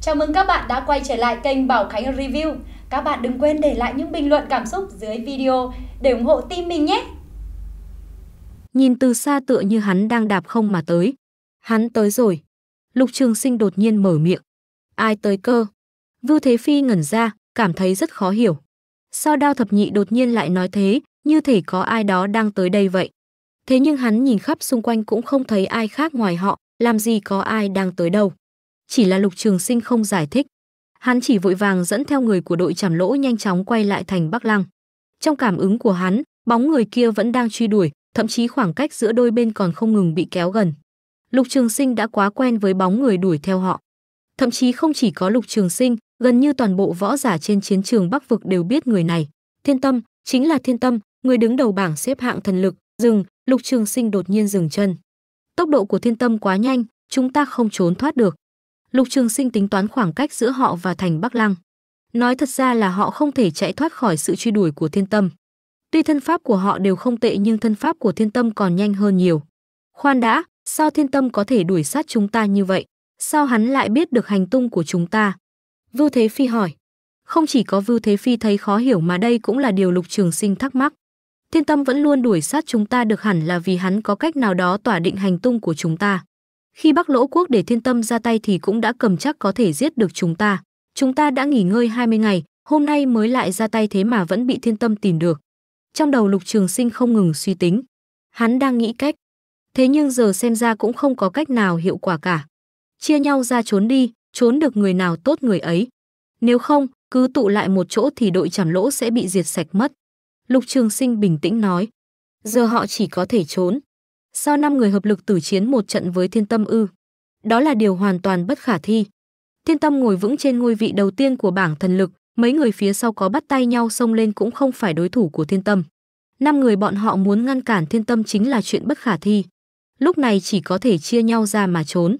Chào mừng các bạn đã quay trở lại kênh Bảo Khánh Review. Các bạn đừng quên để lại những bình luận cảm xúc dưới video để ủng hộ team mình nhé. Nhìn từ xa tựa như hắn đang đạp không mà tới. Hắn tới rồi. Lục Trường Sinh đột nhiên mở miệng. Ai tới cơ? Vưu Thế Phi ngẩn ra, cảm thấy rất khó hiểu. Sao đao thập nhị đột nhiên lại nói thế, như thể có ai đó đang tới đây vậy? Thế nhưng hắn nhìn khắp xung quanh cũng không thấy ai khác ngoài họ, làm gì có ai đang tới đâu chỉ là Lục Trường Sinh không giải thích. Hắn chỉ vội vàng dẫn theo người của đội chảm lỗ nhanh chóng quay lại thành Bắc Lăng. Trong cảm ứng của hắn, bóng người kia vẫn đang truy đuổi, thậm chí khoảng cách giữa đôi bên còn không ngừng bị kéo gần. Lục Trường Sinh đã quá quen với bóng người đuổi theo họ. Thậm chí không chỉ có Lục Trường Sinh, gần như toàn bộ võ giả trên chiến trường Bắc vực đều biết người này. Thiên Tâm, chính là Thiên Tâm, người đứng đầu bảng xếp hạng thần lực, dừng, Lục Trường Sinh đột nhiên dừng chân. Tốc độ của Thiên Tâm quá nhanh, chúng ta không trốn thoát được. Lục Trường Sinh tính toán khoảng cách giữa họ và thành Bắc Lăng. Nói thật ra là họ không thể chạy thoát khỏi sự truy đuổi của Thiên Tâm. Tuy thân pháp của họ đều không tệ nhưng thân pháp của Thiên Tâm còn nhanh hơn nhiều. Khoan đã, sao Thiên Tâm có thể đuổi sát chúng ta như vậy? Sao hắn lại biết được hành tung của chúng ta? Vưu Thế Phi hỏi. Không chỉ có Vưu Thế Phi thấy khó hiểu mà đây cũng là điều Lục Trường Sinh thắc mắc. Thiên Tâm vẫn luôn đuổi sát chúng ta được hẳn là vì hắn có cách nào đó tỏa định hành tung của chúng ta. Khi Bắc Lỗ Quốc để Thiên Tâm ra tay thì cũng đã cầm chắc có thể giết được chúng ta. Chúng ta đã nghỉ ngơi 20 ngày, hôm nay mới lại ra tay thế mà vẫn bị Thiên Tâm tìm được. Trong đầu Lục Trường Sinh không ngừng suy tính. Hắn đang nghĩ cách. Thế nhưng giờ xem ra cũng không có cách nào hiệu quả cả. Chia nhau ra trốn đi, trốn được người nào tốt người ấy. Nếu không, cứ tụ lại một chỗ thì đội chảm lỗ sẽ bị diệt sạch mất. Lục Trường Sinh bình tĩnh nói. Giờ họ chỉ có thể trốn sao năm người hợp lực tử chiến một trận với thiên tâm ư? Đó là điều hoàn toàn bất khả thi. Thiên tâm ngồi vững trên ngôi vị đầu tiên của bảng thần lực, mấy người phía sau có bắt tay nhau xông lên cũng không phải đối thủ của thiên tâm. Năm người bọn họ muốn ngăn cản thiên tâm chính là chuyện bất khả thi. Lúc này chỉ có thể chia nhau ra mà trốn.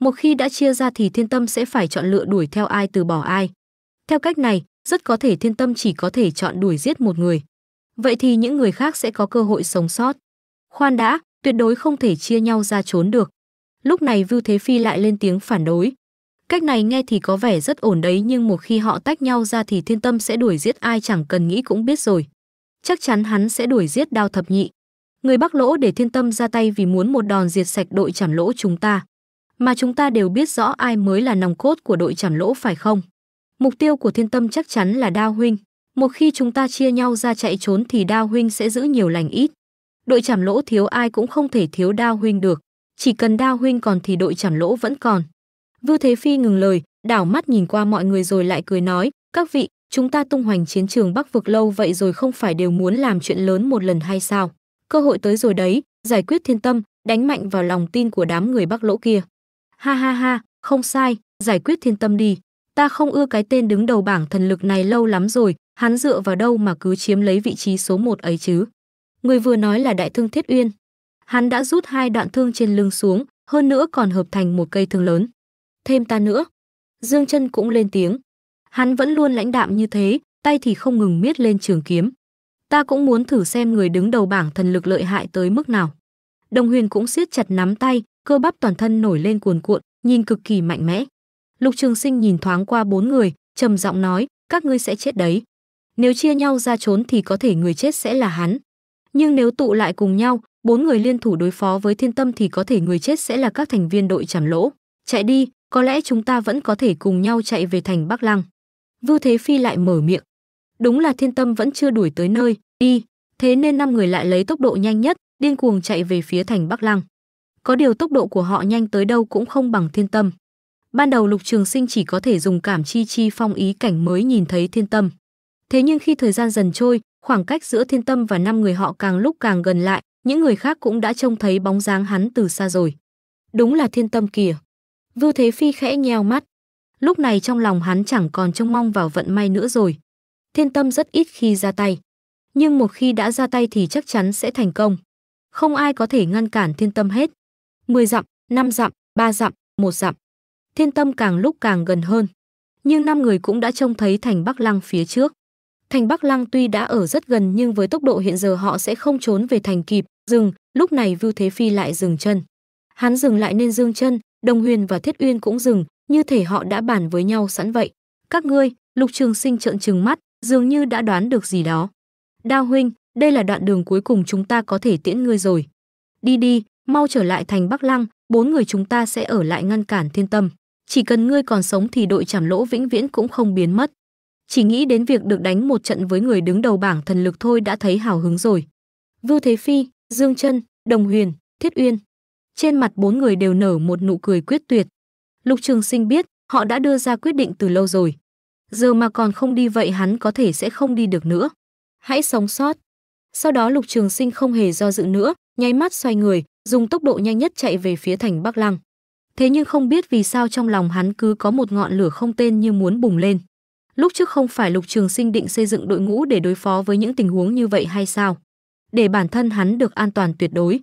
Một khi đã chia ra thì thiên tâm sẽ phải chọn lựa đuổi theo ai từ bỏ ai. Theo cách này, rất có thể thiên tâm chỉ có thể chọn đuổi giết một người. Vậy thì những người khác sẽ có cơ hội sống sót. Khoan đã, tuyệt đối không thể chia nhau ra trốn được. Lúc này Vưu Thế Phi lại lên tiếng phản đối. Cách này nghe thì có vẻ rất ổn đấy nhưng một khi họ tách nhau ra thì thiên tâm sẽ đuổi giết ai chẳng cần nghĩ cũng biết rồi. Chắc chắn hắn sẽ đuổi giết đao thập nhị. Người bắc lỗ để thiên tâm ra tay vì muốn một đòn diệt sạch đội chảm lỗ chúng ta. Mà chúng ta đều biết rõ ai mới là nòng cốt của đội chảm lỗ phải không? Mục tiêu của thiên tâm chắc chắn là đao huynh. Một khi chúng ta chia nhau ra chạy trốn thì đao huynh sẽ giữ nhiều lành ít đội chảm lỗ thiếu ai cũng không thể thiếu đao huynh được chỉ cần đao huynh còn thì đội chảm lỗ vẫn còn vưu thế phi ngừng lời đảo mắt nhìn qua mọi người rồi lại cười nói các vị chúng ta tung hoành chiến trường bắc vực lâu vậy rồi không phải đều muốn làm chuyện lớn một lần hay sao cơ hội tới rồi đấy giải quyết thiên tâm đánh mạnh vào lòng tin của đám người bắc lỗ kia ha ha ha không sai giải quyết thiên tâm đi ta không ưa cái tên đứng đầu bảng thần lực này lâu lắm rồi hắn dựa vào đâu mà cứ chiếm lấy vị trí số một ấy chứ người vừa nói là đại thương Thiết Uyên. Hắn đã rút hai đoạn thương trên lưng xuống, hơn nữa còn hợp thành một cây thương lớn. Thêm ta nữa. Dương chân cũng lên tiếng. Hắn vẫn luôn lãnh đạm như thế, tay thì không ngừng miết lên trường kiếm. Ta cũng muốn thử xem người đứng đầu bảng thần lực lợi hại tới mức nào. Đồng huyền cũng siết chặt nắm tay, cơ bắp toàn thân nổi lên cuồn cuộn, nhìn cực kỳ mạnh mẽ. Lục Trường Sinh nhìn thoáng qua bốn người, trầm giọng nói, các ngươi sẽ chết đấy. Nếu chia nhau ra trốn thì có thể người chết sẽ là hắn nhưng nếu tụ lại cùng nhau bốn người liên thủ đối phó với thiên tâm thì có thể người chết sẽ là các thành viên đội chằm lỗ chạy đi có lẽ chúng ta vẫn có thể cùng nhau chạy về thành bắc lăng vưu thế phi lại mở miệng đúng là thiên tâm vẫn chưa đuổi tới nơi đi thế nên năm người lại lấy tốc độ nhanh nhất điên cuồng chạy về phía thành bắc lăng có điều tốc độ của họ nhanh tới đâu cũng không bằng thiên tâm ban đầu lục trường sinh chỉ có thể dùng cảm chi chi phong ý cảnh mới nhìn thấy thiên tâm thế nhưng khi thời gian dần trôi khoảng cách giữa thiên tâm và năm người họ càng lúc càng gần lại những người khác cũng đã trông thấy bóng dáng hắn từ xa rồi đúng là thiên tâm kìa vưu thế phi khẽ nheo mắt lúc này trong lòng hắn chẳng còn trông mong vào vận may nữa rồi thiên tâm rất ít khi ra tay nhưng một khi đã ra tay thì chắc chắn sẽ thành công không ai có thể ngăn cản thiên tâm hết 10 dặm 5 dặm 3 dặm một dặm thiên tâm càng lúc càng gần hơn nhưng năm người cũng đã trông thấy thành bắc lăng phía trước Thành Bắc Lăng tuy đã ở rất gần nhưng với tốc độ hiện giờ họ sẽ không trốn về thành kịp, dừng, lúc này Vưu Thế Phi lại dừng chân. Hắn dừng lại nên dương chân, Đồng Huyền và Thiết Uyên cũng dừng, như thể họ đã bàn với nhau sẵn vậy. Các ngươi, Lục Trường Sinh trợn trừng mắt, dường như đã đoán được gì đó. Đao huynh, đây là đoạn đường cuối cùng chúng ta có thể tiễn ngươi rồi. Đi đi, mau trở lại thành Bắc Lăng, bốn người chúng ta sẽ ở lại ngăn cản thiên tâm. Chỉ cần ngươi còn sống thì đội chảm lỗ vĩnh viễn cũng không biến mất chỉ nghĩ đến việc được đánh một trận với người đứng đầu bảng thần lực thôi đã thấy hào hứng rồi. Vưu Thế Phi, Dương Chân, Đồng Huyền, Thiết Uyên. Trên mặt bốn người đều nở một nụ cười quyết tuyệt. Lục Trường Sinh biết, họ đã đưa ra quyết định từ lâu rồi. Giờ mà còn không đi vậy hắn có thể sẽ không đi được nữa. Hãy sống sót. Sau đó Lục Trường Sinh không hề do dự nữa, nháy mắt xoay người, dùng tốc độ nhanh nhất chạy về phía thành Bắc Lăng. Thế nhưng không biết vì sao trong lòng hắn cứ có một ngọn lửa không tên như muốn bùng lên. Lúc trước không phải Lục Trường Sinh định xây dựng đội ngũ để đối phó với những tình huống như vậy hay sao? Để bản thân hắn được an toàn tuyệt đối.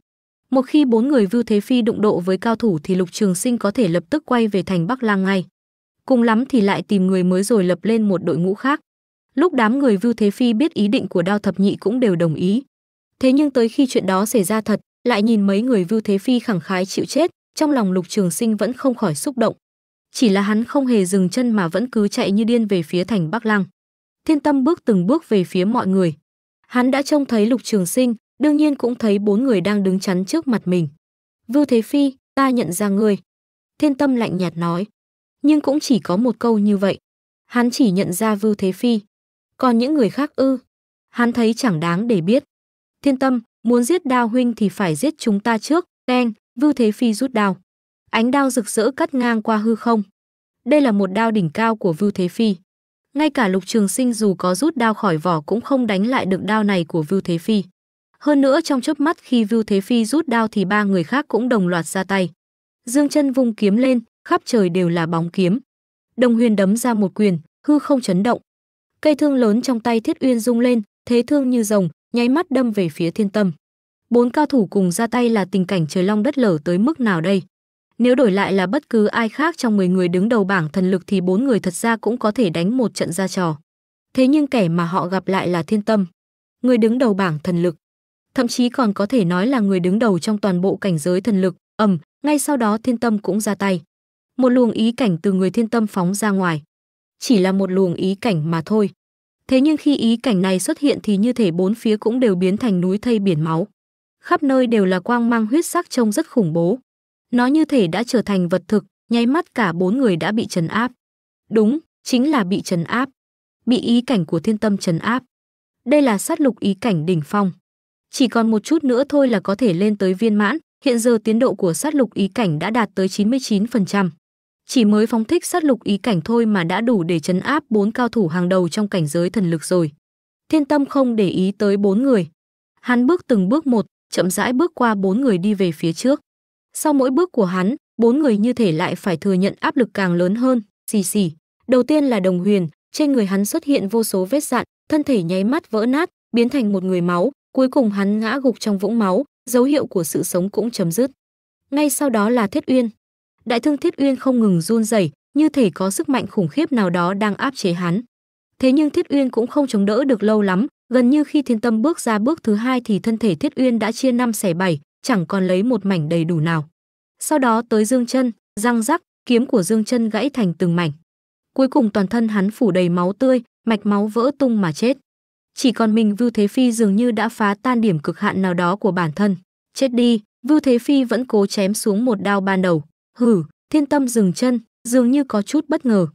Một khi bốn người Vưu Thế Phi đụng độ với cao thủ thì Lục Trường Sinh có thể lập tức quay về thành Bắc Lang ngay. Cùng lắm thì lại tìm người mới rồi lập lên một đội ngũ khác. Lúc đám người Vưu Thế Phi biết ý định của Đao Thập Nhị cũng đều đồng ý. Thế nhưng tới khi chuyện đó xảy ra thật, lại nhìn mấy người Vưu Thế Phi khẳng khái chịu chết, trong lòng Lục Trường Sinh vẫn không khỏi xúc động chỉ là hắn không hề dừng chân mà vẫn cứ chạy như điên về phía thành Bắc Lăng. Thiên Tâm bước từng bước về phía mọi người. Hắn đã trông thấy Lục Trường Sinh, đương nhiên cũng thấy bốn người đang đứng chắn trước mặt mình. Vưu Thế Phi, ta nhận ra ngươi. Thiên Tâm lạnh nhạt nói. Nhưng cũng chỉ có một câu như vậy. Hắn chỉ nhận ra Vưu Thế Phi. Còn những người khác ư. Hắn thấy chẳng đáng để biết. Thiên Tâm, muốn giết đao huynh thì phải giết chúng ta trước. Đen, Vưu Thế Phi rút đao ánh đao rực rỡ cắt ngang qua hư không. Đây là một đao đỉnh cao của Vưu Thế Phi. Ngay cả Lục Trường Sinh dù có rút đao khỏi vỏ cũng không đánh lại được đao này của Vưu Thế Phi. Hơn nữa trong chớp mắt khi Vưu Thế Phi rút đao thì ba người khác cũng đồng loạt ra tay. Dương chân vung kiếm lên, khắp trời đều là bóng kiếm. Đồng Huyền đấm ra một quyền, hư không chấn động. Cây thương lớn trong tay Thiết Uyên rung lên, thế thương như rồng, nháy mắt đâm về phía Thiên Tâm. Bốn cao thủ cùng ra tay là tình cảnh trời long đất lở tới mức nào đây? Nếu đổi lại là bất cứ ai khác trong 10 người đứng đầu bảng thần lực thì bốn người thật ra cũng có thể đánh một trận ra trò. Thế nhưng kẻ mà họ gặp lại là thiên tâm, người đứng đầu bảng thần lực. Thậm chí còn có thể nói là người đứng đầu trong toàn bộ cảnh giới thần lực, ầm, ngay sau đó thiên tâm cũng ra tay. Một luồng ý cảnh từ người thiên tâm phóng ra ngoài. Chỉ là một luồng ý cảnh mà thôi. Thế nhưng khi ý cảnh này xuất hiện thì như thể bốn phía cũng đều biến thành núi thây biển máu. Khắp nơi đều là quang mang huyết sắc trông rất khủng bố. Nó như thể đã trở thành vật thực, nháy mắt cả bốn người đã bị trấn áp. Đúng, chính là bị trấn áp. Bị ý cảnh của thiên tâm trấn áp. Đây là sát lục ý cảnh đỉnh phong. Chỉ còn một chút nữa thôi là có thể lên tới viên mãn, hiện giờ tiến độ của sát lục ý cảnh đã đạt tới 99%. Chỉ mới phóng thích sát lục ý cảnh thôi mà đã đủ để chấn áp bốn cao thủ hàng đầu trong cảnh giới thần lực rồi. Thiên Tâm không để ý tới bốn người. Hắn bước từng bước một, chậm rãi bước qua bốn người đi về phía trước. Sau mỗi bước của hắn, bốn người như thể lại phải thừa nhận áp lực càng lớn hơn, xì xì. Đầu tiên là Đồng Huyền, trên người hắn xuất hiện vô số vết dạn, thân thể nháy mắt vỡ nát, biến thành một người máu, cuối cùng hắn ngã gục trong vũng máu, dấu hiệu của sự sống cũng chấm dứt. Ngay sau đó là Thiết Uyên. Đại thương Thiết Uyên không ngừng run rẩy, như thể có sức mạnh khủng khiếp nào đó đang áp chế hắn. Thế nhưng Thiết Uyên cũng không chống đỡ được lâu lắm, gần như khi Thiên Tâm bước ra bước thứ hai thì thân thể Thiết Uyên đã chia năm xẻ bảy, chẳng còn lấy một mảnh đầy đủ nào. Sau đó tới Dương Chân, răng rắc, kiếm của Dương Chân gãy thành từng mảnh. Cuối cùng toàn thân hắn phủ đầy máu tươi, mạch máu vỡ tung mà chết. Chỉ còn mình Vưu Thế Phi dường như đã phá tan điểm cực hạn nào đó của bản thân. Chết đi, Vưu Thế Phi vẫn cố chém xuống một đao ban đầu. Hừ, Thiên Tâm dừng chân, dường như có chút bất ngờ.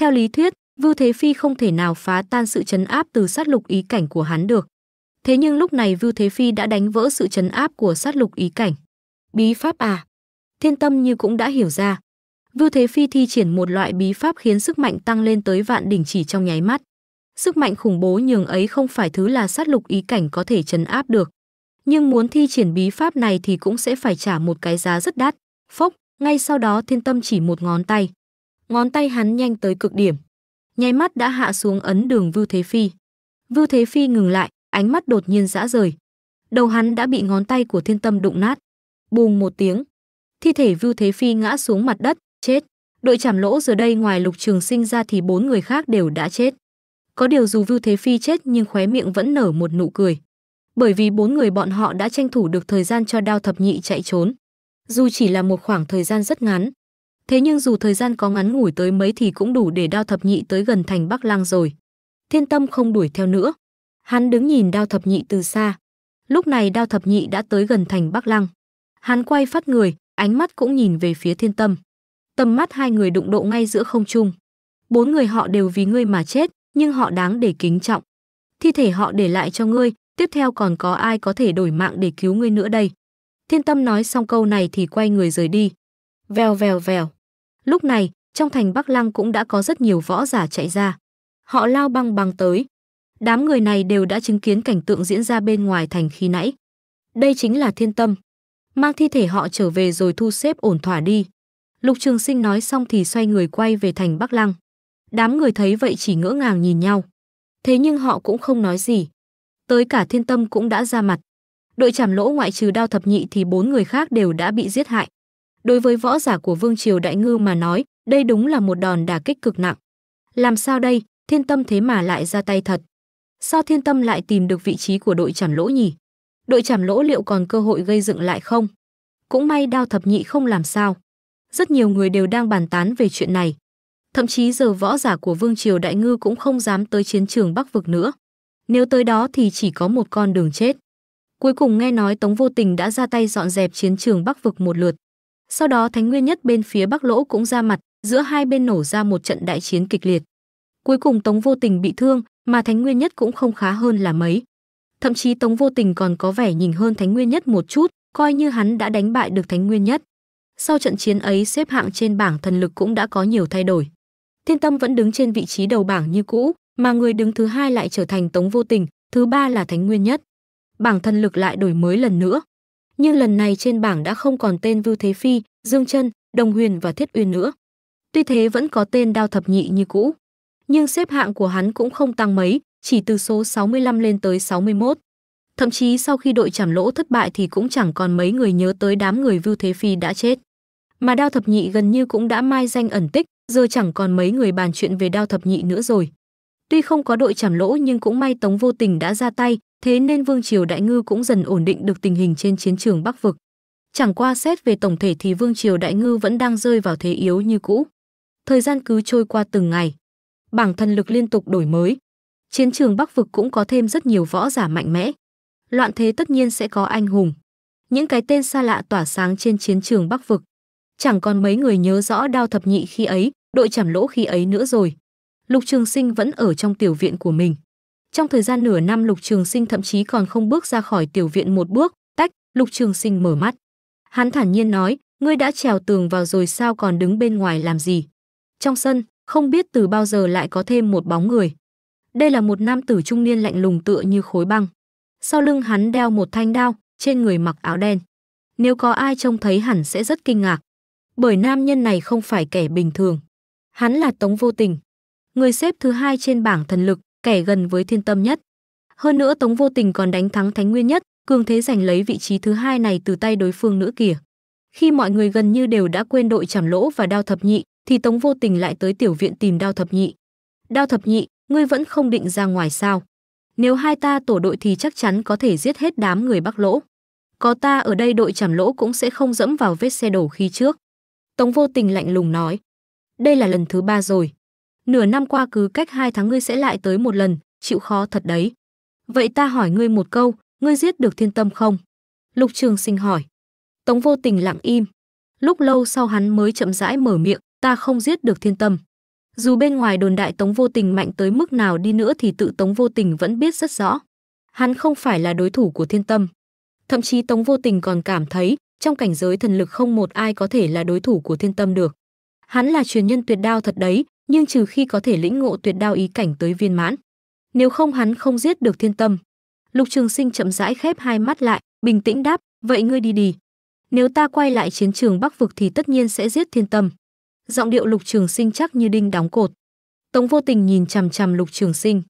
Theo lý thuyết, Vưu Thế Phi không thể nào phá tan sự chấn áp từ sát lục ý cảnh của hắn được. Thế nhưng lúc này Vưu Thế Phi đã đánh vỡ sự chấn áp của sát lục ý cảnh. Bí pháp à? Thiên tâm như cũng đã hiểu ra. Vưu Thế Phi thi triển một loại bí pháp khiến sức mạnh tăng lên tới vạn đỉnh chỉ trong nháy mắt. Sức mạnh khủng bố nhường ấy không phải thứ là sát lục ý cảnh có thể chấn áp được. Nhưng muốn thi triển bí pháp này thì cũng sẽ phải trả một cái giá rất đắt. Phốc, ngay sau đó thiên tâm chỉ một ngón tay. Ngón tay hắn nhanh tới cực điểm. Nháy mắt đã hạ xuống ấn đường Vưu Thế Phi. Vưu Thế Phi ngừng lại, ánh mắt đột nhiên dã rời. Đầu hắn đã bị ngón tay của thiên tâm đụng nát. Bùm một tiếng. Thi thể Vưu Thế Phi ngã xuống mặt đất, chết. Đội chảm lỗ giờ đây ngoài lục trường sinh ra thì bốn người khác đều đã chết. Có điều dù Vưu Thế Phi chết nhưng khóe miệng vẫn nở một nụ cười. Bởi vì bốn người bọn họ đã tranh thủ được thời gian cho đao thập nhị chạy trốn. Dù chỉ là một khoảng thời gian rất ngắn. Thế nhưng dù thời gian có ngắn ngủi tới mấy thì cũng đủ để đao thập nhị tới gần thành Bắc Lang rồi. Thiên tâm không đuổi theo nữa. Hắn đứng nhìn đao thập nhị từ xa. Lúc này đao thập nhị đã tới gần thành Bắc Lăng. Hắn quay phát người, ánh mắt cũng nhìn về phía thiên tâm. Tầm mắt hai người đụng độ ngay giữa không trung. Bốn người họ đều vì ngươi mà chết, nhưng họ đáng để kính trọng. Thi thể họ để lại cho ngươi, tiếp theo còn có ai có thể đổi mạng để cứu ngươi nữa đây. Thiên tâm nói xong câu này thì quay người rời đi. Vèo vèo vèo. Lúc này, trong thành Bắc Lăng cũng đã có rất nhiều võ giả chạy ra. Họ lao băng băng tới, Đám người này đều đã chứng kiến cảnh tượng diễn ra bên ngoài thành khi nãy. Đây chính là thiên tâm. Mang thi thể họ trở về rồi thu xếp ổn thỏa đi. Lục Trường Sinh nói xong thì xoay người quay về thành Bắc Lăng. Đám người thấy vậy chỉ ngỡ ngàng nhìn nhau. Thế nhưng họ cũng không nói gì. Tới cả thiên tâm cũng đã ra mặt. Đội chảm lỗ ngoại trừ đao thập nhị thì bốn người khác đều đã bị giết hại. Đối với võ giả của Vương Triều Đại Ngư mà nói, đây đúng là một đòn đả kích cực nặng. Làm sao đây, thiên tâm thế mà lại ra tay thật. Sao Thiên Tâm lại tìm được vị trí của đội chảm lỗ nhỉ? Đội chảm lỗ liệu còn cơ hội gây dựng lại không? Cũng may đao thập nhị không làm sao. Rất nhiều người đều đang bàn tán về chuyện này. Thậm chí giờ võ giả của Vương Triều Đại Ngư cũng không dám tới chiến trường Bắc Vực nữa. Nếu tới đó thì chỉ có một con đường chết. Cuối cùng nghe nói Tống Vô Tình đã ra tay dọn dẹp chiến trường Bắc Vực một lượt. Sau đó Thánh Nguyên Nhất bên phía Bắc Lỗ cũng ra mặt, giữa hai bên nổ ra một trận đại chiến kịch liệt. Cuối cùng Tống Vô Tình bị thương, mà Thánh Nguyên Nhất cũng không khá hơn là mấy. Thậm chí Tống Vô Tình còn có vẻ nhìn hơn Thánh Nguyên Nhất một chút, coi như hắn đã đánh bại được Thánh Nguyên Nhất. Sau trận chiến ấy xếp hạng trên bảng thần lực cũng đã có nhiều thay đổi. Thiên Tâm vẫn đứng trên vị trí đầu bảng như cũ, mà người đứng thứ hai lại trở thành Tống Vô Tình, thứ ba là Thánh Nguyên Nhất. Bảng thần lực lại đổi mới lần nữa. Nhưng lần này trên bảng đã không còn tên Vưu Thế Phi, Dương Chân, Đồng Huyền và Thiết Uyên nữa. Tuy thế vẫn có tên Đao Thập Nhị như cũ nhưng xếp hạng của hắn cũng không tăng mấy, chỉ từ số 65 lên tới 61. Thậm chí sau khi đội chảm lỗ thất bại thì cũng chẳng còn mấy người nhớ tới đám người Vưu Thế Phi đã chết. Mà Đao Thập Nhị gần như cũng đã mai danh ẩn tích, giờ chẳng còn mấy người bàn chuyện về Đao Thập Nhị nữa rồi. Tuy không có đội chảm lỗ nhưng cũng may Tống Vô Tình đã ra tay, thế nên Vương Triều Đại Ngư cũng dần ổn định được tình hình trên chiến trường Bắc Vực. Chẳng qua xét về tổng thể thì Vương Triều Đại Ngư vẫn đang rơi vào thế yếu như cũ. Thời gian cứ trôi qua từng ngày bảng thần lực liên tục đổi mới. Chiến trường Bắc vực cũng có thêm rất nhiều võ giả mạnh mẽ. Loạn thế tất nhiên sẽ có anh hùng. Những cái tên xa lạ tỏa sáng trên chiến trường Bắc vực. Chẳng còn mấy người nhớ rõ đao thập nhị khi ấy, đội chảm lỗ khi ấy nữa rồi. Lục Trường Sinh vẫn ở trong tiểu viện của mình. Trong thời gian nửa năm Lục Trường Sinh thậm chí còn không bước ra khỏi tiểu viện một bước, tách, Lục Trường Sinh mở mắt. Hắn thản nhiên nói, ngươi đã trèo tường vào rồi sao còn đứng bên ngoài làm gì? Trong sân, không biết từ bao giờ lại có thêm một bóng người. Đây là một nam tử trung niên lạnh lùng tựa như khối băng. Sau lưng hắn đeo một thanh đao, trên người mặc áo đen. Nếu có ai trông thấy hẳn sẽ rất kinh ngạc. Bởi nam nhân này không phải kẻ bình thường. Hắn là Tống Vô Tình. Người xếp thứ hai trên bảng thần lực, kẻ gần với thiên tâm nhất. Hơn nữa Tống Vô Tình còn đánh thắng Thánh Nguyên nhất, cường thế giành lấy vị trí thứ hai này từ tay đối phương nữa kìa. Khi mọi người gần như đều đã quên đội chảm lỗ và đao thập nhị, thì Tống Vô Tình lại tới tiểu viện tìm Đao Thập Nhị. "Đao Thập Nhị, ngươi vẫn không định ra ngoài sao? Nếu hai ta tổ đội thì chắc chắn có thể giết hết đám người Bắc Lỗ. Có ta ở đây đội chằm lỗ cũng sẽ không dẫm vào vết xe đổ khi trước." Tống Vô Tình lạnh lùng nói. "Đây là lần thứ ba rồi. Nửa năm qua cứ cách hai tháng ngươi sẽ lại tới một lần, chịu khó thật đấy." "Vậy ta hỏi ngươi một câu, ngươi giết được Thiên Tâm không?" Lục Trường Sinh hỏi. Tống Vô Tình lặng im, lúc lâu sau hắn mới chậm rãi mở miệng, ta không giết được thiên tâm. Dù bên ngoài đồn đại Tống Vô Tình mạnh tới mức nào đi nữa thì tự Tống Vô Tình vẫn biết rất rõ. Hắn không phải là đối thủ của thiên tâm. Thậm chí Tống Vô Tình còn cảm thấy trong cảnh giới thần lực không một ai có thể là đối thủ của thiên tâm được. Hắn là truyền nhân tuyệt đao thật đấy, nhưng trừ khi có thể lĩnh ngộ tuyệt đao ý cảnh tới viên mãn. Nếu không hắn không giết được thiên tâm. Lục Trường Sinh chậm rãi khép hai mắt lại, bình tĩnh đáp, vậy ngươi đi đi. Nếu ta quay lại chiến trường Bắc Vực thì tất nhiên sẽ giết thiên tâm giọng điệu Lục Trường Sinh chắc như đinh đóng cột. Tống Vô Tình nhìn chằm chằm Lục Trường Sinh.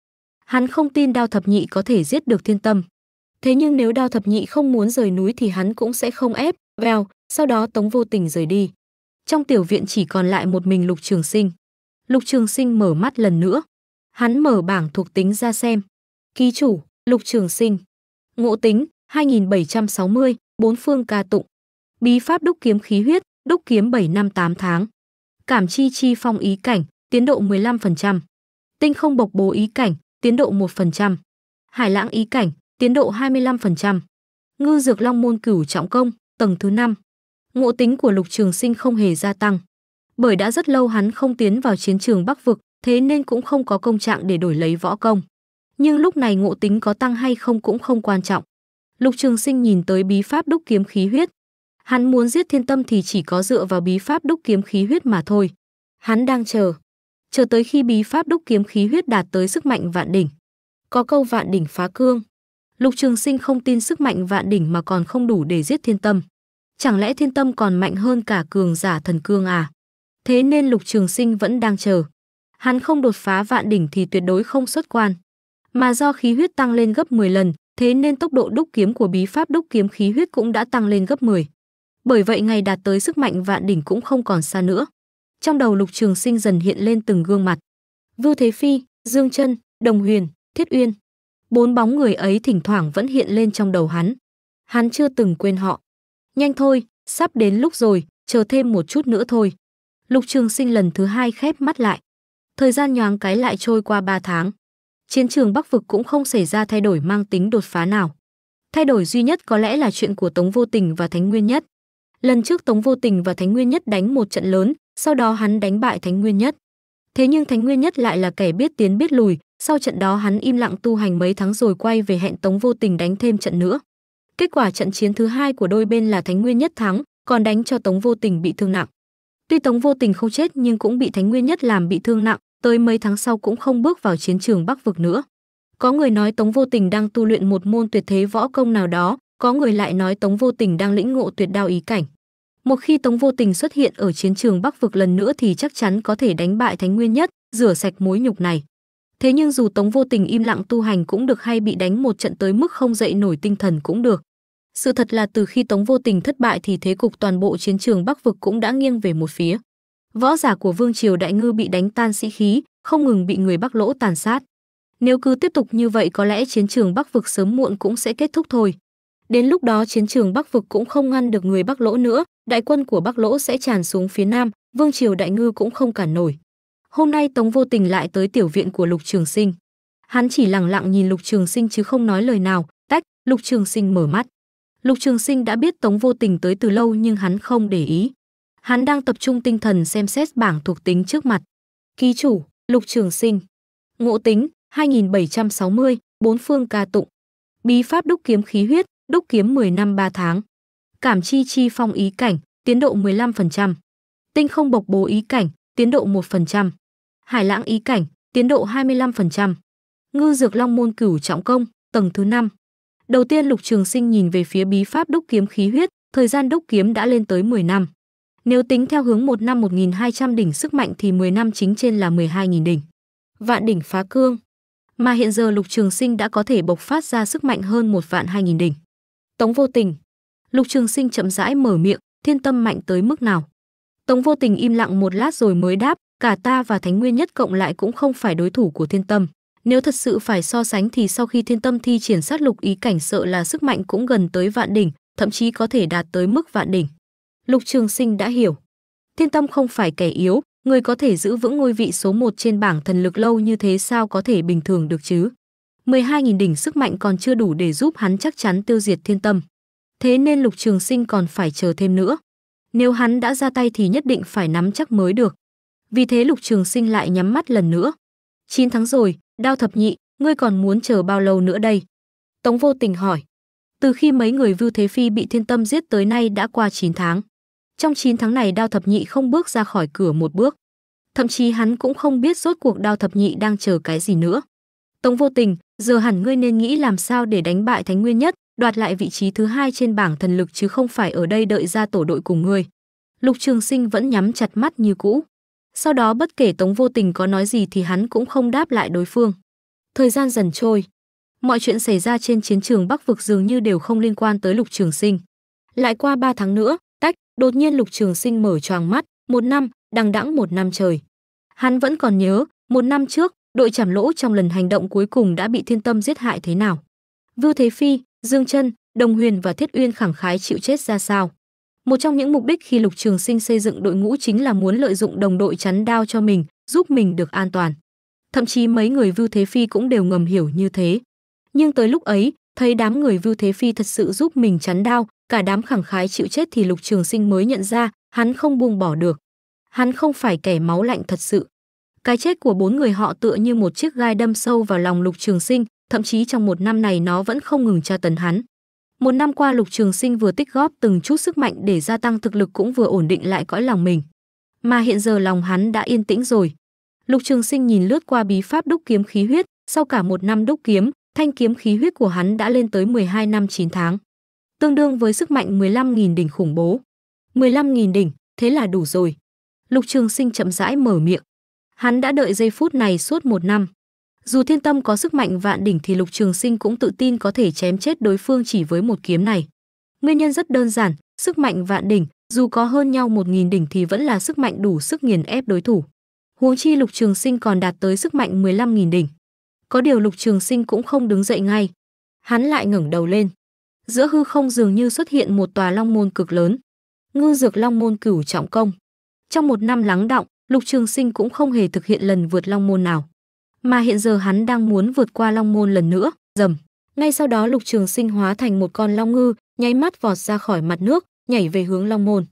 Hắn không tin Đao Thập Nhị có thể giết được Thiên Tâm. Thế nhưng nếu Đao Thập Nhị không muốn rời núi thì hắn cũng sẽ không ép, vèo, sau đó Tống Vô Tình rời đi. Trong tiểu viện chỉ còn lại một mình Lục Trường Sinh. Lục Trường Sinh mở mắt lần nữa. Hắn mở bảng thuộc tính ra xem. Ký chủ, Lục Trường Sinh. Ngộ tính, 2760, bốn phương ca tụng. Bí pháp đúc kiếm khí huyết, đúc kiếm bảy năm tám tháng. Cảm chi chi phong ý cảnh, tiến độ 15%. Tinh không bộc bố ý cảnh, tiến độ 1%. Hải lãng ý cảnh, tiến độ 25%. Ngư dược long môn cửu trọng công, tầng thứ 5. Ngộ tính của Lục Trường Sinh không hề gia tăng. Bởi đã rất lâu hắn không tiến vào chiến trường Bắc vực, thế nên cũng không có công trạng để đổi lấy võ công. Nhưng lúc này ngộ tính có tăng hay không cũng không quan trọng. Lục Trường Sinh nhìn tới bí pháp đúc kiếm khí huyết, Hắn muốn giết thiên tâm thì chỉ có dựa vào bí pháp đúc kiếm khí huyết mà thôi. Hắn đang chờ. Chờ tới khi bí pháp đúc kiếm khí huyết đạt tới sức mạnh vạn đỉnh. Có câu vạn đỉnh phá cương. Lục Trường Sinh không tin sức mạnh vạn đỉnh mà còn không đủ để giết thiên tâm. Chẳng lẽ thiên tâm còn mạnh hơn cả cường giả thần cương à? Thế nên Lục Trường Sinh vẫn đang chờ. Hắn không đột phá vạn đỉnh thì tuyệt đối không xuất quan. Mà do khí huyết tăng lên gấp 10 lần, thế nên tốc độ đúc kiếm của bí pháp đúc kiếm khí huyết cũng đã tăng lên gấp 10. Bởi vậy ngày đạt tới sức mạnh vạn đỉnh cũng không còn xa nữa. Trong đầu Lục Trường Sinh dần hiện lên từng gương mặt. Vưu Thế Phi, Dương Chân, Đồng Huyền, Thiết Uyên. Bốn bóng người ấy thỉnh thoảng vẫn hiện lên trong đầu hắn. Hắn chưa từng quên họ. Nhanh thôi, sắp đến lúc rồi, chờ thêm một chút nữa thôi. Lục Trường Sinh lần thứ hai khép mắt lại. Thời gian nhoáng cái lại trôi qua ba tháng. Chiến trường Bắc Vực cũng không xảy ra thay đổi mang tính đột phá nào. Thay đổi duy nhất có lẽ là chuyện của Tống Vô Tình và Thánh Nguyên Nhất. Lần trước Tống Vô Tình và Thánh Nguyên Nhất đánh một trận lớn, sau đó hắn đánh bại Thánh Nguyên Nhất. Thế nhưng Thánh Nguyên Nhất lại là kẻ biết tiến biết lùi, sau trận đó hắn im lặng tu hành mấy tháng rồi quay về hẹn Tống Vô Tình đánh thêm trận nữa. Kết quả trận chiến thứ hai của đôi bên là Thánh Nguyên Nhất thắng, còn đánh cho Tống Vô Tình bị thương nặng. Tuy Tống Vô Tình không chết nhưng cũng bị Thánh Nguyên Nhất làm bị thương nặng, tới mấy tháng sau cũng không bước vào chiến trường Bắc vực nữa. Có người nói Tống Vô Tình đang tu luyện một môn tuyệt thế võ công nào đó, có người lại nói Tống Vô Tình đang lĩnh ngộ tuyệt đao ý cảnh. Một khi Tống Vô Tình xuất hiện ở chiến trường Bắc vực lần nữa thì chắc chắn có thể đánh bại Thánh Nguyên nhất, rửa sạch mối nhục này. Thế nhưng dù Tống Vô Tình im lặng tu hành cũng được hay bị đánh một trận tới mức không dậy nổi tinh thần cũng được. Sự thật là từ khi Tống Vô Tình thất bại thì thế cục toàn bộ chiến trường Bắc vực cũng đã nghiêng về một phía. Võ giả của Vương Triều Đại Ngư bị đánh tan sĩ khí, không ngừng bị người Bắc Lỗ tàn sát. Nếu cứ tiếp tục như vậy có lẽ chiến trường Bắc vực sớm muộn cũng sẽ kết thúc thôi. Đến lúc đó chiến trường Bắc vực cũng không ngăn được người Bắc Lỗ nữa, đại quân của Bắc Lỗ sẽ tràn xuống phía nam, vương triều đại ngư cũng không cản nổi. Hôm nay Tống Vô Tình lại tới tiểu viện của Lục Trường Sinh. Hắn chỉ lặng lặng nhìn Lục Trường Sinh chứ không nói lời nào, tách, Lục Trường Sinh mở mắt. Lục Trường Sinh đã biết Tống Vô Tình tới từ lâu nhưng hắn không để ý. Hắn đang tập trung tinh thần xem xét bảng thuộc tính trước mặt. Ký chủ, Lục Trường Sinh. Ngộ tính, 2760, bốn phương ca tụng. Bí pháp đúc kiếm khí huyết, đúc kiếm 10 năm 3 tháng. Cảm chi chi phong ý cảnh, tiến độ 15%. Tinh không bộc bố ý cảnh, tiến độ 1%. Hải lãng ý cảnh, tiến độ 25%. Ngư dược long môn cửu trọng công, tầng thứ 5. Đầu tiên Lục Trường Sinh nhìn về phía bí pháp đúc kiếm khí huyết, thời gian đúc kiếm đã lên tới 10 năm. Nếu tính theo hướng 1 năm 1200 đỉnh sức mạnh thì 10 năm chính trên là 12000 đỉnh. Vạn đỉnh phá cương. Mà hiện giờ Lục Trường Sinh đã có thể bộc phát ra sức mạnh hơn một vạn 2000 đỉnh. Tống Vô Tình. Lục Trường Sinh chậm rãi mở miệng, thiên tâm mạnh tới mức nào? Tống Vô Tình im lặng một lát rồi mới đáp, cả ta và Thánh Nguyên nhất cộng lại cũng không phải đối thủ của thiên tâm. Nếu thật sự phải so sánh thì sau khi thiên tâm thi triển sát lục ý cảnh sợ là sức mạnh cũng gần tới vạn đỉnh, thậm chí có thể đạt tới mức vạn đỉnh. Lục Trường Sinh đã hiểu. Thiên tâm không phải kẻ yếu, người có thể giữ vững ngôi vị số 1 trên bảng thần lực lâu như thế sao có thể bình thường được chứ? 12.000 đỉnh sức mạnh còn chưa đủ để giúp hắn chắc chắn tiêu diệt thiên tâm. Thế nên Lục Trường Sinh còn phải chờ thêm nữa. Nếu hắn đã ra tay thì nhất định phải nắm chắc mới được. Vì thế Lục Trường Sinh lại nhắm mắt lần nữa. 9 tháng rồi, đao thập nhị, ngươi còn muốn chờ bao lâu nữa đây? Tống vô tình hỏi. Từ khi mấy người Vưu Thế Phi bị thiên tâm giết tới nay đã qua 9 tháng. Trong 9 tháng này đao thập nhị không bước ra khỏi cửa một bước. Thậm chí hắn cũng không biết rốt cuộc đao thập nhị đang chờ cái gì nữa. Tống vô tình, giờ hẳn ngươi nên nghĩ làm sao để đánh bại Thánh Nguyên nhất, đoạt lại vị trí thứ hai trên bảng thần lực chứ không phải ở đây đợi ra tổ đội cùng ngươi. Lục Trường Sinh vẫn nhắm chặt mắt như cũ. Sau đó bất kể Tống Vô Tình có nói gì thì hắn cũng không đáp lại đối phương. Thời gian dần trôi, mọi chuyện xảy ra trên chiến trường Bắc vực dường như đều không liên quan tới Lục Trường Sinh. Lại qua ba tháng nữa, tách, đột nhiên Lục Trường Sinh mở choàng mắt, một năm, đằng đẵng một năm trời. Hắn vẫn còn nhớ, một năm trước, đội chảm lỗ trong lần hành động cuối cùng đã bị thiên tâm giết hại thế nào vưu thế phi dương chân đồng huyền và thiết uyên khẳng khái chịu chết ra sao một trong những mục đích khi lục trường sinh xây dựng đội ngũ chính là muốn lợi dụng đồng đội chắn đao cho mình giúp mình được an toàn thậm chí mấy người vưu thế phi cũng đều ngầm hiểu như thế nhưng tới lúc ấy thấy đám người vưu thế phi thật sự giúp mình chắn đao cả đám khẳng khái chịu chết thì lục trường sinh mới nhận ra hắn không buông bỏ được hắn không phải kẻ máu lạnh thật sự cái chết của bốn người họ tựa như một chiếc gai đâm sâu vào lòng Lục Trường Sinh, thậm chí trong một năm này nó vẫn không ngừng tra tấn hắn. Một năm qua Lục Trường Sinh vừa tích góp từng chút sức mạnh để gia tăng thực lực cũng vừa ổn định lại cõi lòng mình. Mà hiện giờ lòng hắn đã yên tĩnh rồi. Lục Trường Sinh nhìn lướt qua bí pháp đúc kiếm khí huyết, sau cả một năm đúc kiếm, thanh kiếm khí huyết của hắn đã lên tới 12 năm 9 tháng, tương đương với sức mạnh 15.000 đỉnh khủng bố. 15.000 đỉnh, thế là đủ rồi. Lục Trường Sinh chậm rãi mở miệng. Hắn đã đợi giây phút này suốt một năm. Dù thiên tâm có sức mạnh vạn đỉnh thì lục trường sinh cũng tự tin có thể chém chết đối phương chỉ với một kiếm này. Nguyên nhân rất đơn giản, sức mạnh vạn đỉnh, dù có hơn nhau một nghìn đỉnh thì vẫn là sức mạnh đủ sức nghiền ép đối thủ. Huống chi lục trường sinh còn đạt tới sức mạnh 15.000 đỉnh. Có điều lục trường sinh cũng không đứng dậy ngay. Hắn lại ngẩng đầu lên. Giữa hư không dường như xuất hiện một tòa long môn cực lớn. Ngư dược long môn cửu trọng công. Trong một năm lắng động, Lục Trường Sinh cũng không hề thực hiện lần vượt long môn nào, mà hiện giờ hắn đang muốn vượt qua long môn lần nữa, rầm. Ngay sau đó Lục Trường Sinh hóa thành một con long ngư, nháy mắt vọt ra khỏi mặt nước, nhảy về hướng long môn.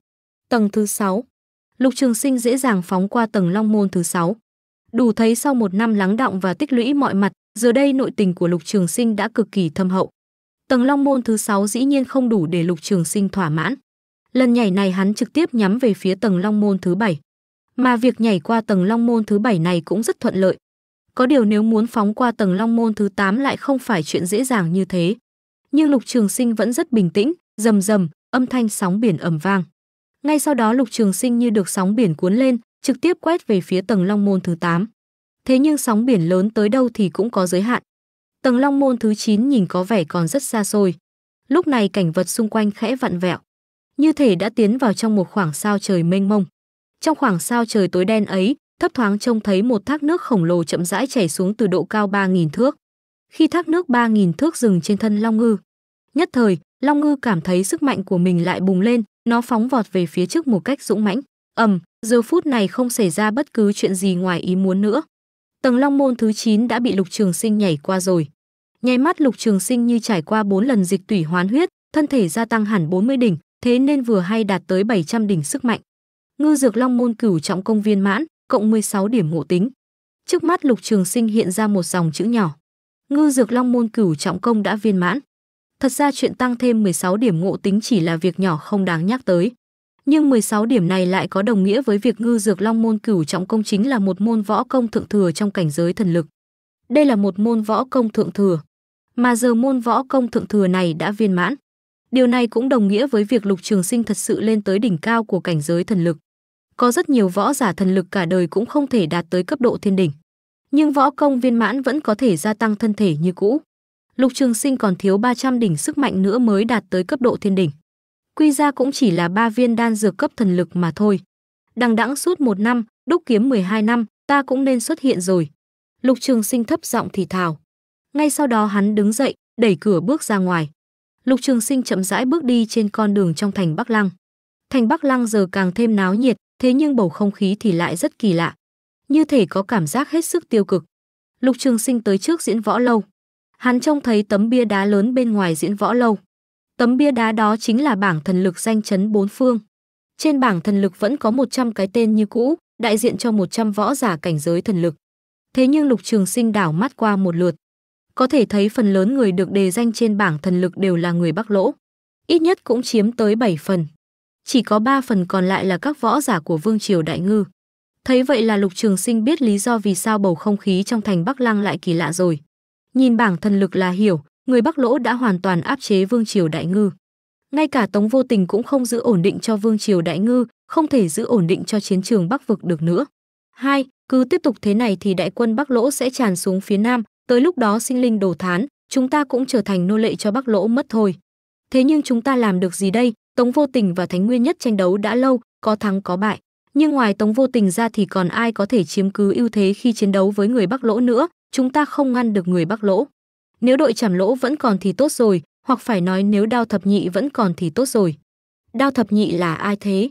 Tầng thứ 6. Lục Trường Sinh dễ dàng phóng qua tầng long môn thứ 6. Đủ thấy sau một năm lắng đọng và tích lũy mọi mặt, giờ đây nội tình của Lục Trường Sinh đã cực kỳ thâm hậu. Tầng long môn thứ 6 dĩ nhiên không đủ để Lục Trường Sinh thỏa mãn. Lần nhảy này hắn trực tiếp nhắm về phía tầng long môn thứ 7 mà việc nhảy qua tầng long môn thứ bảy này cũng rất thuận lợi. Có điều nếu muốn phóng qua tầng long môn thứ 8 lại không phải chuyện dễ dàng như thế. Nhưng Lục Trường Sinh vẫn rất bình tĩnh, rầm rầm, âm thanh sóng biển ầm vang. Ngay sau đó Lục Trường Sinh như được sóng biển cuốn lên, trực tiếp quét về phía tầng long môn thứ 8. Thế nhưng sóng biển lớn tới đâu thì cũng có giới hạn. Tầng long môn thứ 9 nhìn có vẻ còn rất xa xôi. Lúc này cảnh vật xung quanh khẽ vặn vẹo, như thể đã tiến vào trong một khoảng sao trời mênh mông. Trong khoảng sao trời tối đen ấy, thấp thoáng trông thấy một thác nước khổng lồ chậm rãi chảy xuống từ độ cao 3.000 thước. Khi thác nước 3.000 thước dừng trên thân Long Ngư, nhất thời, Long Ngư cảm thấy sức mạnh của mình lại bùng lên, nó phóng vọt về phía trước một cách dũng mãnh. Ầm, giờ phút này không xảy ra bất cứ chuyện gì ngoài ý muốn nữa. Tầng Long môn thứ 9 đã bị Lục Trường Sinh nhảy qua rồi. Nháy mắt Lục Trường Sinh như trải qua 4 lần dịch tủy hoán huyết, thân thể gia tăng hẳn 40 đỉnh, thế nên vừa hay đạt tới 700 đỉnh sức mạnh. Ngư Dược Long môn cửu trọng công viên mãn, cộng 16 điểm ngộ tính. Trước mắt Lục Trường Sinh hiện ra một dòng chữ nhỏ. Ngư Dược Long môn cửu trọng công đã viên mãn. Thật ra chuyện tăng thêm 16 điểm ngộ tính chỉ là việc nhỏ không đáng nhắc tới. Nhưng 16 điểm này lại có đồng nghĩa với việc Ngư Dược Long môn cửu trọng công chính là một môn võ công thượng thừa trong cảnh giới thần lực. Đây là một môn võ công thượng thừa, mà giờ môn võ công thượng thừa này đã viên mãn. Điều này cũng đồng nghĩa với việc Lục Trường Sinh thật sự lên tới đỉnh cao của cảnh giới thần lực. Có rất nhiều võ giả thần lực cả đời cũng không thể đạt tới cấp độ thiên đỉnh. Nhưng võ công viên mãn vẫn có thể gia tăng thân thể như cũ. Lục Trường Sinh còn thiếu 300 đỉnh sức mạnh nữa mới đạt tới cấp độ thiên đỉnh. Quy ra cũng chỉ là ba viên đan dược cấp thần lực mà thôi. Đằng đẵng suốt một năm, đúc kiếm 12 năm, ta cũng nên xuất hiện rồi. Lục Trường Sinh thấp giọng thì thào. Ngay sau đó hắn đứng dậy, đẩy cửa bước ra ngoài. Lục Trường Sinh chậm rãi bước đi trên con đường trong thành Bắc Lăng. Thành Bắc Lăng giờ càng thêm náo nhiệt, thế nhưng bầu không khí thì lại rất kỳ lạ. Như thể có cảm giác hết sức tiêu cực. Lục Trường Sinh tới trước diễn võ lâu. Hắn trông thấy tấm bia đá lớn bên ngoài diễn võ lâu. Tấm bia đá đó chính là bảng thần lực danh chấn bốn phương. Trên bảng thần lực vẫn có 100 cái tên như cũ, đại diện cho 100 võ giả cảnh giới thần lực. Thế nhưng Lục Trường Sinh đảo mắt qua một lượt, có thể thấy phần lớn người được đề danh trên bảng thần lực đều là người Bắc Lỗ. Ít nhất cũng chiếm tới 7 phần chỉ có 3 phần còn lại là các võ giả của vương triều đại ngư. Thấy vậy là Lục Trường Sinh biết lý do vì sao bầu không khí trong thành Bắc Lăng lại kỳ lạ rồi. Nhìn bảng thần lực là hiểu, người Bắc Lỗ đã hoàn toàn áp chế vương triều đại ngư. Ngay cả Tống Vô Tình cũng không giữ ổn định cho vương triều đại ngư, không thể giữ ổn định cho chiến trường Bắc vực được nữa. Hai, cứ tiếp tục thế này thì đại quân Bắc Lỗ sẽ tràn xuống phía Nam, tới lúc đó sinh linh đổ thán, chúng ta cũng trở thành nô lệ cho Bắc Lỗ mất thôi thế nhưng chúng ta làm được gì đây tống vô tình và thánh nguyên nhất tranh đấu đã lâu có thắng có bại nhưng ngoài tống vô tình ra thì còn ai có thể chiếm cứ ưu thế khi chiến đấu với người bắc lỗ nữa chúng ta không ngăn được người bắc lỗ nếu đội chảm lỗ vẫn còn thì tốt rồi hoặc phải nói nếu đao thập nhị vẫn còn thì tốt rồi đao thập nhị là ai thế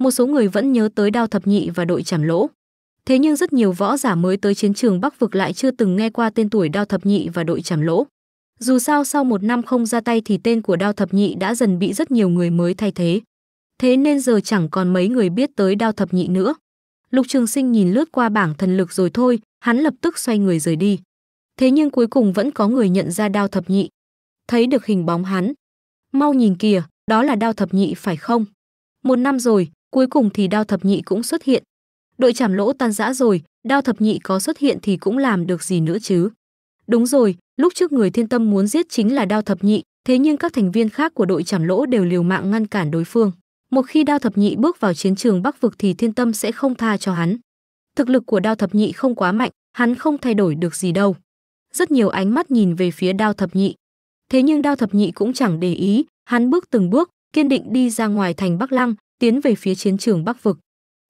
một số người vẫn nhớ tới đao thập nhị và đội chảm lỗ thế nhưng rất nhiều võ giả mới tới chiến trường bắc vực lại chưa từng nghe qua tên tuổi đao thập nhị và đội chảm lỗ dù sao sau một năm không ra tay thì tên của Đao Thập Nhị đã dần bị rất nhiều người mới thay thế. Thế nên giờ chẳng còn mấy người biết tới Đao Thập Nhị nữa. Lục Trường Sinh nhìn lướt qua bảng thần lực rồi thôi, hắn lập tức xoay người rời đi. Thế nhưng cuối cùng vẫn có người nhận ra Đao Thập Nhị. Thấy được hình bóng hắn. Mau nhìn kìa, đó là Đao Thập Nhị phải không? Một năm rồi, cuối cùng thì Đao Thập Nhị cũng xuất hiện. Đội chảm lỗ tan rã rồi, Đao Thập Nhị có xuất hiện thì cũng làm được gì nữa chứ? Đúng rồi, lúc trước người thiên tâm muốn giết chính là Đao Thập Nhị, thế nhưng các thành viên khác của đội chảm lỗ đều liều mạng ngăn cản đối phương. Một khi Đao Thập Nhị bước vào chiến trường Bắc vực thì thiên tâm sẽ không tha cho hắn. Thực lực của Đao Thập Nhị không quá mạnh, hắn không thay đổi được gì đâu. Rất nhiều ánh mắt nhìn về phía Đao Thập Nhị. Thế nhưng Đao Thập Nhị cũng chẳng để ý, hắn bước từng bước, kiên định đi ra ngoài thành Bắc Lăng, tiến về phía chiến trường Bắc vực.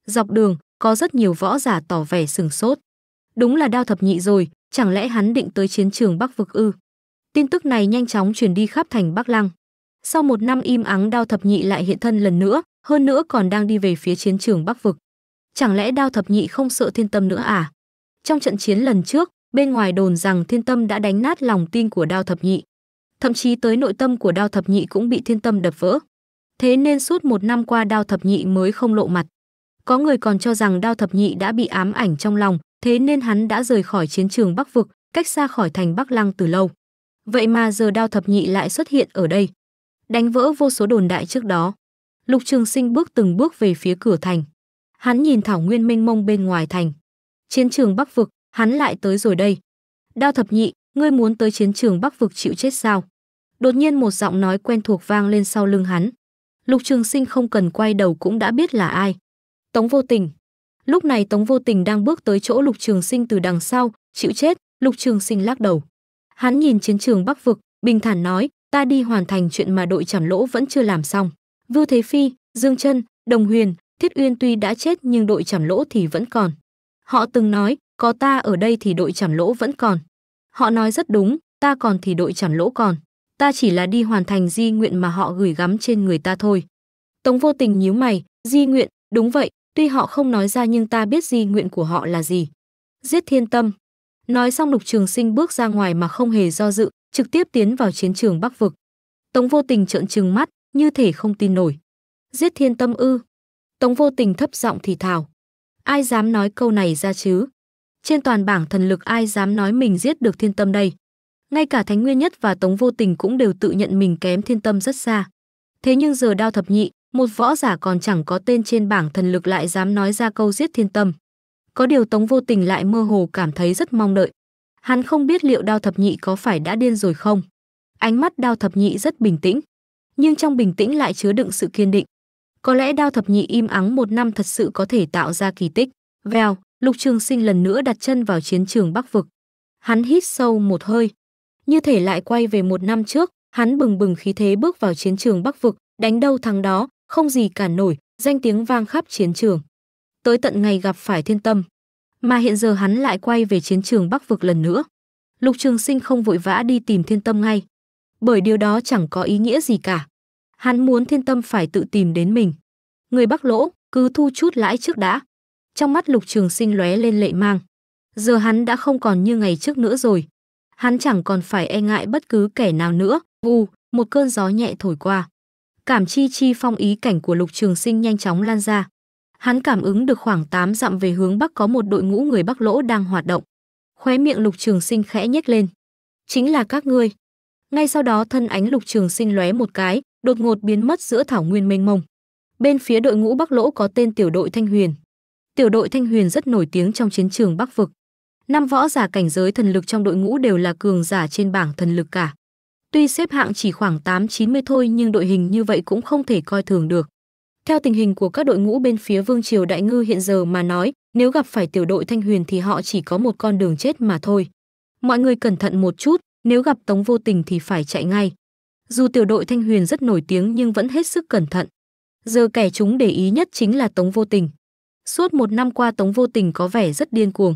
Dọc đường, có rất nhiều võ giả tỏ vẻ sừng sốt. Đúng là Đao Thập Nhị rồi, chẳng lẽ hắn định tới chiến trường Bắc vực ư? Tin tức này nhanh chóng truyền đi khắp thành Bắc Lăng. Sau một năm im ắng Đao Thập Nhị lại hiện thân lần nữa, hơn nữa còn đang đi về phía chiến trường Bắc vực. Chẳng lẽ Đao Thập Nhị không sợ Thiên Tâm nữa à? Trong trận chiến lần trước, bên ngoài đồn rằng Thiên Tâm đã đánh nát lòng tin của Đao Thập Nhị, thậm chí tới nội tâm của Đao Thập Nhị cũng bị Thiên Tâm đập vỡ. Thế nên suốt một năm qua Đao Thập Nhị mới không lộ mặt. Có người còn cho rằng Đao Thập Nhị đã bị ám ảnh trong lòng, thế nên hắn đã rời khỏi chiến trường Bắc vực, cách xa khỏi thành Bắc Lăng từ lâu. Vậy mà giờ đao thập nhị lại xuất hiện ở đây, đánh vỡ vô số đồn đại trước đó. Lục Trường Sinh bước từng bước về phía cửa thành. Hắn nhìn thảo nguyên mênh mông bên ngoài thành. Chiến trường Bắc vực, hắn lại tới rồi đây. Đao thập nhị, ngươi muốn tới chiến trường Bắc vực chịu chết sao? Đột nhiên một giọng nói quen thuộc vang lên sau lưng hắn. Lục Trường Sinh không cần quay đầu cũng đã biết là ai. Tống Vô Tình. Lúc này Tống Vô Tình đang bước tới chỗ Lục Trường Sinh từ đằng sau, chịu chết, Lục Trường Sinh lắc đầu. Hắn nhìn chiến trường Bắc vực, bình thản nói, ta đi hoàn thành chuyện mà đội chảm lỗ vẫn chưa làm xong. Vưu Thế Phi, Dương Chân, Đồng Huyền, Thiết Uyên tuy đã chết nhưng đội chảm lỗ thì vẫn còn. Họ từng nói, có ta ở đây thì đội chảm lỗ vẫn còn. Họ nói rất đúng, ta còn thì đội chảm lỗ còn. Ta chỉ là đi hoàn thành di nguyện mà họ gửi gắm trên người ta thôi. Tống vô tình nhíu mày, di nguyện, đúng vậy, Tuy họ không nói ra nhưng ta biết di nguyện của họ là gì. Giết thiên tâm. Nói xong lục trường sinh bước ra ngoài mà không hề do dự, trực tiếp tiến vào chiến trường Bắc Vực. Tống vô tình trợn trừng mắt, như thể không tin nổi. Giết thiên tâm ư. Tống vô tình thấp giọng thì thào. Ai dám nói câu này ra chứ? Trên toàn bảng thần lực ai dám nói mình giết được thiên tâm đây? Ngay cả Thánh Nguyên Nhất và Tống Vô Tình cũng đều tự nhận mình kém thiên tâm rất xa. Thế nhưng giờ đao thập nhị, một võ giả còn chẳng có tên trên bảng thần lực lại dám nói ra câu giết thiên tâm. Có điều Tống Vô Tình lại mơ hồ cảm thấy rất mong đợi. Hắn không biết liệu đao thập nhị có phải đã điên rồi không. Ánh mắt đao thập nhị rất bình tĩnh, nhưng trong bình tĩnh lại chứa đựng sự kiên định. Có lẽ đao thập nhị im ắng một năm thật sự có thể tạo ra kỳ tích. Vèo, Lục Trường Sinh lần nữa đặt chân vào chiến trường Bắc Vực. Hắn hít sâu một hơi. Như thể lại quay về một năm trước, hắn bừng bừng khí thế bước vào chiến trường Bắc Vực, đánh đâu thắng đó, không gì cả nổi, danh tiếng vang khắp chiến trường. Tới tận ngày gặp phải thiên tâm, mà hiện giờ hắn lại quay về chiến trường Bắc vực lần nữa. Lục Trường Sinh không vội vã đi tìm thiên tâm ngay, bởi điều đó chẳng có ý nghĩa gì cả. Hắn muốn thiên tâm phải tự tìm đến mình. Người Bắc lỗ, cứ thu chút lãi trước đã. Trong mắt Lục Trường Sinh lóe lên lệ mang. Giờ hắn đã không còn như ngày trước nữa rồi. Hắn chẳng còn phải e ngại bất cứ kẻ nào nữa. Vù, một cơn gió nhẹ thổi qua cảm chi chi phong ý cảnh của Lục Trường Sinh nhanh chóng lan ra. Hắn cảm ứng được khoảng 8 dặm về hướng bắc có một đội ngũ người Bắc Lỗ đang hoạt động. Khóe miệng Lục Trường Sinh khẽ nhếch lên. Chính là các ngươi. Ngay sau đó thân ánh Lục Trường Sinh lóe một cái, đột ngột biến mất giữa thảo nguyên mênh mông. Bên phía đội ngũ Bắc Lỗ có tên tiểu đội Thanh Huyền. Tiểu đội Thanh Huyền rất nổi tiếng trong chiến trường Bắc vực. Năm võ giả cảnh giới thần lực trong đội ngũ đều là cường giả trên bảng thần lực cả. Tuy xếp hạng chỉ khoảng 8-90 thôi nhưng đội hình như vậy cũng không thể coi thường được. Theo tình hình của các đội ngũ bên phía Vương Triều Đại Ngư hiện giờ mà nói, nếu gặp phải tiểu đội Thanh Huyền thì họ chỉ có một con đường chết mà thôi. Mọi người cẩn thận một chút, nếu gặp Tống Vô Tình thì phải chạy ngay. Dù tiểu đội Thanh Huyền rất nổi tiếng nhưng vẫn hết sức cẩn thận. Giờ kẻ chúng để ý nhất chính là Tống Vô Tình. Suốt một năm qua Tống Vô Tình có vẻ rất điên cuồng.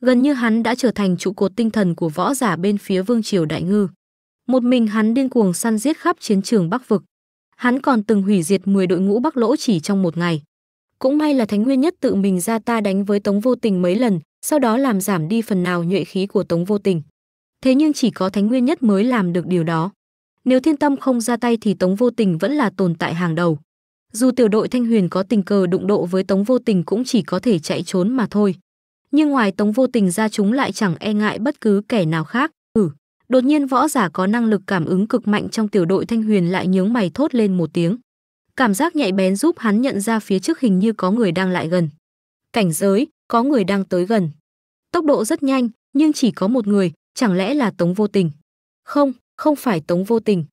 Gần như hắn đã trở thành trụ cột tinh thần của võ giả bên phía Vương Triều Đại Ngư. Một mình hắn điên cuồng săn giết khắp chiến trường Bắc vực. Hắn còn từng hủy diệt 10 đội ngũ Bắc Lỗ chỉ trong một ngày. Cũng may là Thánh Nguyên Nhất tự mình ra ta đánh với Tống Vô Tình mấy lần, sau đó làm giảm đi phần nào nhuệ khí của Tống Vô Tình. Thế nhưng chỉ có Thánh Nguyên Nhất mới làm được điều đó. Nếu Thiên Tâm không ra tay thì Tống Vô Tình vẫn là tồn tại hàng đầu. Dù tiểu đội Thanh Huyền có tình cờ đụng độ với Tống Vô Tình cũng chỉ có thể chạy trốn mà thôi. Nhưng ngoài Tống Vô Tình ra chúng lại chẳng e ngại bất cứ kẻ nào khác. Ừ. Đột nhiên võ giả có năng lực cảm ứng cực mạnh trong tiểu đội Thanh Huyền lại nhướng mày thốt lên một tiếng. Cảm giác nhạy bén giúp hắn nhận ra phía trước hình như có người đang lại gần. Cảnh giới, có người đang tới gần. Tốc độ rất nhanh, nhưng chỉ có một người, chẳng lẽ là Tống Vô Tình? Không, không phải Tống Vô Tình.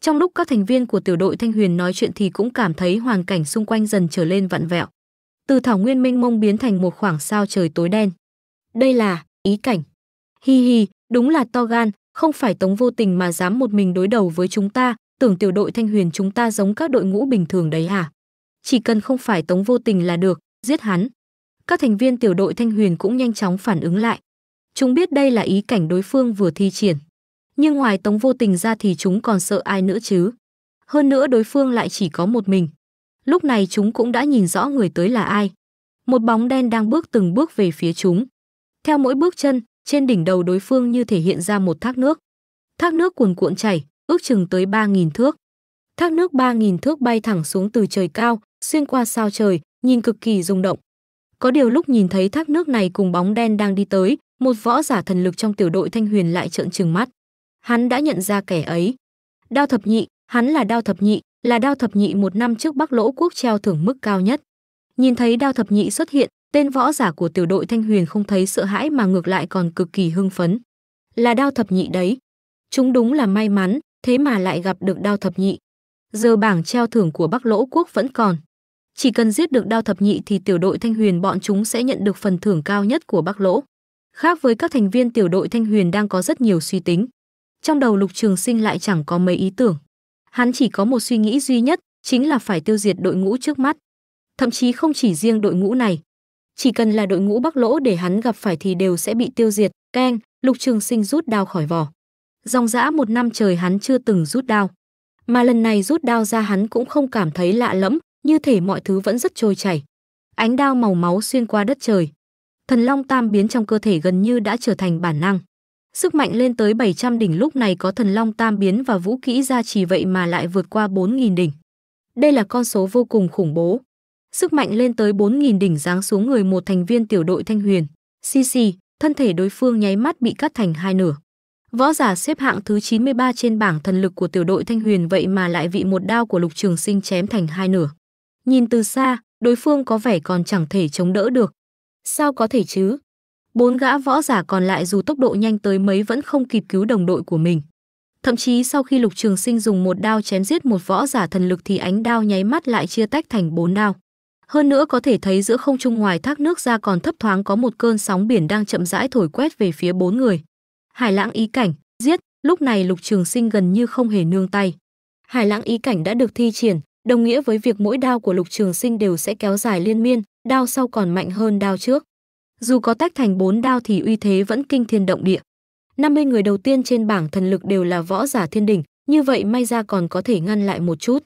Trong lúc các thành viên của tiểu đội Thanh Huyền nói chuyện thì cũng cảm thấy hoàn cảnh xung quanh dần trở lên vặn vẹo. Từ thảo nguyên mênh mông biến thành một khoảng sao trời tối đen. Đây là ý cảnh. Hi hi, đúng là to gan, không phải Tống Vô Tình mà dám một mình đối đầu với chúng ta, tưởng tiểu đội Thanh Huyền chúng ta giống các đội ngũ bình thường đấy hả? Chỉ cần không phải Tống Vô Tình là được, giết hắn. Các thành viên tiểu đội Thanh Huyền cũng nhanh chóng phản ứng lại. Chúng biết đây là ý cảnh đối phương vừa thi triển. Nhưng ngoài Tống Vô Tình ra thì chúng còn sợ ai nữa chứ? Hơn nữa đối phương lại chỉ có một mình. Lúc này chúng cũng đã nhìn rõ người tới là ai. Một bóng đen đang bước từng bước về phía chúng. Theo mỗi bước chân, trên đỉnh đầu đối phương như thể hiện ra một thác nước. Thác nước cuồn cuộn chảy, ước chừng tới 3.000 thước. Thác nước 3.000 thước bay thẳng xuống từ trời cao, xuyên qua sao trời, nhìn cực kỳ rung động. Có điều lúc nhìn thấy thác nước này cùng bóng đen đang đi tới, một võ giả thần lực trong tiểu đội Thanh Huyền lại trợn trừng mắt. Hắn đã nhận ra kẻ ấy. Đao thập nhị, hắn là đao thập nhị, là đao thập nhị một năm trước Bắc Lỗ quốc treo thưởng mức cao nhất. Nhìn thấy đao thập nhị xuất hiện, Tên võ giả của tiểu đội Thanh Huyền không thấy sợ hãi mà ngược lại còn cực kỳ hưng phấn. Là đao thập nhị đấy. Chúng đúng là may mắn, thế mà lại gặp được đao thập nhị. Giờ bảng treo thưởng của Bắc Lỗ Quốc vẫn còn. Chỉ cần giết được đao thập nhị thì tiểu đội Thanh Huyền bọn chúng sẽ nhận được phần thưởng cao nhất của Bắc Lỗ. Khác với các thành viên tiểu đội Thanh Huyền đang có rất nhiều suy tính. Trong đầu Lục Trường Sinh lại chẳng có mấy ý tưởng. Hắn chỉ có một suy nghĩ duy nhất, chính là phải tiêu diệt đội ngũ trước mắt. Thậm chí không chỉ riêng đội ngũ này, chỉ cần là đội ngũ Bắc Lỗ để hắn gặp phải thì đều sẽ bị tiêu diệt. Keng, Lục Trường Sinh rút đao khỏi vỏ. Dòng dã một năm trời hắn chưa từng rút đao, mà lần này rút đao ra hắn cũng không cảm thấy lạ lẫm, như thể mọi thứ vẫn rất trôi chảy. Ánh đao màu máu xuyên qua đất trời. Thần Long Tam biến trong cơ thể gần như đã trở thành bản năng. Sức mạnh lên tới 700 đỉnh lúc này có Thần Long Tam biến và vũ kỹ ra chỉ vậy mà lại vượt qua 4000 đỉnh. Đây là con số vô cùng khủng bố sức mạnh lên tới 4.000 đỉnh giáng xuống người một thành viên tiểu đội Thanh Huyền. Xì xì, thân thể đối phương nháy mắt bị cắt thành hai nửa. Võ giả xếp hạng thứ 93 trên bảng thần lực của tiểu đội Thanh Huyền vậy mà lại bị một đao của Lục Trường Sinh chém thành hai nửa. Nhìn từ xa, đối phương có vẻ còn chẳng thể chống đỡ được. Sao có thể chứ? Bốn gã võ giả còn lại dù tốc độ nhanh tới mấy vẫn không kịp cứu đồng đội của mình. Thậm chí sau khi Lục Trường Sinh dùng một đao chém giết một võ giả thần lực thì ánh đao nháy mắt lại chia tách thành bốn đao. Hơn nữa có thể thấy giữa không trung ngoài thác nước ra còn thấp thoáng có một cơn sóng biển đang chậm rãi thổi quét về phía bốn người. Hải lãng ý cảnh, giết, lúc này lục trường sinh gần như không hề nương tay. Hải lãng ý cảnh đã được thi triển, đồng nghĩa với việc mỗi đao của lục trường sinh đều sẽ kéo dài liên miên, đao sau còn mạnh hơn đao trước. Dù có tách thành bốn đao thì uy thế vẫn kinh thiên động địa. 50 người đầu tiên trên bảng thần lực đều là võ giả thiên đỉnh, như vậy may ra còn có thể ngăn lại một chút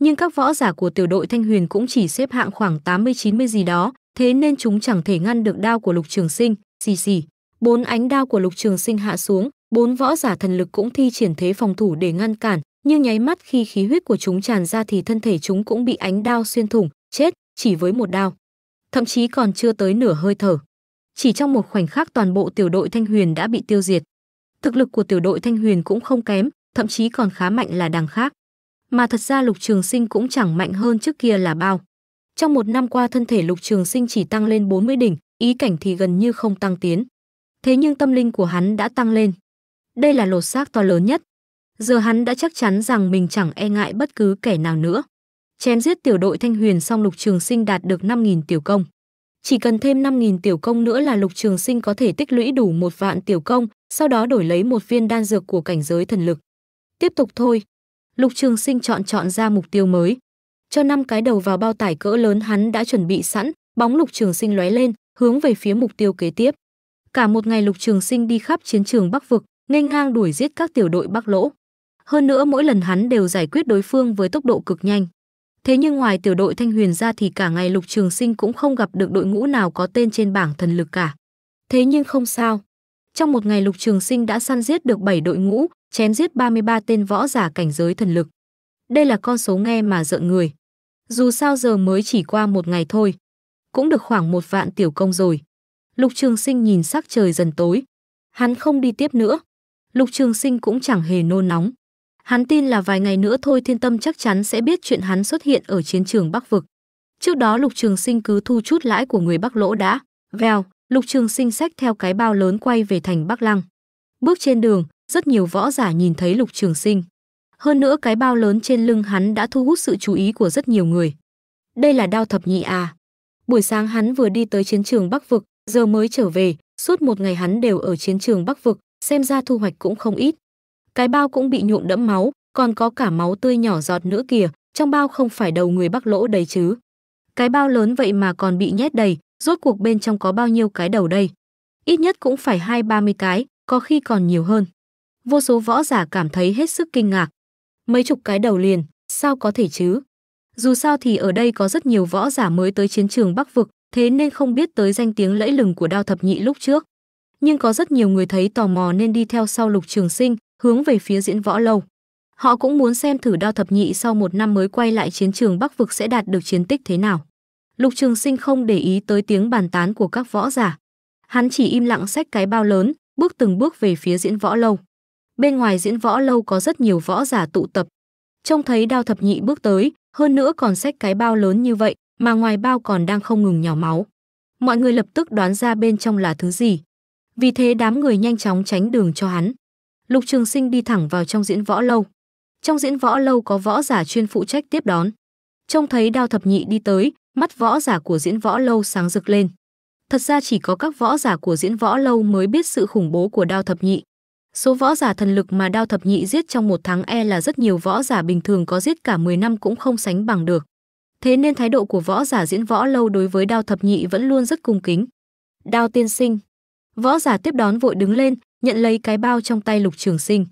nhưng các võ giả của tiểu đội Thanh Huyền cũng chỉ xếp hạng khoảng 80-90 gì đó, thế nên chúng chẳng thể ngăn được đao của Lục Trường Sinh, xì xì. Bốn ánh đao của Lục Trường Sinh hạ xuống, bốn võ giả thần lực cũng thi triển thế phòng thủ để ngăn cản, nhưng nháy mắt khi khí huyết của chúng tràn ra thì thân thể chúng cũng bị ánh đao xuyên thủng, chết chỉ với một đao. Thậm chí còn chưa tới nửa hơi thở. Chỉ trong một khoảnh khắc toàn bộ tiểu đội Thanh Huyền đã bị tiêu diệt. Thực lực của tiểu đội Thanh Huyền cũng không kém, thậm chí còn khá mạnh là đằng khác. Mà thật ra Lục Trường Sinh cũng chẳng mạnh hơn trước kia là bao. Trong một năm qua thân thể Lục Trường Sinh chỉ tăng lên 40 đỉnh, ý cảnh thì gần như không tăng tiến. Thế nhưng tâm linh của hắn đã tăng lên. Đây là lột xác to lớn nhất. Giờ hắn đã chắc chắn rằng mình chẳng e ngại bất cứ kẻ nào nữa. Chém giết tiểu đội Thanh Huyền xong Lục Trường Sinh đạt được 5.000 tiểu công. Chỉ cần thêm 5.000 tiểu công nữa là Lục Trường Sinh có thể tích lũy đủ một vạn tiểu công, sau đó đổi lấy một viên đan dược của cảnh giới thần lực. Tiếp tục thôi, Lục Trường Sinh chọn chọn ra mục tiêu mới. Cho năm cái đầu vào bao tải cỡ lớn hắn đã chuẩn bị sẵn, bóng Lục Trường Sinh lóe lên, hướng về phía mục tiêu kế tiếp. Cả một ngày Lục Trường Sinh đi khắp chiến trường Bắc vực, nghênh ngang đuổi giết các tiểu đội Bắc Lỗ. Hơn nữa mỗi lần hắn đều giải quyết đối phương với tốc độ cực nhanh. Thế nhưng ngoài tiểu đội Thanh Huyền ra thì cả ngày Lục Trường Sinh cũng không gặp được đội ngũ nào có tên trên bảng thần lực cả. Thế nhưng không sao. Trong một ngày Lục Trường Sinh đã săn giết được 7 đội ngũ, chém giết 33 tên võ giả cảnh giới thần lực. Đây là con số nghe mà rợn người. Dù sao giờ mới chỉ qua một ngày thôi, cũng được khoảng một vạn tiểu công rồi. Lục Trường Sinh nhìn sắc trời dần tối, hắn không đi tiếp nữa. Lục Trường Sinh cũng chẳng hề nôn nóng. Hắn tin là vài ngày nữa thôi Thiên Tâm chắc chắn sẽ biết chuyện hắn xuất hiện ở chiến trường Bắc Vực. Trước đó Lục Trường Sinh cứ thu chút lãi của người Bắc Lỗ đã. Vèo, Lục Trường Sinh xách theo cái bao lớn quay về thành Bắc Lăng. Bước trên đường, rất nhiều võ giả nhìn thấy Lục Trường Sinh. Hơn nữa cái bao lớn trên lưng hắn đã thu hút sự chú ý của rất nhiều người. Đây là đao thập nhị à? Buổi sáng hắn vừa đi tới chiến trường Bắc vực, giờ mới trở về, suốt một ngày hắn đều ở chiến trường Bắc vực, xem ra thu hoạch cũng không ít. Cái bao cũng bị nhuộm đẫm máu, còn có cả máu tươi nhỏ giọt nữa kìa, trong bao không phải đầu người Bắc Lỗ đầy chứ? Cái bao lớn vậy mà còn bị nhét đầy, rốt cuộc bên trong có bao nhiêu cái đầu đây? Ít nhất cũng phải hai ba mươi cái, có khi còn nhiều hơn vô số võ giả cảm thấy hết sức kinh ngạc. Mấy chục cái đầu liền, sao có thể chứ? Dù sao thì ở đây có rất nhiều võ giả mới tới chiến trường Bắc Vực, thế nên không biết tới danh tiếng lẫy lừng của đao thập nhị lúc trước. Nhưng có rất nhiều người thấy tò mò nên đi theo sau lục trường sinh, hướng về phía diễn võ lâu. Họ cũng muốn xem thử đao thập nhị sau một năm mới quay lại chiến trường Bắc Vực sẽ đạt được chiến tích thế nào. Lục trường sinh không để ý tới tiếng bàn tán của các võ giả. Hắn chỉ im lặng xách cái bao lớn, bước từng bước về phía diễn võ lâu bên ngoài diễn võ lâu có rất nhiều võ giả tụ tập. Trông thấy đao thập nhị bước tới, hơn nữa còn xách cái bao lớn như vậy, mà ngoài bao còn đang không ngừng nhỏ máu. Mọi người lập tức đoán ra bên trong là thứ gì. Vì thế đám người nhanh chóng tránh đường cho hắn. Lục Trường Sinh đi thẳng vào trong diễn võ lâu. Trong diễn võ lâu có võ giả chuyên phụ trách tiếp đón. Trông thấy Đao Thập Nhị đi tới, mắt võ giả của diễn võ lâu sáng rực lên. Thật ra chỉ có các võ giả của diễn võ lâu mới biết sự khủng bố của Đao Thập Nhị, Số võ giả thần lực mà đao thập nhị giết trong một tháng e là rất nhiều võ giả bình thường có giết cả 10 năm cũng không sánh bằng được. Thế nên thái độ của võ giả diễn võ lâu đối với đao thập nhị vẫn luôn rất cung kính. Đao tiên sinh. Võ giả tiếp đón vội đứng lên, nhận lấy cái bao trong tay lục trường sinh.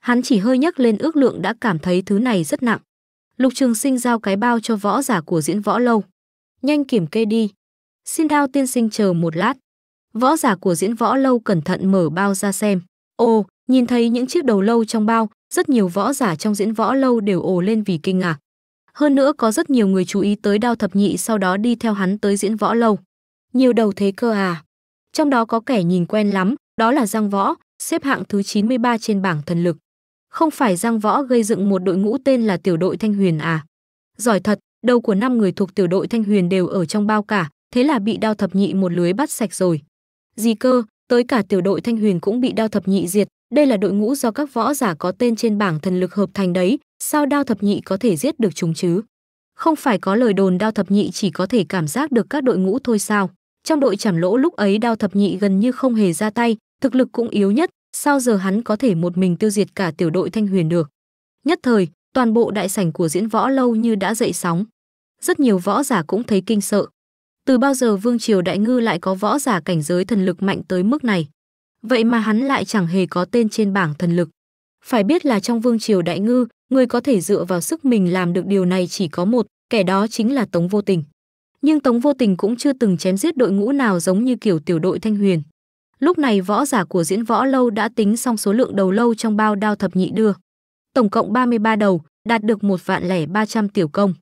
Hắn chỉ hơi nhấc lên ước lượng đã cảm thấy thứ này rất nặng. Lục trường sinh giao cái bao cho võ giả của diễn võ lâu. Nhanh kiểm kê đi. Xin đao tiên sinh chờ một lát. Võ giả của diễn võ lâu cẩn thận mở bao ra xem. Ồ, nhìn thấy những chiếc đầu lâu trong bao, rất nhiều võ giả trong diễn võ lâu đều ồ lên vì kinh ngạc. Hơn nữa có rất nhiều người chú ý tới đao thập nhị sau đó đi theo hắn tới diễn võ lâu. Nhiều đầu thế cơ à? Trong đó có kẻ nhìn quen lắm, đó là Giang Võ, xếp hạng thứ 93 trên bảng thần lực. Không phải Giang Võ gây dựng một đội ngũ tên là tiểu đội Thanh Huyền à? Giỏi thật, đầu của năm người thuộc tiểu đội Thanh Huyền đều ở trong bao cả, thế là bị đao thập nhị một lưới bắt sạch rồi. Gì cơ, tới cả tiểu đội Thanh Huyền cũng bị đao thập nhị diệt, đây là đội ngũ do các võ giả có tên trên bảng thần lực hợp thành đấy, sao đao thập nhị có thể giết được chúng chứ? Không phải có lời đồn đao thập nhị chỉ có thể cảm giác được các đội ngũ thôi sao? Trong đội chảm lỗ lúc ấy đao thập nhị gần như không hề ra tay, thực lực cũng yếu nhất, sao giờ hắn có thể một mình tiêu diệt cả tiểu đội Thanh Huyền được? Nhất thời, toàn bộ đại sảnh của diễn võ lâu như đã dậy sóng. Rất nhiều võ giả cũng thấy kinh sợ, từ bao giờ Vương Triều Đại Ngư lại có võ giả cảnh giới thần lực mạnh tới mức này? Vậy mà hắn lại chẳng hề có tên trên bảng thần lực. Phải biết là trong Vương Triều Đại Ngư, người có thể dựa vào sức mình làm được điều này chỉ có một, kẻ đó chính là Tống Vô Tình. Nhưng Tống Vô Tình cũng chưa từng chém giết đội ngũ nào giống như kiểu tiểu đội Thanh Huyền. Lúc này võ giả của diễn võ lâu đã tính xong số lượng đầu lâu trong bao đao thập nhị đưa. Tổng cộng 33 đầu, đạt được một vạn lẻ 300 tiểu công.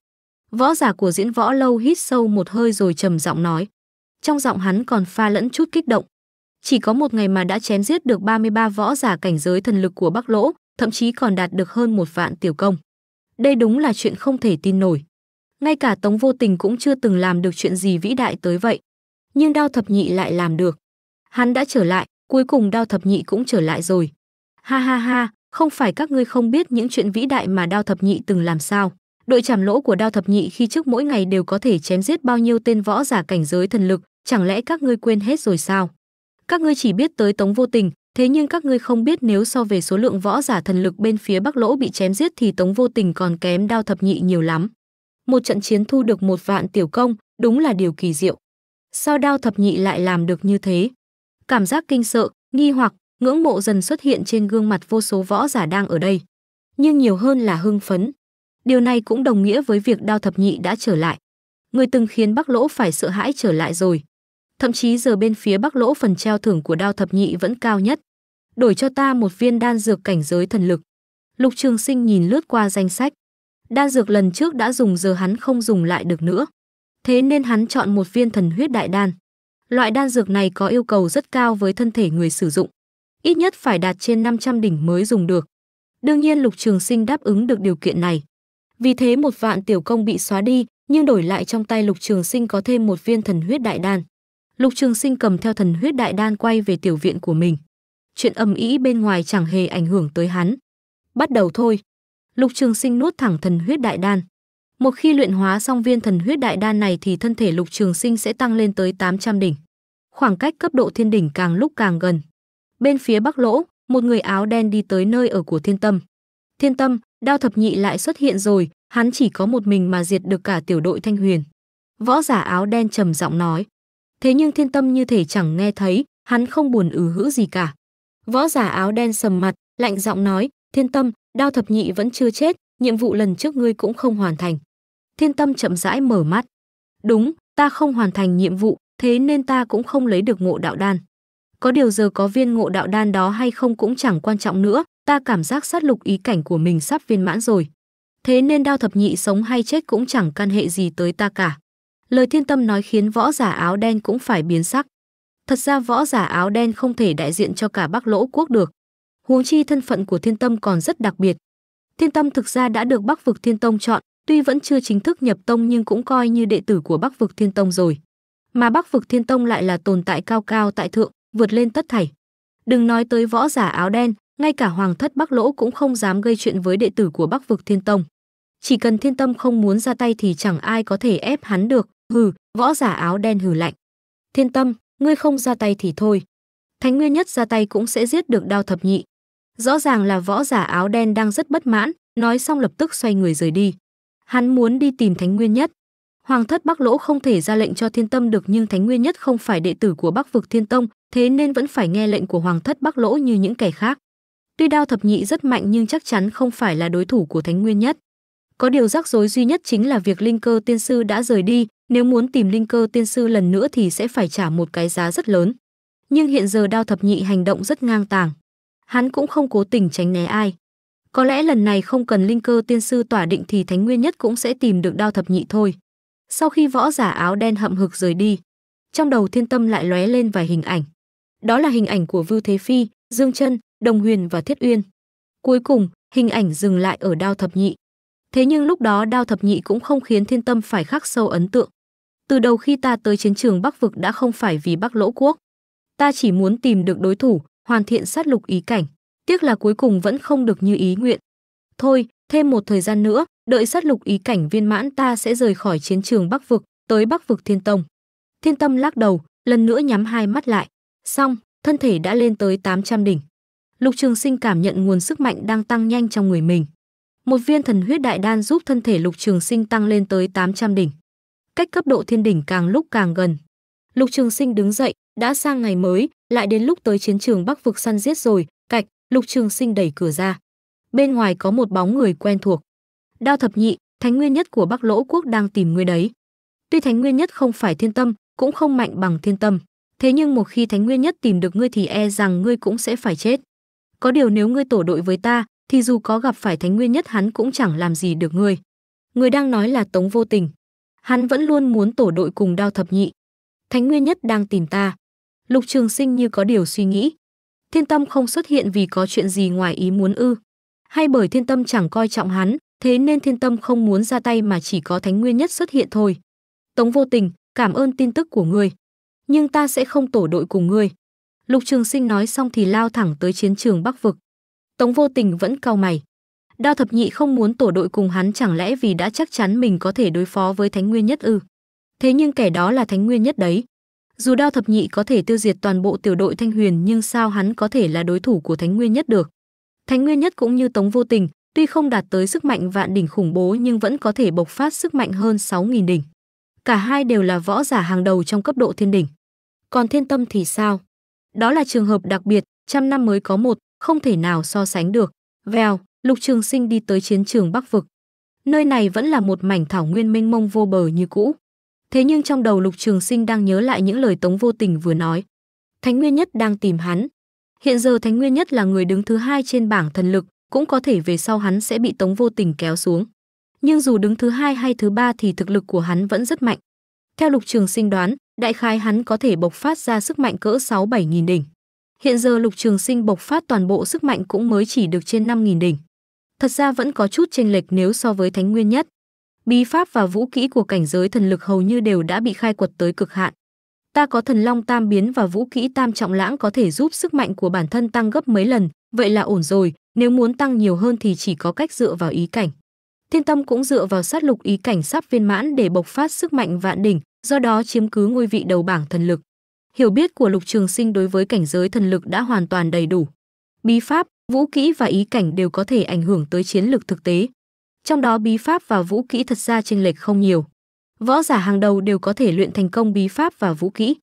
Võ giả của diễn võ lâu hít sâu một hơi rồi trầm giọng nói. Trong giọng hắn còn pha lẫn chút kích động. Chỉ có một ngày mà đã chém giết được 33 võ giả cảnh giới thần lực của Bắc Lỗ, thậm chí còn đạt được hơn một vạn tiểu công. Đây đúng là chuyện không thể tin nổi. Ngay cả Tống Vô Tình cũng chưa từng làm được chuyện gì vĩ đại tới vậy. Nhưng Đao Thập Nhị lại làm được. Hắn đã trở lại, cuối cùng Đao Thập Nhị cũng trở lại rồi. Ha ha ha, không phải các ngươi không biết những chuyện vĩ đại mà Đao Thập Nhị từng làm sao đội chảm lỗ của đao thập nhị khi trước mỗi ngày đều có thể chém giết bao nhiêu tên võ giả cảnh giới thần lực chẳng lẽ các ngươi quên hết rồi sao các ngươi chỉ biết tới tống vô tình thế nhưng các ngươi không biết nếu so về số lượng võ giả thần lực bên phía bắc lỗ bị chém giết thì tống vô tình còn kém đao thập nhị nhiều lắm một trận chiến thu được một vạn tiểu công đúng là điều kỳ diệu sao đao thập nhị lại làm được như thế cảm giác kinh sợ nghi hoặc ngưỡng mộ dần xuất hiện trên gương mặt vô số võ giả đang ở đây nhưng nhiều hơn là hưng phấn Điều này cũng đồng nghĩa với việc Đao Thập Nhị đã trở lại. Người từng khiến Bắc Lỗ phải sợ hãi trở lại rồi. Thậm chí giờ bên phía Bắc Lỗ phần treo thưởng của Đao Thập Nhị vẫn cao nhất. Đổi cho ta một viên đan dược cảnh giới thần lực. Lục Trường Sinh nhìn lướt qua danh sách. Đan dược lần trước đã dùng giờ hắn không dùng lại được nữa. Thế nên hắn chọn một viên thần huyết đại đan. Loại đan dược này có yêu cầu rất cao với thân thể người sử dụng. Ít nhất phải đạt trên 500 đỉnh mới dùng được. Đương nhiên Lục Trường Sinh đáp ứng được điều kiện này. Vì thế một vạn tiểu công bị xóa đi, nhưng đổi lại trong tay Lục Trường Sinh có thêm một viên thần huyết đại đan. Lục Trường Sinh cầm theo thần huyết đại đan quay về tiểu viện của mình. Chuyện âm ĩ bên ngoài chẳng hề ảnh hưởng tới hắn. Bắt đầu thôi. Lục Trường Sinh nuốt thẳng thần huyết đại đan. Một khi luyện hóa xong viên thần huyết đại đan này thì thân thể Lục Trường Sinh sẽ tăng lên tới 800 đỉnh. Khoảng cách cấp độ thiên đỉnh càng lúc càng gần. Bên phía Bắc Lỗ, một người áo đen đi tới nơi ở của Thiên Tâm. Thiên Tâm, Đao thập nhị lại xuất hiện rồi, hắn chỉ có một mình mà diệt được cả tiểu đội Thanh Huyền. Võ giả áo đen trầm giọng nói. Thế nhưng thiên tâm như thể chẳng nghe thấy, hắn không buồn ừ hữ gì cả. Võ giả áo đen sầm mặt, lạnh giọng nói, thiên tâm, đao thập nhị vẫn chưa chết, nhiệm vụ lần trước ngươi cũng không hoàn thành. Thiên tâm chậm rãi mở mắt. Đúng, ta không hoàn thành nhiệm vụ, thế nên ta cũng không lấy được ngộ đạo đan. Có điều giờ có viên ngộ đạo đan đó hay không cũng chẳng quan trọng nữa, ta cảm giác sát lục ý cảnh của mình sắp viên mãn rồi. Thế nên đao thập nhị sống hay chết cũng chẳng căn hệ gì tới ta cả. Lời thiên tâm nói khiến võ giả áo đen cũng phải biến sắc. Thật ra võ giả áo đen không thể đại diện cho cả Bắc Lỗ quốc được. Huống chi thân phận của thiên tâm còn rất đặc biệt. Thiên tâm thực ra đã được Bắc vực thiên tông chọn, tuy vẫn chưa chính thức nhập tông nhưng cũng coi như đệ tử của Bắc vực thiên tông rồi. Mà Bắc vực thiên tông lại là tồn tại cao cao tại thượng, vượt lên tất thảy. Đừng nói tới võ giả áo đen, ngay cả hoàng thất Bắc Lỗ cũng không dám gây chuyện với đệ tử của Bắc vực Thiên Tông. Chỉ cần Thiên Tâm không muốn ra tay thì chẳng ai có thể ép hắn được, hừ, võ giả áo đen hừ lạnh. Thiên Tâm, ngươi không ra tay thì thôi. Thánh Nguyên Nhất ra tay cũng sẽ giết được đao thập nhị. Rõ ràng là võ giả áo đen đang rất bất mãn, nói xong lập tức xoay người rời đi. Hắn muốn đi tìm Thánh Nguyên Nhất. Hoàng thất Bắc Lỗ không thể ra lệnh cho Thiên Tâm được nhưng Thánh Nguyên Nhất không phải đệ tử của Bắc vực Thiên Tông, thế nên vẫn phải nghe lệnh của Hoàng thất Bắc Lỗ như những kẻ khác. Tuy đao thập nhị rất mạnh nhưng chắc chắn không phải là đối thủ của Thánh Nguyên nhất. Có điều rắc rối duy nhất chính là việc linh cơ tiên sư đã rời đi, nếu muốn tìm linh cơ tiên sư lần nữa thì sẽ phải trả một cái giá rất lớn. Nhưng hiện giờ đao thập nhị hành động rất ngang tàng. Hắn cũng không cố tình tránh né ai. Có lẽ lần này không cần linh cơ tiên sư tỏa định thì Thánh Nguyên nhất cũng sẽ tìm được đao thập nhị thôi. Sau khi võ giả áo đen hậm hực rời đi, trong đầu thiên tâm lại lóe lên vài hình ảnh. Đó là hình ảnh của Vưu Thế Phi, Dương Chân, Đồng Huyền và Thiết Uyên. Cuối cùng, hình ảnh dừng lại ở Đao Thập Nhị. Thế nhưng lúc đó Đao Thập Nhị cũng không khiến Thiên Tâm phải khắc sâu ấn tượng. Từ đầu khi ta tới chiến trường Bắc vực đã không phải vì Bắc Lỗ quốc, ta chỉ muốn tìm được đối thủ, hoàn thiện sát lục ý cảnh, tiếc là cuối cùng vẫn không được như ý nguyện. Thôi, thêm một thời gian nữa, đợi sát lục ý cảnh viên mãn ta sẽ rời khỏi chiến trường Bắc vực, tới Bắc vực Thiên Tông. Thiên Tâm lắc đầu, lần nữa nhắm hai mắt lại. Xong, thân thể đã lên tới 800 đỉnh. Lục Trường Sinh cảm nhận nguồn sức mạnh đang tăng nhanh trong người mình. Một viên thần huyết đại đan giúp thân thể Lục Trường Sinh tăng lên tới 800 đỉnh. Cách cấp độ thiên đỉnh càng lúc càng gần. Lục Trường Sinh đứng dậy, đã sang ngày mới, lại đến lúc tới chiến trường Bắc vực săn giết rồi, cạch, Lục Trường Sinh đẩy cửa ra. Bên ngoài có một bóng người quen thuộc. Đao thập nhị, thánh nguyên nhất của Bắc Lỗ quốc đang tìm ngươi đấy. Tuy thánh nguyên nhất không phải thiên tâm, cũng không mạnh bằng thiên tâm, thế nhưng một khi thánh nguyên nhất tìm được ngươi thì e rằng ngươi cũng sẽ phải chết có điều nếu ngươi tổ đội với ta, thì dù có gặp phải thánh nguyên nhất hắn cũng chẳng làm gì được ngươi. Người đang nói là Tống Vô Tình. Hắn vẫn luôn muốn tổ đội cùng Đao Thập Nhị. Thánh nguyên nhất đang tìm ta. Lục Trường Sinh như có điều suy nghĩ. Thiên Tâm không xuất hiện vì có chuyện gì ngoài ý muốn ư? Hay bởi Thiên Tâm chẳng coi trọng hắn, thế nên Thiên Tâm không muốn ra tay mà chỉ có Thánh Nguyên Nhất xuất hiện thôi. Tống Vô Tình, cảm ơn tin tức của ngươi, nhưng ta sẽ không tổ đội cùng ngươi. Lục Trường Sinh nói xong thì lao thẳng tới chiến trường Bắc vực. Tống Vô Tình vẫn cau mày. Đao thập nhị không muốn tổ đội cùng hắn chẳng lẽ vì đã chắc chắn mình có thể đối phó với Thánh Nguyên nhất ư? Thế nhưng kẻ đó là Thánh Nguyên nhất đấy. Dù Đao thập nhị có thể tiêu diệt toàn bộ tiểu đội Thanh Huyền nhưng sao hắn có thể là đối thủ của Thánh Nguyên nhất được? Thánh Nguyên nhất cũng như Tống Vô Tình, tuy không đạt tới sức mạnh vạn đỉnh khủng bố nhưng vẫn có thể bộc phát sức mạnh hơn 6000 đỉnh. Cả hai đều là võ giả hàng đầu trong cấp độ thiên đỉnh. Còn Thiên Tâm thì sao? Đó là trường hợp đặc biệt, trăm năm mới có một, không thể nào so sánh được. Vèo, Lục Trường Sinh đi tới chiến trường Bắc Vực. Nơi này vẫn là một mảnh thảo nguyên mênh mông vô bờ như cũ. Thế nhưng trong đầu Lục Trường Sinh đang nhớ lại những lời Tống Vô Tình vừa nói. Thánh Nguyên Nhất đang tìm hắn. Hiện giờ Thánh Nguyên Nhất là người đứng thứ hai trên bảng thần lực, cũng có thể về sau hắn sẽ bị Tống Vô Tình kéo xuống. Nhưng dù đứng thứ hai hay thứ ba thì thực lực của hắn vẫn rất mạnh. Theo Lục Trường Sinh đoán, đại khái hắn có thể bộc phát ra sức mạnh cỡ 6-7 nghìn đỉnh. Hiện giờ Lục Trường Sinh bộc phát toàn bộ sức mạnh cũng mới chỉ được trên 5 nghìn đỉnh. Thật ra vẫn có chút chênh lệch nếu so với Thánh Nguyên nhất. Bí pháp và vũ kỹ của cảnh giới thần lực hầu như đều đã bị khai quật tới cực hạn. Ta có thần long tam biến và vũ kỹ tam trọng lãng có thể giúp sức mạnh của bản thân tăng gấp mấy lần, vậy là ổn rồi, nếu muốn tăng nhiều hơn thì chỉ có cách dựa vào ý cảnh. Thiên Tâm cũng dựa vào sát lục ý cảnh sắp viên mãn để bộc phát sức mạnh vạn đỉnh, do đó chiếm cứ ngôi vị đầu bảng thần lực. Hiểu biết của Lục Trường Sinh đối với cảnh giới thần lực đã hoàn toàn đầy đủ. Bí pháp, vũ kỹ và ý cảnh đều có thể ảnh hưởng tới chiến lực thực tế. Trong đó bí pháp và vũ kỹ thật ra chênh lệch không nhiều. Võ giả hàng đầu đều có thể luyện thành công bí pháp và vũ kỹ,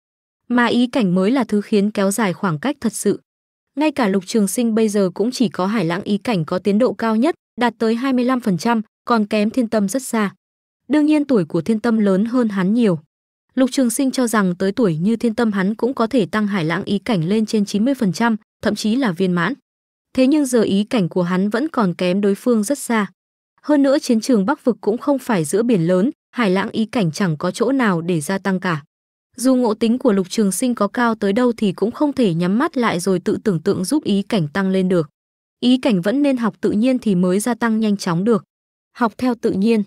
mà ý cảnh mới là thứ khiến kéo dài khoảng cách thật sự. Ngay cả Lục Trường Sinh bây giờ cũng chỉ có Hải Lãng ý cảnh có tiến độ cao nhất, đạt tới 25%, còn kém Thiên Tâm rất xa. Đương nhiên tuổi của Thiên Tâm lớn hơn hắn nhiều Lục Trường Sinh cho rằng tới tuổi như Thiên Tâm hắn cũng có thể tăng Hải Lãng ý cảnh lên trên 90%, thậm chí là viên mãn. Thế nhưng giờ ý cảnh của hắn vẫn còn kém đối phương rất xa. Hơn nữa chiến trường Bắc vực cũng không phải giữa biển lớn, Hải Lãng ý cảnh chẳng có chỗ nào để gia tăng cả. Dù ngộ tính của Lục Trường Sinh có cao tới đâu thì cũng không thể nhắm mắt lại rồi tự tưởng tượng giúp ý cảnh tăng lên được. Ý cảnh vẫn nên học tự nhiên thì mới gia tăng nhanh chóng được. Học theo tự nhiên.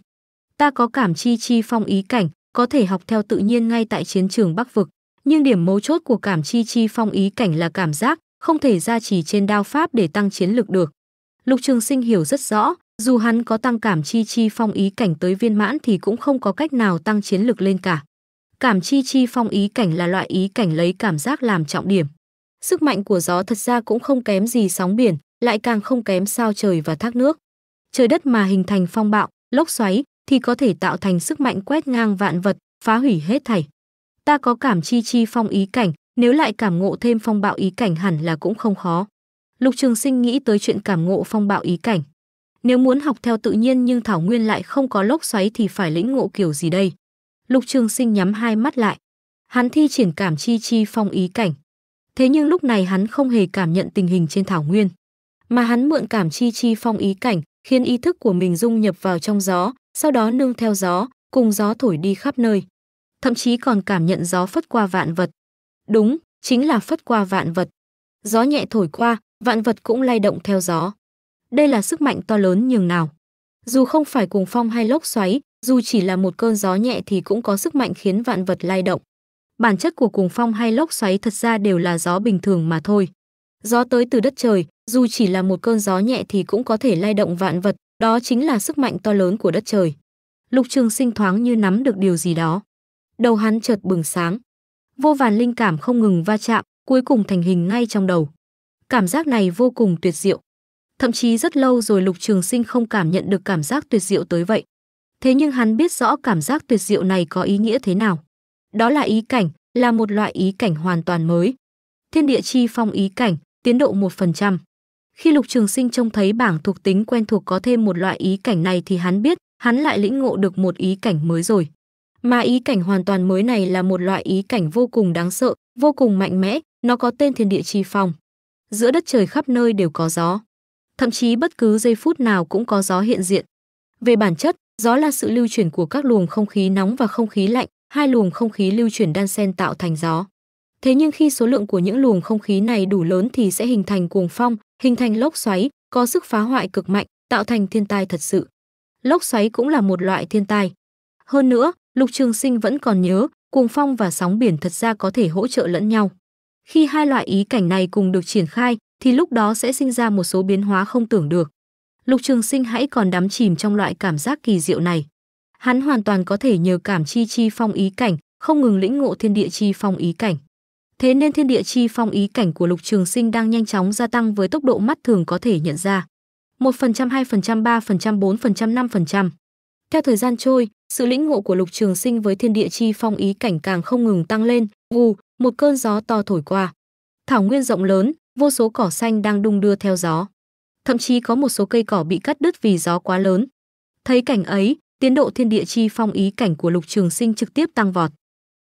Ta có cảm chi chi phong ý cảnh, có thể học theo tự nhiên ngay tại chiến trường Bắc Vực. Nhưng điểm mấu chốt của cảm chi chi phong ý cảnh là cảm giác, không thể gia trì trên đao pháp để tăng chiến lực được. Lục Trường Sinh hiểu rất rõ, dù hắn có tăng cảm chi chi phong ý cảnh tới viên mãn thì cũng không có cách nào tăng chiến lực lên cả. Cảm chi chi phong ý cảnh là loại ý cảnh lấy cảm giác làm trọng điểm. Sức mạnh của gió thật ra cũng không kém gì sóng biển, lại càng không kém sao trời và thác nước. Trời đất mà hình thành phong bạo, lốc xoáy, thì có thể tạo thành sức mạnh quét ngang vạn vật, phá hủy hết thảy. Ta có cảm chi chi phong ý cảnh, nếu lại cảm ngộ thêm phong bạo ý cảnh hẳn là cũng không khó. Lục Trường Sinh nghĩ tới chuyện cảm ngộ phong bạo ý cảnh. Nếu muốn học theo tự nhiên nhưng thảo nguyên lại không có lốc xoáy thì phải lĩnh ngộ kiểu gì đây? Lục Trường Sinh nhắm hai mắt lại. Hắn thi triển cảm chi chi phong ý cảnh. Thế nhưng lúc này hắn không hề cảm nhận tình hình trên thảo nguyên, mà hắn mượn cảm chi chi phong ý cảnh, khiến ý thức của mình dung nhập vào trong gió, sau đó nương theo gió, cùng gió thổi đi khắp nơi. Thậm chí còn cảm nhận gió phất qua vạn vật. Đúng, chính là phất qua vạn vật. Gió nhẹ thổi qua, vạn vật cũng lay động theo gió. Đây là sức mạnh to lớn nhường nào. Dù không phải cùng phong hay lốc xoáy, dù chỉ là một cơn gió nhẹ thì cũng có sức mạnh khiến vạn vật lay động. Bản chất của cùng phong hay lốc xoáy thật ra đều là gió bình thường mà thôi. Gió tới từ đất trời, dù chỉ là một cơn gió nhẹ thì cũng có thể lay động vạn vật, đó chính là sức mạnh to lớn của đất trời. Lục Trường Sinh thoáng như nắm được điều gì đó. Đầu hắn chợt bừng sáng. Vô vàn linh cảm không ngừng va chạm, cuối cùng thành hình ngay trong đầu. Cảm giác này vô cùng tuyệt diệu. Thậm chí rất lâu rồi Lục Trường Sinh không cảm nhận được cảm giác tuyệt diệu tới vậy. Thế nhưng hắn biết rõ cảm giác tuyệt diệu này có ý nghĩa thế nào. Đó là ý cảnh, là một loại ý cảnh hoàn toàn mới. Thiên địa chi phong ý cảnh, tiến độ 1%. Khi Lục Trường Sinh trông thấy bảng thuộc tính quen thuộc có thêm một loại ý cảnh này thì hắn biết, hắn lại lĩnh ngộ được một ý cảnh mới rồi. Mà ý cảnh hoàn toàn mới này là một loại ý cảnh vô cùng đáng sợ, vô cùng mạnh mẽ, nó có tên Thiên Địa Chi Phong. Giữa đất trời khắp nơi đều có gió, thậm chí bất cứ giây phút nào cũng có gió hiện diện. Về bản chất, gió là sự lưu chuyển của các luồng không khí nóng và không khí lạnh, hai luồng không khí lưu chuyển đan xen tạo thành gió. Thế nhưng khi số lượng của những luồng không khí này đủ lớn thì sẽ hình thành cuồng phong, hình thành lốc xoáy có sức phá hoại cực mạnh, tạo thành thiên tai thật sự. Lốc xoáy cũng là một loại thiên tai. Hơn nữa, Lục Trường Sinh vẫn còn nhớ, cuồng phong và sóng biển thật ra có thể hỗ trợ lẫn nhau. Khi hai loại ý cảnh này cùng được triển khai, thì lúc đó sẽ sinh ra một số biến hóa không tưởng được. Lục Trường Sinh hãy còn đắm chìm trong loại cảm giác kỳ diệu này. Hắn hoàn toàn có thể nhờ cảm chi chi phong ý cảnh, không ngừng lĩnh ngộ thiên địa chi phong ý cảnh. Thế nên thiên địa chi phong ý cảnh của Lục Trường Sinh đang nhanh chóng gia tăng với tốc độ mắt thường có thể nhận ra. một phần phần phần trăm trăm trăm hai ba bốn phần trăm năm phần trăm Theo thời gian trôi, sự lĩnh ngộ của Lục Trường Sinh với thiên địa chi phong ý cảnh càng không ngừng tăng lên, vù, một cơn gió to thổi qua. Thảo nguyên rộng lớn, vô số cỏ xanh đang đung đưa theo gió. Thậm chí có một số cây cỏ bị cắt đứt vì gió quá lớn. Thấy cảnh ấy, tiến độ thiên địa chi phong ý cảnh của Lục Trường Sinh trực tiếp tăng vọt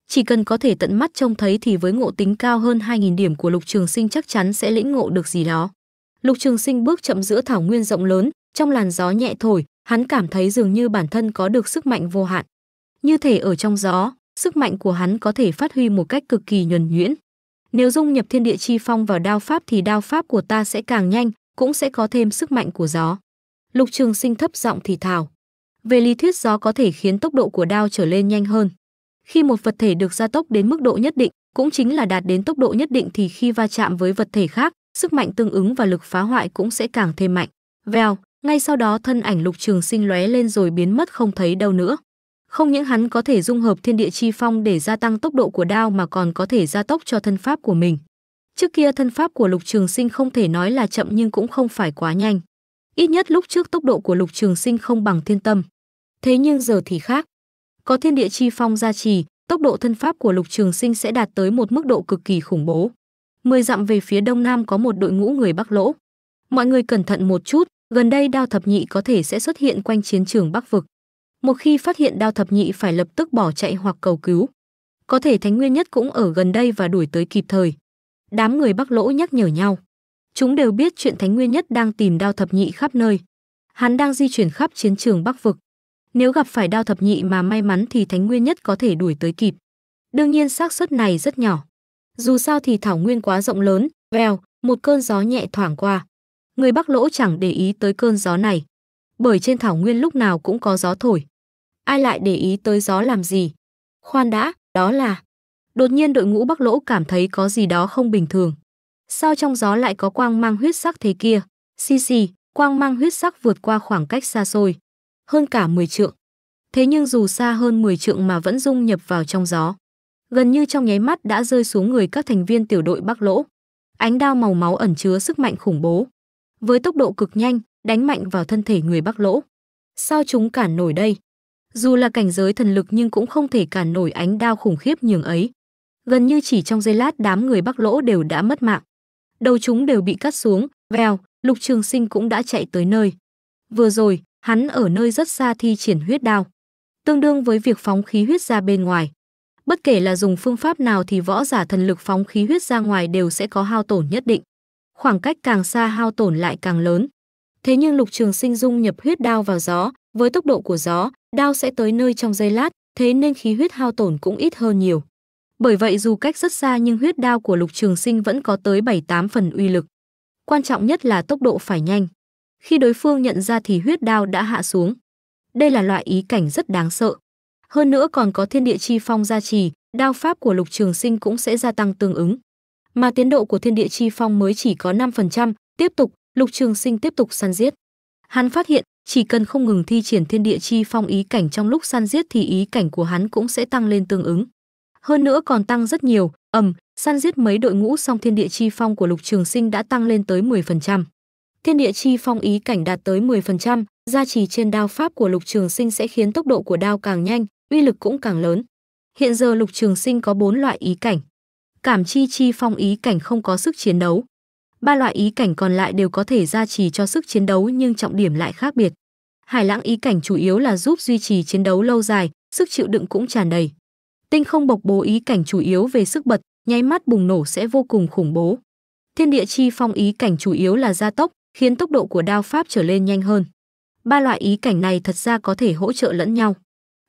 chỉ cần có thể tận mắt trông thấy thì với ngộ tính cao hơn 2.000 điểm của Lục Trường Sinh chắc chắn sẽ lĩnh ngộ được gì đó. Lục Trường Sinh bước chậm giữa thảo nguyên rộng lớn, trong làn gió nhẹ thổi, hắn cảm thấy dường như bản thân có được sức mạnh vô hạn. Như thể ở trong gió, sức mạnh của hắn có thể phát huy một cách cực kỳ nhuần nhuyễn. Nếu dung nhập thiên địa chi phong vào đao pháp thì đao pháp của ta sẽ càng nhanh, cũng sẽ có thêm sức mạnh của gió. Lục Trường Sinh thấp giọng thì thào. Về lý thuyết gió có thể khiến tốc độ của đao trở lên nhanh hơn. Khi một vật thể được gia tốc đến mức độ nhất định, cũng chính là đạt đến tốc độ nhất định thì khi va chạm với vật thể khác, sức mạnh tương ứng và lực phá hoại cũng sẽ càng thêm mạnh. Vèo, ngay sau đó thân ảnh Lục Trường Sinh lóe lên rồi biến mất không thấy đâu nữa. Không những hắn có thể dung hợp thiên địa chi phong để gia tăng tốc độ của đao mà còn có thể gia tốc cho thân pháp của mình. Trước kia thân pháp của Lục Trường Sinh không thể nói là chậm nhưng cũng không phải quá nhanh. Ít nhất lúc trước tốc độ của Lục Trường Sinh không bằng thiên tâm. Thế nhưng giờ thì khác, có thiên địa chi phong gia trì, tốc độ thân pháp của Lục Trường Sinh sẽ đạt tới một mức độ cực kỳ khủng bố. Mười dặm về phía đông nam có một đội ngũ người Bắc Lỗ. Mọi người cẩn thận một chút, gần đây đao thập nhị có thể sẽ xuất hiện quanh chiến trường Bắc vực. Một khi phát hiện đao thập nhị phải lập tức bỏ chạy hoặc cầu cứu. Có thể Thánh Nguyên Nhất cũng ở gần đây và đuổi tới kịp thời. Đám người Bắc Lỗ nhắc nhở nhau. Chúng đều biết chuyện Thánh Nguyên Nhất đang tìm đao thập nhị khắp nơi. Hắn đang di chuyển khắp chiến trường Bắc vực. Nếu gặp phải đao thập nhị mà may mắn thì Thánh Nguyên nhất có thể đuổi tới kịp. Đương nhiên xác suất này rất nhỏ. Dù sao thì thảo nguyên quá rộng lớn, vèo, một cơn gió nhẹ thoảng qua. Người Bắc Lỗ chẳng để ý tới cơn gió này, bởi trên thảo nguyên lúc nào cũng có gió thổi. Ai lại để ý tới gió làm gì? Khoan đã, đó là Đột nhiên đội ngũ Bắc Lỗ cảm thấy có gì đó không bình thường. Sao trong gió lại có quang mang huyết sắc thế kia? Xì xì, quang mang huyết sắc vượt qua khoảng cách xa xôi hơn cả 10 trượng. Thế nhưng dù xa hơn 10 trượng mà vẫn dung nhập vào trong gió. Gần như trong nháy mắt đã rơi xuống người các thành viên tiểu đội Bắc Lỗ. Ánh đao màu máu ẩn chứa sức mạnh khủng bố. Với tốc độ cực nhanh, đánh mạnh vào thân thể người Bắc Lỗ. Sao chúng cản nổi đây? Dù là cảnh giới thần lực nhưng cũng không thể cản nổi ánh đao khủng khiếp nhường ấy. Gần như chỉ trong giây lát đám người Bắc Lỗ đều đã mất mạng. Đầu chúng đều bị cắt xuống, vèo, Lục Trường Sinh cũng đã chạy tới nơi. Vừa rồi, hắn ở nơi rất xa thi triển huyết đao, tương đương với việc phóng khí huyết ra bên ngoài. Bất kể là dùng phương pháp nào thì võ giả thần lực phóng khí huyết ra ngoài đều sẽ có hao tổn nhất định. Khoảng cách càng xa hao tổn lại càng lớn. Thế nhưng Lục Trường Sinh dung nhập huyết đao vào gió, với tốc độ của gió, đao sẽ tới nơi trong giây lát, thế nên khí huyết hao tổn cũng ít hơn nhiều. Bởi vậy dù cách rất xa nhưng huyết đao của Lục Trường Sinh vẫn có tới 7-8 phần uy lực. Quan trọng nhất là tốc độ phải nhanh. Khi đối phương nhận ra thì huyết đao đã hạ xuống. Đây là loại ý cảnh rất đáng sợ. Hơn nữa còn có thiên địa chi phong gia trì, đao pháp của Lục Trường Sinh cũng sẽ gia tăng tương ứng. Mà tiến độ của thiên địa chi phong mới chỉ có 5%, tiếp tục, Lục Trường Sinh tiếp tục săn giết. Hắn phát hiện, chỉ cần không ngừng thi triển thiên địa chi phong ý cảnh trong lúc săn giết thì ý cảnh của hắn cũng sẽ tăng lên tương ứng. Hơn nữa còn tăng rất nhiều, ầm, săn giết mấy đội ngũ song thiên địa chi phong của Lục Trường Sinh đã tăng lên tới 10% thiên địa chi phong ý cảnh đạt tới 10%, gia trì trên đao pháp của Lục Trường Sinh sẽ khiến tốc độ của đao càng nhanh, uy lực cũng càng lớn. Hiện giờ Lục Trường Sinh có 4 loại ý cảnh. Cảm chi chi phong ý cảnh không có sức chiến đấu. Ba loại ý cảnh còn lại đều có thể gia trì cho sức chiến đấu nhưng trọng điểm lại khác biệt. Hải lãng ý cảnh chủ yếu là giúp duy trì chiến đấu lâu dài, sức chịu đựng cũng tràn đầy. Tinh không bộc bố ý cảnh chủ yếu về sức bật, nháy mắt bùng nổ sẽ vô cùng khủng bố. Thiên địa chi phong ý cảnh chủ yếu là gia tốc, khiến tốc độ của đao pháp trở lên nhanh hơn. Ba loại ý cảnh này thật ra có thể hỗ trợ lẫn nhau.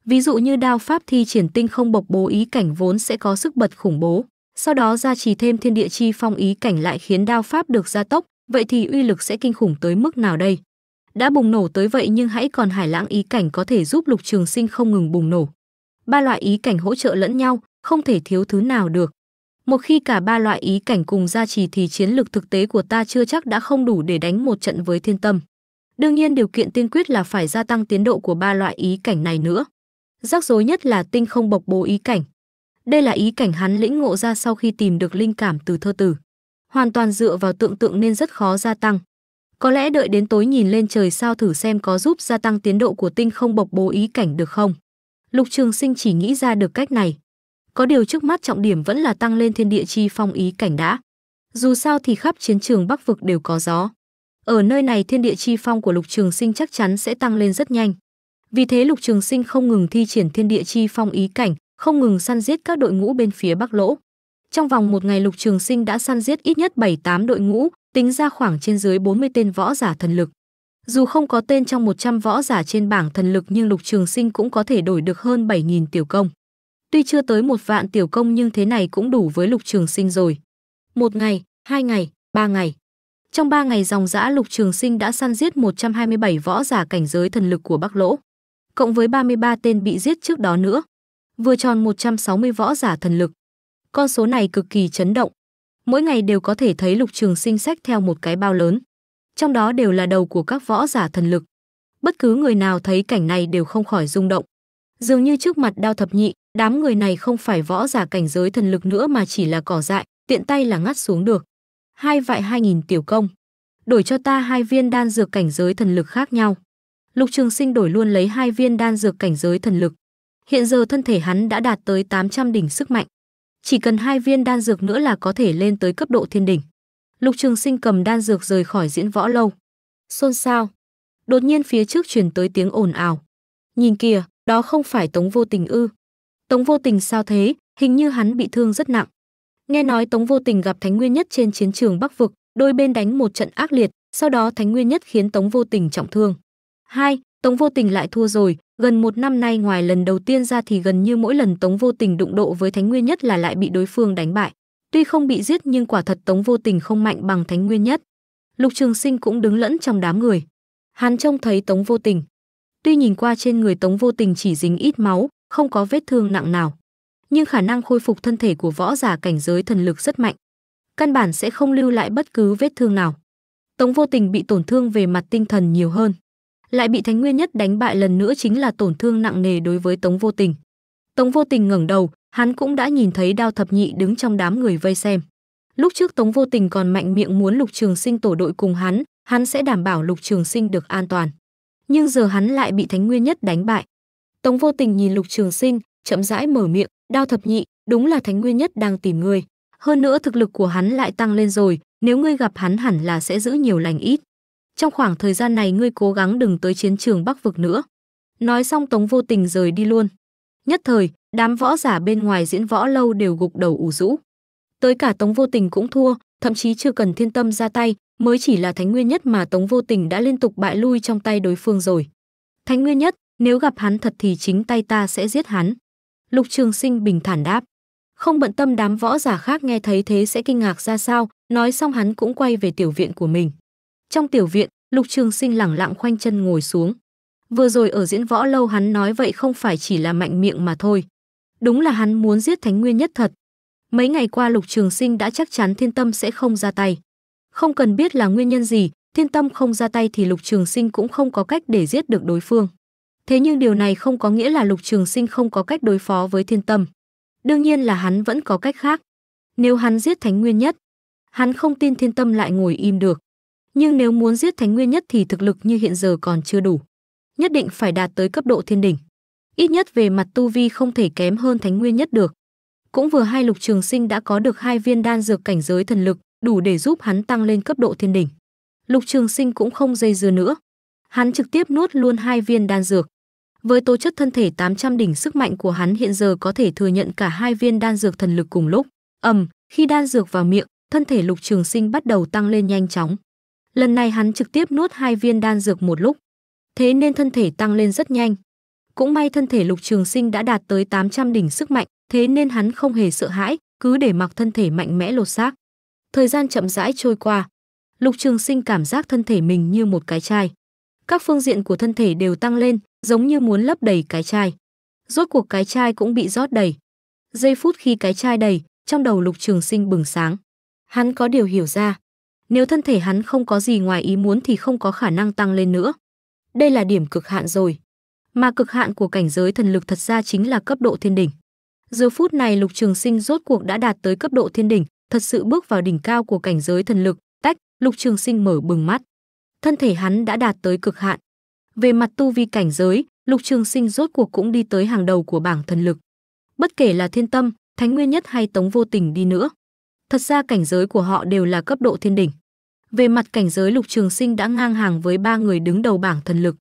Ví dụ như đao pháp thi triển tinh không bộc bố ý cảnh vốn sẽ có sức bật khủng bố, sau đó gia trì thêm thiên địa chi phong ý cảnh lại khiến đao pháp được gia tốc, vậy thì uy lực sẽ kinh khủng tới mức nào đây? Đã bùng nổ tới vậy nhưng hãy còn hải lãng ý cảnh có thể giúp Lục Trường Sinh không ngừng bùng nổ. Ba loại ý cảnh hỗ trợ lẫn nhau, không thể thiếu thứ nào được. Một khi cả ba loại ý cảnh cùng gia trì thì chiến lược thực tế của ta chưa chắc đã không đủ để đánh một trận với thiên tâm. Đương nhiên điều kiện tiên quyết là phải gia tăng tiến độ của ba loại ý cảnh này nữa. Rắc rối nhất là tinh không bộc bố ý cảnh. Đây là ý cảnh hắn lĩnh ngộ ra sau khi tìm được linh cảm từ thơ tử. Hoàn toàn dựa vào tượng tượng nên rất khó gia tăng. Có lẽ đợi đến tối nhìn lên trời sao thử xem có giúp gia tăng tiến độ của tinh không bộc bố ý cảnh được không. Lục Trường Sinh chỉ nghĩ ra được cách này có điều trước mắt trọng điểm vẫn là tăng lên thiên địa chi phong ý cảnh đã. Dù sao thì khắp chiến trường Bắc vực đều có gió. Ở nơi này thiên địa chi phong của Lục Trường Sinh chắc chắn sẽ tăng lên rất nhanh. Vì thế Lục Trường Sinh không ngừng thi triển thiên địa chi phong ý cảnh, không ngừng săn giết các đội ngũ bên phía Bắc Lỗ. Trong vòng một ngày Lục Trường Sinh đã săn giết ít nhất 7-8 đội ngũ, tính ra khoảng trên dưới 40 tên võ giả thần lực. Dù không có tên trong 100 võ giả trên bảng thần lực nhưng Lục Trường Sinh cũng có thể đổi được hơn 7.000 tiểu công. Tuy chưa tới một vạn tiểu công nhưng thế này cũng đủ với Lục Trường Sinh rồi. Một ngày, hai ngày, ba ngày. Trong ba ngày dòng dã Lục Trường Sinh đã săn giết 127 võ giả cảnh giới thần lực của Bắc Lỗ, cộng với 33 tên bị giết trước đó nữa. Vừa tròn 160 võ giả thần lực. Con số này cực kỳ chấn động. Mỗi ngày đều có thể thấy Lục Trường Sinh sách theo một cái bao lớn. Trong đó đều là đầu của các võ giả thần lực. Bất cứ người nào thấy cảnh này đều không khỏi rung động. Dường như trước mặt Đao Thập Nhị, Đám người này không phải võ giả cảnh giới thần lực nữa mà chỉ là cỏ dại, tiện tay là ngắt xuống được. Hai vại hai nghìn tiểu công. Đổi cho ta hai viên đan dược cảnh giới thần lực khác nhau. Lục Trường Sinh đổi luôn lấy hai viên đan dược cảnh giới thần lực. Hiện giờ thân thể hắn đã đạt tới 800 đỉnh sức mạnh. Chỉ cần hai viên đan dược nữa là có thể lên tới cấp độ thiên đỉnh. Lục Trường Sinh cầm đan dược rời khỏi diễn võ lâu. Xôn xao. Đột nhiên phía trước truyền tới tiếng ồn ào. Nhìn kìa, đó không phải Tống Vô Tình ư? Tống Vô Tình sao thế, hình như hắn bị thương rất nặng. Nghe nói Tống Vô Tình gặp Thánh Nguyên Nhất trên chiến trường Bắc vực, đôi bên đánh một trận ác liệt, sau đó Thánh Nguyên Nhất khiến Tống Vô Tình trọng thương. Hai, Tống Vô Tình lại thua rồi, gần một năm nay ngoài lần đầu tiên ra thì gần như mỗi lần Tống Vô Tình đụng độ với Thánh Nguyên Nhất là lại bị đối phương đánh bại. Tuy không bị giết nhưng quả thật Tống Vô Tình không mạnh bằng Thánh Nguyên Nhất. Lục Trường Sinh cũng đứng lẫn trong đám người. Hắn trông thấy Tống Vô Tình. Tuy nhìn qua trên người Tống Vô Tình chỉ dính ít máu, không có vết thương nặng nào. Nhưng khả năng khôi phục thân thể của võ giả cảnh giới thần lực rất mạnh. Căn bản sẽ không lưu lại bất cứ vết thương nào. Tống vô tình bị tổn thương về mặt tinh thần nhiều hơn. Lại bị Thánh Nguyên Nhất đánh bại lần nữa chính là tổn thương nặng nề đối với Tống vô tình. Tống vô tình ngẩng đầu, hắn cũng đã nhìn thấy đao thập nhị đứng trong đám người vây xem. Lúc trước Tống vô tình còn mạnh miệng muốn lục trường sinh tổ đội cùng hắn, hắn sẽ đảm bảo lục trường sinh được an toàn. Nhưng giờ hắn lại bị Thánh Nguyên Nhất đánh bại, Tống Vô Tình nhìn Lục Trường Sinh, chậm rãi mở miệng, "Đao thập nhị, đúng là Thánh Nguyên nhất đang tìm ngươi. Hơn nữa thực lực của hắn lại tăng lên rồi, nếu ngươi gặp hắn hẳn là sẽ giữ nhiều lành ít. Trong khoảng thời gian này ngươi cố gắng đừng tới chiến trường Bắc vực nữa." Nói xong Tống Vô Tình rời đi luôn. Nhất thời, đám võ giả bên ngoài diễn võ lâu đều gục đầu ủ rũ. Tới cả Tống Vô Tình cũng thua, thậm chí chưa cần Thiên Tâm ra tay, mới chỉ là Thánh Nguyên nhất mà Tống Vô Tình đã liên tục bại lui trong tay đối phương rồi. Thánh Nguyên nhất, nếu gặp hắn thật thì chính tay ta sẽ giết hắn. Lục Trường Sinh bình thản đáp. Không bận tâm đám võ giả khác nghe thấy thế sẽ kinh ngạc ra sao, nói xong hắn cũng quay về tiểu viện của mình. Trong tiểu viện, Lục Trường Sinh lẳng lặng khoanh chân ngồi xuống. Vừa rồi ở diễn võ lâu hắn nói vậy không phải chỉ là mạnh miệng mà thôi. Đúng là hắn muốn giết Thánh Nguyên nhất thật. Mấy ngày qua Lục Trường Sinh đã chắc chắn Thiên Tâm sẽ không ra tay. Không cần biết là nguyên nhân gì, Thiên Tâm không ra tay thì Lục Trường Sinh cũng không có cách để giết được đối phương. Thế nhưng điều này không có nghĩa là Lục Trường Sinh không có cách đối phó với Thiên Tâm. Đương nhiên là hắn vẫn có cách khác. Nếu hắn giết Thánh Nguyên Nhất, hắn không tin Thiên Tâm lại ngồi im được. Nhưng nếu muốn giết Thánh Nguyên Nhất thì thực lực như hiện giờ còn chưa đủ, nhất định phải đạt tới cấp độ thiên đỉnh. Ít nhất về mặt tu vi không thể kém hơn Thánh Nguyên Nhất được. Cũng vừa hai Lục Trường Sinh đã có được hai viên đan dược cảnh giới thần lực, đủ để giúp hắn tăng lên cấp độ thiên đỉnh. Lục Trường Sinh cũng không dây dưa nữa, hắn trực tiếp nuốt luôn hai viên đan dược. Với tố chất thân thể 800 đỉnh sức mạnh của hắn hiện giờ có thể thừa nhận cả hai viên đan dược thần lực cùng lúc. Ầm, khi đan dược vào miệng, thân thể Lục Trường Sinh bắt đầu tăng lên nhanh chóng. Lần này hắn trực tiếp nuốt hai viên đan dược một lúc. Thế nên thân thể tăng lên rất nhanh. Cũng may thân thể Lục Trường Sinh đã đạt tới 800 đỉnh sức mạnh, thế nên hắn không hề sợ hãi, cứ để mặc thân thể mạnh mẽ lột xác. Thời gian chậm rãi trôi qua, Lục Trường Sinh cảm giác thân thể mình như một cái chai các phương diện của thân thể đều tăng lên, giống như muốn lấp đầy cái chai. Rốt cuộc cái chai cũng bị rót đầy. Giây phút khi cái chai đầy, trong đầu Lục Trường Sinh bừng sáng. Hắn có điều hiểu ra, nếu thân thể hắn không có gì ngoài ý muốn thì không có khả năng tăng lên nữa. Đây là điểm cực hạn rồi. Mà cực hạn của cảnh giới thần lực thật ra chính là cấp độ thiên đỉnh. Giờ phút này Lục Trường Sinh rốt cuộc đã đạt tới cấp độ thiên đỉnh, thật sự bước vào đỉnh cao của cảnh giới thần lực, tách, Lục Trường Sinh mở bừng mắt thân thể hắn đã đạt tới cực hạn. Về mặt tu vi cảnh giới, Lục Trường Sinh rốt cuộc cũng đi tới hàng đầu của bảng thần lực. Bất kể là Thiên Tâm, Thánh Nguyên Nhất hay Tống Vô Tình đi nữa, thật ra cảnh giới của họ đều là cấp độ thiên đỉnh. Về mặt cảnh giới Lục Trường Sinh đã ngang hàng với ba người đứng đầu bảng thần lực.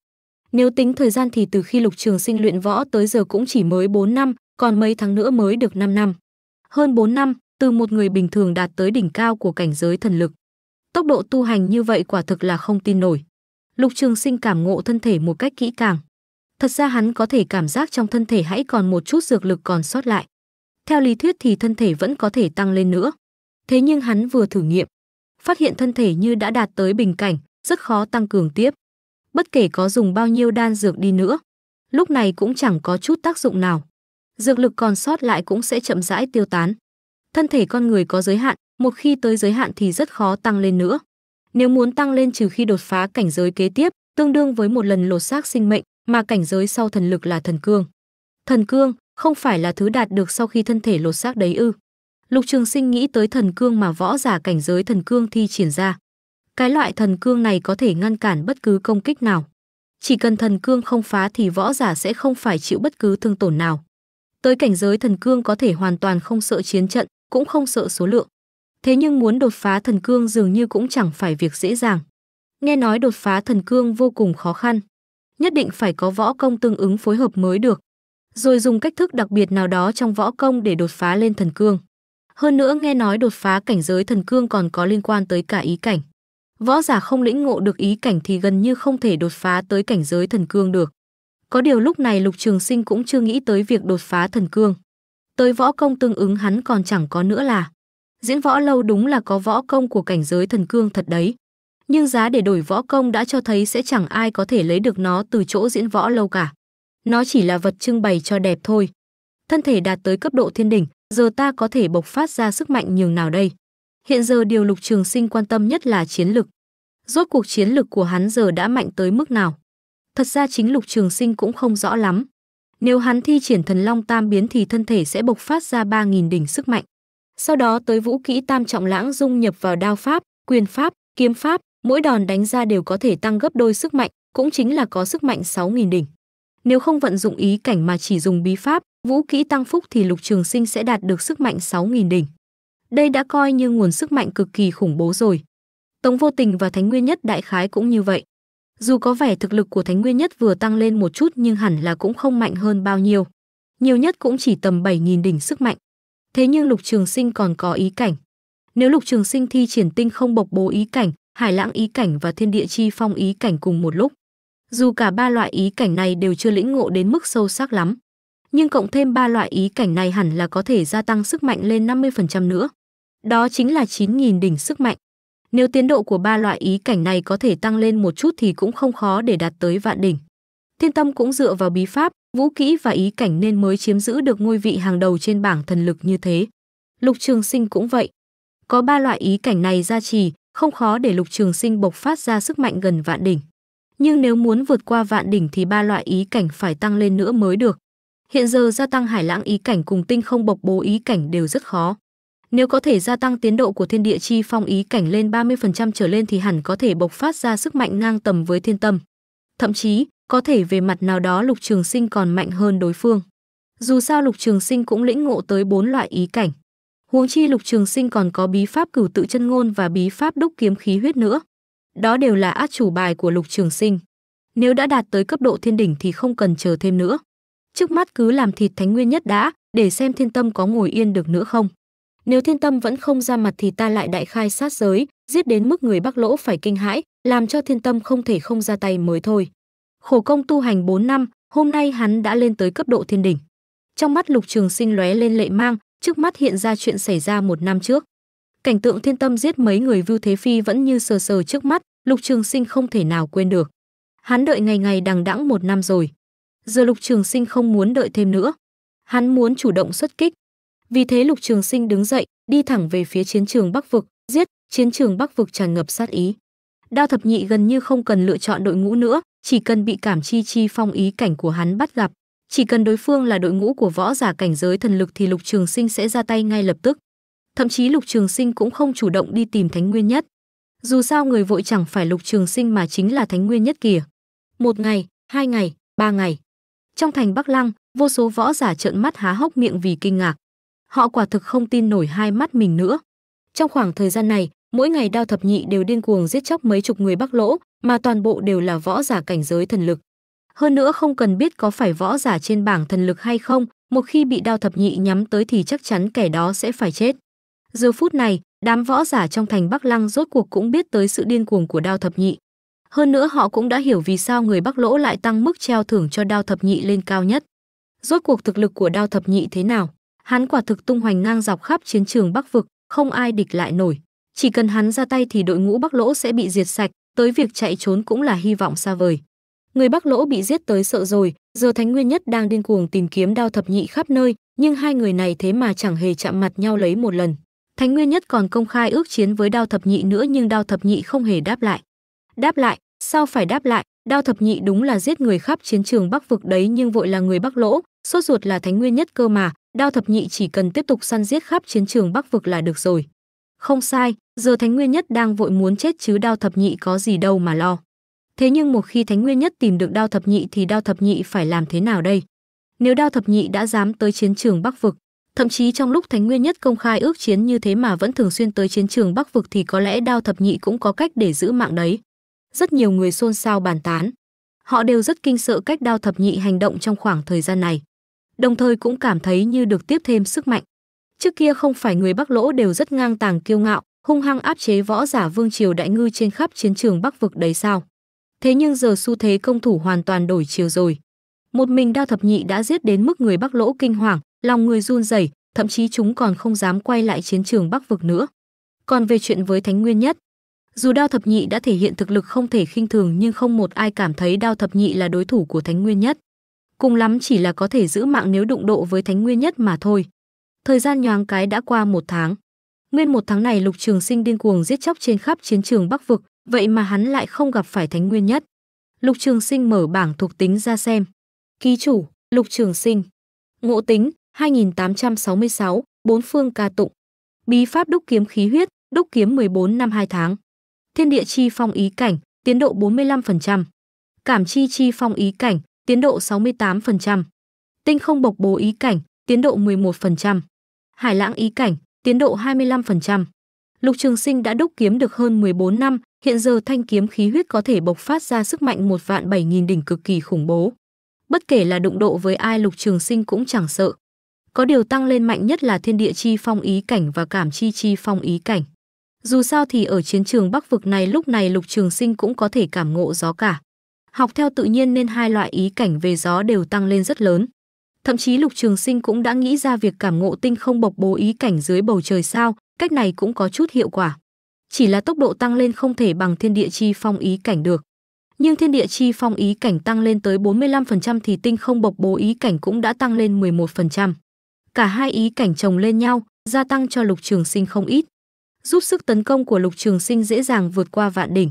Nếu tính thời gian thì từ khi Lục Trường Sinh luyện võ tới giờ cũng chỉ mới 4 năm, còn mấy tháng nữa mới được 5 năm. Hơn 4 năm, từ một người bình thường đạt tới đỉnh cao của cảnh giới thần lực. Tốc độ tu hành như vậy quả thực là không tin nổi. Lục Trường Sinh cảm ngộ thân thể một cách kỹ càng. Thật ra hắn có thể cảm giác trong thân thể hãy còn một chút dược lực còn sót lại. Theo lý thuyết thì thân thể vẫn có thể tăng lên nữa. Thế nhưng hắn vừa thử nghiệm, phát hiện thân thể như đã đạt tới bình cảnh, rất khó tăng cường tiếp. Bất kể có dùng bao nhiêu đan dược đi nữa, lúc này cũng chẳng có chút tác dụng nào. Dược lực còn sót lại cũng sẽ chậm rãi tiêu tán thân thể con người có giới hạn một khi tới giới hạn thì rất khó tăng lên nữa nếu muốn tăng lên trừ khi đột phá cảnh giới kế tiếp tương đương với một lần lột xác sinh mệnh mà cảnh giới sau thần lực là thần cương thần cương không phải là thứ đạt được sau khi thân thể lột xác đấy ư lục trường sinh nghĩ tới thần cương mà võ giả cảnh giới thần cương thi triển ra cái loại thần cương này có thể ngăn cản bất cứ công kích nào chỉ cần thần cương không phá thì võ giả sẽ không phải chịu bất cứ thương tổn nào tới cảnh giới thần cương có thể hoàn toàn không sợ chiến trận cũng không sợ số lượng. Thế nhưng muốn đột phá thần cương dường như cũng chẳng phải việc dễ dàng. Nghe nói đột phá thần cương vô cùng khó khăn, nhất định phải có võ công tương ứng phối hợp mới được, rồi dùng cách thức đặc biệt nào đó trong võ công để đột phá lên thần cương. Hơn nữa nghe nói đột phá cảnh giới thần cương còn có liên quan tới cả ý cảnh. Võ giả không lĩnh ngộ được ý cảnh thì gần như không thể đột phá tới cảnh giới thần cương được. Có điều lúc này Lục Trường Sinh cũng chưa nghĩ tới việc đột phá thần cương tới võ công tương ứng hắn còn chẳng có nữa là. Diễn võ lâu đúng là có võ công của cảnh giới thần cương thật đấy. Nhưng giá để đổi võ công đã cho thấy sẽ chẳng ai có thể lấy được nó từ chỗ diễn võ lâu cả. Nó chỉ là vật trưng bày cho đẹp thôi. Thân thể đạt tới cấp độ thiên đỉnh, giờ ta có thể bộc phát ra sức mạnh nhường nào đây? Hiện giờ điều Lục Trường Sinh quan tâm nhất là chiến lực. Rốt cuộc chiến lực của hắn giờ đã mạnh tới mức nào? Thật ra chính Lục Trường Sinh cũng không rõ lắm. Nếu hắn thi triển thần long tam biến thì thân thể sẽ bộc phát ra 3.000 đỉnh sức mạnh. Sau đó tới vũ kỹ tam trọng lãng dung nhập vào đao pháp, quyền pháp, kiếm pháp, mỗi đòn đánh ra đều có thể tăng gấp đôi sức mạnh, cũng chính là có sức mạnh 6.000 đỉnh. Nếu không vận dụng ý cảnh mà chỉ dùng bí pháp, vũ kỹ tăng phúc thì Lục Trường Sinh sẽ đạt được sức mạnh 6.000 đỉnh. Đây đã coi như nguồn sức mạnh cực kỳ khủng bố rồi. Tống Vô Tình và Thánh Nguyên Nhất đại khái cũng như vậy. Dù có vẻ thực lực của Thánh Nguyên Nhất vừa tăng lên một chút nhưng hẳn là cũng không mạnh hơn bao nhiêu. Nhiều nhất cũng chỉ tầm 7.000 đỉnh sức mạnh. Thế nhưng Lục Trường Sinh còn có ý cảnh. Nếu Lục Trường Sinh thi triển tinh không bộc bố ý cảnh, hải lãng ý cảnh và thiên địa chi phong ý cảnh cùng một lúc. Dù cả ba loại ý cảnh này đều chưa lĩnh ngộ đến mức sâu sắc lắm, nhưng cộng thêm ba loại ý cảnh này hẳn là có thể gia tăng sức mạnh lên 50% nữa. Đó chính là 9.000 đỉnh sức mạnh. Nếu tiến độ của ba loại ý cảnh này có thể tăng lên một chút thì cũng không khó để đạt tới vạn đỉnh. Thiên tâm cũng dựa vào bí pháp, vũ kỹ và ý cảnh nên mới chiếm giữ được ngôi vị hàng đầu trên bảng thần lực như thế. Lục Trường Sinh cũng vậy. Có ba loại ý cảnh này gia trì, không khó để Lục Trường Sinh bộc phát ra sức mạnh gần vạn đỉnh. Nhưng nếu muốn vượt qua vạn đỉnh thì ba loại ý cảnh phải tăng lên nữa mới được. Hiện giờ gia tăng Hải Lãng ý cảnh cùng Tinh Không Bộc Bố ý cảnh đều rất khó. Nếu có thể gia tăng tiến độ của thiên địa chi phong ý cảnh lên 30% trở lên thì hẳn có thể bộc phát ra sức mạnh ngang tầm với thiên tâm. Thậm chí, có thể về mặt nào đó Lục Trường Sinh còn mạnh hơn đối phương. Dù sao Lục Trường Sinh cũng lĩnh ngộ tới bốn loại ý cảnh. Huống chi Lục Trường Sinh còn có bí pháp cửu tự chân ngôn và bí pháp đúc kiếm khí huyết nữa. Đó đều là át chủ bài của Lục Trường Sinh. Nếu đã đạt tới cấp độ thiên đỉnh thì không cần chờ thêm nữa. Trước mắt cứ làm thịt Thánh Nguyên nhất đã, để xem Thiên Tâm có ngồi yên được nữa không nếu thiên tâm vẫn không ra mặt thì ta lại đại khai sát giới giết đến mức người bắc lỗ phải kinh hãi làm cho thiên tâm không thể không ra tay mới thôi khổ công tu hành 4 năm hôm nay hắn đã lên tới cấp độ thiên đỉnh trong mắt lục trường sinh lóe lên lệ mang trước mắt hiện ra chuyện xảy ra một năm trước cảnh tượng thiên tâm giết mấy người vưu thế phi vẫn như sờ sờ trước mắt lục trường sinh không thể nào quên được hắn đợi ngày ngày đằng đẵng một năm rồi giờ lục trường sinh không muốn đợi thêm nữa hắn muốn chủ động xuất kích vì thế Lục Trường Sinh đứng dậy, đi thẳng về phía chiến trường Bắc vực, giết, chiến trường Bắc vực tràn ngập sát ý. Đao thập nhị gần như không cần lựa chọn đội ngũ nữa, chỉ cần bị cảm chi chi phong ý cảnh của hắn bắt gặp, chỉ cần đối phương là đội ngũ của võ giả cảnh giới thần lực thì Lục Trường Sinh sẽ ra tay ngay lập tức. Thậm chí Lục Trường Sinh cũng không chủ động đi tìm Thánh Nguyên Nhất. Dù sao người vội chẳng phải Lục Trường Sinh mà chính là Thánh Nguyên Nhất kìa. Một ngày, hai ngày, ba ngày. Trong thành Bắc Lăng, vô số võ giả trợn mắt há hốc miệng vì kinh ngạc. Họ quả thực không tin nổi hai mắt mình nữa. Trong khoảng thời gian này, mỗi ngày đao thập nhị đều điên cuồng giết chóc mấy chục người bắc lỗ, mà toàn bộ đều là võ giả cảnh giới thần lực. Hơn nữa không cần biết có phải võ giả trên bảng thần lực hay không, một khi bị đao thập nhị nhắm tới thì chắc chắn kẻ đó sẽ phải chết. Giờ phút này, đám võ giả trong thành Bắc Lăng rốt cuộc cũng biết tới sự điên cuồng của đao thập nhị. Hơn nữa họ cũng đã hiểu vì sao người Bắc Lỗ lại tăng mức treo thưởng cho đao thập nhị lên cao nhất. Rốt cuộc thực lực của đao thập nhị thế nào? Hắn quả thực tung hoành ngang dọc khắp chiến trường Bắc vực, không ai địch lại nổi. Chỉ cần hắn ra tay thì đội ngũ Bắc Lỗ sẽ bị diệt sạch, tới việc chạy trốn cũng là hy vọng xa vời. Người Bắc Lỗ bị giết tới sợ rồi, giờ Thánh Nguyên Nhất đang điên cuồng tìm kiếm đao thập nhị khắp nơi, nhưng hai người này thế mà chẳng hề chạm mặt nhau lấy một lần. Thánh Nguyên Nhất còn công khai ước chiến với đao thập nhị nữa nhưng đao thập nhị không hề đáp lại. Đáp lại, sao phải đáp lại, đao thập nhị đúng là giết người khắp chiến trường Bắc vực đấy nhưng vội là người Bắc Lỗ, sốt ruột là Thánh Nguyên Nhất cơ mà, Đao thập nhị chỉ cần tiếp tục săn giết khắp chiến trường Bắc vực là được rồi. Không sai, giờ Thánh Nguyên Nhất đang vội muốn chết chứ Đao thập nhị có gì đâu mà lo. Thế nhưng một khi Thánh Nguyên Nhất tìm được Đao thập nhị thì Đao thập nhị phải làm thế nào đây? Nếu Đao thập nhị đã dám tới chiến trường Bắc vực, thậm chí trong lúc Thánh Nguyên Nhất công khai ước chiến như thế mà vẫn thường xuyên tới chiến trường Bắc vực thì có lẽ Đao thập nhị cũng có cách để giữ mạng đấy. Rất nhiều người xôn xao bàn tán. Họ đều rất kinh sợ cách Đao thập nhị hành động trong khoảng thời gian này đồng thời cũng cảm thấy như được tiếp thêm sức mạnh. Trước kia không phải người Bắc Lỗ đều rất ngang tàng kiêu ngạo, hung hăng áp chế võ giả vương triều đại ngư trên khắp chiến trường Bắc vực đấy sao? Thế nhưng giờ xu thế công thủ hoàn toàn đổi chiều rồi. Một mình Đao thập nhị đã giết đến mức người Bắc Lỗ kinh hoàng, lòng người run rẩy, thậm chí chúng còn không dám quay lại chiến trường Bắc vực nữa. Còn về chuyện với Thánh Nguyên Nhất, dù Đao thập nhị đã thể hiện thực lực không thể khinh thường nhưng không một ai cảm thấy Đao thập nhị là đối thủ của Thánh Nguyên Nhất cùng lắm chỉ là có thể giữ mạng nếu đụng độ với thánh nguyên nhất mà thôi. Thời gian nhoáng cái đã qua một tháng. Nguyên một tháng này Lục Trường Sinh điên cuồng giết chóc trên khắp chiến trường Bắc Vực, vậy mà hắn lại không gặp phải thánh nguyên nhất. Lục Trường Sinh mở bảng thuộc tính ra xem. Ký chủ, Lục Trường Sinh. Ngộ tính, 2866, bốn phương ca tụng. Bí pháp đúc kiếm khí huyết, đúc kiếm 14 năm 2 tháng. Thiên địa chi phong ý cảnh, tiến độ 45%. Cảm chi chi phong ý cảnh, tiến độ 68%. Tinh không bộc bố ý cảnh, tiến độ 11%. Hải lãng ý cảnh, tiến độ 25%. Lục Trường Sinh đã đúc kiếm được hơn 14 năm, hiện giờ thanh kiếm khí huyết có thể bộc phát ra sức mạnh một vạn bảy nghìn đỉnh cực kỳ khủng bố. Bất kể là đụng độ với ai Lục Trường Sinh cũng chẳng sợ. Có điều tăng lên mạnh nhất là thiên địa chi phong ý cảnh và cảm chi chi phong ý cảnh. Dù sao thì ở chiến trường Bắc vực này lúc này Lục Trường Sinh cũng có thể cảm ngộ gió cả. Học theo tự nhiên nên hai loại ý cảnh về gió đều tăng lên rất lớn. Thậm chí Lục Trường Sinh cũng đã nghĩ ra việc cảm ngộ tinh không bộc bố ý cảnh dưới bầu trời sao, cách này cũng có chút hiệu quả. Chỉ là tốc độ tăng lên không thể bằng thiên địa chi phong ý cảnh được. Nhưng thiên địa chi phong ý cảnh tăng lên tới 45% thì tinh không bộc bố ý cảnh cũng đã tăng lên 11%. Cả hai ý cảnh chồng lên nhau, gia tăng cho Lục Trường Sinh không ít, giúp sức tấn công của Lục Trường Sinh dễ dàng vượt qua vạn đỉnh.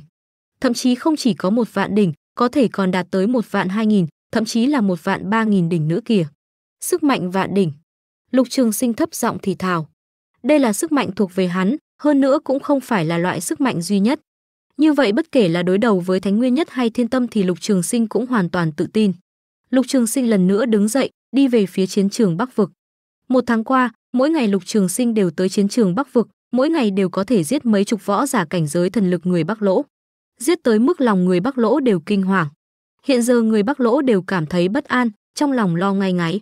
Thậm chí không chỉ có một vạn đỉnh, có thể còn đạt tới một vạn hai nghìn, thậm chí là một vạn ba nghìn đỉnh nữa kìa. Sức mạnh vạn đỉnh. Lục Trường Sinh thấp giọng thì thào. Đây là sức mạnh thuộc về hắn, hơn nữa cũng không phải là loại sức mạnh duy nhất. Như vậy bất kể là đối đầu với Thánh Nguyên Nhất hay Thiên Tâm thì Lục Trường Sinh cũng hoàn toàn tự tin. Lục Trường Sinh lần nữa đứng dậy, đi về phía chiến trường Bắc Vực. Một tháng qua, mỗi ngày Lục Trường Sinh đều tới chiến trường Bắc Vực, mỗi ngày đều có thể giết mấy chục võ giả cảnh giới thần lực người Bắc Lỗ giết tới mức lòng người Bắc Lỗ đều kinh hoàng. Hiện giờ người Bắc Lỗ đều cảm thấy bất an, trong lòng lo ngay ngáy.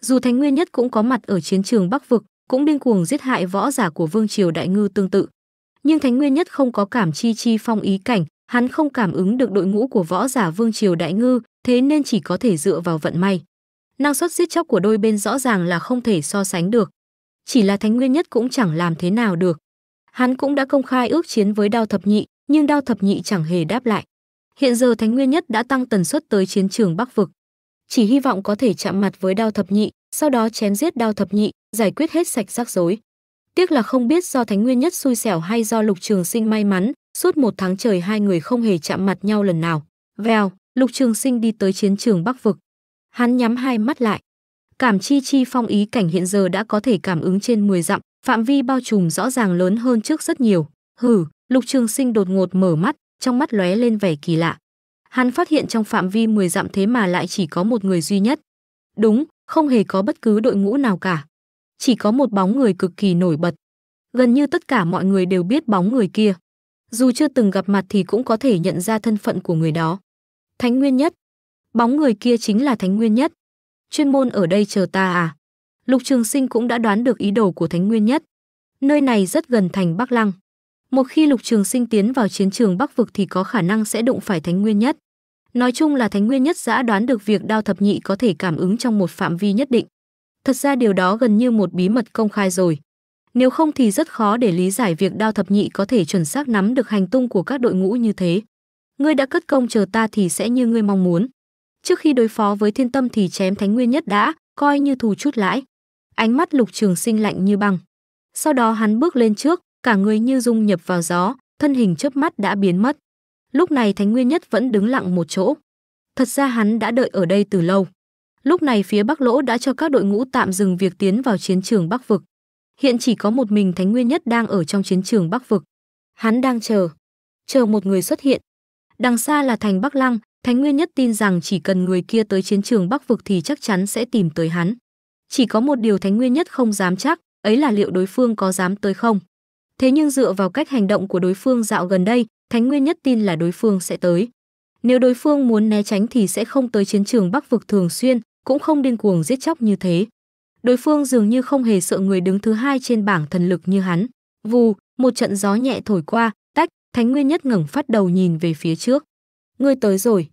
Dù Thánh Nguyên Nhất cũng có mặt ở chiến trường Bắc Vực, cũng điên cuồng giết hại võ giả của Vương Triều Đại Ngư tương tự. Nhưng Thánh Nguyên Nhất không có cảm chi chi phong ý cảnh, hắn không cảm ứng được đội ngũ của võ giả Vương Triều Đại Ngư, thế nên chỉ có thể dựa vào vận may. Năng suất giết chóc của đôi bên rõ ràng là không thể so sánh được. Chỉ là Thánh Nguyên Nhất cũng chẳng làm thế nào được. Hắn cũng đã công khai ước chiến với Đao Thập Nhị, nhưng đao thập nhị chẳng hề đáp lại. Hiện giờ Thánh Nguyên Nhất đã tăng tần suất tới chiến trường Bắc Vực. Chỉ hy vọng có thể chạm mặt với đao thập nhị, sau đó chém giết đao thập nhị, giải quyết hết sạch rắc rối. Tiếc là không biết do Thánh Nguyên Nhất xui xẻo hay do Lục Trường Sinh may mắn, suốt một tháng trời hai người không hề chạm mặt nhau lần nào. Vèo, Lục Trường Sinh đi tới chiến trường Bắc Vực. Hắn nhắm hai mắt lại. Cảm chi chi phong ý cảnh hiện giờ đã có thể cảm ứng trên 10 dặm, phạm vi bao trùm rõ ràng lớn hơn trước rất nhiều. Hừ, Lục Trường Sinh đột ngột mở mắt, trong mắt lóe lên vẻ kỳ lạ. Hắn phát hiện trong phạm vi 10 dặm thế mà lại chỉ có một người duy nhất. Đúng, không hề có bất cứ đội ngũ nào cả. Chỉ có một bóng người cực kỳ nổi bật. Gần như tất cả mọi người đều biết bóng người kia. Dù chưa từng gặp mặt thì cũng có thể nhận ra thân phận của người đó. Thánh Nguyên Nhất. Bóng người kia chính là Thánh Nguyên Nhất. Chuyên môn ở đây chờ ta à? Lục Trường Sinh cũng đã đoán được ý đồ của Thánh Nguyên Nhất. Nơi này rất gần thành Bắc Lăng. Một khi Lục Trường Sinh tiến vào chiến trường Bắc vực thì có khả năng sẽ đụng phải Thánh Nguyên Nhất. Nói chung là Thánh Nguyên Nhất giã đoán được việc Đao thập nhị có thể cảm ứng trong một phạm vi nhất định. Thật ra điều đó gần như một bí mật công khai rồi. Nếu không thì rất khó để lý giải việc Đao thập nhị có thể chuẩn xác nắm được hành tung của các đội ngũ như thế. Ngươi đã cất công chờ ta thì sẽ như ngươi mong muốn. Trước khi đối phó với Thiên Tâm thì chém Thánh Nguyên Nhất đã, coi như thù chút lãi. Ánh mắt Lục Trường Sinh lạnh như băng. Sau đó hắn bước lên trước, cả người như dung nhập vào gió, thân hình chớp mắt đã biến mất. Lúc này Thánh Nguyên Nhất vẫn đứng lặng một chỗ. Thật ra hắn đã đợi ở đây từ lâu. Lúc này phía Bắc Lỗ đã cho các đội ngũ tạm dừng việc tiến vào chiến trường Bắc Vực. Hiện chỉ có một mình Thánh Nguyên Nhất đang ở trong chiến trường Bắc Vực. Hắn đang chờ. Chờ một người xuất hiện. Đằng xa là thành Bắc Lăng, Thánh Nguyên Nhất tin rằng chỉ cần người kia tới chiến trường Bắc Vực thì chắc chắn sẽ tìm tới hắn. Chỉ có một điều Thánh Nguyên Nhất không dám chắc, ấy là liệu đối phương có dám tới không. Thế nhưng dựa vào cách hành động của đối phương dạo gần đây, Thánh Nguyên nhất tin là đối phương sẽ tới. Nếu đối phương muốn né tránh thì sẽ không tới chiến trường Bắc vực thường xuyên, cũng không điên cuồng giết chóc như thế. Đối phương dường như không hề sợ người đứng thứ hai trên bảng thần lực như hắn. Vù, một trận gió nhẹ thổi qua, tách, Thánh Nguyên Nhất ngẩng phát đầu nhìn về phía trước. Ngươi tới rồi.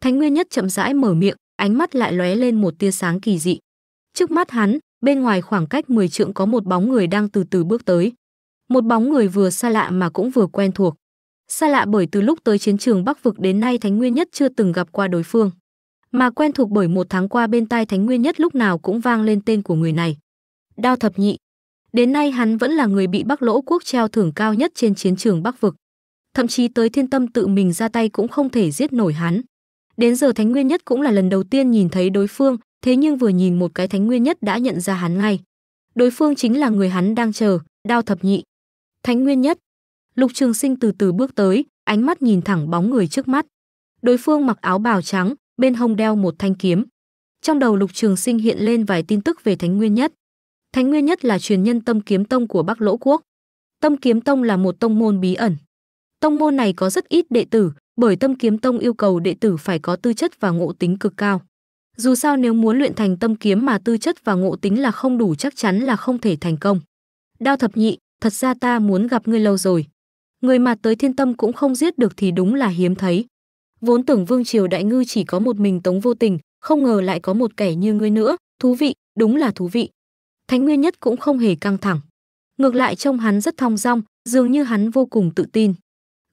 Thánh Nguyên Nhất chậm rãi mở miệng, ánh mắt lại lóe lên một tia sáng kỳ dị. Trước mắt hắn, bên ngoài khoảng cách 10 trượng có một bóng người đang từ từ bước tới một bóng người vừa xa lạ mà cũng vừa quen thuộc. Xa lạ bởi từ lúc tới chiến trường Bắc Vực đến nay Thánh Nguyên Nhất chưa từng gặp qua đối phương. Mà quen thuộc bởi một tháng qua bên tai Thánh Nguyên Nhất lúc nào cũng vang lên tên của người này. Đao Thập Nhị. Đến nay hắn vẫn là người bị Bắc Lỗ Quốc treo thưởng cao nhất trên chiến trường Bắc Vực. Thậm chí tới thiên tâm tự mình ra tay cũng không thể giết nổi hắn. Đến giờ Thánh Nguyên Nhất cũng là lần đầu tiên nhìn thấy đối phương, thế nhưng vừa nhìn một cái Thánh Nguyên Nhất đã nhận ra hắn ngay. Đối phương chính là người hắn đang chờ, Đao Thập Nhị. Thánh Nguyên Nhất. Lục Trường Sinh từ từ bước tới, ánh mắt nhìn thẳng bóng người trước mắt. Đối phương mặc áo bào trắng, bên hông đeo một thanh kiếm. Trong đầu Lục Trường Sinh hiện lên vài tin tức về Thánh Nguyên Nhất. Thánh Nguyên Nhất là truyền nhân Tâm Kiếm Tông của Bắc Lỗ Quốc. Tâm Kiếm Tông là một tông môn bí ẩn. Tông môn này có rất ít đệ tử, bởi Tâm Kiếm Tông yêu cầu đệ tử phải có tư chất và ngộ tính cực cao. Dù sao nếu muốn luyện thành tâm kiếm mà tư chất và ngộ tính là không đủ chắc chắn là không thể thành công. Đao thập nhị, thật ra ta muốn gặp ngươi lâu rồi. Người mà tới thiên tâm cũng không giết được thì đúng là hiếm thấy. Vốn tưởng vương triều đại ngư chỉ có một mình tống vô tình, không ngờ lại có một kẻ như ngươi nữa, thú vị, đúng là thú vị. Thánh Nguyên Nhất cũng không hề căng thẳng. Ngược lại trông hắn rất thong dong, dường như hắn vô cùng tự tin.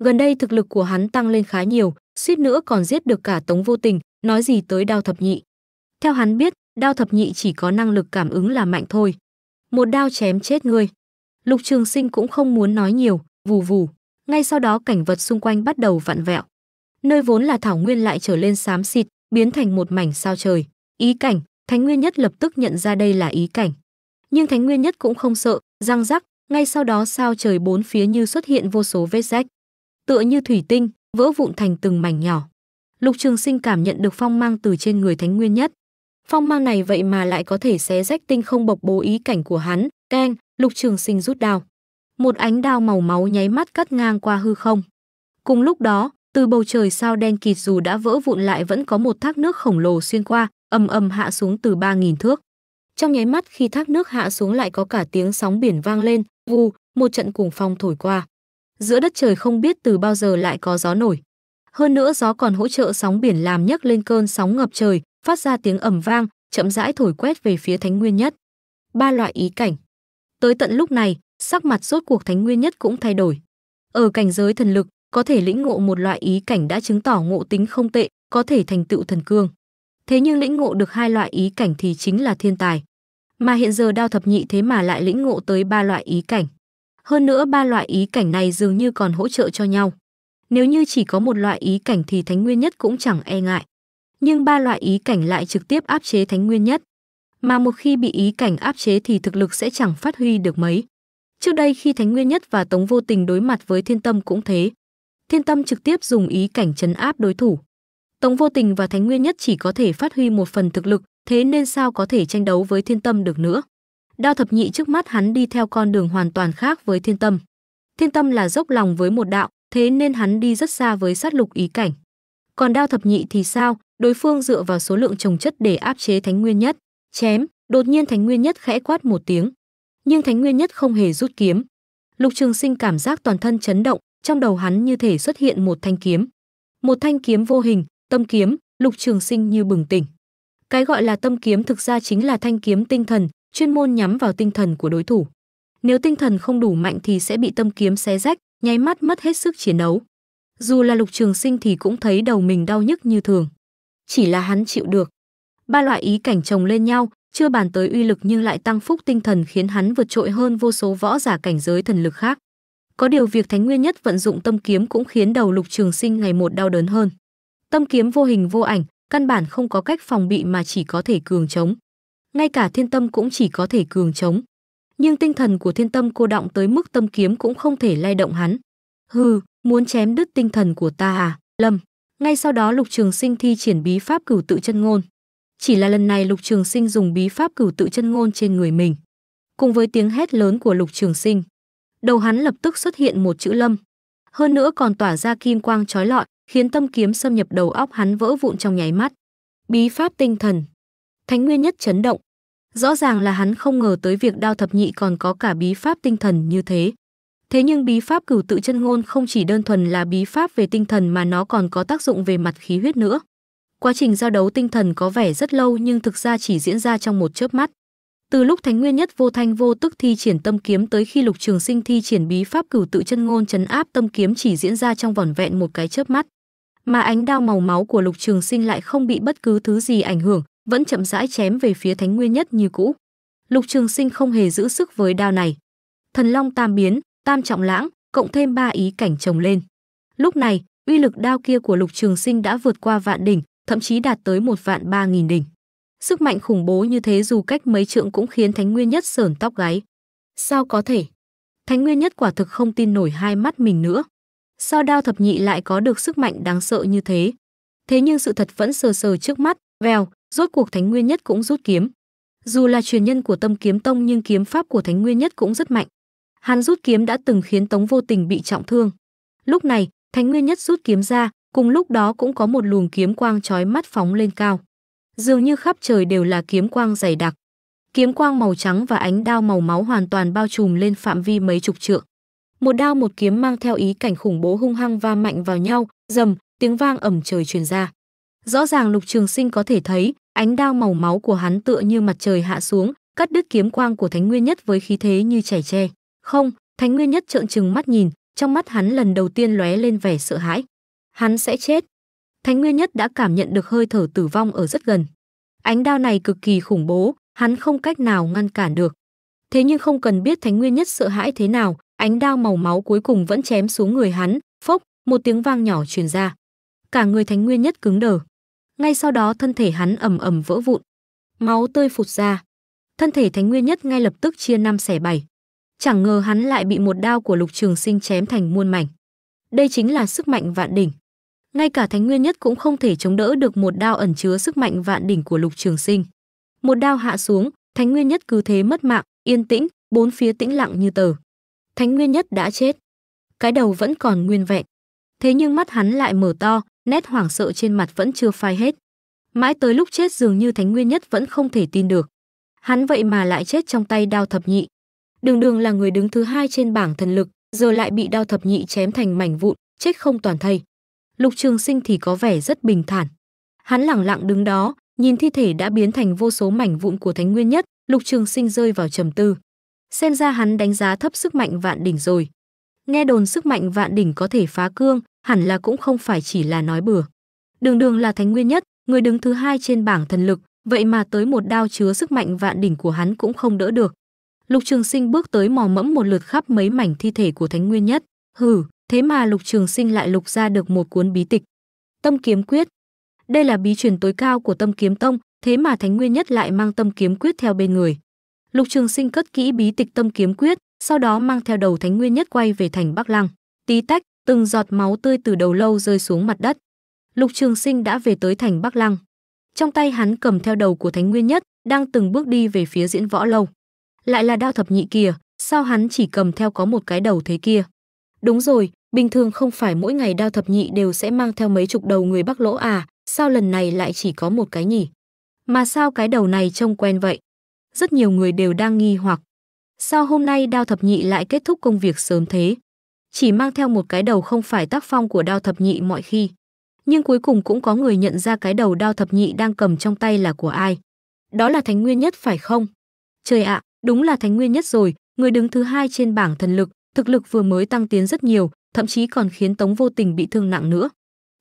Gần đây thực lực của hắn tăng lên khá nhiều, suýt nữa còn giết được cả Tống Vô Tình, nói gì tới Đao Thập Nhị. Theo hắn biết, Đao Thập Nhị chỉ có năng lực cảm ứng là mạnh thôi. Một đao chém chết ngươi. Lục Trường Sinh cũng không muốn nói nhiều, vù vù. Ngay sau đó cảnh vật xung quanh bắt đầu vặn vẹo. Nơi vốn là thảo nguyên lại trở lên xám xịt, biến thành một mảnh sao trời. Ý cảnh, Thánh Nguyên Nhất lập tức nhận ra đây là ý cảnh. Nhưng Thánh Nguyên Nhất cũng không sợ, răng rắc, ngay sau đó sao trời bốn phía như xuất hiện vô số vết rách. Tựa như thủy tinh, vỡ vụn thành từng mảnh nhỏ. Lục Trường Sinh cảm nhận được phong mang từ trên người Thánh Nguyên Nhất. Phong mang này vậy mà lại có thể xé rách tinh không bộc bố ý cảnh của hắn, keng, Lục Trường Sinh rút đao. Một ánh đao màu máu nháy mắt cắt ngang qua hư không. Cùng lúc đó, từ bầu trời sao đen kịt dù đã vỡ vụn lại vẫn có một thác nước khổng lồ xuyên qua, ầm ầm hạ xuống từ 3000 thước. Trong nháy mắt khi thác nước hạ xuống lại có cả tiếng sóng biển vang lên, vù, một trận cuồng phong thổi qua. Giữa đất trời không biết từ bao giờ lại có gió nổi. Hơn nữa gió còn hỗ trợ sóng biển làm nhấc lên cơn sóng ngập trời, phát ra tiếng ầm vang, chậm rãi thổi quét về phía Thánh Nguyên Nhất. Ba loại ý cảnh Tới tận lúc này, sắc mặt rốt cuộc Thánh Nguyên Nhất cũng thay đổi. Ở cảnh giới thần lực, có thể lĩnh ngộ một loại ý cảnh đã chứng tỏ ngộ tính không tệ, có thể thành tựu thần cương. Thế nhưng lĩnh ngộ được hai loại ý cảnh thì chính là thiên tài. Mà hiện giờ đao thập nhị thế mà lại lĩnh ngộ tới ba loại ý cảnh. Hơn nữa ba loại ý cảnh này dường như còn hỗ trợ cho nhau. Nếu như chỉ có một loại ý cảnh thì Thánh Nguyên Nhất cũng chẳng e ngại. Nhưng ba loại ý cảnh lại trực tiếp áp chế Thánh Nguyên Nhất mà một khi bị ý cảnh áp chế thì thực lực sẽ chẳng phát huy được mấy. Trước đây khi Thánh Nguyên Nhất và Tống Vô Tình đối mặt với Thiên Tâm cũng thế. Thiên Tâm trực tiếp dùng ý cảnh chấn áp đối thủ. Tống Vô Tình và Thánh Nguyên Nhất chỉ có thể phát huy một phần thực lực, thế nên sao có thể tranh đấu với Thiên Tâm được nữa. Đao thập nhị trước mắt hắn đi theo con đường hoàn toàn khác với Thiên Tâm. Thiên Tâm là dốc lòng với một đạo, thế nên hắn đi rất xa với sát lục ý cảnh. Còn đao thập nhị thì sao, đối phương dựa vào số lượng trồng chất để áp chế Thánh Nguyên Nhất chém đột nhiên thánh nguyên nhất khẽ quát một tiếng nhưng thánh nguyên nhất không hề rút kiếm lục trường sinh cảm giác toàn thân chấn động trong đầu hắn như thể xuất hiện một thanh kiếm một thanh kiếm vô hình tâm kiếm lục trường sinh như bừng tỉnh cái gọi là tâm kiếm thực ra chính là thanh kiếm tinh thần chuyên môn nhắm vào tinh thần của đối thủ nếu tinh thần không đủ mạnh thì sẽ bị tâm kiếm xé rách nháy mắt mất hết sức chiến đấu dù là lục trường sinh thì cũng thấy đầu mình đau nhức như thường chỉ là hắn chịu được ba loại ý cảnh chồng lên nhau, chưa bàn tới uy lực nhưng lại tăng phúc tinh thần khiến hắn vượt trội hơn vô số võ giả cảnh giới thần lực khác. Có điều việc Thánh Nguyên Nhất vận dụng tâm kiếm cũng khiến đầu Lục Trường Sinh ngày một đau đớn hơn. Tâm kiếm vô hình vô ảnh, căn bản không có cách phòng bị mà chỉ có thể cường chống. Ngay cả thiên tâm cũng chỉ có thể cường chống. Nhưng tinh thần của thiên tâm cô động tới mức tâm kiếm cũng không thể lay động hắn. Hừ, muốn chém đứt tinh thần của ta à, Lâm. Ngay sau đó Lục Trường Sinh thi triển bí pháp cửu tự chân ngôn. Chỉ là lần này Lục Trường Sinh dùng bí pháp cửu tự chân ngôn trên người mình. Cùng với tiếng hét lớn của Lục Trường Sinh, đầu hắn lập tức xuất hiện một chữ lâm. Hơn nữa còn tỏa ra kim quang trói lọi, khiến tâm kiếm xâm nhập đầu óc hắn vỡ vụn trong nháy mắt. Bí pháp tinh thần. Thánh nguyên nhất chấn động. Rõ ràng là hắn không ngờ tới việc đao thập nhị còn có cả bí pháp tinh thần như thế. Thế nhưng bí pháp cửu tự chân ngôn không chỉ đơn thuần là bí pháp về tinh thần mà nó còn có tác dụng về mặt khí huyết nữa. Quá trình giao đấu tinh thần có vẻ rất lâu nhưng thực ra chỉ diễn ra trong một chớp mắt. Từ lúc Thánh Nguyên Nhất vô thanh vô tức thi triển tâm kiếm tới khi Lục Trường Sinh thi triển bí pháp cửu tự chân ngôn chấn áp tâm kiếm chỉ diễn ra trong vòn vẹn một cái chớp mắt, mà ánh đao màu máu của Lục Trường Sinh lại không bị bất cứ thứ gì ảnh hưởng, vẫn chậm rãi chém về phía Thánh Nguyên Nhất như cũ. Lục Trường Sinh không hề giữ sức với đao này. Thần Long Tam biến, Tam trọng lãng, cộng thêm ba ý cảnh chồng lên. Lúc này, uy lực đao kia của Lục Trường Sinh đã vượt qua vạn đỉnh, thậm chí đạt tới một vạn ba nghìn đỉnh. Sức mạnh khủng bố như thế dù cách mấy trượng cũng khiến Thánh Nguyên Nhất sởn tóc gáy. Sao có thể? Thánh Nguyên Nhất quả thực không tin nổi hai mắt mình nữa. Sao đao thập nhị lại có được sức mạnh đáng sợ như thế? Thế nhưng sự thật vẫn sờ sờ trước mắt, vèo, rốt cuộc Thánh Nguyên Nhất cũng rút kiếm. Dù là truyền nhân của Tâm Kiếm Tông nhưng kiếm pháp của Thánh Nguyên Nhất cũng rất mạnh. Hắn rút kiếm đã từng khiến Tống Vô Tình bị trọng thương. Lúc này, Thánh Nguyên Nhất rút kiếm ra, Cùng lúc đó cũng có một luồng kiếm quang chói mắt phóng lên cao. Dường như khắp trời đều là kiếm quang dày đặc. Kiếm quang màu trắng và ánh đao màu máu hoàn toàn bao trùm lên phạm vi mấy chục trượng. Một đao một kiếm mang theo ý cảnh khủng bố hung hăng va mạnh vào nhau, rầm, tiếng vang ẩm trời truyền ra. Rõ ràng Lục Trường Sinh có thể thấy, ánh đao màu máu của hắn tựa như mặt trời hạ xuống, cắt đứt kiếm quang của Thánh Nguyên Nhất với khí thế như chảy tre. Không, Thánh Nguyên Nhất trợn trừng mắt nhìn, trong mắt hắn lần đầu tiên lóe lên vẻ sợ hãi hắn sẽ chết. Thánh Nguyên Nhất đã cảm nhận được hơi thở tử vong ở rất gần. Ánh đao này cực kỳ khủng bố, hắn không cách nào ngăn cản được. Thế nhưng không cần biết Thánh Nguyên Nhất sợ hãi thế nào, ánh đao màu máu cuối cùng vẫn chém xuống người hắn, phốc, một tiếng vang nhỏ truyền ra. Cả người Thánh Nguyên Nhất cứng đờ. Ngay sau đó thân thể hắn ầm ầm vỡ vụn, máu tươi phụt ra. Thân thể Thánh Nguyên Nhất ngay lập tức chia năm xẻ bảy. Chẳng ngờ hắn lại bị một đao của Lục Trường Sinh chém thành muôn mảnh. Đây chính là sức mạnh vạn đỉnh ngay cả thánh nguyên nhất cũng không thể chống đỡ được một đao ẩn chứa sức mạnh vạn đỉnh của lục trường sinh một đao hạ xuống thánh nguyên nhất cứ thế mất mạng yên tĩnh bốn phía tĩnh lặng như tờ thánh nguyên nhất đã chết cái đầu vẫn còn nguyên vẹn thế nhưng mắt hắn lại mở to nét hoảng sợ trên mặt vẫn chưa phai hết mãi tới lúc chết dường như thánh nguyên nhất vẫn không thể tin được hắn vậy mà lại chết trong tay đao thập nhị đường đường là người đứng thứ hai trên bảng thần lực giờ lại bị đao thập nhị chém thành mảnh vụn chết không toàn thây Lục Trường Sinh thì có vẻ rất bình thản. Hắn lẳng lặng đứng đó, nhìn thi thể đã biến thành vô số mảnh vụn của Thánh Nguyên Nhất, Lục Trường Sinh rơi vào trầm tư. Xem ra hắn đánh giá thấp sức mạnh vạn đỉnh rồi. Nghe đồn sức mạnh vạn đỉnh có thể phá cương, hẳn là cũng không phải chỉ là nói bừa. Đường Đường là Thánh Nguyên Nhất, người đứng thứ hai trên bảng thần lực, vậy mà tới một đao chứa sức mạnh vạn đỉnh của hắn cũng không đỡ được. Lục Trường Sinh bước tới mò mẫm một lượt khắp mấy mảnh thi thể của Thánh Nguyên Nhất, hừ, Thế mà Lục Trường Sinh lại lục ra được một cuốn bí tịch. Tâm kiếm quyết. Đây là bí truyền tối cao của Tâm kiếm tông, thế mà Thánh Nguyên Nhất lại mang Tâm kiếm quyết theo bên người. Lục Trường Sinh cất kỹ bí tịch Tâm kiếm quyết, sau đó mang theo đầu Thánh Nguyên Nhất quay về thành Bắc Lăng. Tí tách, từng giọt máu tươi từ đầu lâu rơi xuống mặt đất. Lục Trường Sinh đã về tới thành Bắc Lăng. Trong tay hắn cầm theo đầu của Thánh Nguyên Nhất, đang từng bước đi về phía diễn võ lâu. Lại là đao thập nhị kìa, sao hắn chỉ cầm theo có một cái đầu thế kia? Đúng rồi, bình thường không phải mỗi ngày đao thập nhị đều sẽ mang theo mấy chục đầu người Bắc Lỗ à, sao lần này lại chỉ có một cái nhỉ? Mà sao cái đầu này trông quen vậy? Rất nhiều người đều đang nghi hoặc. Sao hôm nay đao thập nhị lại kết thúc công việc sớm thế? Chỉ mang theo một cái đầu không phải tác phong của đao thập nhị mọi khi. Nhưng cuối cùng cũng có người nhận ra cái đầu đao thập nhị đang cầm trong tay là của ai. Đó là Thánh Nguyên Nhất phải không? Trời ạ, đúng là Thánh Nguyên Nhất rồi, người đứng thứ hai trên bảng thần lực, Thực lực vừa mới tăng tiến rất nhiều, thậm chí còn khiến Tống Vô Tình bị thương nặng nữa.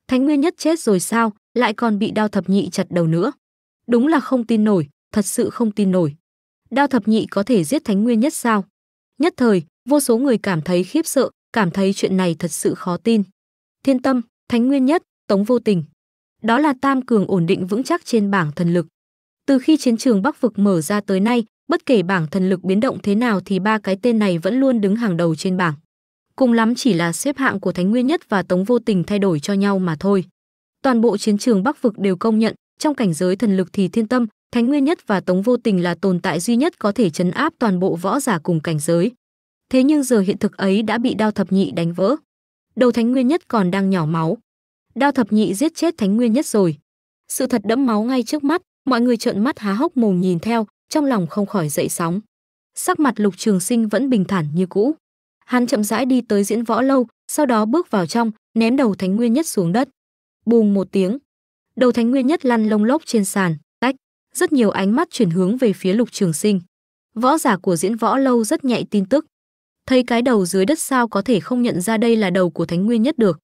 Thánh Nguyên Nhất chết rồi sao, lại còn bị Đao Thập Nhị chặt đầu nữa. Đúng là không tin nổi, thật sự không tin nổi. Đao Thập Nhị có thể giết Thánh Nguyên Nhất sao? Nhất thời, vô số người cảm thấy khiếp sợ, cảm thấy chuyện này thật sự khó tin. Thiên Tâm, Thánh Nguyên Nhất, Tống Vô Tình. Đó là tam cường ổn định vững chắc trên bảng thần lực. Từ khi chiến trường Bắc vực mở ra tới nay, Bất kể bảng thần lực biến động thế nào thì ba cái tên này vẫn luôn đứng hàng đầu trên bảng. Cùng lắm chỉ là xếp hạng của Thánh Nguyên Nhất và Tống Vô Tình thay đổi cho nhau mà thôi. Toàn bộ chiến trường Bắc Vực đều công nhận, trong cảnh giới thần lực thì thiên tâm, Thánh Nguyên Nhất và Tống Vô Tình là tồn tại duy nhất có thể chấn áp toàn bộ võ giả cùng cảnh giới. Thế nhưng giờ hiện thực ấy đã bị Đao Thập Nhị đánh vỡ. Đầu Thánh Nguyên Nhất còn đang nhỏ máu. Đao Thập Nhị giết chết Thánh Nguyên Nhất rồi. Sự thật đẫm máu ngay trước mắt, mọi người trợn mắt há hốc mồm nhìn theo, trong lòng không khỏi dậy sóng. Sắc mặt Lục Trường Sinh vẫn bình thản như cũ. Hắn chậm rãi đi tới diễn võ lâu, sau đó bước vào trong, ném đầu Thánh Nguyên Nhất xuống đất. Bùm một tiếng, đầu Thánh Nguyên Nhất lăn lông lốc trên sàn, tách, rất nhiều ánh mắt chuyển hướng về phía Lục Trường Sinh. Võ giả của diễn võ lâu rất nhạy tin tức. Thấy cái đầu dưới đất sao có thể không nhận ra đây là đầu của Thánh Nguyên Nhất được.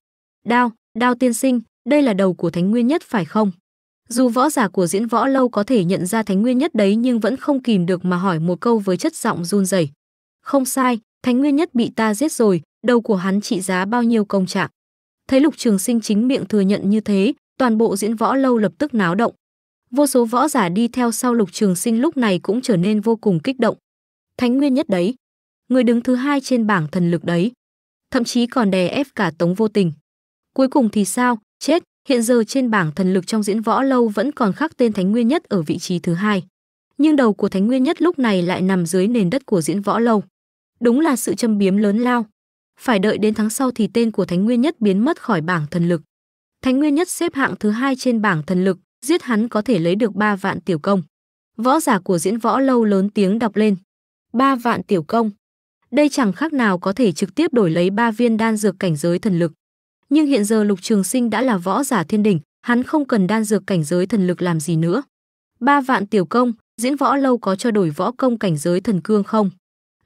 Đao, Đao tiên sinh, đây là đầu của Thánh Nguyên Nhất phải không? Dù võ giả của diễn võ lâu có thể nhận ra thánh nguyên nhất đấy nhưng vẫn không kìm được mà hỏi một câu với chất giọng run rẩy. Không sai, thánh nguyên nhất bị ta giết rồi, đầu của hắn trị giá bao nhiêu công trạng. Thấy lục trường sinh chính miệng thừa nhận như thế, toàn bộ diễn võ lâu lập tức náo động. Vô số võ giả đi theo sau lục trường sinh lúc này cũng trở nên vô cùng kích động. Thánh nguyên nhất đấy, người đứng thứ hai trên bảng thần lực đấy. Thậm chí còn đè ép cả tống vô tình. Cuối cùng thì sao, chết, Hiện giờ trên bảng thần lực trong diễn võ lâu vẫn còn khắc tên Thánh Nguyên Nhất ở vị trí thứ hai. Nhưng đầu của Thánh Nguyên Nhất lúc này lại nằm dưới nền đất của diễn võ lâu. Đúng là sự châm biếm lớn lao. Phải đợi đến tháng sau thì tên của Thánh Nguyên Nhất biến mất khỏi bảng thần lực. Thánh Nguyên Nhất xếp hạng thứ hai trên bảng thần lực, giết hắn có thể lấy được 3 vạn tiểu công. Võ giả của diễn võ lâu lớn tiếng đọc lên. 3 vạn tiểu công. Đây chẳng khác nào có thể trực tiếp đổi lấy 3 viên đan dược cảnh giới thần lực nhưng hiện giờ Lục Trường Sinh đã là võ giả thiên đỉnh, hắn không cần đan dược cảnh giới thần lực làm gì nữa. Ba vạn tiểu công, diễn võ lâu có cho đổi võ công cảnh giới thần cương không?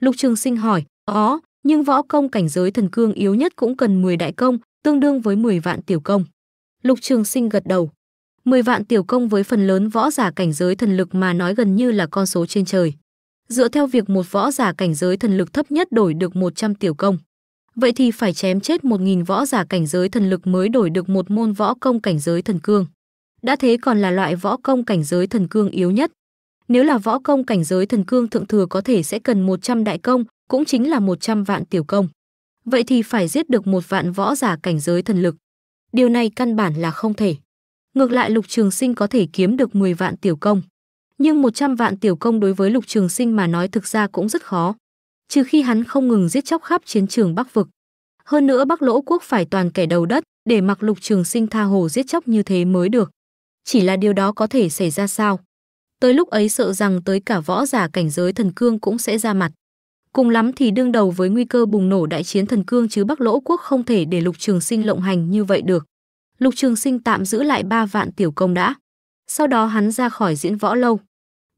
Lục Trường Sinh hỏi, có, nhưng võ công cảnh giới thần cương yếu nhất cũng cần 10 đại công, tương đương với 10 vạn tiểu công. Lục Trường Sinh gật đầu. 10 vạn tiểu công với phần lớn võ giả cảnh giới thần lực mà nói gần như là con số trên trời. Dựa theo việc một võ giả cảnh giới thần lực thấp nhất đổi được 100 tiểu công vậy thì phải chém chết 1.000 võ giả cảnh giới thần lực mới đổi được một môn võ công cảnh giới thần cương. Đã thế còn là loại võ công cảnh giới thần cương yếu nhất. Nếu là võ công cảnh giới thần cương thượng thừa có thể sẽ cần 100 đại công, cũng chính là 100 vạn tiểu công. Vậy thì phải giết được một vạn võ giả cảnh giới thần lực. Điều này căn bản là không thể. Ngược lại Lục Trường Sinh có thể kiếm được 10 vạn tiểu công. Nhưng 100 vạn tiểu công đối với Lục Trường Sinh mà nói thực ra cũng rất khó trừ khi hắn không ngừng giết chóc khắp chiến trường Bắc vực. Hơn nữa Bắc Lỗ quốc phải toàn kẻ đầu đất, để mặc Lục Trường Sinh tha hồ giết chóc như thế mới được. Chỉ là điều đó có thể xảy ra sao? Tới lúc ấy sợ rằng tới cả võ giả cảnh giới thần cương cũng sẽ ra mặt. Cùng lắm thì đương đầu với nguy cơ bùng nổ đại chiến thần cương chứ Bắc Lỗ quốc không thể để Lục Trường Sinh lộng hành như vậy được. Lục Trường Sinh tạm giữ lại ba vạn tiểu công đã. Sau đó hắn ra khỏi diễn võ lâu.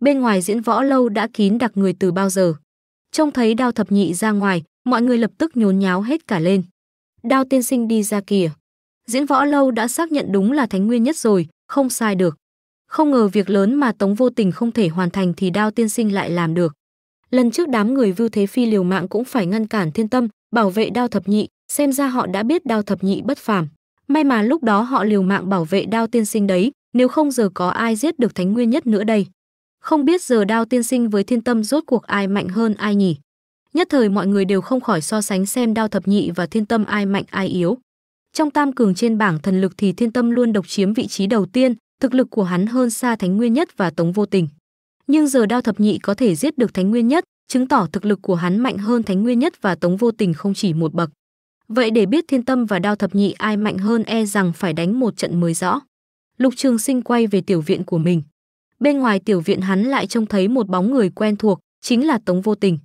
Bên ngoài diễn võ lâu đã kín đặc người từ bao giờ. Trông thấy đao thập nhị ra ngoài, mọi người lập tức nhốn nháo hết cả lên. Đao tiên sinh đi ra kìa. Diễn võ lâu đã xác nhận đúng là thánh nguyên nhất rồi, không sai được. Không ngờ việc lớn mà Tống Vô Tình không thể hoàn thành thì đao tiên sinh lại làm được. Lần trước đám người Vưu Thế Phi liều mạng cũng phải ngăn cản thiên tâm, bảo vệ đao thập nhị, xem ra họ đã biết đao thập nhị bất phàm. May mà lúc đó họ liều mạng bảo vệ đao tiên sinh đấy, nếu không giờ có ai giết được thánh nguyên nhất nữa đây. Không biết giờ đao tiên sinh với thiên tâm rốt cuộc ai mạnh hơn ai nhỉ? Nhất thời mọi người đều không khỏi so sánh xem đao thập nhị và thiên tâm ai mạnh ai yếu. Trong tam cường trên bảng thần lực thì thiên tâm luôn độc chiếm vị trí đầu tiên, thực lực của hắn hơn xa thánh nguyên nhất và tống vô tình. Nhưng giờ đao thập nhị có thể giết được thánh nguyên nhất, chứng tỏ thực lực của hắn mạnh hơn thánh nguyên nhất và tống vô tình không chỉ một bậc. Vậy để biết thiên tâm và đao thập nhị ai mạnh hơn e rằng phải đánh một trận mới rõ. Lục Trường Sinh quay về tiểu viện của mình bên ngoài tiểu viện hắn lại trông thấy một bóng người quen thuộc, chính là Tống Vô Tình.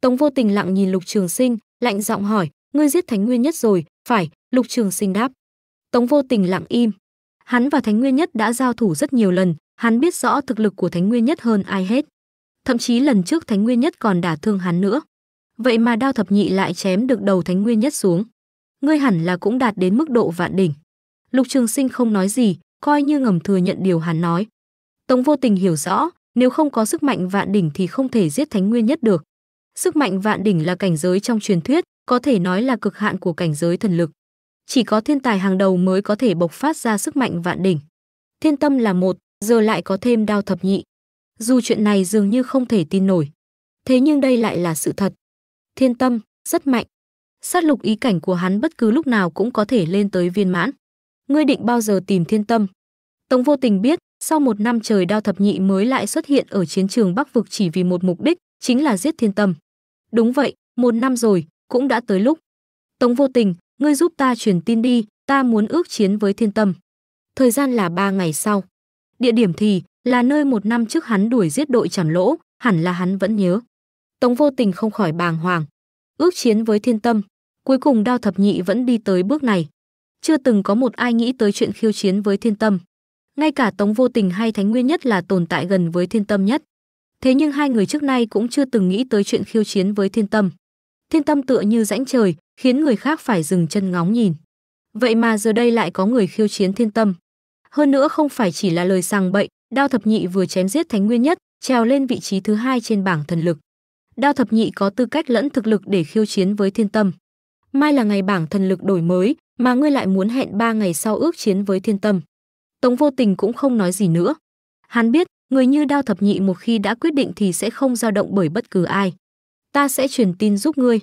Tống Vô Tình lặng nhìn Lục Trường Sinh, lạnh giọng hỏi, ngươi giết Thánh Nguyên Nhất rồi, phải, Lục Trường Sinh đáp. Tống Vô Tình lặng im. Hắn và Thánh Nguyên Nhất đã giao thủ rất nhiều lần, hắn biết rõ thực lực của Thánh Nguyên Nhất hơn ai hết. Thậm chí lần trước Thánh Nguyên Nhất còn đả thương hắn nữa. Vậy mà đao thập nhị lại chém được đầu Thánh Nguyên Nhất xuống. Ngươi hẳn là cũng đạt đến mức độ vạn đỉnh. Lục Trường Sinh không nói gì, coi như ngầm thừa nhận điều hắn nói. Tống Vô Tình hiểu rõ, nếu không có sức mạnh vạn đỉnh thì không thể giết Thánh Nguyên Nhất được. Sức mạnh vạn đỉnh là cảnh giới trong truyền thuyết, có thể nói là cực hạn của cảnh giới thần lực. Chỉ có thiên tài hàng đầu mới có thể bộc phát ra sức mạnh vạn đỉnh. Thiên tâm là một, giờ lại có thêm đao thập nhị. Dù chuyện này dường như không thể tin nổi, thế nhưng đây lại là sự thật. Thiên tâm rất mạnh. Sát lục ý cảnh của hắn bất cứ lúc nào cũng có thể lên tới viên mãn. Ngươi định bao giờ tìm thiên tâm? Tống vô tình biết sau một năm trời đao thập nhị mới lại xuất hiện ở chiến trường Bắc Vực chỉ vì một mục đích, chính là giết thiên tâm. Đúng vậy, một năm rồi, cũng đã tới lúc. Tống vô tình, ngươi giúp ta truyền tin đi, ta muốn ước chiến với thiên tâm. Thời gian là ba ngày sau. Địa điểm thì là nơi một năm trước hắn đuổi giết đội chảm lỗ, hẳn là hắn vẫn nhớ. Tống vô tình không khỏi bàng hoàng. Ước chiến với thiên tâm, cuối cùng đao thập nhị vẫn đi tới bước này. Chưa từng có một ai nghĩ tới chuyện khiêu chiến với thiên tâm ngay cả Tống Vô Tình hay Thánh Nguyên nhất là tồn tại gần với Thiên Tâm nhất. Thế nhưng hai người trước nay cũng chưa từng nghĩ tới chuyện khiêu chiến với Thiên Tâm. Thiên Tâm tựa như rãnh trời, khiến người khác phải dừng chân ngóng nhìn. Vậy mà giờ đây lại có người khiêu chiến Thiên Tâm. Hơn nữa không phải chỉ là lời sàng bậy, Đao Thập Nhị vừa chém giết Thánh Nguyên nhất, trèo lên vị trí thứ hai trên bảng thần lực. Đao Thập Nhị có tư cách lẫn thực lực để khiêu chiến với Thiên Tâm. Mai là ngày bảng thần lực đổi mới, mà ngươi lại muốn hẹn ba ngày sau ước chiến với Thiên Tâm Tống Vô Tình cũng không nói gì nữa. Hắn biết, người như Đao Thập Nhị một khi đã quyết định thì sẽ không dao động bởi bất cứ ai. Ta sẽ truyền tin giúp ngươi.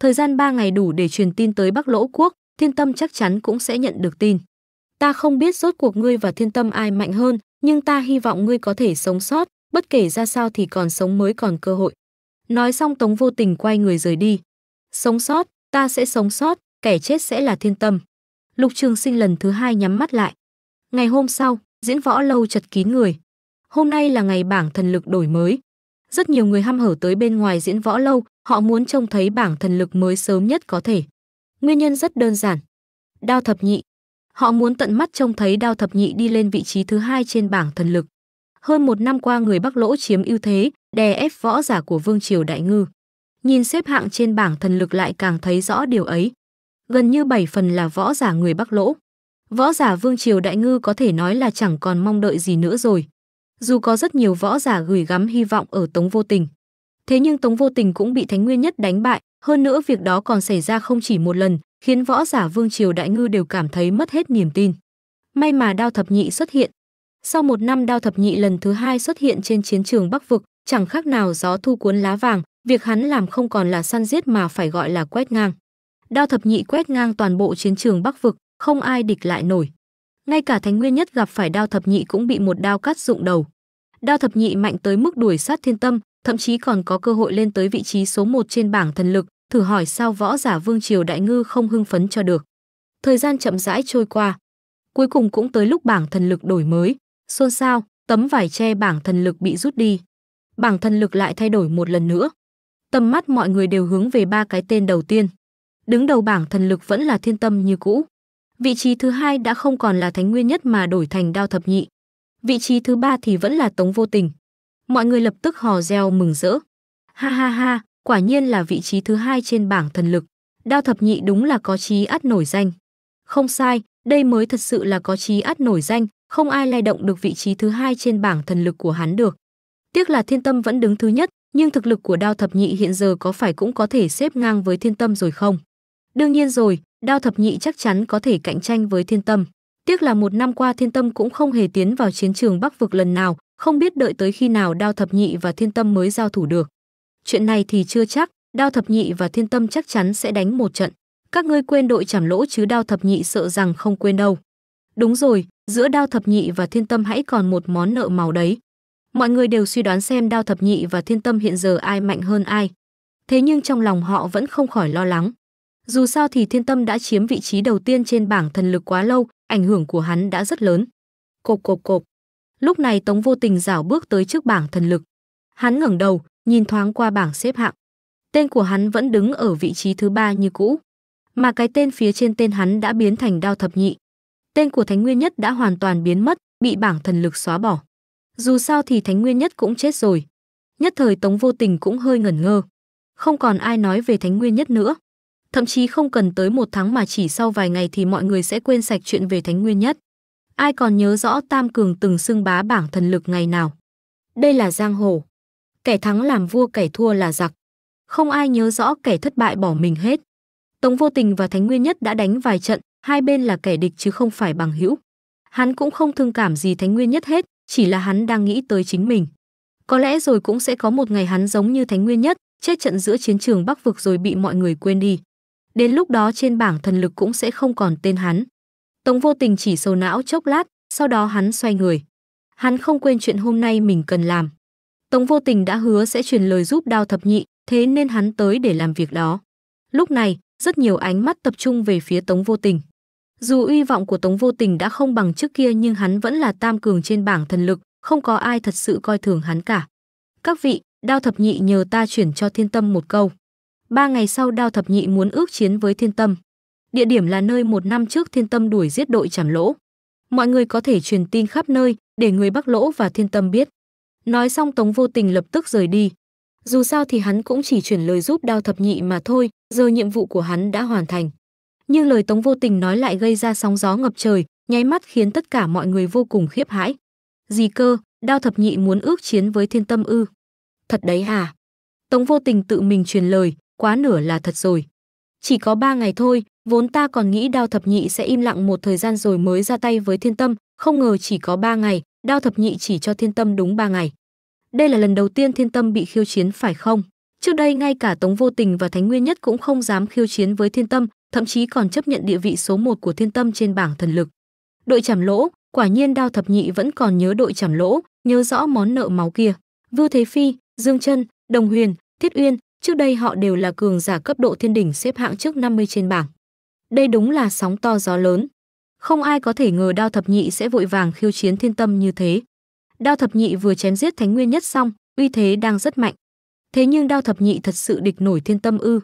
Thời gian 3 ngày đủ để truyền tin tới Bắc Lỗ Quốc, Thiên Tâm chắc chắn cũng sẽ nhận được tin. Ta không biết rốt cuộc ngươi và Thiên Tâm ai mạnh hơn, nhưng ta hy vọng ngươi có thể sống sót, bất kể ra sao thì còn sống mới còn cơ hội. Nói xong Tống Vô Tình quay người rời đi. Sống sót, ta sẽ sống sót, kẻ chết sẽ là Thiên Tâm. Lục Trường Sinh lần thứ hai nhắm mắt lại, Ngày hôm sau, diễn võ lâu chật kín người. Hôm nay là ngày bảng thần lực đổi mới. Rất nhiều người ham hở tới bên ngoài diễn võ lâu, họ muốn trông thấy bảng thần lực mới sớm nhất có thể. Nguyên nhân rất đơn giản. Đao thập nhị. Họ muốn tận mắt trông thấy đao thập nhị đi lên vị trí thứ hai trên bảng thần lực. Hơn một năm qua người Bắc Lỗ chiếm ưu thế, đè ép võ giả của Vương Triều Đại Ngư. Nhìn xếp hạng trên bảng thần lực lại càng thấy rõ điều ấy. Gần như bảy phần là võ giả người Bắc Lỗ võ giả Vương Triều Đại Ngư có thể nói là chẳng còn mong đợi gì nữa rồi. Dù có rất nhiều võ giả gửi gắm hy vọng ở Tống Vô Tình. Thế nhưng Tống Vô Tình cũng bị Thánh Nguyên Nhất đánh bại, hơn nữa việc đó còn xảy ra không chỉ một lần, khiến võ giả Vương Triều Đại Ngư đều cảm thấy mất hết niềm tin. May mà Đao Thập Nhị xuất hiện. Sau một năm Đao Thập Nhị lần thứ hai xuất hiện trên chiến trường Bắc Vực, chẳng khác nào gió thu cuốn lá vàng, việc hắn làm không còn là săn giết mà phải gọi là quét ngang. Đao Thập Nhị quét ngang toàn bộ chiến trường Bắc Vực, không ai địch lại nổi. Ngay cả Thánh Nguyên Nhất gặp phải Đao Thập Nhị cũng bị một đao cắt dụng đầu. Đao Thập Nhị mạnh tới mức đuổi sát Thiên Tâm, thậm chí còn có cơ hội lên tới vị trí số 1 trên bảng thần lực, thử hỏi sao võ giả Vương Triều Đại Ngư không hưng phấn cho được. Thời gian chậm rãi trôi qua, cuối cùng cũng tới lúc bảng thần lực đổi mới, xôn xao, tấm vải che bảng thần lực bị rút đi. Bảng thần lực lại thay đổi một lần nữa. Tầm mắt mọi người đều hướng về ba cái tên đầu tiên. Đứng đầu bảng thần lực vẫn là Thiên Tâm như cũ. Vị trí thứ hai đã không còn là Thánh Nguyên Nhất mà đổi thành Đao Thập Nhị. Vị trí thứ ba thì vẫn là Tống Vô Tình. Mọi người lập tức hò reo mừng rỡ. Ha ha ha, quả nhiên là vị trí thứ hai trên bảng thần lực. Đao Thập Nhị đúng là có trí ắt nổi danh. Không sai, đây mới thật sự là có trí ắt nổi danh, không ai lay động được vị trí thứ hai trên bảng thần lực của hắn được. Tiếc là Thiên Tâm vẫn đứng thứ nhất, nhưng thực lực của Đao Thập Nhị hiện giờ có phải cũng có thể xếp ngang với Thiên Tâm rồi không? Đương nhiên rồi, đao thập nhị chắc chắn có thể cạnh tranh với thiên tâm. Tiếc là một năm qua thiên tâm cũng không hề tiến vào chiến trường Bắc Vực lần nào, không biết đợi tới khi nào đao thập nhị và thiên tâm mới giao thủ được. Chuyện này thì chưa chắc, đao thập nhị và thiên tâm chắc chắn sẽ đánh một trận. Các ngươi quên đội chảm lỗ chứ đao thập nhị sợ rằng không quên đâu. Đúng rồi, giữa đao thập nhị và thiên tâm hãy còn một món nợ màu đấy. Mọi người đều suy đoán xem đao thập nhị và thiên tâm hiện giờ ai mạnh hơn ai. Thế nhưng trong lòng họ vẫn không khỏi lo lắng. Dù sao thì Thiên Tâm đã chiếm vị trí đầu tiên trên bảng thần lực quá lâu, ảnh hưởng của hắn đã rất lớn. Cộp cộp cộp. Lúc này Tống Vô Tình rảo bước tới trước bảng thần lực. Hắn ngẩng đầu, nhìn thoáng qua bảng xếp hạng. Tên của hắn vẫn đứng ở vị trí thứ ba như cũ, mà cái tên phía trên tên hắn đã biến thành Đao Thập Nhị. Tên của Thánh Nguyên Nhất đã hoàn toàn biến mất, bị bảng thần lực xóa bỏ. Dù sao thì Thánh Nguyên Nhất cũng chết rồi. Nhất thời Tống Vô Tình cũng hơi ngẩn ngơ. Không còn ai nói về Thánh Nguyên Nhất nữa thậm chí không cần tới một tháng mà chỉ sau vài ngày thì mọi người sẽ quên sạch chuyện về Thánh Nguyên Nhất. Ai còn nhớ rõ Tam Cường từng xưng bá bảng thần lực ngày nào? Đây là giang hồ. Kẻ thắng làm vua kẻ thua là giặc. Không ai nhớ rõ kẻ thất bại bỏ mình hết. Tống Vô Tình và Thánh Nguyên Nhất đã đánh vài trận, hai bên là kẻ địch chứ không phải bằng hữu. Hắn cũng không thương cảm gì Thánh Nguyên Nhất hết, chỉ là hắn đang nghĩ tới chính mình. Có lẽ rồi cũng sẽ có một ngày hắn giống như Thánh Nguyên Nhất, chết trận giữa chiến trường Bắc vực rồi bị mọi người quên đi đến lúc đó trên bảng thần lực cũng sẽ không còn tên hắn. Tống vô tình chỉ sầu não chốc lát, sau đó hắn xoay người. Hắn không quên chuyện hôm nay mình cần làm. Tống vô tình đã hứa sẽ truyền lời giúp đao thập nhị, thế nên hắn tới để làm việc đó. Lúc này, rất nhiều ánh mắt tập trung về phía Tống vô tình. Dù uy vọng của Tống vô tình đã không bằng trước kia nhưng hắn vẫn là tam cường trên bảng thần lực, không có ai thật sự coi thường hắn cả. Các vị, đao thập nhị nhờ ta chuyển cho thiên tâm một câu. Ba ngày sau Đao Thập Nhị muốn ước chiến với Thiên Tâm. Địa điểm là nơi một năm trước Thiên Tâm đuổi giết đội chảm lỗ. Mọi người có thể truyền tin khắp nơi để người Bắc Lỗ và Thiên Tâm biết. Nói xong Tống Vô Tình lập tức rời đi. Dù sao thì hắn cũng chỉ chuyển lời giúp Đao Thập Nhị mà thôi, giờ nhiệm vụ của hắn đã hoàn thành. Nhưng lời Tống Vô Tình nói lại gây ra sóng gió ngập trời, nháy mắt khiến tất cả mọi người vô cùng khiếp hãi. Gì cơ, Đao Thập Nhị muốn ước chiến với Thiên Tâm ư? Thật đấy à? Tống Vô Tình tự mình truyền lời, quá nửa là thật rồi. Chỉ có ba ngày thôi, vốn ta còn nghĩ đao thập nhị sẽ im lặng một thời gian rồi mới ra tay với thiên tâm, không ngờ chỉ có ba ngày, đao thập nhị chỉ cho thiên tâm đúng ba ngày. Đây là lần đầu tiên thiên tâm bị khiêu chiến phải không? Trước đây ngay cả Tống Vô Tình và Thánh Nguyên Nhất cũng không dám khiêu chiến với thiên tâm, thậm chí còn chấp nhận địa vị số 1 của thiên tâm trên bảng thần lực. Đội chảm lỗ, quả nhiên đao thập nhị vẫn còn nhớ đội chảm lỗ, nhớ rõ món nợ máu kia. Vưu Thế Phi, Dương Trân, Đồng Huyền, Thiết Uyên, Trước đây họ đều là cường giả cấp độ thiên đỉnh xếp hạng trước 50 trên bảng. Đây đúng là sóng to gió lớn. Không ai có thể ngờ Đao Thập Nhị sẽ vội vàng khiêu chiến thiên tâm như thế. Đao Thập Nhị vừa chém giết Thánh Nguyên nhất xong, uy thế đang rất mạnh. Thế nhưng Đao Thập Nhị thật sự địch nổi thiên tâm ư?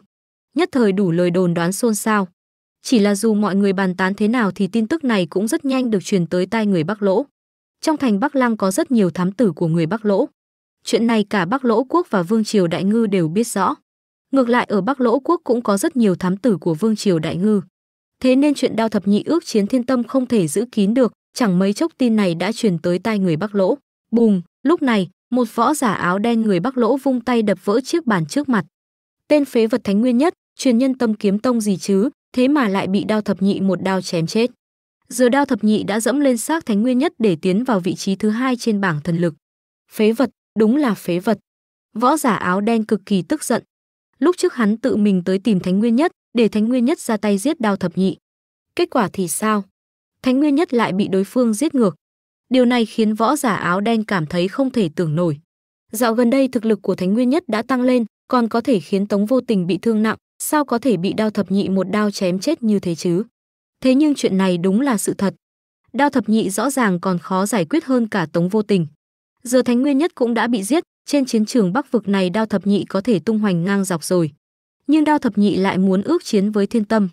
Nhất thời đủ lời đồn đoán xôn xao. Chỉ là dù mọi người bàn tán thế nào thì tin tức này cũng rất nhanh được truyền tới tai người Bắc Lỗ. Trong thành Bắc Lăng có rất nhiều thám tử của người Bắc Lỗ chuyện này cả Bắc Lỗ Quốc và Vương Triều Đại Ngư đều biết rõ. Ngược lại ở Bắc Lỗ Quốc cũng có rất nhiều thám tử của Vương Triều Đại Ngư. Thế nên chuyện đao thập nhị ước chiến thiên tâm không thể giữ kín được, chẳng mấy chốc tin này đã truyền tới tai người Bắc Lỗ. Bùm, lúc này, một võ giả áo đen người Bắc Lỗ vung tay đập vỡ chiếc bàn trước mặt. Tên phế vật thánh nguyên nhất, truyền nhân tâm kiếm tông gì chứ, thế mà lại bị đao thập nhị một đao chém chết. Giờ đao thập nhị đã dẫm lên xác thánh nguyên nhất để tiến vào vị trí thứ hai trên bảng thần lực. Phế vật, đúng là phế vật. Võ giả áo đen cực kỳ tức giận. Lúc trước hắn tự mình tới tìm Thánh Nguyên Nhất, để Thánh Nguyên Nhất ra tay giết Đao Thập Nhị. Kết quả thì sao? Thánh Nguyên Nhất lại bị đối phương giết ngược. Điều này khiến võ giả áo đen cảm thấy không thể tưởng nổi. Dạo gần đây thực lực của Thánh Nguyên Nhất đã tăng lên, còn có thể khiến Tống Vô Tình bị thương nặng, sao có thể bị Đao Thập Nhị một đao chém chết như thế chứ? Thế nhưng chuyện này đúng là sự thật. Đao Thập Nhị rõ ràng còn khó giải quyết hơn cả Tống Vô Tình. Giờ Thánh Nguyên Nhất cũng đã bị giết, trên chiến trường Bắc vực này Đao Thập Nhị có thể tung hoành ngang dọc rồi. Nhưng Đao Thập Nhị lại muốn ước chiến với Thiên Tâm.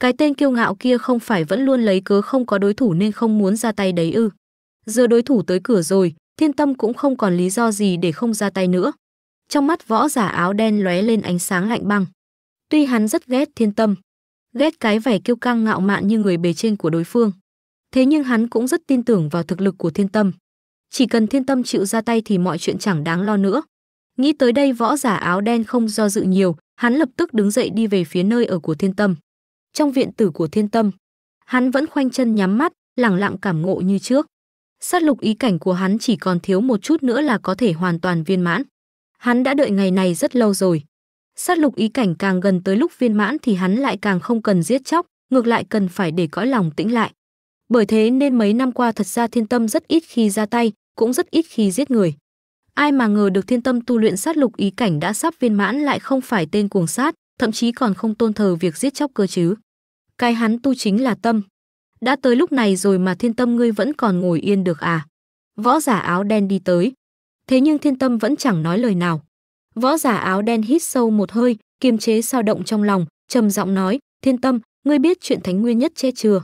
Cái tên kiêu ngạo kia không phải vẫn luôn lấy cớ không có đối thủ nên không muốn ra tay đấy ư? Giờ đối thủ tới cửa rồi, Thiên Tâm cũng không còn lý do gì để không ra tay nữa. Trong mắt võ giả áo đen lóe lên ánh sáng lạnh băng. Tuy hắn rất ghét Thiên Tâm, ghét cái vẻ kiêu căng ngạo mạn như người bề trên của đối phương. Thế nhưng hắn cũng rất tin tưởng vào thực lực của Thiên Tâm chỉ cần thiên tâm chịu ra tay thì mọi chuyện chẳng đáng lo nữa. Nghĩ tới đây võ giả áo đen không do dự nhiều, hắn lập tức đứng dậy đi về phía nơi ở của thiên tâm. Trong viện tử của thiên tâm, hắn vẫn khoanh chân nhắm mắt, lẳng lặng cảm ngộ như trước. Sát lục ý cảnh của hắn chỉ còn thiếu một chút nữa là có thể hoàn toàn viên mãn. Hắn đã đợi ngày này rất lâu rồi. Sát lục ý cảnh càng gần tới lúc viên mãn thì hắn lại càng không cần giết chóc, ngược lại cần phải để cõi lòng tĩnh lại. Bởi thế nên mấy năm qua thật ra thiên tâm rất ít khi ra tay, cũng rất ít khi giết người. Ai mà ngờ được thiên tâm tu luyện sát lục ý cảnh đã sắp viên mãn lại không phải tên cuồng sát, thậm chí còn không tôn thờ việc giết chóc cơ chứ. Cái hắn tu chính là tâm. Đã tới lúc này rồi mà thiên tâm ngươi vẫn còn ngồi yên được à? Võ giả áo đen đi tới. Thế nhưng thiên tâm vẫn chẳng nói lời nào. Võ giả áo đen hít sâu một hơi, kiềm chế sao động trong lòng, trầm giọng nói, thiên tâm, ngươi biết chuyện thánh nguyên nhất che chưa?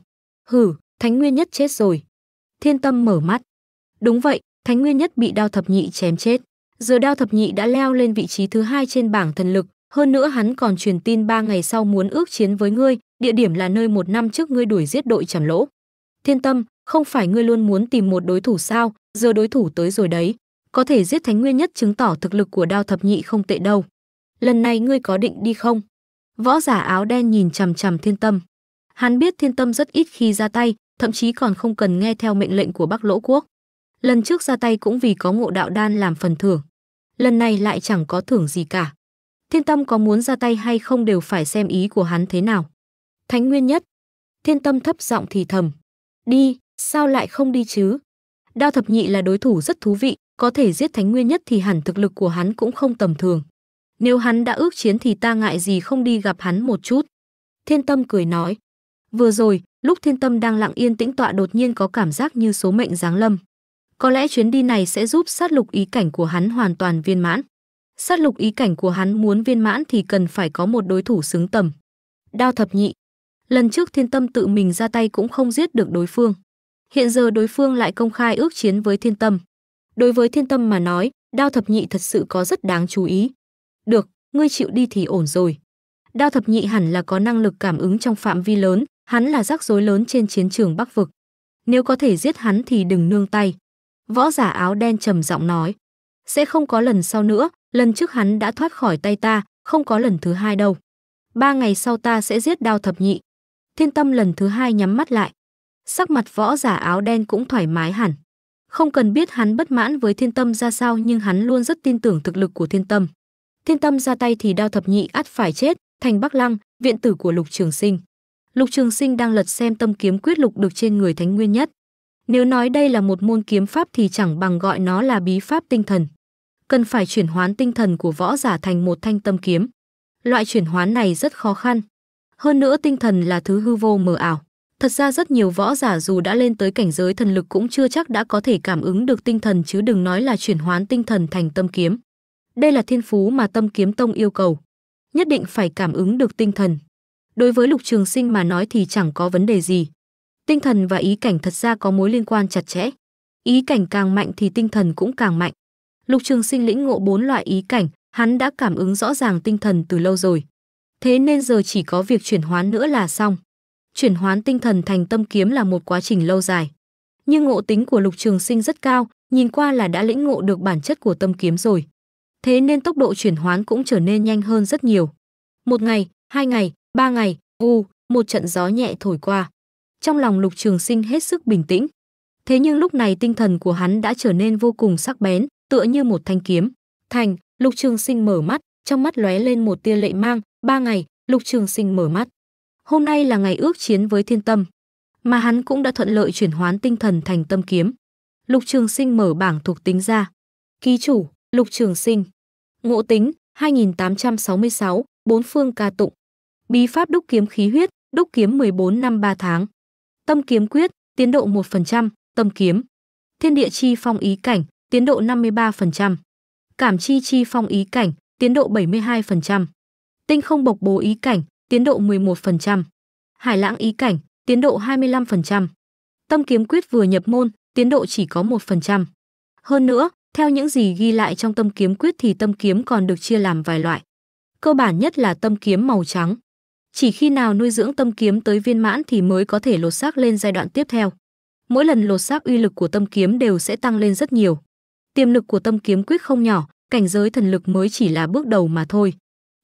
Hử, Thánh Nguyên Nhất chết rồi. Thiên Tâm mở mắt. Đúng vậy, Thánh Nguyên Nhất bị Đao Thập Nhị chém chết. Giờ Đao Thập Nhị đã leo lên vị trí thứ hai trên bảng thần lực, hơn nữa hắn còn truyền tin ba ngày sau muốn ước chiến với ngươi, địa điểm là nơi một năm trước ngươi đuổi giết đội Trầm Lỗ. Thiên Tâm, không phải ngươi luôn muốn tìm một đối thủ sao, giờ đối thủ tới rồi đấy. Có thể giết Thánh Nguyên Nhất chứng tỏ thực lực của Đao Thập Nhị không tệ đâu. Lần này ngươi có định đi không? Võ giả áo đen nhìn chằm chằm Thiên Tâm. Hắn biết Thiên Tâm rất ít khi ra tay, thậm chí còn không cần nghe theo mệnh lệnh của Bắc Lỗ quốc. Lần trước ra tay cũng vì có ngộ đạo đan làm phần thưởng, lần này lại chẳng có thưởng gì cả. Thiên Tâm có muốn ra tay hay không đều phải xem ý của hắn thế nào. Thánh Nguyên Nhất, Thiên Tâm thấp giọng thì thầm, "Đi, sao lại không đi chứ? Đao thập nhị là đối thủ rất thú vị, có thể giết Thánh Nguyên Nhất thì hẳn thực lực của hắn cũng không tầm thường. Nếu hắn đã ước chiến thì ta ngại gì không đi gặp hắn một chút." Thiên Tâm cười nói, Vừa rồi, lúc thiên tâm đang lặng yên tĩnh tọa đột nhiên có cảm giác như số mệnh giáng lâm. Có lẽ chuyến đi này sẽ giúp sát lục ý cảnh của hắn hoàn toàn viên mãn. Sát lục ý cảnh của hắn muốn viên mãn thì cần phải có một đối thủ xứng tầm. Đao thập nhị. Lần trước thiên tâm tự mình ra tay cũng không giết được đối phương. Hiện giờ đối phương lại công khai ước chiến với thiên tâm. Đối với thiên tâm mà nói, đao thập nhị thật sự có rất đáng chú ý. Được, ngươi chịu đi thì ổn rồi. Đao thập nhị hẳn là có năng lực cảm ứng trong phạm vi lớn, Hắn là rắc rối lớn trên chiến trường Bắc Vực. Nếu có thể giết hắn thì đừng nương tay. Võ giả áo đen trầm giọng nói. Sẽ không có lần sau nữa, lần trước hắn đã thoát khỏi tay ta, không có lần thứ hai đâu. Ba ngày sau ta sẽ giết đao thập nhị. Thiên tâm lần thứ hai nhắm mắt lại. Sắc mặt võ giả áo đen cũng thoải mái hẳn. Không cần biết hắn bất mãn với thiên tâm ra sao nhưng hắn luôn rất tin tưởng thực lực của thiên tâm. Thiên tâm ra tay thì đao thập nhị ắt phải chết, thành Bắc Lăng, viện tử của Lục Trường Sinh. Lục Trường Sinh đang lật xem tâm kiếm quyết lục được trên người Thánh Nguyên Nhất. Nếu nói đây là một môn kiếm pháp thì chẳng bằng gọi nó là bí pháp tinh thần. Cần phải chuyển hoán tinh thần của võ giả thành một thanh tâm kiếm. Loại chuyển hoán này rất khó khăn. Hơn nữa tinh thần là thứ hư vô mờ ảo. Thật ra rất nhiều võ giả dù đã lên tới cảnh giới thần lực cũng chưa chắc đã có thể cảm ứng được tinh thần chứ đừng nói là chuyển hoán tinh thần thành tâm kiếm. Đây là thiên phú mà tâm kiếm tông yêu cầu. Nhất định phải cảm ứng được tinh thần đối với Lục Trường Sinh mà nói thì chẳng có vấn đề gì. Tinh thần và ý cảnh thật ra có mối liên quan chặt chẽ. Ý cảnh càng mạnh thì tinh thần cũng càng mạnh. Lục Trường Sinh lĩnh ngộ bốn loại ý cảnh, hắn đã cảm ứng rõ ràng tinh thần từ lâu rồi. Thế nên giờ chỉ có việc chuyển hóa nữa là xong. Chuyển hóa tinh thần thành tâm kiếm là một quá trình lâu dài. Nhưng ngộ tính của Lục Trường Sinh rất cao, nhìn qua là đã lĩnh ngộ được bản chất của tâm kiếm rồi. Thế nên tốc độ chuyển hóa cũng trở nên nhanh hơn rất nhiều. Một ngày, hai ngày, Ba ngày, u, một trận gió nhẹ thổi qua. Trong lòng Lục Trường Sinh hết sức bình tĩnh. Thế nhưng lúc này tinh thần của hắn đã trở nên vô cùng sắc bén, tựa như một thanh kiếm. Thành, Lục Trường Sinh mở mắt, trong mắt lóe lên một tia lệ mang, ba ngày, Lục Trường Sinh mở mắt. Hôm nay là ngày ước chiến với thiên tâm, mà hắn cũng đã thuận lợi chuyển hoán tinh thần thành tâm kiếm. Lục Trường Sinh mở bảng thuộc tính ra. Ký chủ, Lục Trường Sinh. Ngộ tính, 2866, bốn phương ca tụng. Bí pháp đúc kiếm khí huyết, đúc kiếm 14 năm 3 tháng. Tâm kiếm quyết, tiến độ 1%, tâm kiếm. Thiên địa chi phong ý cảnh, tiến độ 53%. Cảm chi chi phong ý cảnh, tiến độ 72%. Tinh không bộc bố ý cảnh, tiến độ 11%. Hải lãng ý cảnh, tiến độ 25%. Tâm kiếm quyết vừa nhập môn, tiến độ chỉ có 1%. Hơn nữa, theo những gì ghi lại trong tâm kiếm quyết thì tâm kiếm còn được chia làm vài loại. Cơ bản nhất là tâm kiếm màu trắng. Chỉ khi nào nuôi dưỡng tâm kiếm tới viên mãn thì mới có thể lột xác lên giai đoạn tiếp theo. Mỗi lần lột xác uy lực của tâm kiếm đều sẽ tăng lên rất nhiều. Tiềm lực của tâm kiếm quyết không nhỏ, cảnh giới thần lực mới chỉ là bước đầu mà thôi.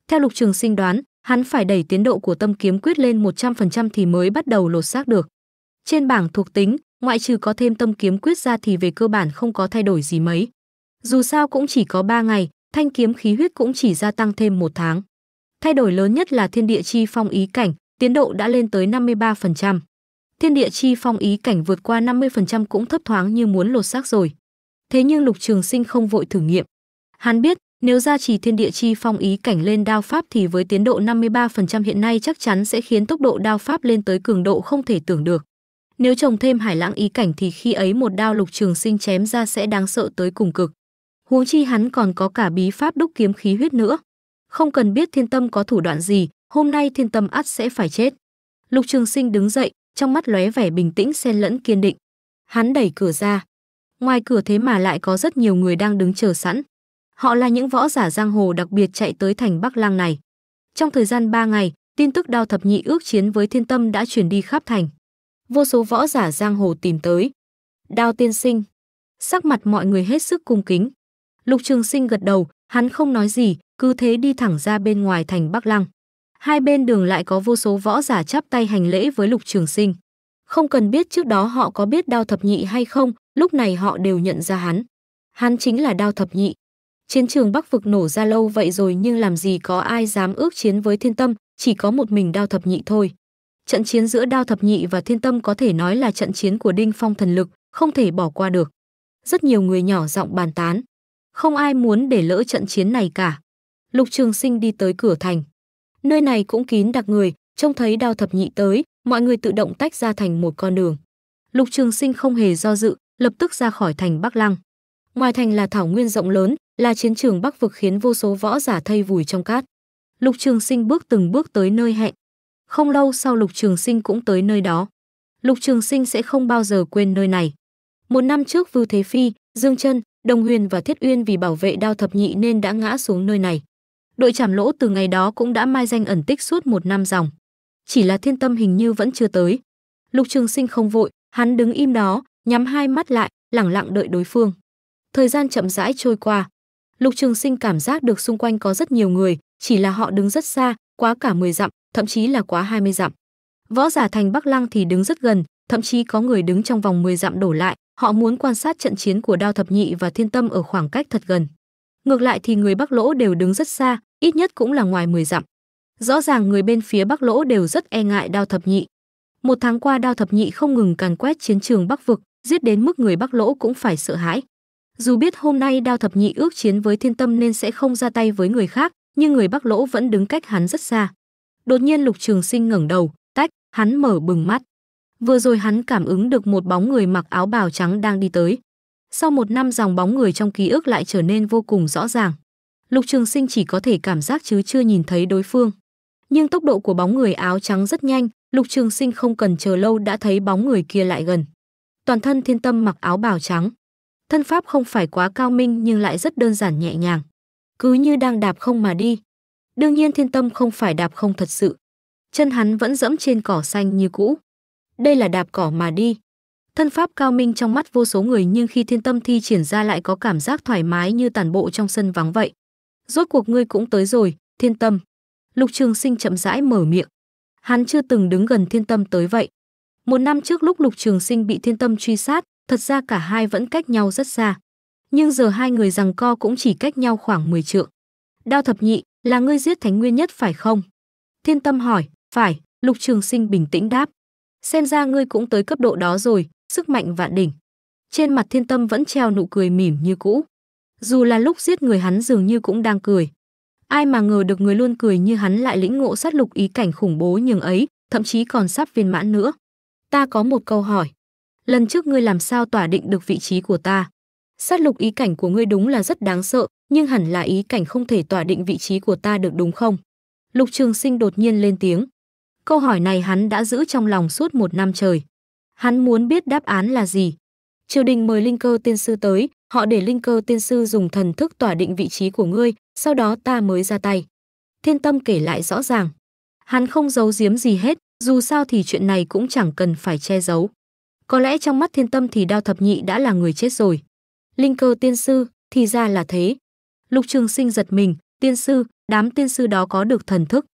Theo Lục Trường Sinh đoán, hắn phải đẩy tiến độ của tâm kiếm quyết lên 100% thì mới bắt đầu lột xác được. Trên bảng thuộc tính, ngoại trừ có thêm tâm kiếm quyết ra thì về cơ bản không có thay đổi gì mấy. Dù sao cũng chỉ có 3 ngày, thanh kiếm khí huyết cũng chỉ gia tăng thêm một tháng. Thay đổi lớn nhất là thiên địa chi phong ý cảnh, tiến độ đã lên tới 53%. Thiên địa chi phong ý cảnh vượt qua 50% cũng thấp thoáng như muốn lột xác rồi. Thế nhưng Lục Trường Sinh không vội thử nghiệm. Hắn biết, nếu gia trì thiên địa chi phong ý cảnh lên đao pháp thì với tiến độ 53% hiện nay chắc chắn sẽ khiến tốc độ đao pháp lên tới cường độ không thể tưởng được. Nếu trồng thêm hải lãng ý cảnh thì khi ấy một đao lục trường sinh chém ra sẽ đáng sợ tới cùng cực. Huống chi hắn còn có cả bí pháp đúc kiếm khí huyết nữa không cần biết thiên tâm có thủ đoạn gì hôm nay thiên tâm ắt sẽ phải chết lục trường sinh đứng dậy trong mắt lóe vẻ bình tĩnh xen lẫn kiên định hắn đẩy cửa ra ngoài cửa thế mà lại có rất nhiều người đang đứng chờ sẵn họ là những võ giả giang hồ đặc biệt chạy tới thành bắc lang này trong thời gian 3 ngày tin tức đao thập nhị ước chiến với thiên tâm đã truyền đi khắp thành vô số võ giả giang hồ tìm tới đao tiên sinh sắc mặt mọi người hết sức cung kính lục trường sinh gật đầu hắn không nói gì cứ thế đi thẳng ra bên ngoài thành Bắc Lăng. Hai bên đường lại có vô số võ giả chắp tay hành lễ với Lục Trường Sinh. Không cần biết trước đó họ có biết Đao Thập Nhị hay không, lúc này họ đều nhận ra hắn. Hắn chính là Đao Thập Nhị. Chiến trường Bắc Vực nổ ra lâu vậy rồi nhưng làm gì có ai dám ước chiến với Thiên Tâm, chỉ có một mình Đao Thập Nhị thôi. Trận chiến giữa Đao Thập Nhị và Thiên Tâm có thể nói là trận chiến của Đinh Phong thần lực, không thể bỏ qua được. Rất nhiều người nhỏ giọng bàn tán. Không ai muốn để lỡ trận chiến này cả. Lục Trường Sinh đi tới cửa thành. Nơi này cũng kín đặc người, trông thấy Đao thập nhị tới, mọi người tự động tách ra thành một con đường. Lục Trường Sinh không hề do dự, lập tức ra khỏi thành Bắc Lăng. Ngoài thành là thảo nguyên rộng lớn, là chiến trường Bắc vực khiến vô số võ giả thây vùi trong cát. Lục Trường Sinh bước từng bước tới nơi hẹn. Không lâu sau Lục Trường Sinh cũng tới nơi đó. Lục Trường Sinh sẽ không bao giờ quên nơi này. Một năm trước Vưu Thế Phi, Dương Trân, Đồng Huyền và Thiết Uyên vì bảo vệ Đao thập nhị nên đã ngã xuống nơi này đội trảm lỗ từ ngày đó cũng đã mai danh ẩn tích suốt một năm dòng. Chỉ là thiên tâm hình như vẫn chưa tới. Lục Trường Sinh không vội, hắn đứng im đó, nhắm hai mắt lại, lẳng lặng đợi đối phương. Thời gian chậm rãi trôi qua. Lục Trường Sinh cảm giác được xung quanh có rất nhiều người, chỉ là họ đứng rất xa, quá cả 10 dặm, thậm chí là quá 20 dặm. Võ giả thành Bắc Lăng thì đứng rất gần, thậm chí có người đứng trong vòng 10 dặm đổ lại, họ muốn quan sát trận chiến của Đao Thập Nhị và Thiên Tâm ở khoảng cách thật gần ngược lại thì người Bắc Lỗ đều đứng rất xa, ít nhất cũng là ngoài 10 dặm. Rõ ràng người bên phía Bắc Lỗ đều rất e ngại Đao Thập Nhị. Một tháng qua Đao Thập Nhị không ngừng càn quét chiến trường Bắc vực, giết đến mức người Bắc Lỗ cũng phải sợ hãi. Dù biết hôm nay Đao Thập Nhị ước chiến với Thiên Tâm nên sẽ không ra tay với người khác, nhưng người Bắc Lỗ vẫn đứng cách hắn rất xa. Đột nhiên Lục Trường Sinh ngẩng đầu, tách, hắn mở bừng mắt. Vừa rồi hắn cảm ứng được một bóng người mặc áo bào trắng đang đi tới. Sau một năm dòng bóng người trong ký ức lại trở nên vô cùng rõ ràng. Lục Trường Sinh chỉ có thể cảm giác chứ chưa nhìn thấy đối phương. Nhưng tốc độ của bóng người áo trắng rất nhanh, Lục Trường Sinh không cần chờ lâu đã thấy bóng người kia lại gần. Toàn thân Thiên Tâm mặc áo bào trắng, thân pháp không phải quá cao minh nhưng lại rất đơn giản nhẹ nhàng, cứ như đang đạp không mà đi. Đương nhiên Thiên Tâm không phải đạp không thật sự, chân hắn vẫn dẫm trên cỏ xanh như cũ. Đây là đạp cỏ mà đi thân pháp cao minh trong mắt vô số người nhưng khi thiên tâm thi triển ra lại có cảm giác thoải mái như tàn bộ trong sân vắng vậy rốt cuộc ngươi cũng tới rồi thiên tâm lục trường sinh chậm rãi mở miệng hắn chưa từng đứng gần thiên tâm tới vậy một năm trước lúc lục trường sinh bị thiên tâm truy sát thật ra cả hai vẫn cách nhau rất xa nhưng giờ hai người rằng co cũng chỉ cách nhau khoảng 10 trượng đao thập nhị là ngươi giết thánh nguyên nhất phải không thiên tâm hỏi phải lục trường sinh bình tĩnh đáp xem ra ngươi cũng tới cấp độ đó rồi sức mạnh vạn đỉnh. Trên mặt thiên tâm vẫn treo nụ cười mỉm như cũ. Dù là lúc giết người hắn dường như cũng đang cười. Ai mà ngờ được người luôn cười như hắn lại lĩnh ngộ sát lục ý cảnh khủng bố nhường ấy, thậm chí còn sắp viên mãn nữa. Ta có một câu hỏi. Lần trước ngươi làm sao tỏa định được vị trí của ta? Sát lục ý cảnh của ngươi đúng là rất đáng sợ, nhưng hẳn là ý cảnh không thể tỏa định vị trí của ta được đúng không? Lục Trường Sinh đột nhiên lên tiếng. Câu hỏi này hắn đã giữ trong lòng suốt một năm trời. Hắn muốn biết đáp án là gì. Triều đình mời linh cơ tiên sư tới, họ để linh cơ tiên sư dùng thần thức tỏa định vị trí của ngươi, sau đó ta mới ra tay. Thiên tâm kể lại rõ ràng. Hắn không giấu giếm gì hết, dù sao thì chuyện này cũng chẳng cần phải che giấu. Có lẽ trong mắt thiên tâm thì đao thập nhị đã là người chết rồi. Linh cơ tiên sư, thì ra là thế. Lục trường sinh giật mình, tiên sư, đám tiên sư đó có được thần thức.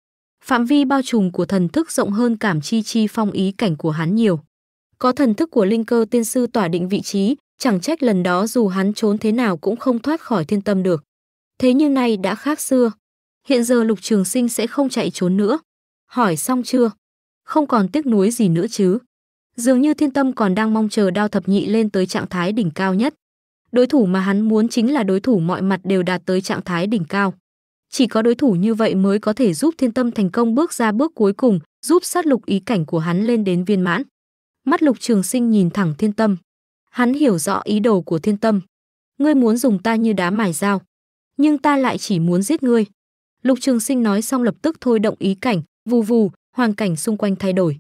Phạm vi bao trùm của thần thức rộng hơn cảm chi chi phong ý cảnh của hắn nhiều có thần thức của linh cơ tiên sư tỏa định vị trí, chẳng trách lần đó dù hắn trốn thế nào cũng không thoát khỏi thiên tâm được. Thế nhưng nay đã khác xưa. Hiện giờ Lục Trường Sinh sẽ không chạy trốn nữa. Hỏi xong chưa? Không còn tiếc nuối gì nữa chứ? Dường như thiên tâm còn đang mong chờ đao thập nhị lên tới trạng thái đỉnh cao nhất. Đối thủ mà hắn muốn chính là đối thủ mọi mặt đều đạt tới trạng thái đỉnh cao. Chỉ có đối thủ như vậy mới có thể giúp thiên tâm thành công bước ra bước cuối cùng, giúp sát lục ý cảnh của hắn lên đến viên mãn. Mắt Lục Trường Sinh nhìn thẳng Thiên Tâm. Hắn hiểu rõ ý đồ của Thiên Tâm. Ngươi muốn dùng ta như đá mài dao, nhưng ta lại chỉ muốn giết ngươi. Lục Trường Sinh nói xong lập tức thôi động ý cảnh, vù vù, hoàn cảnh xung quanh thay đổi.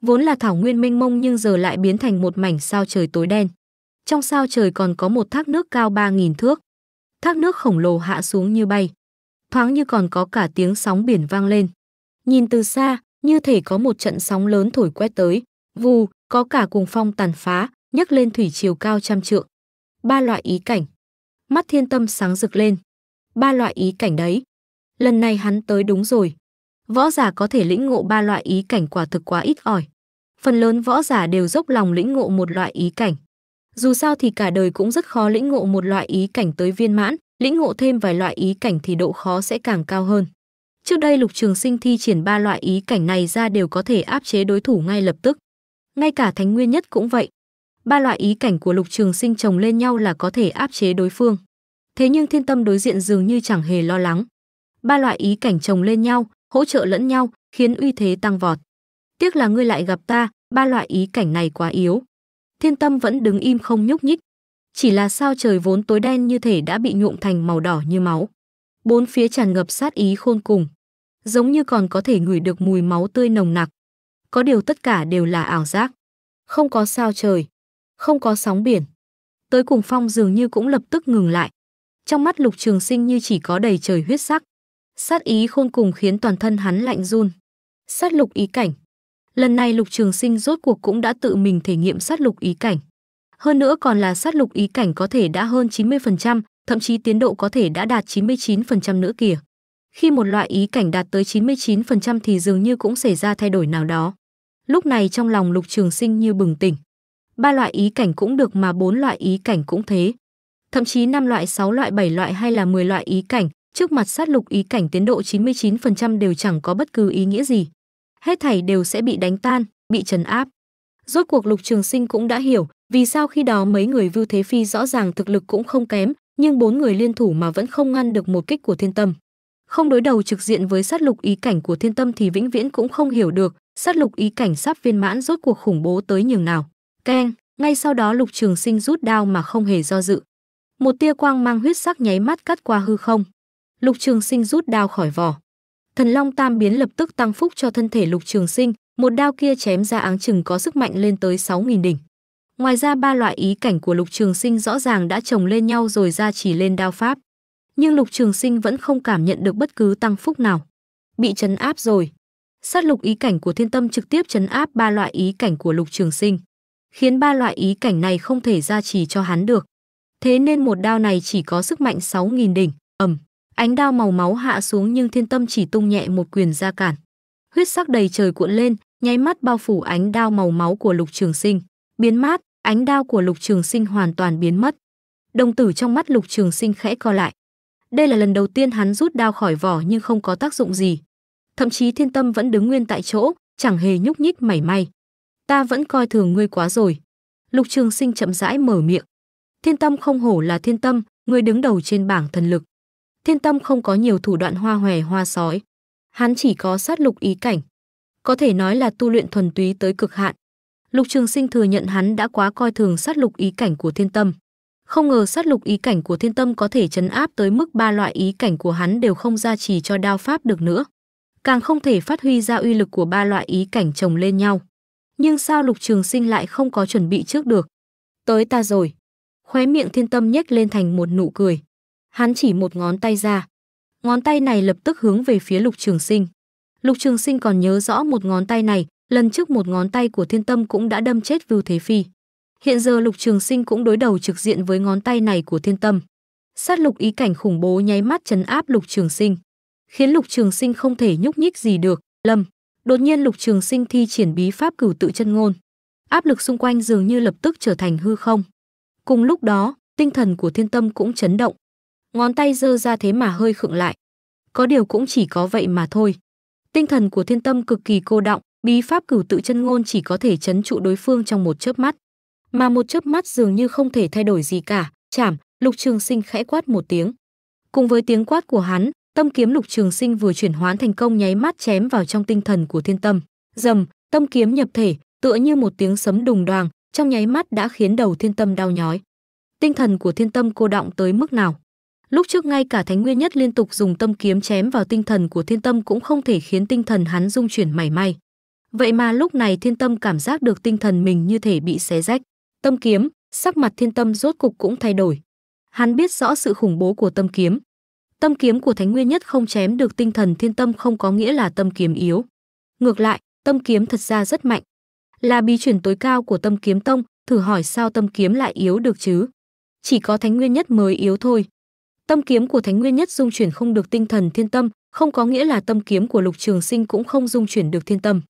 Vốn là thảo nguyên mênh mông nhưng giờ lại biến thành một mảnh sao trời tối đen. Trong sao trời còn có một thác nước cao 3000 thước. Thác nước khổng lồ hạ xuống như bay, thoáng như còn có cả tiếng sóng biển vang lên. Nhìn từ xa, như thể có một trận sóng lớn thổi quét tới vù, có cả cùng phong tàn phá, nhấc lên thủy chiều cao trăm trượng. Ba loại ý cảnh. Mắt thiên tâm sáng rực lên. Ba loại ý cảnh đấy. Lần này hắn tới đúng rồi. Võ giả có thể lĩnh ngộ ba loại ý cảnh quả thực quá ít ỏi. Phần lớn võ giả đều dốc lòng lĩnh ngộ một loại ý cảnh. Dù sao thì cả đời cũng rất khó lĩnh ngộ một loại ý cảnh tới viên mãn, lĩnh ngộ thêm vài loại ý cảnh thì độ khó sẽ càng cao hơn. Trước đây Lục Trường Sinh thi triển ba loại ý cảnh này ra đều có thể áp chế đối thủ ngay lập tức ngay cả thánh nguyên nhất cũng vậy. Ba loại ý cảnh của Lục Trường Sinh chồng lên nhau là có thể áp chế đối phương. Thế nhưng Thiên Tâm đối diện dường như chẳng hề lo lắng. Ba loại ý cảnh chồng lên nhau, hỗ trợ lẫn nhau, khiến uy thế tăng vọt. Tiếc là ngươi lại gặp ta, ba loại ý cảnh này quá yếu. Thiên Tâm vẫn đứng im không nhúc nhích. Chỉ là sao trời vốn tối đen như thể đã bị nhuộm thành màu đỏ như máu. Bốn phía tràn ngập sát ý khôn cùng, giống như còn có thể ngửi được mùi máu tươi nồng nặc có điều tất cả đều là ảo giác. Không có sao trời, không có sóng biển. Tới cùng phong dường như cũng lập tức ngừng lại. Trong mắt lục trường sinh như chỉ có đầy trời huyết sắc. Sát ý khôn cùng khiến toàn thân hắn lạnh run. Sát lục ý cảnh. Lần này lục trường sinh rốt cuộc cũng đã tự mình thể nghiệm sát lục ý cảnh. Hơn nữa còn là sát lục ý cảnh có thể đã hơn 90%, thậm chí tiến độ có thể đã đạt 99% nữa kìa. Khi một loại ý cảnh đạt tới 99% thì dường như cũng xảy ra thay đổi nào đó. Lúc này trong lòng Lục Trường Sinh như bừng tỉnh. Ba loại ý cảnh cũng được mà bốn loại ý cảnh cũng thế. Thậm chí năm loại, sáu loại, bảy loại hay là mười loại ý cảnh, trước mặt sát lục ý cảnh tiến độ 99% đều chẳng có bất cứ ý nghĩa gì. Hết thảy đều sẽ bị đánh tan, bị trấn áp. Rốt cuộc Lục Trường Sinh cũng đã hiểu, vì sao khi đó mấy người Vưu Thế Phi rõ ràng thực lực cũng không kém, nhưng bốn người liên thủ mà vẫn không ngăn được một kích của Thiên Tâm. Không đối đầu trực diện với sát lục ý cảnh của Thiên Tâm thì vĩnh viễn cũng không hiểu được, sát lục ý cảnh sắp viên mãn rốt cuộc khủng bố tới nhường nào keng ngay sau đó lục trường sinh rút đao mà không hề do dự một tia quang mang huyết sắc nháy mắt cắt qua hư không lục trường sinh rút đao khỏi vỏ thần long tam biến lập tức tăng phúc cho thân thể lục trường sinh một đao kia chém ra áng chừng có sức mạnh lên tới 6.000 đỉnh ngoài ra ba loại ý cảnh của lục trường sinh rõ ràng đã chồng lên nhau rồi ra chỉ lên đao pháp nhưng lục trường sinh vẫn không cảm nhận được bất cứ tăng phúc nào bị chấn áp rồi sát lục ý cảnh của thiên tâm trực tiếp chấn áp ba loại ý cảnh của lục trường sinh khiến ba loại ý cảnh này không thể ra trì cho hắn được thế nên một đao này chỉ có sức mạnh 6.000 đỉnh ầm ánh đao màu máu hạ xuống nhưng thiên tâm chỉ tung nhẹ một quyền ra cản huyết sắc đầy trời cuộn lên nháy mắt bao phủ ánh đao màu máu của lục trường sinh biến mát ánh đao của lục trường sinh hoàn toàn biến mất đồng tử trong mắt lục trường sinh khẽ co lại đây là lần đầu tiên hắn rút đao khỏi vỏ nhưng không có tác dụng gì thậm chí thiên tâm vẫn đứng nguyên tại chỗ chẳng hề nhúc nhích mảy may ta vẫn coi thường ngươi quá rồi lục trường sinh chậm rãi mở miệng thiên tâm không hổ là thiên tâm người đứng đầu trên bảng thần lực thiên tâm không có nhiều thủ đoạn hoa hòe hoa sói hắn chỉ có sát lục ý cảnh có thể nói là tu luyện thuần túy tới cực hạn lục trường sinh thừa nhận hắn đã quá coi thường sát lục ý cảnh của thiên tâm không ngờ sát lục ý cảnh của thiên tâm có thể chấn áp tới mức ba loại ý cảnh của hắn đều không gia trì cho đao pháp được nữa càng không thể phát huy ra uy lực của ba loại ý cảnh chồng lên nhau. Nhưng sao Lục Trường Sinh lại không có chuẩn bị trước được? Tới ta rồi. Khóe miệng Thiên Tâm nhếch lên thành một nụ cười. Hắn chỉ một ngón tay ra. Ngón tay này lập tức hướng về phía Lục Trường Sinh. Lục Trường Sinh còn nhớ rõ một ngón tay này, lần trước một ngón tay của Thiên Tâm cũng đã đâm chết Vưu Thế Phi. Hiện giờ Lục Trường Sinh cũng đối đầu trực diện với ngón tay này của Thiên Tâm. Sát lục ý cảnh khủng bố nháy mắt chấn áp Lục Trường Sinh khiến Lục Trường Sinh không thể nhúc nhích gì được. Lâm, đột nhiên Lục Trường Sinh thi triển bí pháp cửu tự chân ngôn. Áp lực xung quanh dường như lập tức trở thành hư không. Cùng lúc đó, tinh thần của Thiên Tâm cũng chấn động. Ngón tay giơ ra thế mà hơi khựng lại. Có điều cũng chỉ có vậy mà thôi. Tinh thần của Thiên Tâm cực kỳ cô động, bí pháp cửu tự chân ngôn chỉ có thể chấn trụ đối phương trong một chớp mắt. Mà một chớp mắt dường như không thể thay đổi gì cả. Chảm, Lục Trường Sinh khẽ quát một tiếng. Cùng với tiếng quát của hắn, Tâm kiếm Lục Trường Sinh vừa chuyển hoán thành công nháy mắt chém vào trong tinh thần của Thiên Tâm. Dầm, tâm kiếm nhập thể, tựa như một tiếng sấm đùng đoàng, trong nháy mắt đã khiến đầu Thiên Tâm đau nhói. Tinh thần của Thiên Tâm cô động tới mức nào? Lúc trước ngay cả Thánh Nguyên Nhất liên tục dùng tâm kiếm chém vào tinh thần của Thiên Tâm cũng không thể khiến tinh thần hắn dung chuyển mảy may. Vậy mà lúc này Thiên Tâm cảm giác được tinh thần mình như thể bị xé rách. Tâm kiếm, sắc mặt Thiên Tâm rốt cục cũng thay đổi. Hắn biết rõ sự khủng bố của tâm kiếm, Tâm kiếm của Thánh Nguyên Nhất không chém được tinh thần thiên tâm không có nghĩa là tâm kiếm yếu. Ngược lại, tâm kiếm thật ra rất mạnh. Là bí chuyển tối cao của tâm kiếm tông, thử hỏi sao tâm kiếm lại yếu được chứ? Chỉ có Thánh Nguyên Nhất mới yếu thôi. Tâm kiếm của Thánh Nguyên Nhất dung chuyển không được tinh thần thiên tâm, không có nghĩa là tâm kiếm của Lục Trường Sinh cũng không dung chuyển được thiên tâm.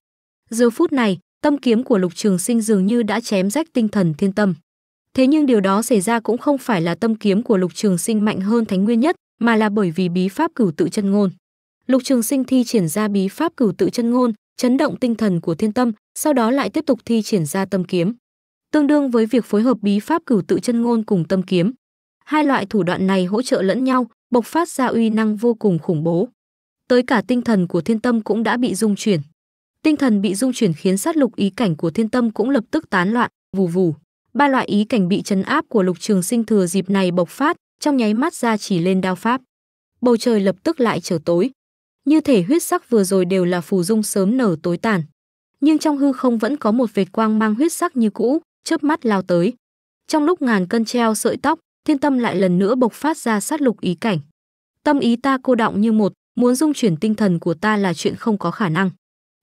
Giờ phút này, tâm kiếm của Lục Trường Sinh dường như đã chém rách tinh thần thiên tâm. Thế nhưng điều đó xảy ra cũng không phải là tâm kiếm của Lục Trường Sinh mạnh hơn Thánh Nguyên Nhất, mà là bởi vì bí pháp cửu tự chân ngôn. Lục Trường Sinh thi triển ra bí pháp cửu tự chân ngôn, chấn động tinh thần của Thiên Tâm, sau đó lại tiếp tục thi triển ra Tâm kiếm. Tương đương với việc phối hợp bí pháp cửu tự chân ngôn cùng Tâm kiếm. Hai loại thủ đoạn này hỗ trợ lẫn nhau, bộc phát ra uy năng vô cùng khủng bố. Tới cả tinh thần của Thiên Tâm cũng đã bị dung chuyển. Tinh thần bị dung chuyển khiến sát lục ý cảnh của Thiên Tâm cũng lập tức tán loạn, vù vù. Ba loại ý cảnh bị chấn áp của Lục Trường Sinh thừa dịp này bộc phát, trong nháy mắt ra chỉ lên đao pháp. Bầu trời lập tức lại trở tối. Như thể huyết sắc vừa rồi đều là phù dung sớm nở tối tàn. Nhưng trong hư không vẫn có một vệt quang mang huyết sắc như cũ, chớp mắt lao tới. Trong lúc ngàn cân treo sợi tóc, thiên tâm lại lần nữa bộc phát ra sát lục ý cảnh. Tâm ý ta cô động như một, muốn dung chuyển tinh thần của ta là chuyện không có khả năng.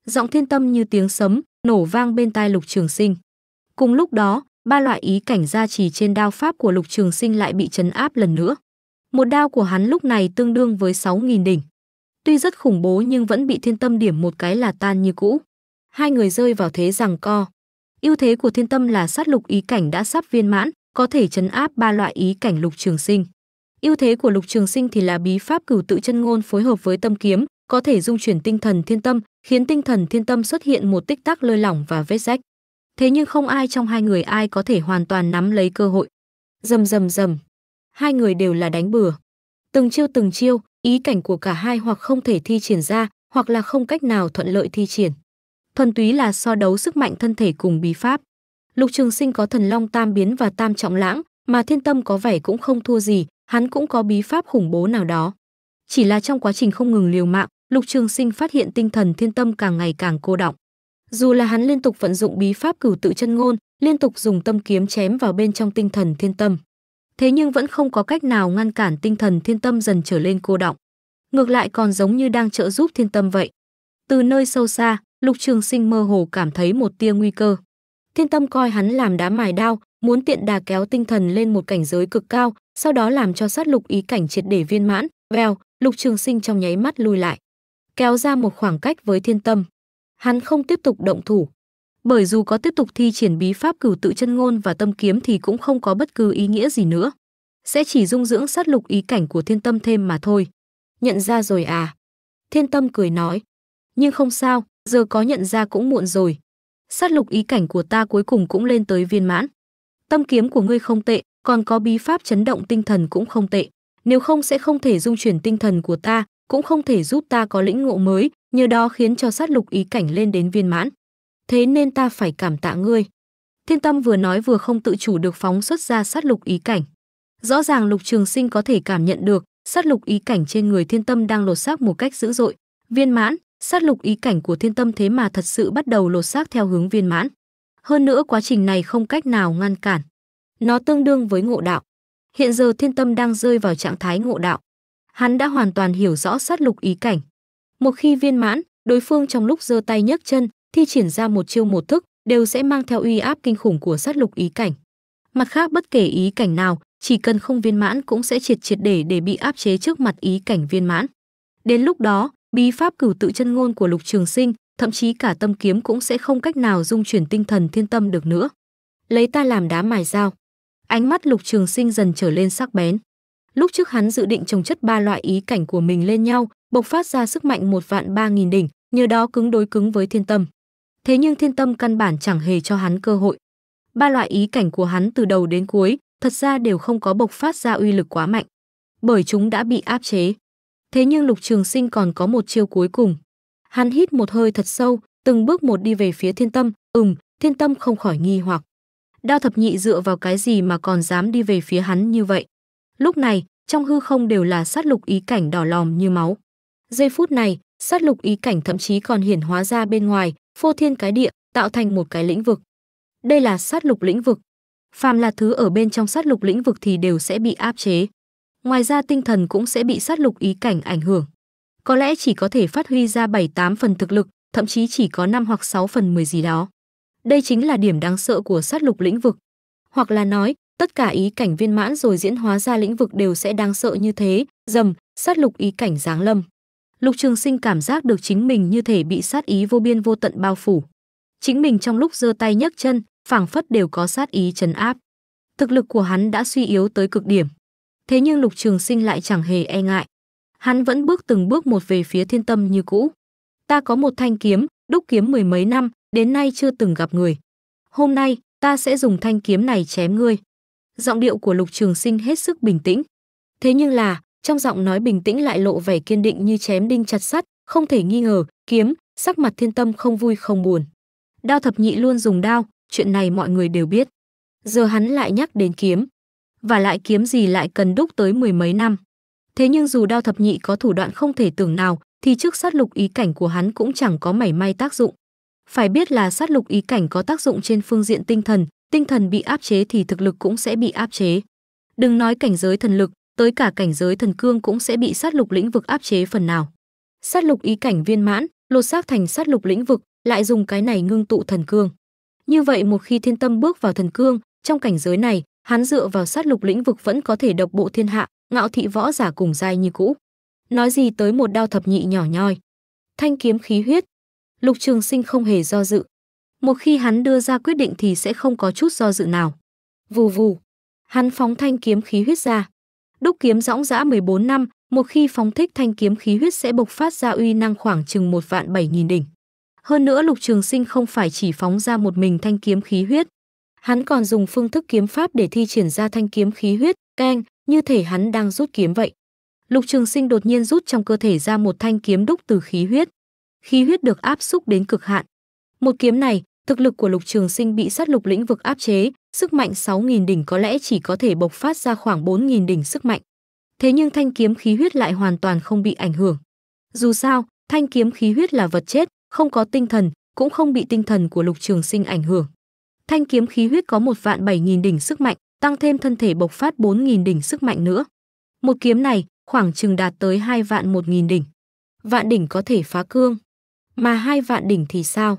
Giọng thiên tâm như tiếng sấm, nổ vang bên tai lục trường sinh. Cùng lúc đó, ba loại ý cảnh gia trì trên đao pháp của Lục Trường Sinh lại bị chấn áp lần nữa. Một đao của hắn lúc này tương đương với 6000 đỉnh. Tuy rất khủng bố nhưng vẫn bị Thiên Tâm điểm một cái là tan như cũ. Hai người rơi vào thế rằng co. Ưu thế của Thiên Tâm là sát lục ý cảnh đã sắp viên mãn, có thể chấn áp ba loại ý cảnh Lục Trường Sinh. Ưu thế của Lục Trường Sinh thì là bí pháp cửu tự chân ngôn phối hợp với tâm kiếm, có thể dung chuyển tinh thần thiên tâm, khiến tinh thần thiên tâm xuất hiện một tích tắc lơi lỏng và vết rách thế nhưng không ai trong hai người ai có thể hoàn toàn nắm lấy cơ hội. Dầm dầm dầm, hai người đều là đánh bừa. Từng chiêu từng chiêu, ý cảnh của cả hai hoặc không thể thi triển ra, hoặc là không cách nào thuận lợi thi triển. Thuần túy là so đấu sức mạnh thân thể cùng bí pháp. Lục Trường Sinh có thần long tam biến và tam trọng lãng, mà thiên tâm có vẻ cũng không thua gì, hắn cũng có bí pháp khủng bố nào đó. Chỉ là trong quá trình không ngừng liều mạng, Lục Trường Sinh phát hiện tinh thần thiên tâm càng ngày càng cô động dù là hắn liên tục vận dụng bí pháp cửu tự chân ngôn, liên tục dùng tâm kiếm chém vào bên trong tinh thần thiên tâm. Thế nhưng vẫn không có cách nào ngăn cản tinh thần thiên tâm dần trở lên cô động Ngược lại còn giống như đang trợ giúp thiên tâm vậy. Từ nơi sâu xa, Lục Trường Sinh mơ hồ cảm thấy một tia nguy cơ. Thiên Tâm coi hắn làm đá mài đao, muốn tiện đà kéo tinh thần lên một cảnh giới cực cao, sau đó làm cho sát lục ý cảnh triệt để viên mãn. Vèo, Lục Trường Sinh trong nháy mắt lui lại, kéo ra một khoảng cách với Thiên Tâm hắn không tiếp tục động thủ. Bởi dù có tiếp tục thi triển bí pháp cửu tự chân ngôn và tâm kiếm thì cũng không có bất cứ ý nghĩa gì nữa. Sẽ chỉ dung dưỡng sát lục ý cảnh của thiên tâm thêm mà thôi. Nhận ra rồi à? Thiên tâm cười nói. Nhưng không sao, giờ có nhận ra cũng muộn rồi. Sát lục ý cảnh của ta cuối cùng cũng lên tới viên mãn. Tâm kiếm của ngươi không tệ, còn có bí pháp chấn động tinh thần cũng không tệ. Nếu không sẽ không thể dung chuyển tinh thần của ta, cũng không thể giúp ta có lĩnh ngộ mới, nhờ đó khiến cho sát lục ý cảnh lên đến viên mãn. Thế nên ta phải cảm tạ ngươi. Thiên Tâm vừa nói vừa không tự chủ được phóng xuất ra sát lục ý cảnh. Rõ ràng Lục Trường Sinh có thể cảm nhận được, sát lục ý cảnh trên người Thiên Tâm đang lột xác một cách dữ dội, viên mãn, sát lục ý cảnh của Thiên Tâm thế mà thật sự bắt đầu lột xác theo hướng viên mãn. Hơn nữa quá trình này không cách nào ngăn cản. Nó tương đương với ngộ đạo. Hiện giờ Thiên Tâm đang rơi vào trạng thái ngộ đạo. Hắn đã hoàn toàn hiểu rõ sát lục ý cảnh, một khi viên mãn, đối phương trong lúc giơ tay nhấc chân, thi triển ra một chiêu một thức, đều sẽ mang theo uy áp kinh khủng của sát lục ý cảnh. Mặt khác bất kể ý cảnh nào, chỉ cần không viên mãn cũng sẽ triệt triệt để để bị áp chế trước mặt ý cảnh viên mãn. Đến lúc đó, bí pháp cửu tự chân ngôn của Lục Trường Sinh, thậm chí cả tâm kiếm cũng sẽ không cách nào dung chuyển tinh thần thiên tâm được nữa. Lấy ta làm đá mài dao. Ánh mắt Lục Trường Sinh dần trở lên sắc bén. Lúc trước hắn dự định trồng chất ba loại ý cảnh của mình lên nhau, bộc phát ra sức mạnh một vạn ba nghìn đỉnh, nhờ đó cứng đối cứng với thiên tâm. Thế nhưng thiên tâm căn bản chẳng hề cho hắn cơ hội. Ba loại ý cảnh của hắn từ đầu đến cuối, thật ra đều không có bộc phát ra uy lực quá mạnh, bởi chúng đã bị áp chế. Thế nhưng Lục Trường Sinh còn có một chiêu cuối cùng. Hắn hít một hơi thật sâu, từng bước một đi về phía thiên tâm, ừm, thiên tâm không khỏi nghi hoặc. Đao thập nhị dựa vào cái gì mà còn dám đi về phía hắn như vậy? Lúc này, trong hư không đều là sát lục ý cảnh đỏ lòm như máu. Giây phút này, sát lục ý cảnh thậm chí còn hiển hóa ra bên ngoài, phô thiên cái địa, tạo thành một cái lĩnh vực. Đây là sát lục lĩnh vực. Phàm là thứ ở bên trong sát lục lĩnh vực thì đều sẽ bị áp chế. Ngoài ra tinh thần cũng sẽ bị sát lục ý cảnh ảnh hưởng. Có lẽ chỉ có thể phát huy ra 7-8 phần thực lực, thậm chí chỉ có 5 hoặc 6 phần 10 gì đó. Đây chính là điểm đáng sợ của sát lục lĩnh vực. Hoặc là nói, tất cả ý cảnh viên mãn rồi diễn hóa ra lĩnh vực đều sẽ đáng sợ như thế, dầm, sát lục ý cảnh giáng lâm. Lục Trường Sinh cảm giác được chính mình như thể bị sát ý vô biên vô tận bao phủ. Chính mình trong lúc giơ tay nhấc chân, phảng phất đều có sát ý chấn áp. Thực lực của hắn đã suy yếu tới cực điểm. Thế nhưng Lục Trường Sinh lại chẳng hề e ngại. Hắn vẫn bước từng bước một về phía thiên tâm như cũ. Ta có một thanh kiếm, đúc kiếm mười mấy năm, đến nay chưa từng gặp người. Hôm nay, ta sẽ dùng thanh kiếm này chém ngươi giọng điệu của Lục Trường Sinh hết sức bình tĩnh. Thế nhưng là, trong giọng nói bình tĩnh lại lộ vẻ kiên định như chém đinh chặt sắt, không thể nghi ngờ, kiếm, sắc mặt Thiên Tâm không vui không buồn. Đao thập nhị luôn dùng đao, chuyện này mọi người đều biết. Giờ hắn lại nhắc đến kiếm, và lại kiếm gì lại cần đúc tới mười mấy năm. Thế nhưng dù đao thập nhị có thủ đoạn không thể tưởng nào, thì trước sát lục ý cảnh của hắn cũng chẳng có mảy may tác dụng. Phải biết là sát lục ý cảnh có tác dụng trên phương diện tinh thần, tinh thần bị áp chế thì thực lực cũng sẽ bị áp chế. Đừng nói cảnh giới thần lực, tới cả cảnh giới thần cương cũng sẽ bị sát lục lĩnh vực áp chế phần nào. Sát lục ý cảnh viên mãn, lột xác thành sát lục lĩnh vực, lại dùng cái này ngưng tụ thần cương. Như vậy một khi thiên tâm bước vào thần cương, trong cảnh giới này, hắn dựa vào sát lục lĩnh vực vẫn có thể độc bộ thiên hạ, ngạo thị võ giả cùng dai như cũ. Nói gì tới một đao thập nhị nhỏ nhoi. Thanh kiếm khí huyết. Lục Trường Sinh không hề do dự, một khi hắn đưa ra quyết định thì sẽ không có chút do dự nào. Vù vù, hắn phóng thanh kiếm khí huyết ra. Đúc kiếm dõng dã 14 năm, một khi phóng thích thanh kiếm khí huyết sẽ bộc phát ra uy năng khoảng chừng một vạn bảy nghìn đỉnh. Hơn nữa Lục Trường Sinh không phải chỉ phóng ra một mình thanh kiếm khí huyết, hắn còn dùng phương thức kiếm pháp để thi triển ra thanh kiếm khí huyết, keng, như thể hắn đang rút kiếm vậy. Lục Trường Sinh đột nhiên rút trong cơ thể ra một thanh kiếm đúc từ khí huyết. Khí huyết được áp xúc đến cực hạn. Một kiếm này, thực lực của Lục Trường Sinh bị sát lục lĩnh vực áp chế, sức mạnh 6000 đỉnh có lẽ chỉ có thể bộc phát ra khoảng 4000 đỉnh sức mạnh. Thế nhưng thanh kiếm khí huyết lại hoàn toàn không bị ảnh hưởng. Dù sao, thanh kiếm khí huyết là vật chết, không có tinh thần, cũng không bị tinh thần của Lục Trường Sinh ảnh hưởng. Thanh kiếm khí huyết có một vạn bảy nghìn đỉnh sức mạnh, tăng thêm thân thể bộc phát bốn nghìn đỉnh sức mạnh nữa. Một kiếm này khoảng chừng đạt tới hai vạn một nghìn đỉnh. Vạn đỉnh có thể phá cương, mà hai vạn đỉnh thì sao?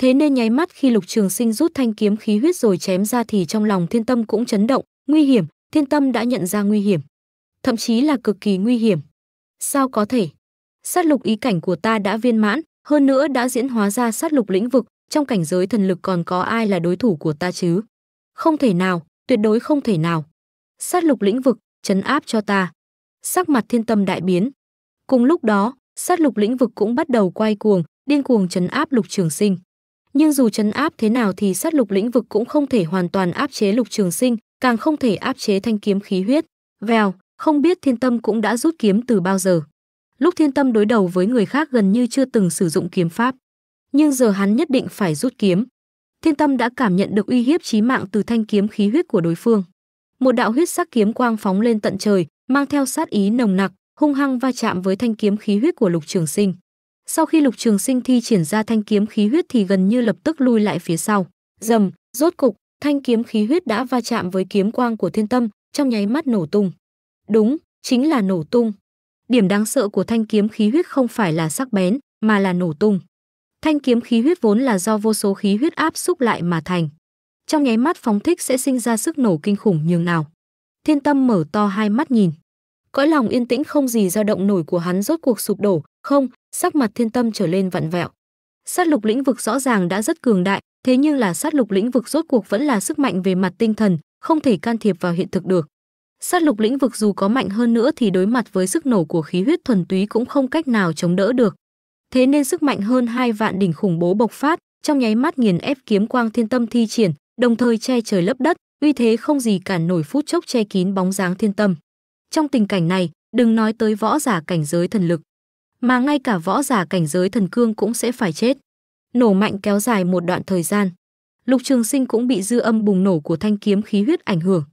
Thế nên nháy mắt khi Lục Trường Sinh rút thanh kiếm khí huyết rồi chém ra thì trong lòng Thiên Tâm cũng chấn động, nguy hiểm, Thiên Tâm đã nhận ra nguy hiểm, thậm chí là cực kỳ nguy hiểm. Sao có thể? Sát lục ý cảnh của ta đã viên mãn, hơn nữa đã diễn hóa ra sát lục lĩnh vực, trong cảnh giới thần lực còn có ai là đối thủ của ta chứ? Không thể nào, tuyệt đối không thể nào. Sát lục lĩnh vực, chấn áp cho ta. Sắc mặt Thiên Tâm đại biến. Cùng lúc đó, sát lục lĩnh vực cũng bắt đầu quay cuồng, điên cuồng chấn áp Lục Trường Sinh nhưng dù chấn áp thế nào thì sát lục lĩnh vực cũng không thể hoàn toàn áp chế lục trường sinh, càng không thể áp chế thanh kiếm khí huyết. Vèo, không biết thiên tâm cũng đã rút kiếm từ bao giờ. Lúc thiên tâm đối đầu với người khác gần như chưa từng sử dụng kiếm pháp. Nhưng giờ hắn nhất định phải rút kiếm. Thiên tâm đã cảm nhận được uy hiếp chí mạng từ thanh kiếm khí huyết của đối phương. Một đạo huyết sắc kiếm quang phóng lên tận trời, mang theo sát ý nồng nặc, hung hăng va chạm với thanh kiếm khí huyết của lục trường sinh. Sau khi Lục Trường Sinh thi triển ra thanh kiếm khí huyết thì gần như lập tức lui lại phía sau. dầm rốt cục, thanh kiếm khí huyết đã va chạm với kiếm quang của Thiên Tâm, trong nháy mắt nổ tung. Đúng, chính là nổ tung. Điểm đáng sợ của thanh kiếm khí huyết không phải là sắc bén, mà là nổ tung. Thanh kiếm khí huyết vốn là do vô số khí huyết áp xúc lại mà thành. Trong nháy mắt phóng thích sẽ sinh ra sức nổ kinh khủng nhường nào. Thiên Tâm mở to hai mắt nhìn. Cõi lòng yên tĩnh không gì dao động nổi của hắn rốt cuộc sụp đổ, không, sắc mặt thiên tâm trở lên vặn vẹo. Sát lục lĩnh vực rõ ràng đã rất cường đại, thế nhưng là sát lục lĩnh vực rốt cuộc vẫn là sức mạnh về mặt tinh thần, không thể can thiệp vào hiện thực được. Sát lục lĩnh vực dù có mạnh hơn nữa thì đối mặt với sức nổ của khí huyết thuần túy cũng không cách nào chống đỡ được. Thế nên sức mạnh hơn hai vạn đỉnh khủng bố bộc phát, trong nháy mắt nghiền ép kiếm quang thiên tâm thi triển, đồng thời che trời lấp đất, uy thế không gì cản nổi phút chốc che kín bóng dáng thiên tâm. Trong tình cảnh này, đừng nói tới võ giả cảnh giới thần lực, mà ngay cả võ giả cảnh giới thần cương cũng sẽ phải chết. Nổ mạnh kéo dài một đoạn thời gian. Lục Trường Sinh cũng bị dư âm bùng nổ của thanh kiếm khí huyết ảnh hưởng.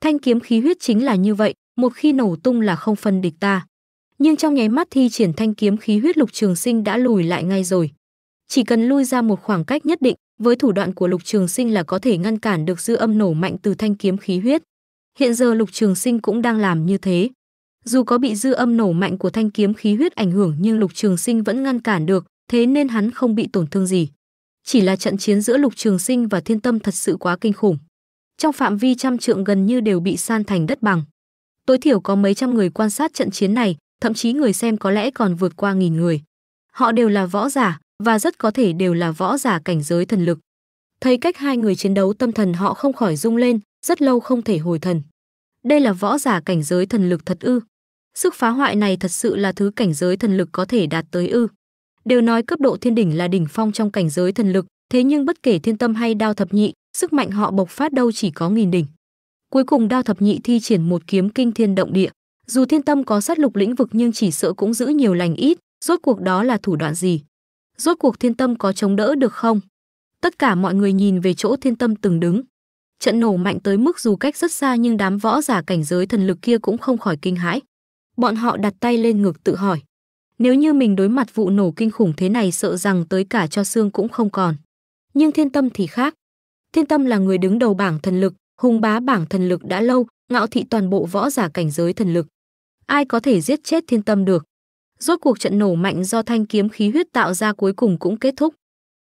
Thanh kiếm khí huyết chính là như vậy, một khi nổ tung là không phân địch ta. Nhưng trong nháy mắt thi triển thanh kiếm khí huyết Lục Trường Sinh đã lùi lại ngay rồi. Chỉ cần lui ra một khoảng cách nhất định, với thủ đoạn của Lục Trường Sinh là có thể ngăn cản được dư âm nổ mạnh từ thanh kiếm khí huyết. Hiện giờ Lục Trường Sinh cũng đang làm như thế. Dù có bị dư âm nổ mạnh của thanh kiếm khí huyết ảnh hưởng nhưng Lục Trường Sinh vẫn ngăn cản được, thế nên hắn không bị tổn thương gì. Chỉ là trận chiến giữa Lục Trường Sinh và Thiên Tâm thật sự quá kinh khủng. Trong phạm vi trăm trượng gần như đều bị san thành đất bằng. Tối thiểu có mấy trăm người quan sát trận chiến này, thậm chí người xem có lẽ còn vượt qua nghìn người. Họ đều là võ giả và rất có thể đều là võ giả cảnh giới thần lực. Thấy cách hai người chiến đấu tâm thần họ không khỏi rung lên, rất lâu không thể hồi thần. Đây là võ giả cảnh giới thần lực thật ư? Sức phá hoại này thật sự là thứ cảnh giới thần lực có thể đạt tới ư. Đều nói cấp độ thiên đỉnh là đỉnh phong trong cảnh giới thần lực, thế nhưng bất kể thiên tâm hay đao thập nhị, sức mạnh họ bộc phát đâu chỉ có nghìn đỉnh. Cuối cùng đao thập nhị thi triển một kiếm kinh thiên động địa. Dù thiên tâm có sát lục lĩnh vực nhưng chỉ sợ cũng giữ nhiều lành ít, rốt cuộc đó là thủ đoạn gì? Rốt cuộc thiên tâm có chống đỡ được không? Tất cả mọi người nhìn về chỗ thiên tâm từng đứng. Trận nổ mạnh tới mức dù cách rất xa nhưng đám võ giả cảnh giới thần lực kia cũng không khỏi kinh hãi bọn họ đặt tay lên ngực tự hỏi. Nếu như mình đối mặt vụ nổ kinh khủng thế này sợ rằng tới cả cho xương cũng không còn. Nhưng thiên tâm thì khác. Thiên tâm là người đứng đầu bảng thần lực, hùng bá bảng thần lực đã lâu, ngạo thị toàn bộ võ giả cảnh giới thần lực. Ai có thể giết chết thiên tâm được? Rốt cuộc trận nổ mạnh do thanh kiếm khí huyết tạo ra cuối cùng cũng kết thúc.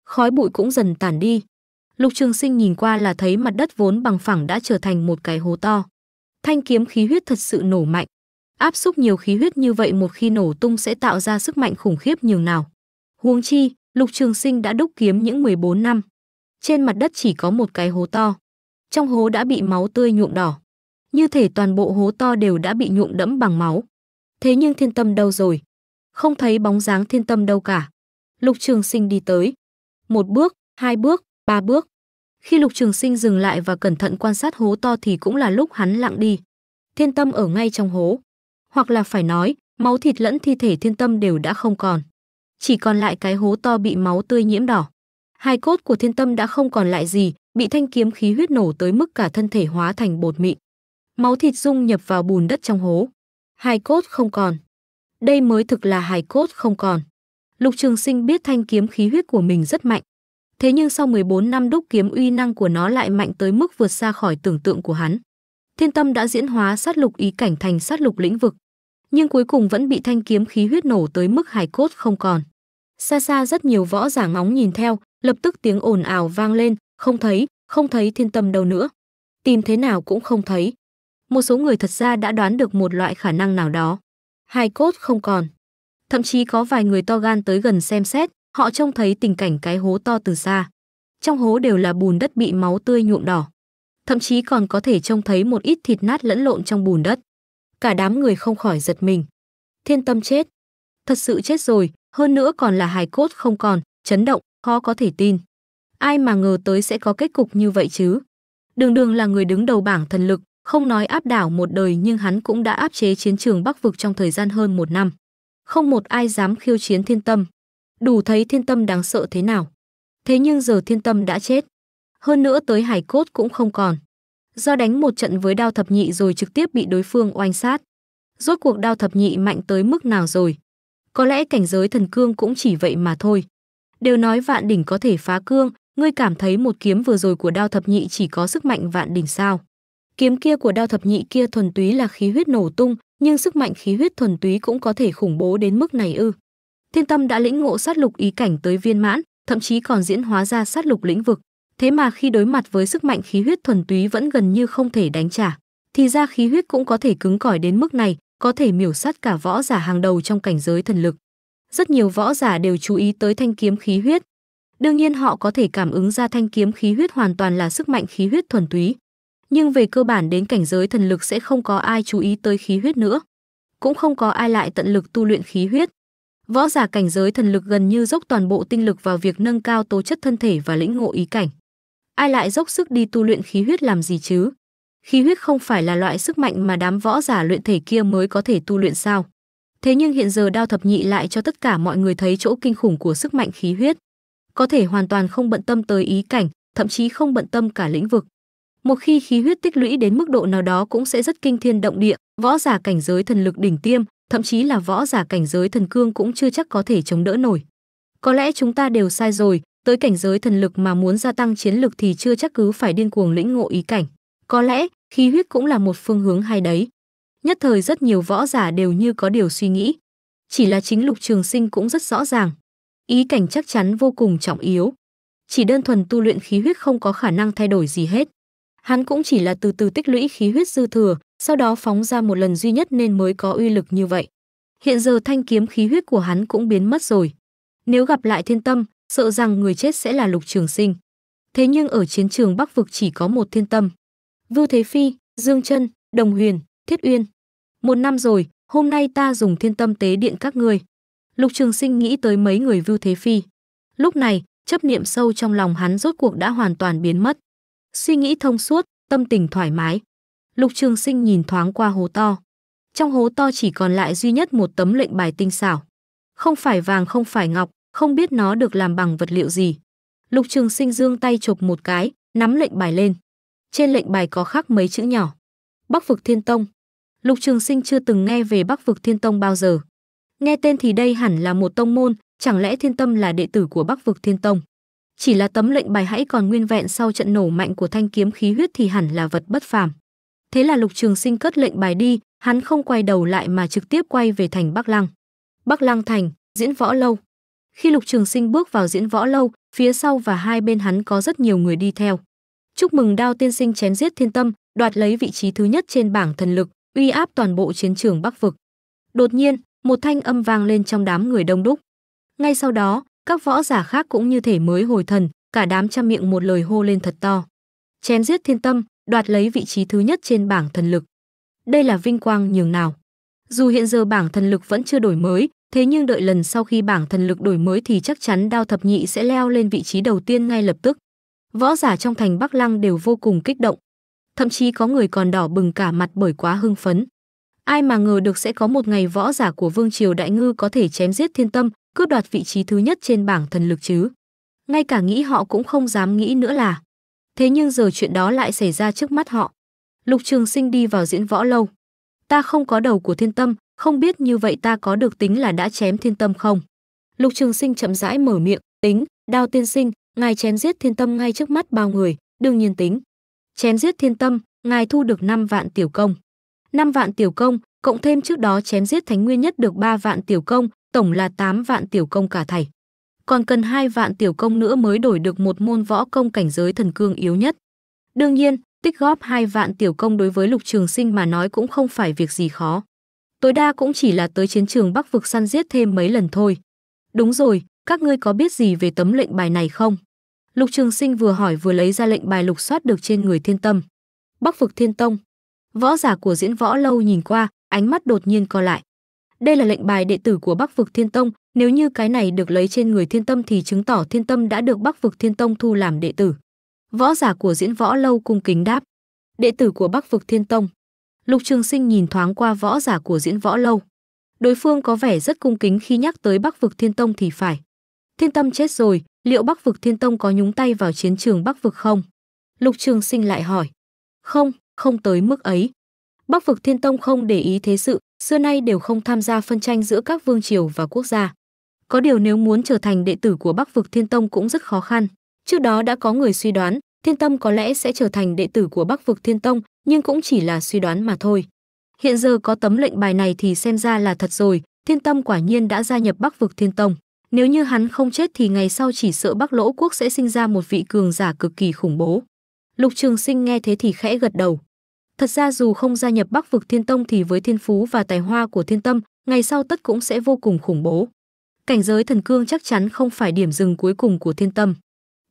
Khói bụi cũng dần tản đi. Lục Trường Sinh nhìn qua là thấy mặt đất vốn bằng phẳng đã trở thành một cái hố to. Thanh kiếm khí huyết thật sự nổ mạnh áp xúc nhiều khí huyết như vậy một khi nổ tung sẽ tạo ra sức mạnh khủng khiếp nhường nào. Huống chi, Lục Trường Sinh đã đúc kiếm những 14 năm. Trên mặt đất chỉ có một cái hố to. Trong hố đã bị máu tươi nhuộm đỏ. Như thể toàn bộ hố to đều đã bị nhuộm đẫm bằng máu. Thế nhưng thiên tâm đâu rồi? Không thấy bóng dáng thiên tâm đâu cả. Lục Trường Sinh đi tới. Một bước, hai bước, ba bước. Khi Lục Trường Sinh dừng lại và cẩn thận quan sát hố to thì cũng là lúc hắn lặng đi. Thiên tâm ở ngay trong hố hoặc là phải nói, máu thịt lẫn thi thể thiên tâm đều đã không còn. Chỉ còn lại cái hố to bị máu tươi nhiễm đỏ. Hai cốt của thiên tâm đã không còn lại gì, bị thanh kiếm khí huyết nổ tới mức cả thân thể hóa thành bột mịn. Máu thịt dung nhập vào bùn đất trong hố. Hai cốt không còn. Đây mới thực là hài cốt không còn. Lục Trường Sinh biết thanh kiếm khí huyết của mình rất mạnh. Thế nhưng sau 14 năm đúc kiếm uy năng của nó lại mạnh tới mức vượt xa khỏi tưởng tượng của hắn. Thiên Tâm đã diễn hóa sát lục ý cảnh thành sát lục lĩnh vực, nhưng cuối cùng vẫn bị thanh kiếm khí huyết nổ tới mức hài cốt không còn. Xa xa rất nhiều võ giả ngóng nhìn theo, lập tức tiếng ồn ào vang lên, không thấy, không thấy Thiên Tâm đâu nữa. Tìm thế nào cũng không thấy. Một số người thật ra đã đoán được một loại khả năng nào đó. Hài cốt không còn. Thậm chí có vài người to gan tới gần xem xét, họ trông thấy tình cảnh cái hố to từ xa. Trong hố đều là bùn đất bị máu tươi nhuộm đỏ thậm chí còn có thể trông thấy một ít thịt nát lẫn lộn trong bùn đất. Cả đám người không khỏi giật mình. Thiên Tâm chết, thật sự chết rồi, hơn nữa còn là hài cốt không còn, chấn động, khó có thể tin. Ai mà ngờ tới sẽ có kết cục như vậy chứ? Đường Đường là người đứng đầu bảng thần lực, không nói áp đảo một đời nhưng hắn cũng đã áp chế chiến trường Bắc vực trong thời gian hơn một năm. Không một ai dám khiêu chiến Thiên Tâm. Đủ thấy Thiên Tâm đáng sợ thế nào. Thế nhưng giờ Thiên Tâm đã chết, hơn nữa tới hải cốt cũng không còn. Do đánh một trận với đao thập nhị rồi trực tiếp bị đối phương oanh sát. Rốt cuộc đao thập nhị mạnh tới mức nào rồi? Có lẽ cảnh giới thần cương cũng chỉ vậy mà thôi. Đều nói vạn đỉnh có thể phá cương, ngươi cảm thấy một kiếm vừa rồi của đao thập nhị chỉ có sức mạnh vạn đỉnh sao? Kiếm kia của đao thập nhị kia thuần túy là khí huyết nổ tung, nhưng sức mạnh khí huyết thuần túy cũng có thể khủng bố đến mức này ư? Thiên Tâm đã lĩnh ngộ sát lục ý cảnh tới viên mãn, thậm chí còn diễn hóa ra sát lục lĩnh vực. Thế mà khi đối mặt với sức mạnh khí huyết thuần túy vẫn gần như không thể đánh trả, thì ra khí huyết cũng có thể cứng cỏi đến mức này, có thể miểu sát cả võ giả hàng đầu trong cảnh giới thần lực. Rất nhiều võ giả đều chú ý tới thanh kiếm khí huyết. Đương nhiên họ có thể cảm ứng ra thanh kiếm khí huyết hoàn toàn là sức mạnh khí huyết thuần túy, nhưng về cơ bản đến cảnh giới thần lực sẽ không có ai chú ý tới khí huyết nữa, cũng không có ai lại tận lực tu luyện khí huyết. Võ giả cảnh giới thần lực gần như dốc toàn bộ tinh lực vào việc nâng cao tố chất thân thể và lĩnh ngộ ý cảnh ai lại dốc sức đi tu luyện khí huyết làm gì chứ? Khí huyết không phải là loại sức mạnh mà đám võ giả luyện thể kia mới có thể tu luyện sao? Thế nhưng hiện giờ đao thập nhị lại cho tất cả mọi người thấy chỗ kinh khủng của sức mạnh khí huyết. Có thể hoàn toàn không bận tâm tới ý cảnh, thậm chí không bận tâm cả lĩnh vực. Một khi khí huyết tích lũy đến mức độ nào đó cũng sẽ rất kinh thiên động địa, võ giả cảnh giới thần lực đỉnh tiêm, thậm chí là võ giả cảnh giới thần cương cũng chưa chắc có thể chống đỡ nổi. Có lẽ chúng ta đều sai rồi, tới cảnh giới thần lực mà muốn gia tăng chiến lực thì chưa chắc cứ phải điên cuồng lĩnh ngộ ý cảnh. Có lẽ, khí huyết cũng là một phương hướng hay đấy. Nhất thời rất nhiều võ giả đều như có điều suy nghĩ. Chỉ là chính Lục Trường Sinh cũng rất rõ ràng. Ý cảnh chắc chắn vô cùng trọng yếu. Chỉ đơn thuần tu luyện khí huyết không có khả năng thay đổi gì hết. Hắn cũng chỉ là từ từ tích lũy khí huyết dư thừa, sau đó phóng ra một lần duy nhất nên mới có uy lực như vậy. Hiện giờ thanh kiếm khí huyết của hắn cũng biến mất rồi. Nếu gặp lại thiên tâm, sợ rằng người chết sẽ là Lục Trường Sinh. Thế nhưng ở chiến trường Bắc vực chỉ có một Thiên Tâm. Vưu Thế Phi, Dương Chân, Đồng Huyền, Thiết Uyên. Một năm rồi, hôm nay ta dùng Thiên Tâm tế điện các người. Lục Trường Sinh nghĩ tới mấy người Vưu Thế Phi. Lúc này, chấp niệm sâu trong lòng hắn rốt cuộc đã hoàn toàn biến mất. Suy nghĩ thông suốt, tâm tình thoải mái. Lục Trường Sinh nhìn thoáng qua hố to. Trong hố to chỉ còn lại duy nhất một tấm lệnh bài tinh xảo. Không phải vàng không phải ngọc, không biết nó được làm bằng vật liệu gì. Lục Trường Sinh dương tay chộp một cái, nắm lệnh bài lên. Trên lệnh bài có khắc mấy chữ nhỏ. Bắc vực Thiên Tông. Lục Trường Sinh chưa từng nghe về Bắc vực Thiên Tông bao giờ. Nghe tên thì đây hẳn là một tông môn, chẳng lẽ Thiên Tâm là đệ tử của Bắc vực Thiên Tông? Chỉ là tấm lệnh bài hãy còn nguyên vẹn sau trận nổ mạnh của thanh kiếm khí huyết thì hẳn là vật bất phàm. Thế là Lục Trường Sinh cất lệnh bài đi, hắn không quay đầu lại mà trực tiếp quay về thành Bắc Lăng. Bắc Lăng thành, diễn võ lâu. Khi Lục Trường Sinh bước vào diễn võ lâu, phía sau và hai bên hắn có rất nhiều người đi theo. Chúc mừng Đao Tiên Sinh chém giết Thiên Tâm, đoạt lấy vị trí thứ nhất trên bảng thần lực, uy áp toàn bộ chiến trường Bắc vực. Đột nhiên, một thanh âm vang lên trong đám người đông đúc. Ngay sau đó, các võ giả khác cũng như thể mới hồi thần, cả đám trăm miệng một lời hô lên thật to. Chém giết Thiên Tâm, đoạt lấy vị trí thứ nhất trên bảng thần lực. Đây là vinh quang nhường nào. Dù hiện giờ bảng thần lực vẫn chưa đổi mới, Thế nhưng đợi lần sau khi bảng thần lực đổi mới thì chắc chắn đao thập nhị sẽ leo lên vị trí đầu tiên ngay lập tức. Võ giả trong thành Bắc Lăng đều vô cùng kích động. Thậm chí có người còn đỏ bừng cả mặt bởi quá hưng phấn. Ai mà ngờ được sẽ có một ngày võ giả của Vương Triều Đại Ngư có thể chém giết thiên tâm, cướp đoạt vị trí thứ nhất trên bảng thần lực chứ. Ngay cả nghĩ họ cũng không dám nghĩ nữa là. Thế nhưng giờ chuyện đó lại xảy ra trước mắt họ. Lục Trường Sinh đi vào diễn võ lâu. Ta không có đầu của thiên tâm, không biết như vậy ta có được tính là đã chém thiên tâm không? Lục Trường Sinh chậm rãi mở miệng, tính, đao tiên sinh, ngài chém giết thiên tâm ngay trước mắt bao người, đương nhiên tính. Chém giết thiên tâm, ngài thu được 5 vạn tiểu công. 5 vạn tiểu công, cộng thêm trước đó chém giết thánh nguyên nhất được 3 vạn tiểu công, tổng là 8 vạn tiểu công cả thảy. Còn cần 2 vạn tiểu công nữa mới đổi được một môn võ công cảnh giới thần cương yếu nhất. Đương nhiên, tích góp 2 vạn tiểu công đối với Lục Trường Sinh mà nói cũng không phải việc gì khó tối đa cũng chỉ là tới chiến trường Bắc vực săn giết thêm mấy lần thôi. Đúng rồi, các ngươi có biết gì về tấm lệnh bài này không? Lục Trường Sinh vừa hỏi vừa lấy ra lệnh bài lục soát được trên người Thiên Tâm. Bắc vực Thiên Tông. Võ giả của Diễn Võ lâu nhìn qua, ánh mắt đột nhiên co lại. Đây là lệnh bài đệ tử của Bắc vực Thiên Tông, nếu như cái này được lấy trên người Thiên Tâm thì chứng tỏ Thiên Tâm đã được Bắc vực Thiên Tông thu làm đệ tử. Võ giả của Diễn Võ lâu cung kính đáp: "Đệ tử của Bắc vực Thiên Tông." Lục Trường Sinh nhìn thoáng qua võ giả của diễn võ lâu. Đối phương có vẻ rất cung kính khi nhắc tới Bắc vực Thiên Tông thì phải. Thiên Tâm chết rồi, liệu Bắc vực Thiên Tông có nhúng tay vào chiến trường Bắc vực không? Lục Trường Sinh lại hỏi. Không, không tới mức ấy. Bắc vực Thiên Tông không để ý thế sự, xưa nay đều không tham gia phân tranh giữa các vương triều và quốc gia. Có điều nếu muốn trở thành đệ tử của Bắc vực Thiên Tông cũng rất khó khăn. Trước đó đã có người suy đoán, Thiên Tâm có lẽ sẽ trở thành đệ tử của Bắc vực Thiên Tông, nhưng cũng chỉ là suy đoán mà thôi. Hiện giờ có tấm lệnh bài này thì xem ra là thật rồi, Thiên Tâm quả nhiên đã gia nhập Bắc vực Thiên Tông. Nếu như hắn không chết thì ngày sau chỉ sợ Bắc Lỗ quốc sẽ sinh ra một vị cường giả cực kỳ khủng bố. Lục Trường Sinh nghe thế thì khẽ gật đầu. Thật ra dù không gia nhập Bắc vực Thiên Tông thì với thiên phú và tài hoa của Thiên Tâm, ngày sau tất cũng sẽ vô cùng khủng bố. Cảnh giới thần cương chắc chắn không phải điểm dừng cuối cùng của Thiên Tâm.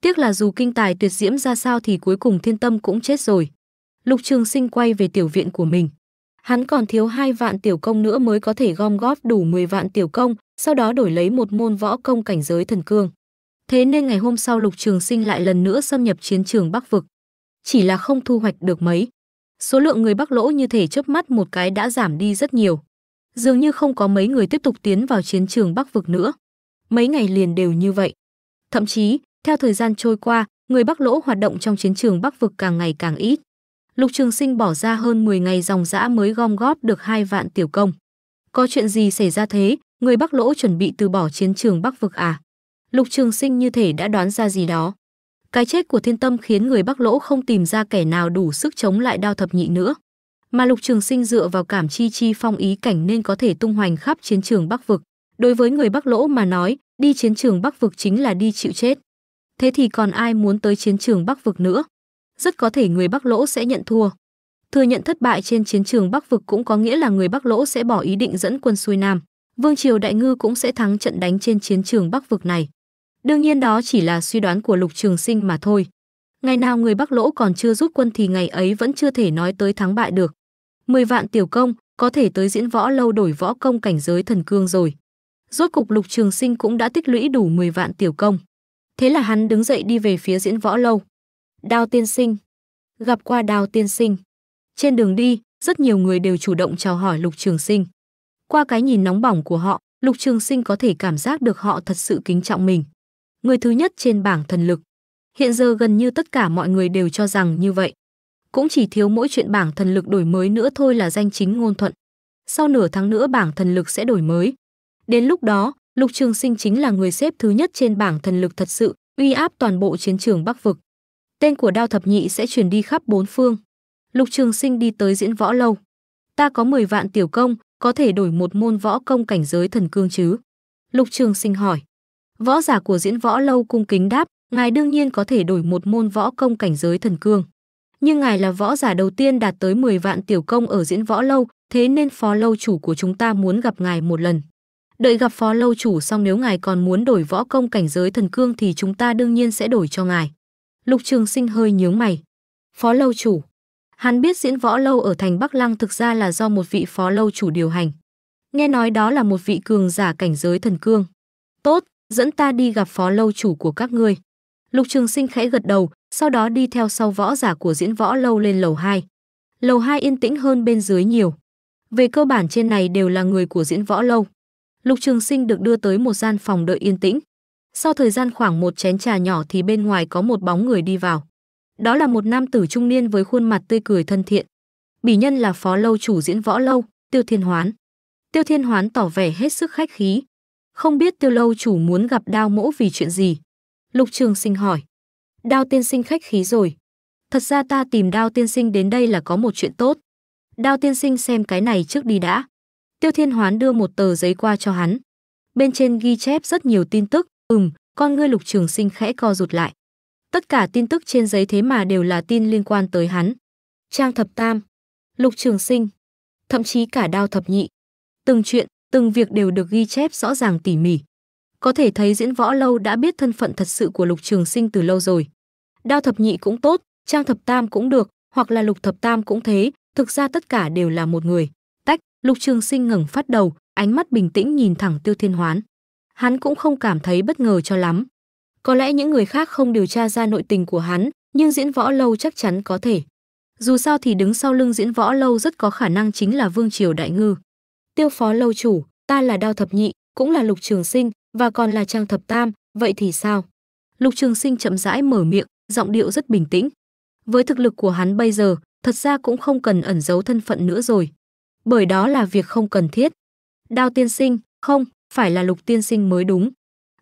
Tiếc là dù kinh tài tuyệt diễm ra sao thì cuối cùng thiên tâm cũng chết rồi. Lục Trường Sinh quay về tiểu viện của mình. Hắn còn thiếu hai vạn tiểu công nữa mới có thể gom góp đủ 10 vạn tiểu công, sau đó đổi lấy một môn võ công cảnh giới thần cương. Thế nên ngày hôm sau Lục Trường Sinh lại lần nữa xâm nhập chiến trường Bắc Vực. Chỉ là không thu hoạch được mấy. Số lượng người Bắc Lỗ như thể chớp mắt một cái đã giảm đi rất nhiều. Dường như không có mấy người tiếp tục tiến vào chiến trường Bắc Vực nữa. Mấy ngày liền đều như vậy. Thậm chí, theo thời gian trôi qua, người Bắc Lỗ hoạt động trong chiến trường Bắc vực càng ngày càng ít. Lục Trường Sinh bỏ ra hơn 10 ngày dòng dã mới gom góp được hai vạn tiểu công. Có chuyện gì xảy ra thế, người Bắc Lỗ chuẩn bị từ bỏ chiến trường Bắc vực à? Lục Trường Sinh như thể đã đoán ra gì đó. Cái chết của Thiên Tâm khiến người Bắc Lỗ không tìm ra kẻ nào đủ sức chống lại đao thập nhị nữa. Mà Lục Trường Sinh dựa vào cảm chi chi phong ý cảnh nên có thể tung hoành khắp chiến trường Bắc vực. Đối với người Bắc Lỗ mà nói, đi chiến trường Bắc vực chính là đi chịu chết thế thì còn ai muốn tới chiến trường Bắc vực nữa? Rất có thể người Bắc Lỗ sẽ nhận thua. Thừa nhận thất bại trên chiến trường Bắc vực cũng có nghĩa là người Bắc Lỗ sẽ bỏ ý định dẫn quân xuôi Nam. Vương triều Đại Ngư cũng sẽ thắng trận đánh trên chiến trường Bắc vực này. Đương nhiên đó chỉ là suy đoán của Lục Trường Sinh mà thôi. Ngày nào người Bắc Lỗ còn chưa rút quân thì ngày ấy vẫn chưa thể nói tới thắng bại được. mười vạn tiểu công có thể tới diễn võ lâu đổi võ công cảnh giới thần cương rồi. Rốt cục Lục Trường Sinh cũng đã tích lũy đủ 10 vạn tiểu công. Thế là hắn đứng dậy đi về phía diễn võ lâu. Đào tiên sinh. Gặp qua Đào tiên sinh. Trên đường đi, rất nhiều người đều chủ động chào hỏi Lục Trường Sinh. Qua cái nhìn nóng bỏng của họ, Lục Trường Sinh có thể cảm giác được họ thật sự kính trọng mình. Người thứ nhất trên bảng thần lực. Hiện giờ gần như tất cả mọi người đều cho rằng như vậy. Cũng chỉ thiếu mỗi chuyện bảng thần lực đổi mới nữa thôi là danh chính ngôn thuận. Sau nửa tháng nữa bảng thần lực sẽ đổi mới. Đến lúc đó, Lục Trường Sinh chính là người xếp thứ nhất trên bảng thần lực thật sự, uy áp toàn bộ chiến trường Bắc vực. Tên của Đao thập nhị sẽ truyền đi khắp bốn phương. Lục Trường Sinh đi tới diễn võ lâu. Ta có 10 vạn tiểu công, có thể đổi một môn võ công cảnh giới thần cương chứ? Lục Trường Sinh hỏi. Võ giả của diễn võ lâu cung kính đáp, ngài đương nhiên có thể đổi một môn võ công cảnh giới thần cương. Nhưng ngài là võ giả đầu tiên đạt tới 10 vạn tiểu công ở diễn võ lâu, thế nên phó lâu chủ của chúng ta muốn gặp ngài một lần đợi gặp phó lâu chủ xong nếu ngài còn muốn đổi võ công cảnh giới thần cương thì chúng ta đương nhiên sẽ đổi cho ngài. Lục Trường Sinh hơi nhướng mày. Phó lâu chủ. Hắn biết diễn võ lâu ở thành Bắc Lăng thực ra là do một vị phó lâu chủ điều hành. Nghe nói đó là một vị cường giả cảnh giới thần cương. Tốt, dẫn ta đi gặp phó lâu chủ của các ngươi. Lục Trường Sinh khẽ gật đầu, sau đó đi theo sau võ giả của diễn võ lâu lên lầu 2. Lầu 2 yên tĩnh hơn bên dưới nhiều. Về cơ bản trên này đều là người của diễn võ lâu. Lục Trường Sinh được đưa tới một gian phòng đợi yên tĩnh. Sau thời gian khoảng một chén trà nhỏ thì bên ngoài có một bóng người đi vào. Đó là một nam tử trung niên với khuôn mặt tươi cười thân thiện. Bỉ nhân là phó lâu chủ diễn võ lâu, Tiêu Thiên Hoán. Tiêu Thiên Hoán tỏ vẻ hết sức khách khí. Không biết Tiêu lâu chủ muốn gặp Đao Mỗ vì chuyện gì? Lục Trường Sinh hỏi. Đao tiên sinh khách khí rồi. Thật ra ta tìm Đao tiên sinh đến đây là có một chuyện tốt. Đao tiên sinh xem cái này trước đi đã. Tiêu Thiên Hoán đưa một tờ giấy qua cho hắn. Bên trên ghi chép rất nhiều tin tức, ừm, con ngươi Lục Trường Sinh khẽ co rụt lại. Tất cả tin tức trên giấy thế mà đều là tin liên quan tới hắn. Trang thập tam, Lục Trường Sinh, thậm chí cả đao thập nhị. Từng chuyện, từng việc đều được ghi chép rõ ràng tỉ mỉ. Có thể thấy diễn võ lâu đã biết thân phận thật sự của Lục Trường Sinh từ lâu rồi. Đao thập nhị cũng tốt, trang thập tam cũng được, hoặc là lục thập tam cũng thế, thực ra tất cả đều là một người lục trường sinh ngẩng phát đầu ánh mắt bình tĩnh nhìn thẳng tiêu thiên hoán hắn cũng không cảm thấy bất ngờ cho lắm có lẽ những người khác không điều tra ra nội tình của hắn nhưng diễn võ lâu chắc chắn có thể dù sao thì đứng sau lưng diễn võ lâu rất có khả năng chính là vương triều đại ngư tiêu phó lâu chủ ta là đao thập nhị cũng là lục trường sinh và còn là trang thập tam vậy thì sao lục trường sinh chậm rãi mở miệng giọng điệu rất bình tĩnh với thực lực của hắn bây giờ thật ra cũng không cần ẩn giấu thân phận nữa rồi bởi đó là việc không cần thiết. Đao tiên sinh, không, phải là lục tiên sinh mới đúng.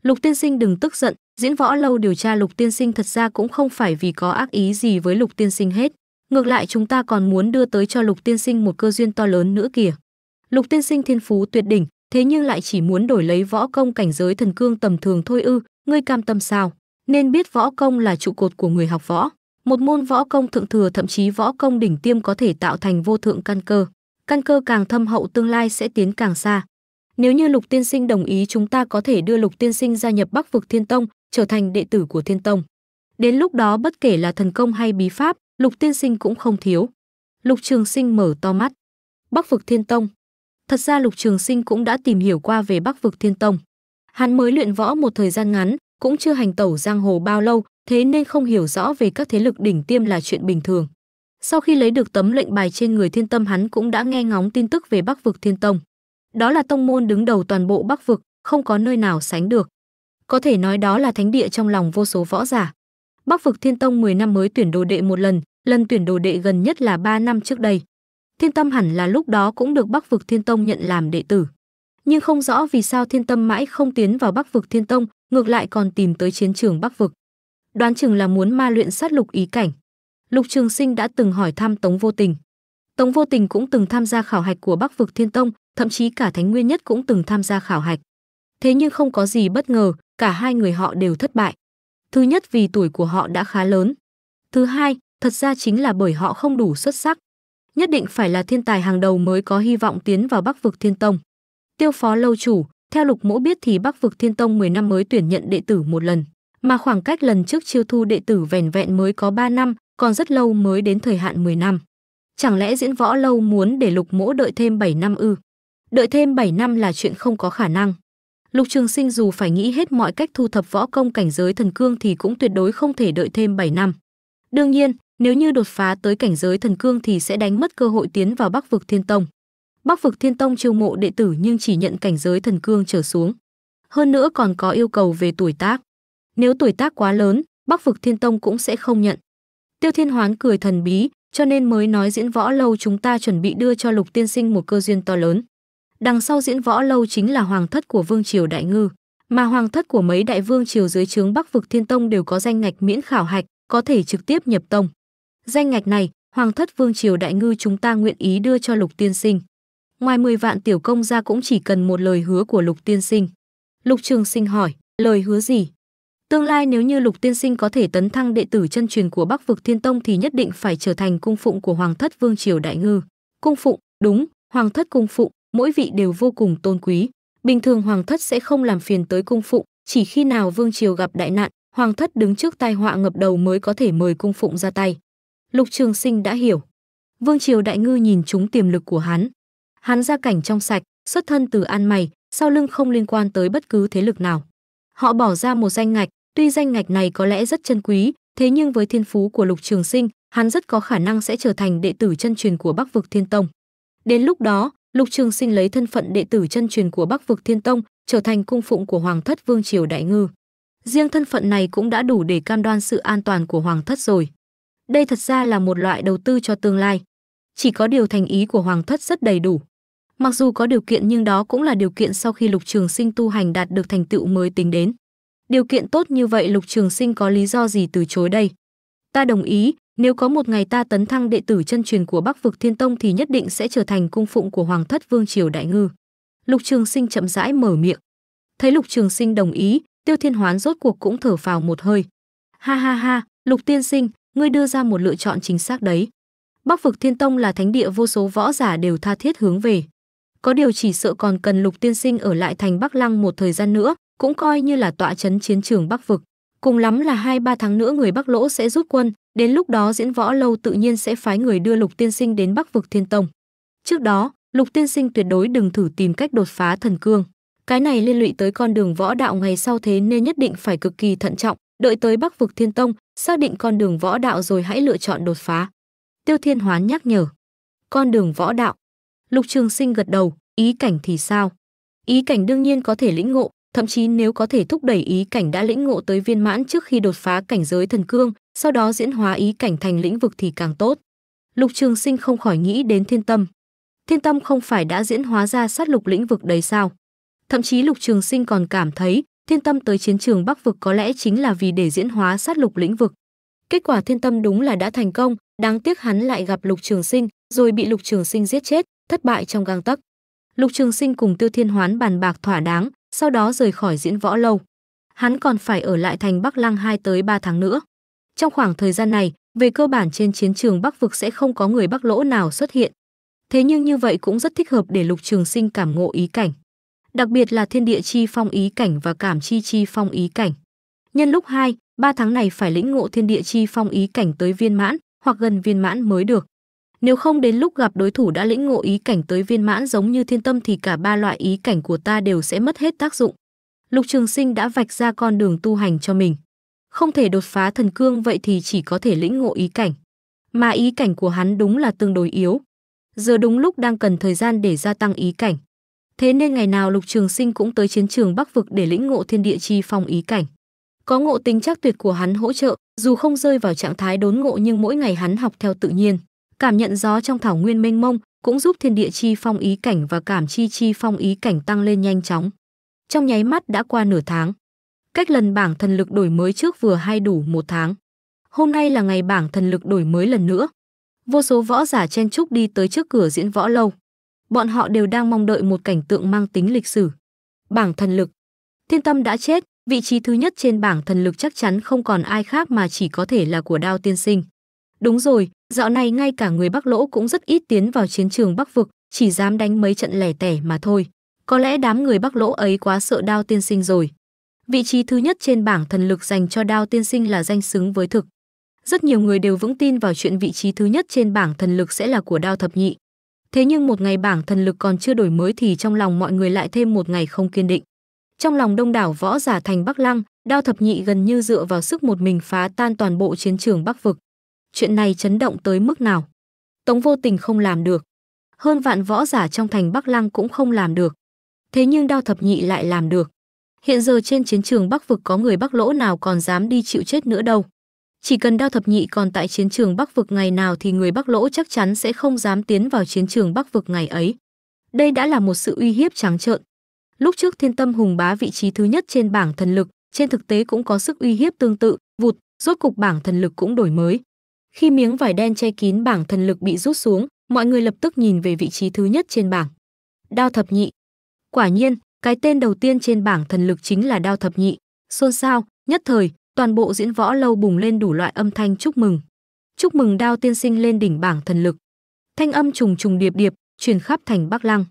Lục tiên sinh đừng tức giận, diễn võ lâu điều tra lục tiên sinh thật ra cũng không phải vì có ác ý gì với lục tiên sinh hết. Ngược lại chúng ta còn muốn đưa tới cho lục tiên sinh một cơ duyên to lớn nữa kìa. Lục tiên sinh thiên phú tuyệt đỉnh, thế nhưng lại chỉ muốn đổi lấy võ công cảnh giới thần cương tầm thường thôi ư, ngươi cam tâm sao? Nên biết võ công là trụ cột của người học võ. Một môn võ công thượng thừa thậm chí võ công đỉnh tiêm có thể tạo thành vô thượng căn cơ căn cơ càng thâm hậu tương lai sẽ tiến càng xa. Nếu như Lục Tiên Sinh đồng ý chúng ta có thể đưa Lục Tiên Sinh gia nhập Bắc vực Thiên Tông, trở thành đệ tử của Thiên Tông. Đến lúc đó bất kể là thần công hay bí pháp, Lục Tiên Sinh cũng không thiếu. Lục Trường Sinh mở to mắt. Bắc vực Thiên Tông. Thật ra Lục Trường Sinh cũng đã tìm hiểu qua về Bắc vực Thiên Tông. Hắn mới luyện võ một thời gian ngắn, cũng chưa hành tẩu giang hồ bao lâu, thế nên không hiểu rõ về các thế lực đỉnh tiêm là chuyện bình thường. Sau khi lấy được tấm lệnh bài trên người Thiên Tâm hắn cũng đã nghe ngóng tin tức về Bắc vực Thiên Tông. Đó là tông môn đứng đầu toàn bộ Bắc vực, không có nơi nào sánh được. Có thể nói đó là thánh địa trong lòng vô số võ giả. Bắc vực Thiên Tông 10 năm mới tuyển đồ đệ một lần, lần tuyển đồ đệ gần nhất là 3 năm trước đây. Thiên Tâm hẳn là lúc đó cũng được Bắc vực Thiên Tông nhận làm đệ tử. Nhưng không rõ vì sao Thiên Tâm mãi không tiến vào Bắc vực Thiên Tông, ngược lại còn tìm tới chiến trường Bắc vực. Đoán chừng là muốn ma luyện sát lục ý cảnh. Lục Trường Sinh đã từng hỏi thăm Tống Vô Tình. Tống Vô Tình cũng từng tham gia khảo hạch của Bắc vực Thiên Tông, thậm chí cả Thánh Nguyên Nhất cũng từng tham gia khảo hạch. Thế nhưng không có gì bất ngờ, cả hai người họ đều thất bại. Thứ nhất vì tuổi của họ đã khá lớn. Thứ hai, thật ra chính là bởi họ không đủ xuất sắc. Nhất định phải là thiên tài hàng đầu mới có hy vọng tiến vào Bắc vực Thiên Tông. Tiêu Phó lâu chủ, theo Lục Mỗ biết thì Bắc vực Thiên Tông 10 năm mới tuyển nhận đệ tử một lần, mà khoảng cách lần trước chiêu thu đệ tử vẻn vẹn mới có 3 năm, còn rất lâu mới đến thời hạn 10 năm. Chẳng lẽ diễn võ lâu muốn để Lục Mỗ đợi thêm 7 năm ư? Đợi thêm 7 năm là chuyện không có khả năng. Lục Trường Sinh dù phải nghĩ hết mọi cách thu thập võ công cảnh giới thần cương thì cũng tuyệt đối không thể đợi thêm 7 năm. Đương nhiên, nếu như đột phá tới cảnh giới thần cương thì sẽ đánh mất cơ hội tiến vào Bắc vực Thiên Tông. Bắc vực Thiên Tông chiêu mộ đệ tử nhưng chỉ nhận cảnh giới thần cương trở xuống. Hơn nữa còn có yêu cầu về tuổi tác. Nếu tuổi tác quá lớn, Bắc vực Thiên Tông cũng sẽ không nhận. Tiêu Thiên Hoán cười thần bí, cho nên mới nói diễn võ lâu chúng ta chuẩn bị đưa cho Lục Tiên Sinh một cơ duyên to lớn. Đằng sau diễn võ lâu chính là hoàng thất của Vương Triều Đại Ngư, mà hoàng thất của mấy đại vương triều dưới trướng Bắc vực Thiên Tông đều có danh ngạch miễn khảo hạch, có thể trực tiếp nhập tông. Danh ngạch này, hoàng thất Vương Triều Đại Ngư chúng ta nguyện ý đưa cho Lục Tiên Sinh. Ngoài 10 vạn tiểu công ra cũng chỉ cần một lời hứa của Lục Tiên Sinh. Lục Trường Sinh hỏi, lời hứa gì? Tương lai nếu như Lục Tiên Sinh có thể tấn thăng đệ tử chân truyền của Bắc vực Thiên Tông thì nhất định phải trở thành cung phụng của Hoàng thất Vương triều Đại Ngư. Cung phụng, đúng, Hoàng thất cung phụng, mỗi vị đều vô cùng tôn quý. Bình thường Hoàng thất sẽ không làm phiền tới cung phụng, chỉ khi nào Vương triều gặp đại nạn, Hoàng thất đứng trước tai họa ngập đầu mới có thể mời cung phụng ra tay. Lục Trường Sinh đã hiểu. Vương triều Đại Ngư nhìn chúng tiềm lực của hắn. Hắn ra cảnh trong sạch, xuất thân từ An Mày, sau lưng không liên quan tới bất cứ thế lực nào. Họ bỏ ra một danh ngạch, Tuy danh ngạch này có lẽ rất chân quý, thế nhưng với thiên phú của Lục Trường Sinh, hắn rất có khả năng sẽ trở thành đệ tử chân truyền của Bắc vực Thiên Tông. Đến lúc đó, Lục Trường Sinh lấy thân phận đệ tử chân truyền của Bắc vực Thiên Tông, trở thành cung phụng của Hoàng thất Vương triều Đại Ngư. Riêng thân phận này cũng đã đủ để cam đoan sự an toàn của Hoàng thất rồi. Đây thật ra là một loại đầu tư cho tương lai. Chỉ có điều thành ý của Hoàng thất rất đầy đủ. Mặc dù có điều kiện nhưng đó cũng là điều kiện sau khi Lục Trường Sinh tu hành đạt được thành tựu mới tính đến. Điều kiện tốt như vậy Lục Trường Sinh có lý do gì từ chối đây? Ta đồng ý, nếu có một ngày ta tấn thăng đệ tử chân truyền của Bắc vực Thiên Tông thì nhất định sẽ trở thành cung phụng của Hoàng thất Vương triều Đại Ngư. Lục Trường Sinh chậm rãi mở miệng. Thấy Lục Trường Sinh đồng ý, Tiêu Thiên Hoán rốt cuộc cũng thở phào một hơi. Ha ha ha, Lục tiên sinh, ngươi đưa ra một lựa chọn chính xác đấy. Bắc vực Thiên Tông là thánh địa vô số võ giả đều tha thiết hướng về có điều chỉ sợ còn cần Lục Tiên Sinh ở lại thành Bắc Lăng một thời gian nữa, cũng coi như là tọa chấn chiến trường Bắc vực. Cùng lắm là hai ba tháng nữa người Bắc Lỗ sẽ rút quân, đến lúc đó Diễn Võ lâu tự nhiên sẽ phái người đưa Lục Tiên Sinh đến Bắc vực Thiên Tông. Trước đó, Lục Tiên Sinh tuyệt đối đừng thử tìm cách đột phá thần cương. Cái này liên lụy tới con đường võ đạo ngày sau thế nên nhất định phải cực kỳ thận trọng, đợi tới Bắc vực Thiên Tông, xác định con đường võ đạo rồi hãy lựa chọn đột phá. Tiêu Thiên Hoán nhắc nhở. Con đường võ đạo Lục Trường Sinh gật đầu, ý cảnh thì sao? Ý cảnh đương nhiên có thể lĩnh ngộ, thậm chí nếu có thể thúc đẩy ý cảnh đã lĩnh ngộ tới viên mãn trước khi đột phá cảnh giới thần cương, sau đó diễn hóa ý cảnh thành lĩnh vực thì càng tốt. Lục Trường Sinh không khỏi nghĩ đến Thiên Tâm. Thiên Tâm không phải đã diễn hóa ra sát lục lĩnh vực đấy sao? Thậm chí Lục Trường Sinh còn cảm thấy, Thiên Tâm tới chiến trường Bắc vực có lẽ chính là vì để diễn hóa sát lục lĩnh vực. Kết quả Thiên Tâm đúng là đã thành công, đáng tiếc hắn lại gặp Lục Trường Sinh, rồi bị Lục Trường Sinh giết chết, thất bại trong gang tấc. Lục Trường Sinh cùng Tiêu Thiên Hoán bàn bạc thỏa đáng, sau đó rời khỏi diễn võ lâu. Hắn còn phải ở lại thành Bắc Lăng 2 tới 3 tháng nữa. Trong khoảng thời gian này, về cơ bản trên chiến trường Bắc vực sẽ không có người Bắc lỗ nào xuất hiện. Thế nhưng như vậy cũng rất thích hợp để Lục Trường Sinh cảm ngộ ý cảnh, đặc biệt là thiên địa chi phong ý cảnh và cảm chi chi phong ý cảnh. Nhân lúc 2, 3 tháng này phải lĩnh ngộ thiên địa chi phong ý cảnh tới viên mãn, hoặc gần viên mãn mới được. Nếu không đến lúc gặp đối thủ đã lĩnh ngộ ý cảnh tới viên mãn giống như thiên tâm thì cả ba loại ý cảnh của ta đều sẽ mất hết tác dụng. Lục Trường Sinh đã vạch ra con đường tu hành cho mình. Không thể đột phá thần cương vậy thì chỉ có thể lĩnh ngộ ý cảnh. Mà ý cảnh của hắn đúng là tương đối yếu. Giờ đúng lúc đang cần thời gian để gia tăng ý cảnh. Thế nên ngày nào Lục Trường Sinh cũng tới chiến trường Bắc vực để lĩnh ngộ thiên địa chi phong ý cảnh. Có ngộ tính chắc tuyệt của hắn hỗ trợ, dù không rơi vào trạng thái đốn ngộ nhưng mỗi ngày hắn học theo tự nhiên cảm nhận gió trong thảo nguyên mênh mông cũng giúp thiên địa chi phong ý cảnh và cảm chi chi phong ý cảnh tăng lên nhanh chóng trong nháy mắt đã qua nửa tháng cách lần bảng thần lực đổi mới trước vừa hay đủ một tháng hôm nay là ngày bảng thần lực đổi mới lần nữa vô số võ giả chen trúc đi tới trước cửa diễn võ lâu bọn họ đều đang mong đợi một cảnh tượng mang tính lịch sử bảng thần lực thiên tâm đã chết vị trí thứ nhất trên bảng thần lực chắc chắn không còn ai khác mà chỉ có thể là của đao tiên sinh đúng rồi Dạo này ngay cả người Bắc Lỗ cũng rất ít tiến vào chiến trường Bắc Vực, chỉ dám đánh mấy trận lẻ tẻ mà thôi. Có lẽ đám người Bắc Lỗ ấy quá sợ đao tiên sinh rồi. Vị trí thứ nhất trên bảng thần lực dành cho đao tiên sinh là danh xứng với thực. Rất nhiều người đều vững tin vào chuyện vị trí thứ nhất trên bảng thần lực sẽ là của đao thập nhị. Thế nhưng một ngày bảng thần lực còn chưa đổi mới thì trong lòng mọi người lại thêm một ngày không kiên định. Trong lòng đông đảo võ giả thành Bắc Lăng, đao thập nhị gần như dựa vào sức một mình phá tan toàn bộ chiến trường Bắc Vực chuyện này chấn động tới mức nào. Tống vô tình không làm được. Hơn vạn võ giả trong thành Bắc Lăng cũng không làm được. Thế nhưng đao thập nhị lại làm được. Hiện giờ trên chiến trường Bắc Vực có người Bắc Lỗ nào còn dám đi chịu chết nữa đâu. Chỉ cần đao thập nhị còn tại chiến trường Bắc Vực ngày nào thì người Bắc Lỗ chắc chắn sẽ không dám tiến vào chiến trường Bắc Vực ngày ấy. Đây đã là một sự uy hiếp trắng trợn. Lúc trước thiên tâm hùng bá vị trí thứ nhất trên bảng thần lực, trên thực tế cũng có sức uy hiếp tương tự, vụt, rốt cục bảng thần lực cũng đổi mới. Khi miếng vải đen che kín bảng thần lực bị rút xuống, mọi người lập tức nhìn về vị trí thứ nhất trên bảng. Đao thập nhị. Quả nhiên, cái tên đầu tiên trên bảng thần lực chính là Đao thập nhị. Xôn xao, nhất thời, toàn bộ diễn võ lâu bùng lên đủ loại âm thanh chúc mừng. Chúc mừng Đao tiên sinh lên đỉnh bảng thần lực. Thanh âm trùng trùng điệp điệp, truyền khắp thành Bắc Lăng.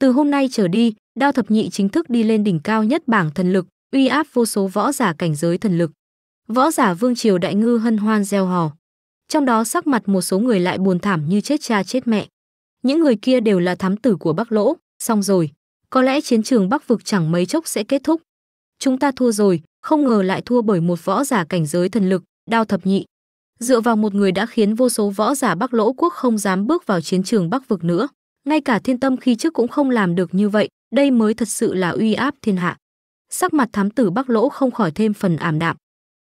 Từ hôm nay trở đi, Đao thập nhị chính thức đi lên đỉnh cao nhất bảng thần lực, uy áp vô số võ giả cảnh giới thần lực. Võ giả Vương Triều Đại Ngư hân hoan gieo hò trong đó sắc mặt một số người lại buồn thảm như chết cha chết mẹ. Những người kia đều là thám tử của Bắc Lỗ, xong rồi, có lẽ chiến trường Bắc vực chẳng mấy chốc sẽ kết thúc. Chúng ta thua rồi, không ngờ lại thua bởi một võ giả cảnh giới thần lực, đao thập nhị. Dựa vào một người đã khiến vô số võ giả Bắc Lỗ quốc không dám bước vào chiến trường Bắc vực nữa, ngay cả Thiên Tâm khi trước cũng không làm được như vậy, đây mới thật sự là uy áp thiên hạ. Sắc mặt thám tử Bắc Lỗ không khỏi thêm phần ảm đạm.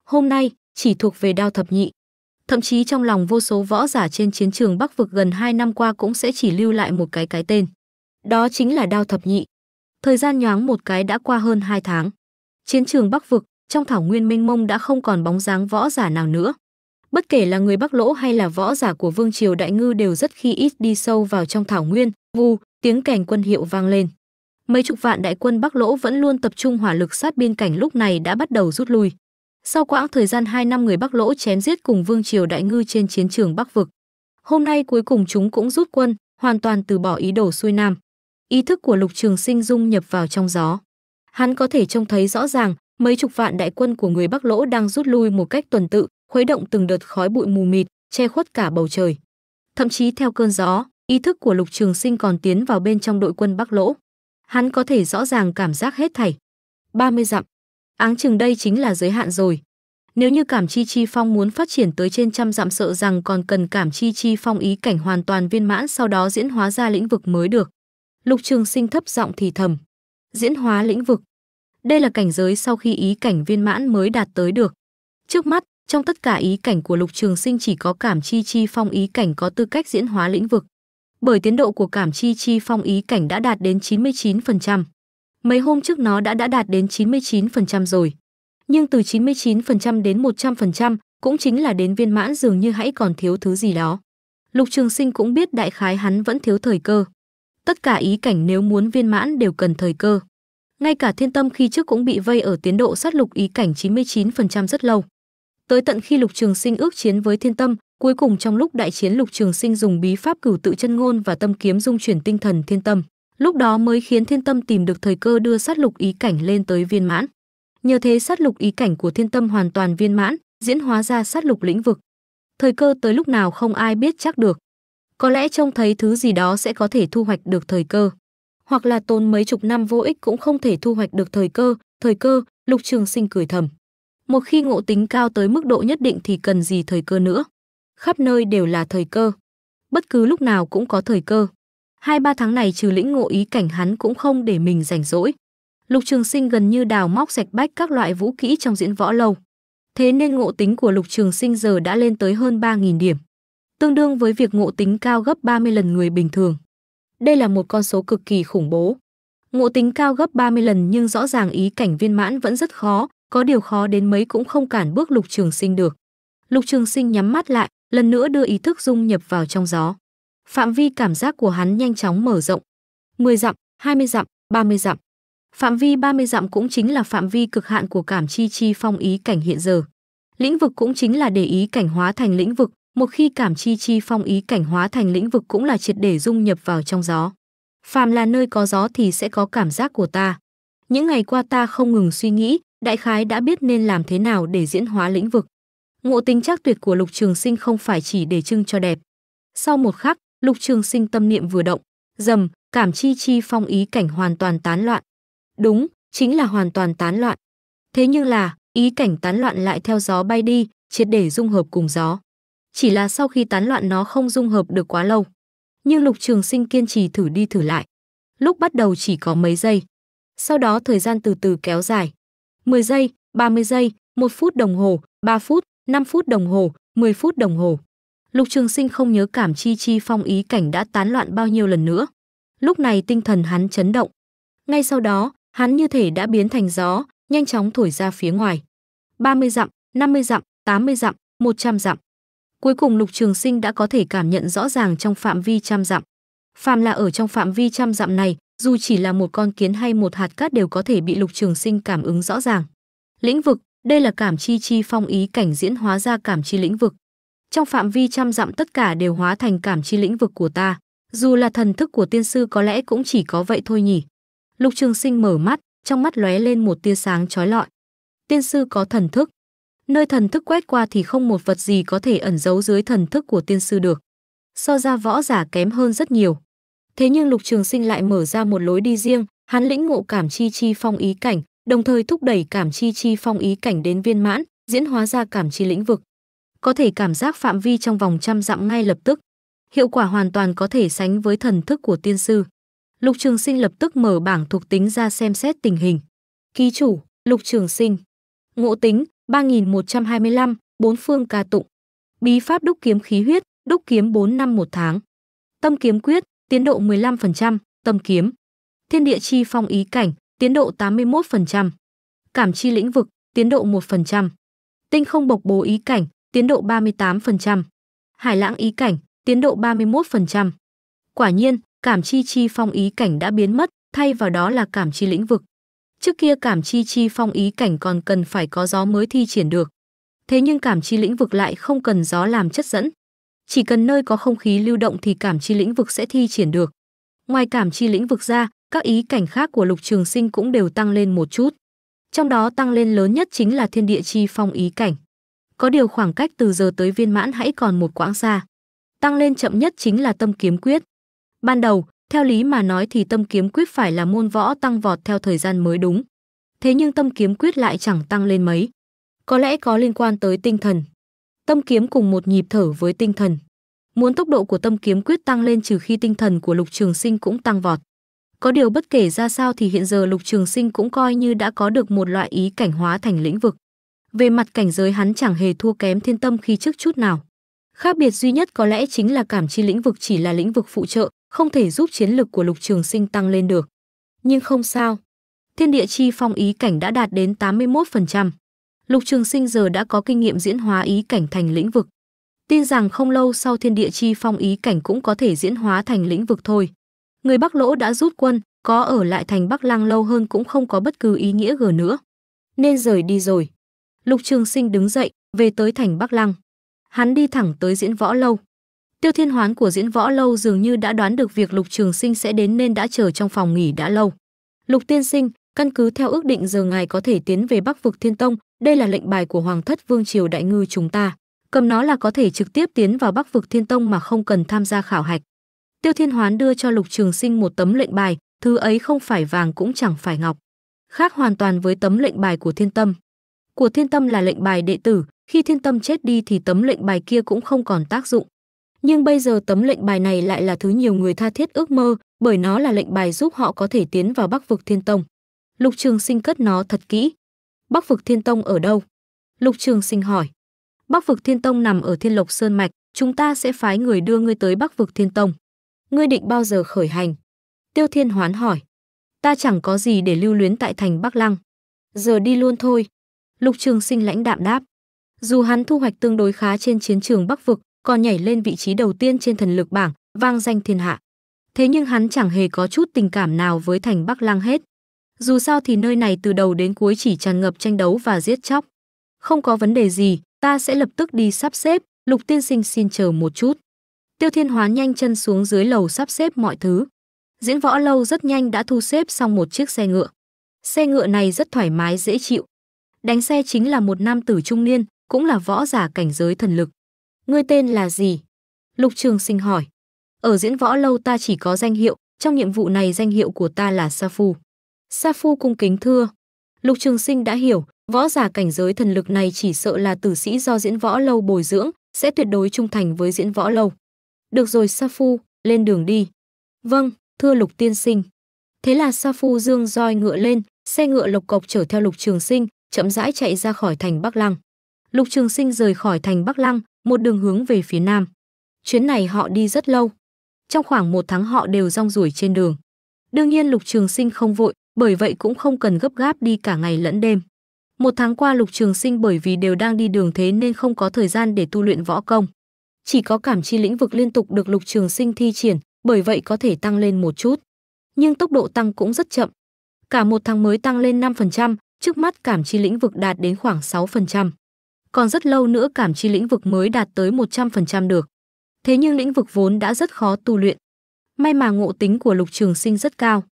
Hôm nay chỉ thuộc về đao thập nhị, thậm chí trong lòng vô số võ giả trên chiến trường Bắc vực gần 2 năm qua cũng sẽ chỉ lưu lại một cái cái tên. Đó chính là đao thập nhị. Thời gian nhoáng một cái đã qua hơn 2 tháng. Chiến trường Bắc vực, trong thảo nguyên minh mông đã không còn bóng dáng võ giả nào nữa. Bất kể là người Bắc Lỗ hay là võ giả của Vương Triều Đại Ngư đều rất khi ít đi sâu vào trong thảo nguyên, vù, tiếng kèn quân hiệu vang lên. Mấy chục vạn đại quân Bắc Lỗ vẫn luôn tập trung hỏa lực sát biên cảnh lúc này đã bắt đầu rút lui. Sau quãng thời gian 2 năm người Bắc Lỗ chém giết cùng Vương Triều Đại Ngư trên chiến trường Bắc Vực, hôm nay cuối cùng chúng cũng rút quân, hoàn toàn từ bỏ ý đồ xuôi Nam. Ý thức của Lục Trường Sinh dung nhập vào trong gió. Hắn có thể trông thấy rõ ràng, mấy chục vạn đại quân của người Bắc Lỗ đang rút lui một cách tuần tự, khuấy động từng đợt khói bụi mù mịt, che khuất cả bầu trời. Thậm chí theo cơn gió, ý thức của Lục Trường Sinh còn tiến vào bên trong đội quân Bắc Lỗ. Hắn có thể rõ ràng cảm giác hết thảy. 30 dặm, Áng chừng đây chính là giới hạn rồi. Nếu như cảm chi chi phong muốn phát triển tới trên trăm dặm sợ rằng còn cần cảm chi chi phong ý cảnh hoàn toàn viên mãn sau đó diễn hóa ra lĩnh vực mới được. Lục Trường Sinh thấp giọng thì thầm. Diễn hóa lĩnh vực. Đây là cảnh giới sau khi ý cảnh viên mãn mới đạt tới được. Trước mắt, trong tất cả ý cảnh của Lục Trường Sinh chỉ có cảm chi chi phong ý cảnh có tư cách diễn hóa lĩnh vực. Bởi tiến độ của cảm chi chi phong ý cảnh đã đạt đến 99%. Mấy hôm trước nó đã đã đạt đến 99% rồi. Nhưng từ 99% đến 100% cũng chính là đến viên mãn dường như hãy còn thiếu thứ gì đó. Lục Trường Sinh cũng biết đại khái hắn vẫn thiếu thời cơ. Tất cả ý cảnh nếu muốn viên mãn đều cần thời cơ. Ngay cả thiên tâm khi trước cũng bị vây ở tiến độ sát lục ý cảnh 99% rất lâu. Tới tận khi Lục Trường Sinh ước chiến với thiên tâm, cuối cùng trong lúc đại chiến Lục Trường Sinh dùng bí pháp cửu tự chân ngôn và tâm kiếm dung chuyển tinh thần thiên tâm. Lúc đó mới khiến thiên tâm tìm được thời cơ đưa sát lục ý cảnh lên tới viên mãn. Nhờ thế sát lục ý cảnh của thiên tâm hoàn toàn viên mãn, diễn hóa ra sát lục lĩnh vực. Thời cơ tới lúc nào không ai biết chắc được. Có lẽ trông thấy thứ gì đó sẽ có thể thu hoạch được thời cơ. Hoặc là tốn mấy chục năm vô ích cũng không thể thu hoạch được thời cơ, thời cơ, lục trường sinh cười thầm. Một khi ngộ tính cao tới mức độ nhất định thì cần gì thời cơ nữa. Khắp nơi đều là thời cơ. Bất cứ lúc nào cũng có thời cơ hai ba tháng này trừ lĩnh ngộ ý cảnh hắn cũng không để mình rảnh rỗi. Lục Trường Sinh gần như đào móc sạch bách các loại vũ kỹ trong diễn võ lâu. Thế nên ngộ tính của Lục Trường Sinh giờ đã lên tới hơn ba nghìn điểm, tương đương với việc ngộ tính cao gấp ba mươi lần người bình thường. Đây là một con số cực kỳ khủng bố. Ngộ tính cao gấp ba mươi lần nhưng rõ ràng ý cảnh viên mãn vẫn rất khó, có điều khó đến mấy cũng không cản bước Lục Trường Sinh được. Lục Trường Sinh nhắm mắt lại, lần nữa đưa ý thức dung nhập vào trong gió. Phạm vi cảm giác của hắn nhanh chóng mở rộng. 10 dặm, 20 dặm, 30 dặm. Phạm vi 30 dặm cũng chính là phạm vi cực hạn của cảm chi chi phong ý cảnh hiện giờ. Lĩnh vực cũng chính là để ý cảnh hóa thành lĩnh vực, một khi cảm chi chi phong ý cảnh hóa thành lĩnh vực cũng là triệt để dung nhập vào trong gió. phạm là nơi có gió thì sẽ có cảm giác của ta. Những ngày qua ta không ngừng suy nghĩ, đại khái đã biết nên làm thế nào để diễn hóa lĩnh vực. Ngộ tính chắc tuyệt của Lục Trường Sinh không phải chỉ để trưng cho đẹp. Sau một khắc, Lục Trường Sinh tâm niệm vừa động, dầm, cảm chi chi phong ý cảnh hoàn toàn tán loạn. Đúng, chính là hoàn toàn tán loạn. Thế nhưng là, ý cảnh tán loạn lại theo gió bay đi, triệt để dung hợp cùng gió. Chỉ là sau khi tán loạn nó không dung hợp được quá lâu. Nhưng Lục Trường Sinh kiên trì thử đi thử lại. Lúc bắt đầu chỉ có mấy giây. Sau đó thời gian từ từ kéo dài. 10 giây, 30 giây, 1 phút đồng hồ, 3 phút, 5 phút đồng hồ, 10 phút đồng hồ. Lục Trường Sinh không nhớ cảm chi chi phong ý cảnh đã tán loạn bao nhiêu lần nữa. Lúc này tinh thần hắn chấn động. Ngay sau đó, hắn như thể đã biến thành gió, nhanh chóng thổi ra phía ngoài. 30 dặm, 50 dặm, 80 dặm, 100 dặm. Cuối cùng Lục Trường Sinh đã có thể cảm nhận rõ ràng trong phạm vi trăm dặm. Phạm là ở trong phạm vi trăm dặm này, dù chỉ là một con kiến hay một hạt cát đều có thể bị Lục Trường Sinh cảm ứng rõ ràng. Lĩnh vực, đây là cảm chi chi phong ý cảnh diễn hóa ra cảm chi lĩnh vực trong phạm vi trăm dặm tất cả đều hóa thành cảm chi lĩnh vực của ta. Dù là thần thức của tiên sư có lẽ cũng chỉ có vậy thôi nhỉ. Lục Trường Sinh mở mắt, trong mắt lóe lên một tia sáng chói lọi. Tiên sư có thần thức. Nơi thần thức quét qua thì không một vật gì có thể ẩn giấu dưới thần thức của tiên sư được. So ra võ giả kém hơn rất nhiều. Thế nhưng Lục Trường Sinh lại mở ra một lối đi riêng, hắn lĩnh ngộ cảm chi chi phong ý cảnh, đồng thời thúc đẩy cảm chi chi phong ý cảnh đến viên mãn, diễn hóa ra cảm chi lĩnh vực có thể cảm giác phạm vi trong vòng trăm dặm ngay lập tức. Hiệu quả hoàn toàn có thể sánh với thần thức của tiên sư. Lục Trường Sinh lập tức mở bảng thuộc tính ra xem xét tình hình. Ký chủ, Lục Trường Sinh. Ngộ tính, 3125, bốn phương ca tụng. Bí pháp đúc kiếm khí huyết, đúc kiếm 4 năm một tháng. Tâm kiếm quyết, tiến độ 15%, tâm kiếm. Thiên địa chi phong ý cảnh, tiến độ 81%. Cảm chi lĩnh vực, tiến độ 1%. Tinh không bộc bố ý cảnh, tiến độ 38%. Hải Lãng ý cảnh, tiến độ 31%. Quả nhiên, cảm chi chi phong ý cảnh đã biến mất, thay vào đó là cảm chi lĩnh vực. Trước kia cảm chi chi phong ý cảnh còn cần phải có gió mới thi triển được. Thế nhưng cảm chi lĩnh vực lại không cần gió làm chất dẫn. Chỉ cần nơi có không khí lưu động thì cảm chi lĩnh vực sẽ thi triển được. Ngoài cảm chi lĩnh vực ra, các ý cảnh khác của Lục Trường Sinh cũng đều tăng lên một chút. Trong đó tăng lên lớn nhất chính là thiên địa chi phong ý cảnh có điều khoảng cách từ giờ tới viên mãn hãy còn một quãng xa. Tăng lên chậm nhất chính là tâm kiếm quyết. Ban đầu, theo lý mà nói thì tâm kiếm quyết phải là môn võ tăng vọt theo thời gian mới đúng. Thế nhưng tâm kiếm quyết lại chẳng tăng lên mấy. Có lẽ có liên quan tới tinh thần. Tâm kiếm cùng một nhịp thở với tinh thần. Muốn tốc độ của tâm kiếm quyết tăng lên trừ khi tinh thần của Lục Trường Sinh cũng tăng vọt. Có điều bất kể ra sao thì hiện giờ Lục Trường Sinh cũng coi như đã có được một loại ý cảnh hóa thành lĩnh vực. Về mặt cảnh giới hắn chẳng hề thua kém thiên tâm khi trước chút nào. Khác biệt duy nhất có lẽ chính là cảm chi lĩnh vực chỉ là lĩnh vực phụ trợ, không thể giúp chiến lực của Lục Trường Sinh tăng lên được. Nhưng không sao. Thiên địa chi phong ý cảnh đã đạt đến 81%. Lục Trường Sinh giờ đã có kinh nghiệm diễn hóa ý cảnh thành lĩnh vực. Tin rằng không lâu sau thiên địa chi phong ý cảnh cũng có thể diễn hóa thành lĩnh vực thôi. Người Bắc Lỗ đã rút quân, có ở lại thành Bắc Lăng lâu hơn cũng không có bất cứ ý nghĩa gở nữa. Nên rời đi rồi. Lục Trường Sinh đứng dậy, về tới thành Bắc Lăng. Hắn đi thẳng tới diễn võ lâu. Tiêu Thiên Hoán của diễn võ lâu dường như đã đoán được việc Lục Trường Sinh sẽ đến nên đã chờ trong phòng nghỉ đã lâu. Lục Tiên Sinh, căn cứ theo ước định giờ ngài có thể tiến về Bắc Vực Thiên Tông, đây là lệnh bài của Hoàng thất Vương triều Đại Ngư chúng ta, cầm nó là có thể trực tiếp tiến vào Bắc Vực Thiên Tông mà không cần tham gia khảo hạch. Tiêu Thiên Hoán đưa cho Lục Trường Sinh một tấm lệnh bài, thứ ấy không phải vàng cũng chẳng phải ngọc, khác hoàn toàn với tấm lệnh bài của Thiên Tâm của thiên tâm là lệnh bài đệ tử, khi thiên tâm chết đi thì tấm lệnh bài kia cũng không còn tác dụng. Nhưng bây giờ tấm lệnh bài này lại là thứ nhiều người tha thiết ước mơ, bởi nó là lệnh bài giúp họ có thể tiến vào Bắc vực Thiên Tông. Lục Trường Sinh cất nó thật kỹ. Bắc vực Thiên Tông ở đâu? Lục Trường Sinh hỏi. Bắc vực Thiên Tông nằm ở Thiên Lộc Sơn mạch, chúng ta sẽ phái người đưa ngươi tới Bắc vực Thiên Tông. Ngươi định bao giờ khởi hành? Tiêu Thiên Hoán hỏi. Ta chẳng có gì để lưu luyến tại thành Bắc Lăng. Giờ đi luôn thôi. Lục Trường Sinh lãnh đạm đáp. Dù hắn thu hoạch tương đối khá trên chiến trường Bắc vực, còn nhảy lên vị trí đầu tiên trên thần lực bảng, vang danh thiên hạ. Thế nhưng hắn chẳng hề có chút tình cảm nào với thành Bắc Lăng hết. Dù sao thì nơi này từ đầu đến cuối chỉ tràn ngập tranh đấu và giết chóc. Không có vấn đề gì, ta sẽ lập tức đi sắp xếp, Lục tiên sinh xin chờ một chút. Tiêu Thiên Hoán nhanh chân xuống dưới lầu sắp xếp mọi thứ. Diễn võ lâu rất nhanh đã thu xếp xong một chiếc xe ngựa. Xe ngựa này rất thoải mái dễ chịu, đánh xe chính là một nam tử trung niên, cũng là võ giả cảnh giới thần lực. Ngươi tên là gì? Lục Trường Sinh hỏi. Ở diễn võ lâu ta chỉ có danh hiệu, trong nhiệm vụ này danh hiệu của ta là Sa Phu. Sa Phu cung kính thưa. Lục Trường Sinh đã hiểu, võ giả cảnh giới thần lực này chỉ sợ là tử sĩ do diễn võ lâu bồi dưỡng, sẽ tuyệt đối trung thành với diễn võ lâu. Được rồi Sa Phu, lên đường đi. Vâng, thưa Lục Tiên Sinh. Thế là Sa Phu dương roi ngựa lên, xe ngựa lộc cộc chở theo Lục Trường Sinh, chậm rãi chạy ra khỏi thành Bắc Lăng. Lục Trường Sinh rời khỏi thành Bắc Lăng, một đường hướng về phía nam. Chuyến này họ đi rất lâu. Trong khoảng một tháng họ đều rong ruổi trên đường. Đương nhiên Lục Trường Sinh không vội, bởi vậy cũng không cần gấp gáp đi cả ngày lẫn đêm. Một tháng qua Lục Trường Sinh bởi vì đều đang đi đường thế nên không có thời gian để tu luyện võ công. Chỉ có cảm chi lĩnh vực liên tục được Lục Trường Sinh thi triển, bởi vậy có thể tăng lên một chút. Nhưng tốc độ tăng cũng rất chậm. Cả một tháng mới tăng lên 5%, trước mắt cảm chi lĩnh vực đạt đến khoảng 6%. Còn rất lâu nữa cảm chi lĩnh vực mới đạt tới 100% được. Thế nhưng lĩnh vực vốn đã rất khó tu luyện. May mà ngộ tính của Lục Trường Sinh rất cao.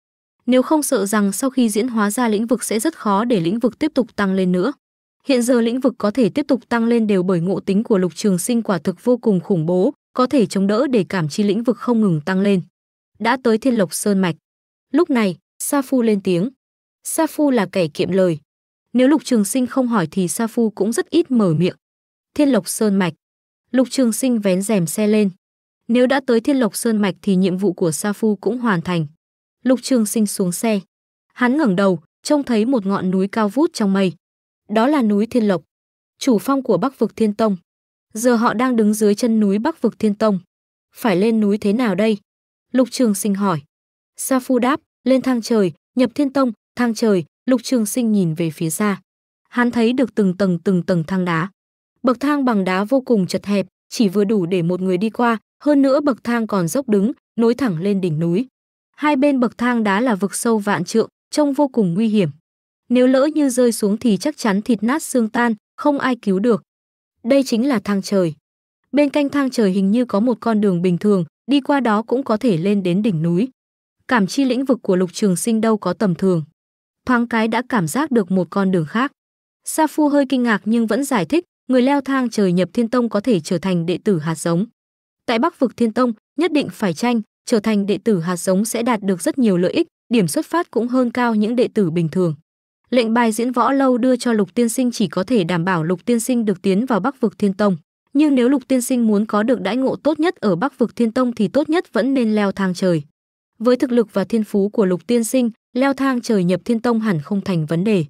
Nếu không sợ rằng sau khi diễn hóa ra lĩnh vực sẽ rất khó để lĩnh vực tiếp tục tăng lên nữa. Hiện giờ lĩnh vực có thể tiếp tục tăng lên đều bởi ngộ tính của Lục Trường Sinh quả thực vô cùng khủng bố, có thể chống đỡ để cảm chi lĩnh vực không ngừng tăng lên. Đã tới Thiên Lộc Sơn mạch. Lúc này, Sa Phu lên tiếng, Sa Phu là kẻ kiệm lời. Nếu Lục Trường Sinh không hỏi thì Sa Phu cũng rất ít mở miệng. Thiên Lộc Sơn Mạch. Lục Trường Sinh vén rèm xe lên. Nếu đã tới Thiên Lộc Sơn Mạch thì nhiệm vụ của Sa Phu cũng hoàn thành. Lục Trường Sinh xuống xe. Hắn ngẩng đầu, trông thấy một ngọn núi cao vút trong mây. Đó là núi Thiên Lộc, chủ phong của Bắc vực Thiên Tông. Giờ họ đang đứng dưới chân núi Bắc vực Thiên Tông. Phải lên núi thế nào đây? Lục Trường Sinh hỏi. Sa Phu đáp, lên thang trời, nhập Thiên Tông, thang trời, Lục Trường Sinh nhìn về phía xa. Hắn thấy được từng tầng từng tầng thang đá. Bậc thang bằng đá vô cùng chật hẹp, chỉ vừa đủ để một người đi qua, hơn nữa bậc thang còn dốc đứng, nối thẳng lên đỉnh núi. Hai bên bậc thang đá là vực sâu vạn trượng, trông vô cùng nguy hiểm. Nếu lỡ như rơi xuống thì chắc chắn thịt nát xương tan, không ai cứu được. Đây chính là thang trời. Bên cạnh thang trời hình như có một con đường bình thường, đi qua đó cũng có thể lên đến đỉnh núi. Cảm chi lĩnh vực của Lục Trường Sinh đâu có tầm thường thoáng cái đã cảm giác được một con đường khác. Sa Phu hơi kinh ngạc nhưng vẫn giải thích, người leo thang trời nhập Thiên Tông có thể trở thành đệ tử hạt giống. Tại Bắc vực Thiên Tông, nhất định phải tranh, trở thành đệ tử hạt giống sẽ đạt được rất nhiều lợi ích, điểm xuất phát cũng hơn cao những đệ tử bình thường. Lệnh bài diễn võ lâu đưa cho Lục Tiên Sinh chỉ có thể đảm bảo Lục Tiên Sinh được tiến vào Bắc vực Thiên Tông, nhưng nếu Lục Tiên Sinh muốn có được đãi ngộ tốt nhất ở Bắc vực Thiên Tông thì tốt nhất vẫn nên leo thang trời. Với thực lực và thiên phú của Lục Tiên Sinh, leo thang trời nhập Thiên Tông hẳn không thành vấn đề.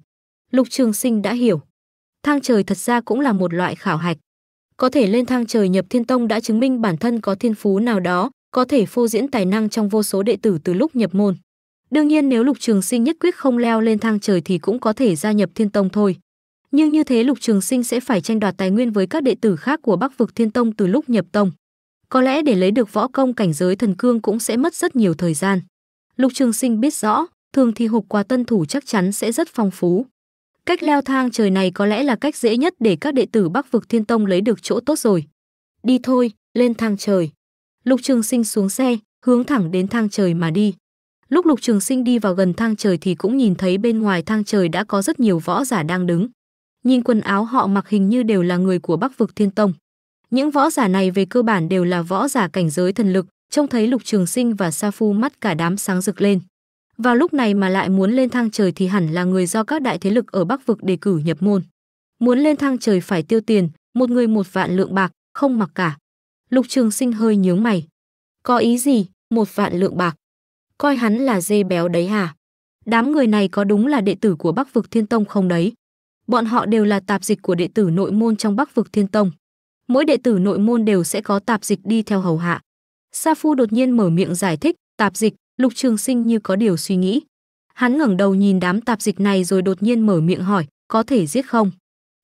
Lục Trường Sinh đã hiểu. Thang trời thật ra cũng là một loại khảo hạch. Có thể lên thang trời nhập Thiên Tông đã chứng minh bản thân có thiên phú nào đó, có thể phô diễn tài năng trong vô số đệ tử từ lúc nhập môn. Đương nhiên nếu Lục Trường Sinh nhất quyết không leo lên thang trời thì cũng có thể gia nhập Thiên Tông thôi. Nhưng như thế Lục Trường Sinh sẽ phải tranh đoạt tài nguyên với các đệ tử khác của Bắc vực Thiên Tông từ lúc nhập tông. Có lẽ để lấy được võ công cảnh giới thần cương cũng sẽ mất rất nhiều thời gian. Lục Trường Sinh biết rõ, thường thì hộp quà tân thủ chắc chắn sẽ rất phong phú. Cách leo thang trời này có lẽ là cách dễ nhất để các đệ tử Bắc vực Thiên Tông lấy được chỗ tốt rồi. Đi thôi, lên thang trời. Lục Trường Sinh xuống xe, hướng thẳng đến thang trời mà đi. Lúc Lục Trường Sinh đi vào gần thang trời thì cũng nhìn thấy bên ngoài thang trời đã có rất nhiều võ giả đang đứng. Nhìn quần áo họ mặc hình như đều là người của Bắc vực Thiên Tông. Những võ giả này về cơ bản đều là võ giả cảnh giới thần lực, trông thấy Lục Trường Sinh và Sa Phu mắt cả đám sáng rực lên. Vào lúc này mà lại muốn lên thang trời thì hẳn là người do các đại thế lực ở Bắc vực đề cử nhập môn. Muốn lên thang trời phải tiêu tiền, một người một vạn lượng bạc, không mặc cả. Lục Trường Sinh hơi nhướng mày. Có ý gì, một vạn lượng bạc? Coi hắn là dê béo đấy hả? Đám người này có đúng là đệ tử của Bắc vực Thiên Tông không đấy? Bọn họ đều là tạp dịch của đệ tử nội môn trong Bắc vực Thiên Tông mỗi đệ tử nội môn đều sẽ có tạp dịch đi theo hầu hạ. Sa Phu đột nhiên mở miệng giải thích, tạp dịch, Lục Trường Sinh như có điều suy nghĩ. Hắn ngẩng đầu nhìn đám tạp dịch này rồi đột nhiên mở miệng hỏi, có thể giết không?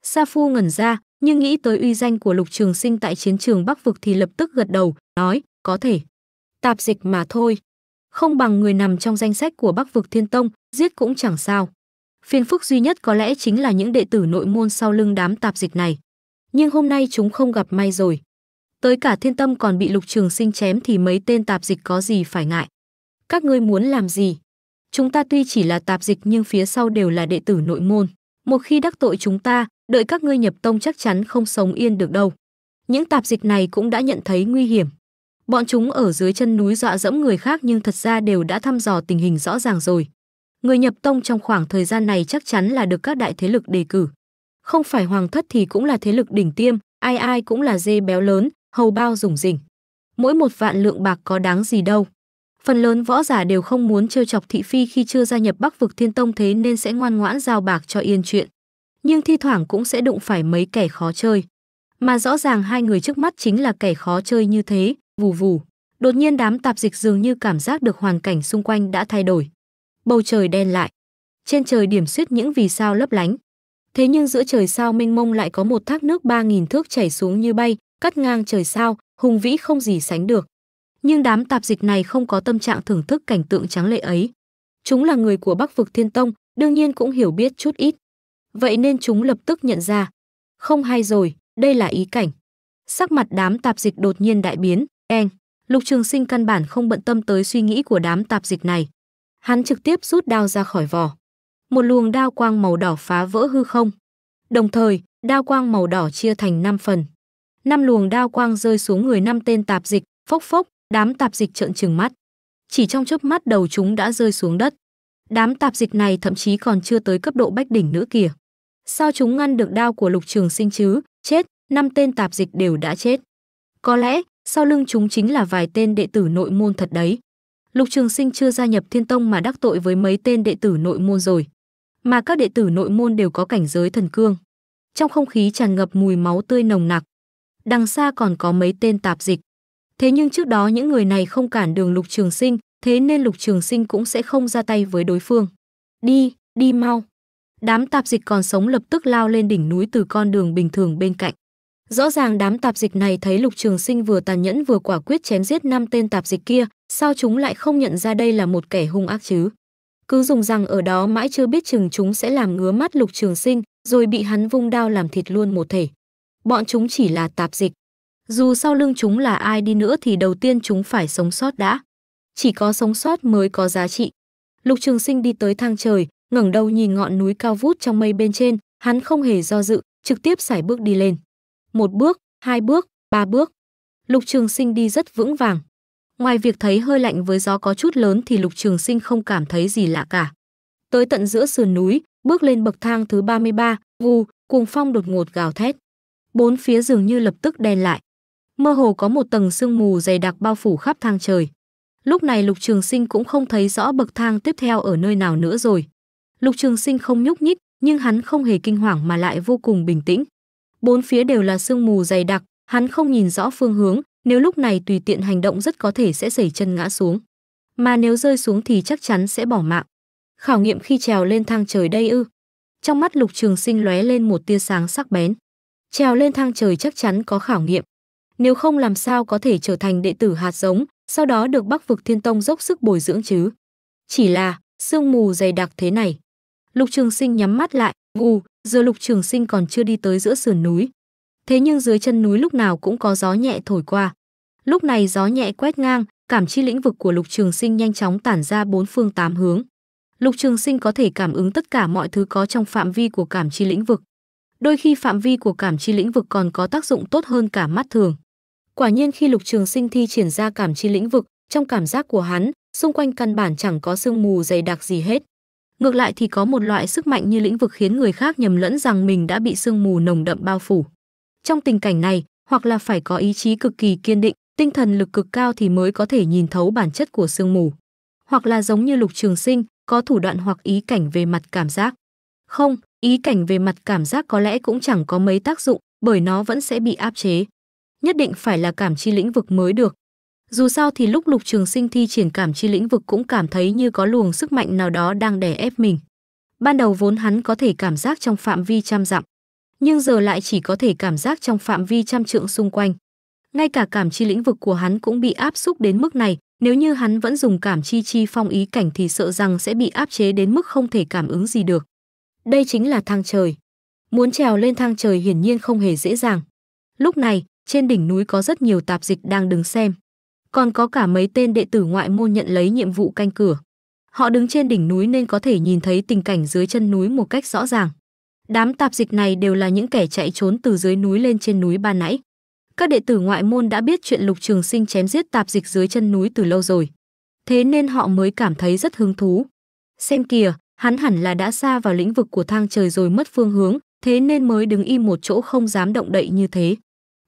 Sa Phu ngẩn ra, nhưng nghĩ tới uy danh của Lục Trường Sinh tại chiến trường Bắc vực thì lập tức gật đầu, nói, có thể. Tạp dịch mà thôi, không bằng người nằm trong danh sách của Bắc vực Thiên Tông, giết cũng chẳng sao. Phiên phức duy nhất có lẽ chính là những đệ tử nội môn sau lưng đám tạp dịch này nhưng hôm nay chúng không gặp may rồi. Tới cả thiên tâm còn bị lục trường sinh chém thì mấy tên tạp dịch có gì phải ngại. Các ngươi muốn làm gì? Chúng ta tuy chỉ là tạp dịch nhưng phía sau đều là đệ tử nội môn. Một khi đắc tội chúng ta, đợi các ngươi nhập tông chắc chắn không sống yên được đâu. Những tạp dịch này cũng đã nhận thấy nguy hiểm. Bọn chúng ở dưới chân núi dọa dẫm người khác nhưng thật ra đều đã thăm dò tình hình rõ ràng rồi. Người nhập tông trong khoảng thời gian này chắc chắn là được các đại thế lực đề cử không phải hoàng thất thì cũng là thế lực đỉnh tiêm, ai ai cũng là dê béo lớn, hầu bao rủng rỉnh. Mỗi một vạn lượng bạc có đáng gì đâu. Phần lớn võ giả đều không muốn trêu chọc thị phi khi chưa gia nhập Bắc vực Thiên Tông thế nên sẽ ngoan ngoãn giao bạc cho yên chuyện. Nhưng thi thoảng cũng sẽ đụng phải mấy kẻ khó chơi. Mà rõ ràng hai người trước mắt chính là kẻ khó chơi như thế, vù vù. Đột nhiên đám tạp dịch dường như cảm giác được hoàn cảnh xung quanh đã thay đổi. Bầu trời đen lại. Trên trời điểm xuyết những vì sao lấp lánh, Thế nhưng giữa trời sao mênh mông lại có một thác nước ba nghìn thước chảy xuống như bay, cắt ngang trời sao, hùng vĩ không gì sánh được. Nhưng đám tạp dịch này không có tâm trạng thưởng thức cảnh tượng trắng lệ ấy. Chúng là người của Bắc vực Thiên Tông, đương nhiên cũng hiểu biết chút ít. Vậy nên chúng lập tức nhận ra. Không hay rồi, đây là ý cảnh. Sắc mặt đám tạp dịch đột nhiên đại biến, en Lục Trường Sinh căn bản không bận tâm tới suy nghĩ của đám tạp dịch này. Hắn trực tiếp rút đao ra khỏi vỏ một luồng đao quang màu đỏ phá vỡ hư không. Đồng thời, đao quang màu đỏ chia thành 5 phần. Năm luồng đao quang rơi xuống người năm tên tạp dịch, phốc phốc, đám tạp dịch trợn trừng mắt. Chỉ trong chớp mắt đầu chúng đã rơi xuống đất. Đám tạp dịch này thậm chí còn chưa tới cấp độ bách đỉnh nữa kìa. Sao chúng ngăn được đao của Lục Trường Sinh chứ? Chết, năm tên tạp dịch đều đã chết. Có lẽ, sau lưng chúng chính là vài tên đệ tử nội môn thật đấy. Lục Trường Sinh chưa gia nhập Thiên Tông mà đắc tội với mấy tên đệ tử nội môn rồi mà các đệ tử nội môn đều có cảnh giới thần cương. Trong không khí tràn ngập mùi máu tươi nồng nặc. Đằng xa còn có mấy tên tạp dịch. Thế nhưng trước đó những người này không cản đường Lục Trường Sinh, thế nên Lục Trường Sinh cũng sẽ không ra tay với đối phương. Đi, đi mau. Đám tạp dịch còn sống lập tức lao lên đỉnh núi từ con đường bình thường bên cạnh. Rõ ràng đám tạp dịch này thấy Lục Trường Sinh vừa tàn nhẫn vừa quả quyết chém giết năm tên tạp dịch kia, sao chúng lại không nhận ra đây là một kẻ hung ác chứ? cứ dùng rằng ở đó mãi chưa biết chừng chúng sẽ làm ngứa mắt lục trường sinh, rồi bị hắn vung đao làm thịt luôn một thể. Bọn chúng chỉ là tạp dịch. Dù sau lưng chúng là ai đi nữa thì đầu tiên chúng phải sống sót đã. Chỉ có sống sót mới có giá trị. Lục Trường Sinh đi tới thang trời, ngẩng đầu nhìn ngọn núi cao vút trong mây bên trên, hắn không hề do dự, trực tiếp sải bước đi lên. Một bước, hai bước, ba bước. Lục Trường Sinh đi rất vững vàng. Ngoài việc thấy hơi lạnh với gió có chút lớn thì Lục Trường Sinh không cảm thấy gì lạ cả. Tới tận giữa sườn núi, bước lên bậc thang thứ 33, vù, cuồng phong đột ngột gào thét. Bốn phía dường như lập tức đen lại. Mơ hồ có một tầng sương mù dày đặc bao phủ khắp thang trời. Lúc này Lục Trường Sinh cũng không thấy rõ bậc thang tiếp theo ở nơi nào nữa rồi. Lục Trường Sinh không nhúc nhích, nhưng hắn không hề kinh hoàng mà lại vô cùng bình tĩnh. Bốn phía đều là sương mù dày đặc, hắn không nhìn rõ phương hướng, nếu lúc này tùy tiện hành động rất có thể sẽ xảy chân ngã xuống. Mà nếu rơi xuống thì chắc chắn sẽ bỏ mạng. Khảo nghiệm khi trèo lên thang trời đây ư? Trong mắt Lục Trường Sinh lóe lên một tia sáng sắc bén. Trèo lên thang trời chắc chắn có khảo nghiệm. Nếu không làm sao có thể trở thành đệ tử hạt giống, sau đó được Bắc vực Thiên Tông dốc sức bồi dưỡng chứ? Chỉ là, sương mù dày đặc thế này. Lục Trường Sinh nhắm mắt lại, ù, giờ Lục Trường Sinh còn chưa đi tới giữa sườn núi. Thế nhưng dưới chân núi lúc nào cũng có gió nhẹ thổi qua. Lúc này gió nhẹ quét ngang, cảm chi lĩnh vực của Lục Trường Sinh nhanh chóng tản ra bốn phương tám hướng. Lục Trường Sinh có thể cảm ứng tất cả mọi thứ có trong phạm vi của cảm chi lĩnh vực. Đôi khi phạm vi của cảm chi lĩnh vực còn có tác dụng tốt hơn cả mắt thường. Quả nhiên khi Lục Trường Sinh thi triển ra cảm chi lĩnh vực, trong cảm giác của hắn, xung quanh căn bản chẳng có sương mù dày đặc gì hết. Ngược lại thì có một loại sức mạnh như lĩnh vực khiến người khác nhầm lẫn rằng mình đã bị sương mù nồng đậm bao phủ. Trong tình cảnh này, hoặc là phải có ý chí cực kỳ kiên định, tinh thần lực cực cao thì mới có thể nhìn thấu bản chất của sương mù. Hoặc là giống như Lục Trường Sinh, có thủ đoạn hoặc ý cảnh về mặt cảm giác. Không, ý cảnh về mặt cảm giác có lẽ cũng chẳng có mấy tác dụng, bởi nó vẫn sẽ bị áp chế. Nhất định phải là cảm chi lĩnh vực mới được. Dù sao thì lúc Lục Trường Sinh thi triển cảm chi lĩnh vực cũng cảm thấy như có luồng sức mạnh nào đó đang đè ép mình. Ban đầu vốn hắn có thể cảm giác trong phạm vi trăm dặm, nhưng giờ lại chỉ có thể cảm giác trong phạm vi trăm trượng xung quanh. Ngay cả cảm chi lĩnh vực của hắn cũng bị áp xúc đến mức này, nếu như hắn vẫn dùng cảm chi chi phong ý cảnh thì sợ rằng sẽ bị áp chế đến mức không thể cảm ứng gì được. Đây chính là thang trời. Muốn trèo lên thang trời hiển nhiên không hề dễ dàng. Lúc này, trên đỉnh núi có rất nhiều tạp dịch đang đứng xem. Còn có cả mấy tên đệ tử ngoại môn nhận lấy nhiệm vụ canh cửa. Họ đứng trên đỉnh núi nên có thể nhìn thấy tình cảnh dưới chân núi một cách rõ ràng. Đám tạp dịch này đều là những kẻ chạy trốn từ dưới núi lên trên núi ba nãy các đệ tử ngoại môn đã biết chuyện Lục Trường Sinh chém giết tạp dịch dưới chân núi từ lâu rồi. Thế nên họ mới cảm thấy rất hứng thú. Xem kìa, hắn hẳn là đã xa vào lĩnh vực của thang trời rồi mất phương hướng, thế nên mới đứng im một chỗ không dám động đậy như thế.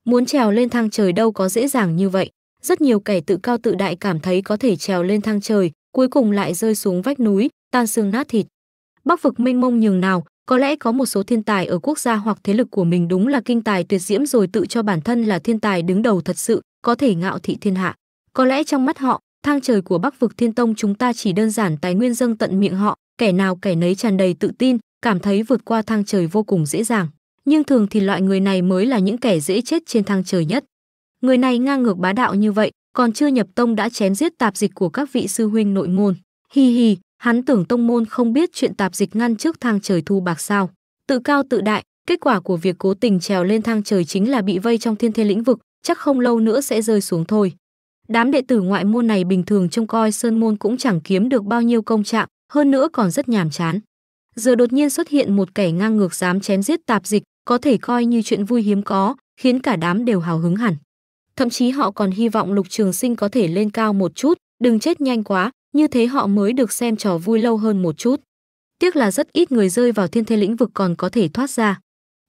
Muốn trèo lên thang trời đâu có dễ dàng như vậy. Rất nhiều kẻ tự cao tự đại cảm thấy có thể trèo lên thang trời, cuối cùng lại rơi xuống vách núi, tan xương nát thịt. Bắc vực mênh mông nhường nào, có lẽ có một số thiên tài ở quốc gia hoặc thế lực của mình đúng là kinh tài tuyệt diễm rồi tự cho bản thân là thiên tài đứng đầu thật sự, có thể ngạo thị thiên hạ. Có lẽ trong mắt họ, thang trời của Bắc vực Thiên Tông chúng ta chỉ đơn giản tài nguyên dâng tận miệng họ, kẻ nào kẻ nấy tràn đầy tự tin, cảm thấy vượt qua thang trời vô cùng dễ dàng. Nhưng thường thì loại người này mới là những kẻ dễ chết trên thang trời nhất. Người này ngang ngược bá đạo như vậy, còn chưa nhập tông đã chém giết tạp dịch của các vị sư huynh nội môn. Hi hi, Hắn tưởng tông môn không biết chuyện tạp dịch ngăn trước thang trời thu bạc sao. Tự cao tự đại, kết quả của việc cố tình trèo lên thang trời chính là bị vây trong thiên thiên lĩnh vực, chắc không lâu nữa sẽ rơi xuống thôi. Đám đệ tử ngoại môn này bình thường trông coi sơn môn cũng chẳng kiếm được bao nhiêu công trạng, hơn nữa còn rất nhàm chán. Giờ đột nhiên xuất hiện một kẻ ngang ngược dám chém giết tạp dịch, có thể coi như chuyện vui hiếm có, khiến cả đám đều hào hứng hẳn. Thậm chí họ còn hy vọng Lục Trường Sinh có thể lên cao một chút, đừng chết nhanh quá, như thế họ mới được xem trò vui lâu hơn một chút. Tiếc là rất ít người rơi vào thiên thế lĩnh vực còn có thể thoát ra.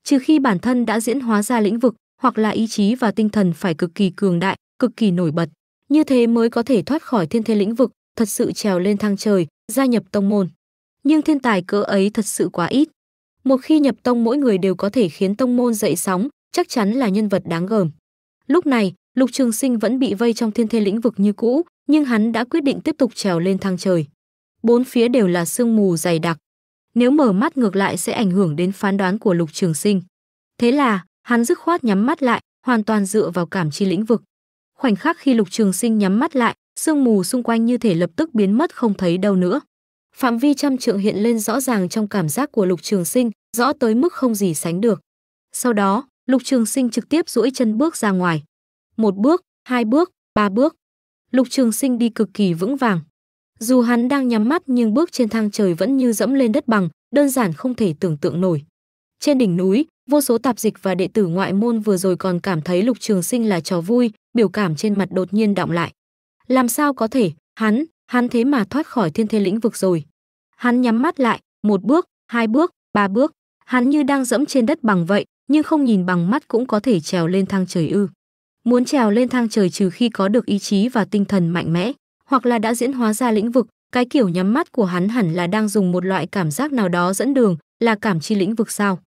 Trừ khi bản thân đã diễn hóa ra lĩnh vực, hoặc là ý chí và tinh thần phải cực kỳ cường đại, cực kỳ nổi bật, như thế mới có thể thoát khỏi thiên thế lĩnh vực, thật sự trèo lên thang trời, gia nhập tông môn. Nhưng thiên tài cỡ ấy thật sự quá ít. Một khi nhập tông mỗi người đều có thể khiến tông môn dậy sóng, chắc chắn là nhân vật đáng gờm. Lúc này, Lục Trường Sinh vẫn bị vây trong thiên thê lĩnh vực như cũ, nhưng hắn đã quyết định tiếp tục trèo lên thang trời. Bốn phía đều là sương mù dày đặc, nếu mở mắt ngược lại sẽ ảnh hưởng đến phán đoán của Lục Trường Sinh. Thế là, hắn dứt khoát nhắm mắt lại, hoàn toàn dựa vào cảm chi lĩnh vực. Khoảnh khắc khi Lục Trường Sinh nhắm mắt lại, sương mù xung quanh như thể lập tức biến mất không thấy đâu nữa. Phạm vi trăm trượng hiện lên rõ ràng trong cảm giác của Lục Trường Sinh, rõ tới mức không gì sánh được. Sau đó, Lục Trường Sinh trực tiếp duỗi chân bước ra ngoài một bước, hai bước, ba bước. Lục Trường Sinh đi cực kỳ vững vàng. Dù hắn đang nhắm mắt nhưng bước trên thang trời vẫn như dẫm lên đất bằng, đơn giản không thể tưởng tượng nổi. Trên đỉnh núi, vô số tạp dịch và đệ tử ngoại môn vừa rồi còn cảm thấy Lục Trường Sinh là trò vui, biểu cảm trên mặt đột nhiên động lại. Làm sao có thể, hắn, hắn thế mà thoát khỏi thiên thế lĩnh vực rồi. Hắn nhắm mắt lại, một bước, hai bước, ba bước, hắn như đang dẫm trên đất bằng vậy, nhưng không nhìn bằng mắt cũng có thể trèo lên thang trời ư. Muốn trèo lên thang trời trừ khi có được ý chí và tinh thần mạnh mẽ, hoặc là đã diễn hóa ra lĩnh vực, cái kiểu nhắm mắt của hắn hẳn là đang dùng một loại cảm giác nào đó dẫn đường, là cảm chi lĩnh vực sao?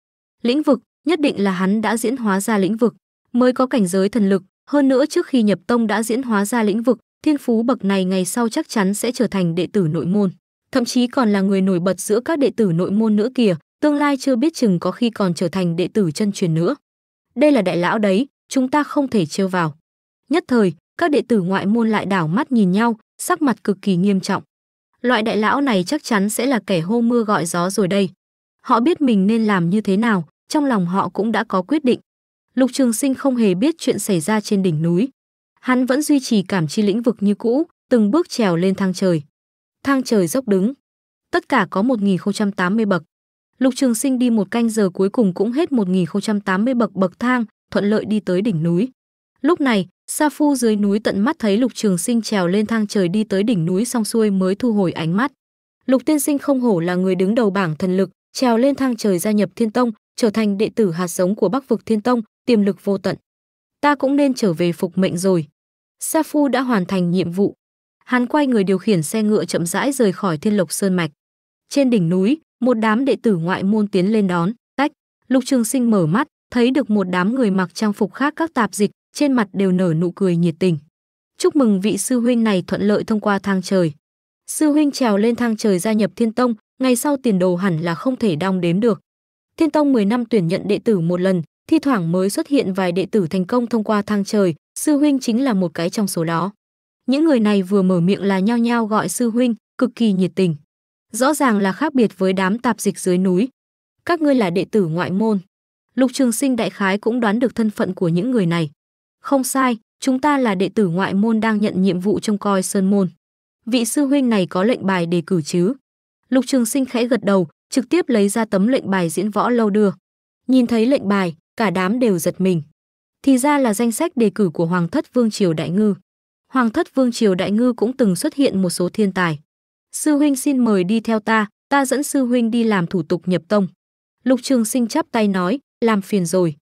Lĩnh vực, nhất định là hắn đã diễn hóa ra lĩnh vực, mới có cảnh giới thần lực, hơn nữa trước khi nhập tông đã diễn hóa ra lĩnh vực, thiên phú bậc này ngày sau chắc chắn sẽ trở thành đệ tử nội môn, thậm chí còn là người nổi bật giữa các đệ tử nội môn nữa kìa, tương lai chưa biết chừng có khi còn trở thành đệ tử chân truyền nữa. Đây là đại lão đấy, chúng ta không thể trêu vào. Nhất thời, các đệ tử ngoại môn lại đảo mắt nhìn nhau, sắc mặt cực kỳ nghiêm trọng. Loại đại lão này chắc chắn sẽ là kẻ hô mưa gọi gió rồi đây. Họ biết mình nên làm như thế nào, trong lòng họ cũng đã có quyết định. Lục Trường Sinh không hề biết chuyện xảy ra trên đỉnh núi. Hắn vẫn duy trì cảm chi lĩnh vực như cũ, từng bước trèo lên thang trời. Thang trời dốc đứng. Tất cả có 1080 bậc. Lục Trường Sinh đi một canh giờ cuối cùng cũng hết 1080 bậc bậc thang, thuận lợi đi tới đỉnh núi. Lúc này, Sa Phu dưới núi tận mắt thấy Lục Trường Sinh trèo lên thang trời đi tới đỉnh núi xong xuôi mới thu hồi ánh mắt. Lục Tiên Sinh không hổ là người đứng đầu bảng thần lực, trèo lên thang trời gia nhập Thiên Tông, trở thành đệ tử hạt giống của Bắc vực Thiên Tông, tiềm lực vô tận. Ta cũng nên trở về phục mệnh rồi. Sa Phu đã hoàn thành nhiệm vụ. Hắn quay người điều khiển xe ngựa chậm rãi rời khỏi Thiên Lộc Sơn mạch. Trên đỉnh núi, một đám đệ tử ngoại môn tiến lên đón, tách. Lục Trường Sinh mở mắt, thấy được một đám người mặc trang phục khác các tạp dịch, trên mặt đều nở nụ cười nhiệt tình. Chúc mừng vị sư huynh này thuận lợi thông qua thang trời. Sư huynh trèo lên thang trời gia nhập Thiên Tông, ngày sau tiền đồ hẳn là không thể đong đếm được. Thiên Tông 10 năm tuyển nhận đệ tử một lần, thi thoảng mới xuất hiện vài đệ tử thành công thông qua thang trời, sư huynh chính là một cái trong số đó. Những người này vừa mở miệng là nhao nhao gọi sư huynh, cực kỳ nhiệt tình. Rõ ràng là khác biệt với đám tạp dịch dưới núi. Các ngươi là đệ tử ngoại môn. Lục Trường Sinh đại khái cũng đoán được thân phận của những người này. Không sai, chúng ta là đệ tử ngoại môn đang nhận nhiệm vụ trông coi sơn môn. Vị sư huynh này có lệnh bài đề cử chứ? Lục Trường Sinh khẽ gật đầu, trực tiếp lấy ra tấm lệnh bài diễn võ lâu đưa. Nhìn thấy lệnh bài, cả đám đều giật mình. Thì ra là danh sách đề cử của Hoàng thất Vương triều Đại Ngư. Hoàng thất Vương triều Đại Ngư cũng từng xuất hiện một số thiên tài. Sư huynh xin mời đi theo ta, ta dẫn sư huynh đi làm thủ tục nhập tông. Lục Trường Sinh chắp tay nói, làm phiền rồi.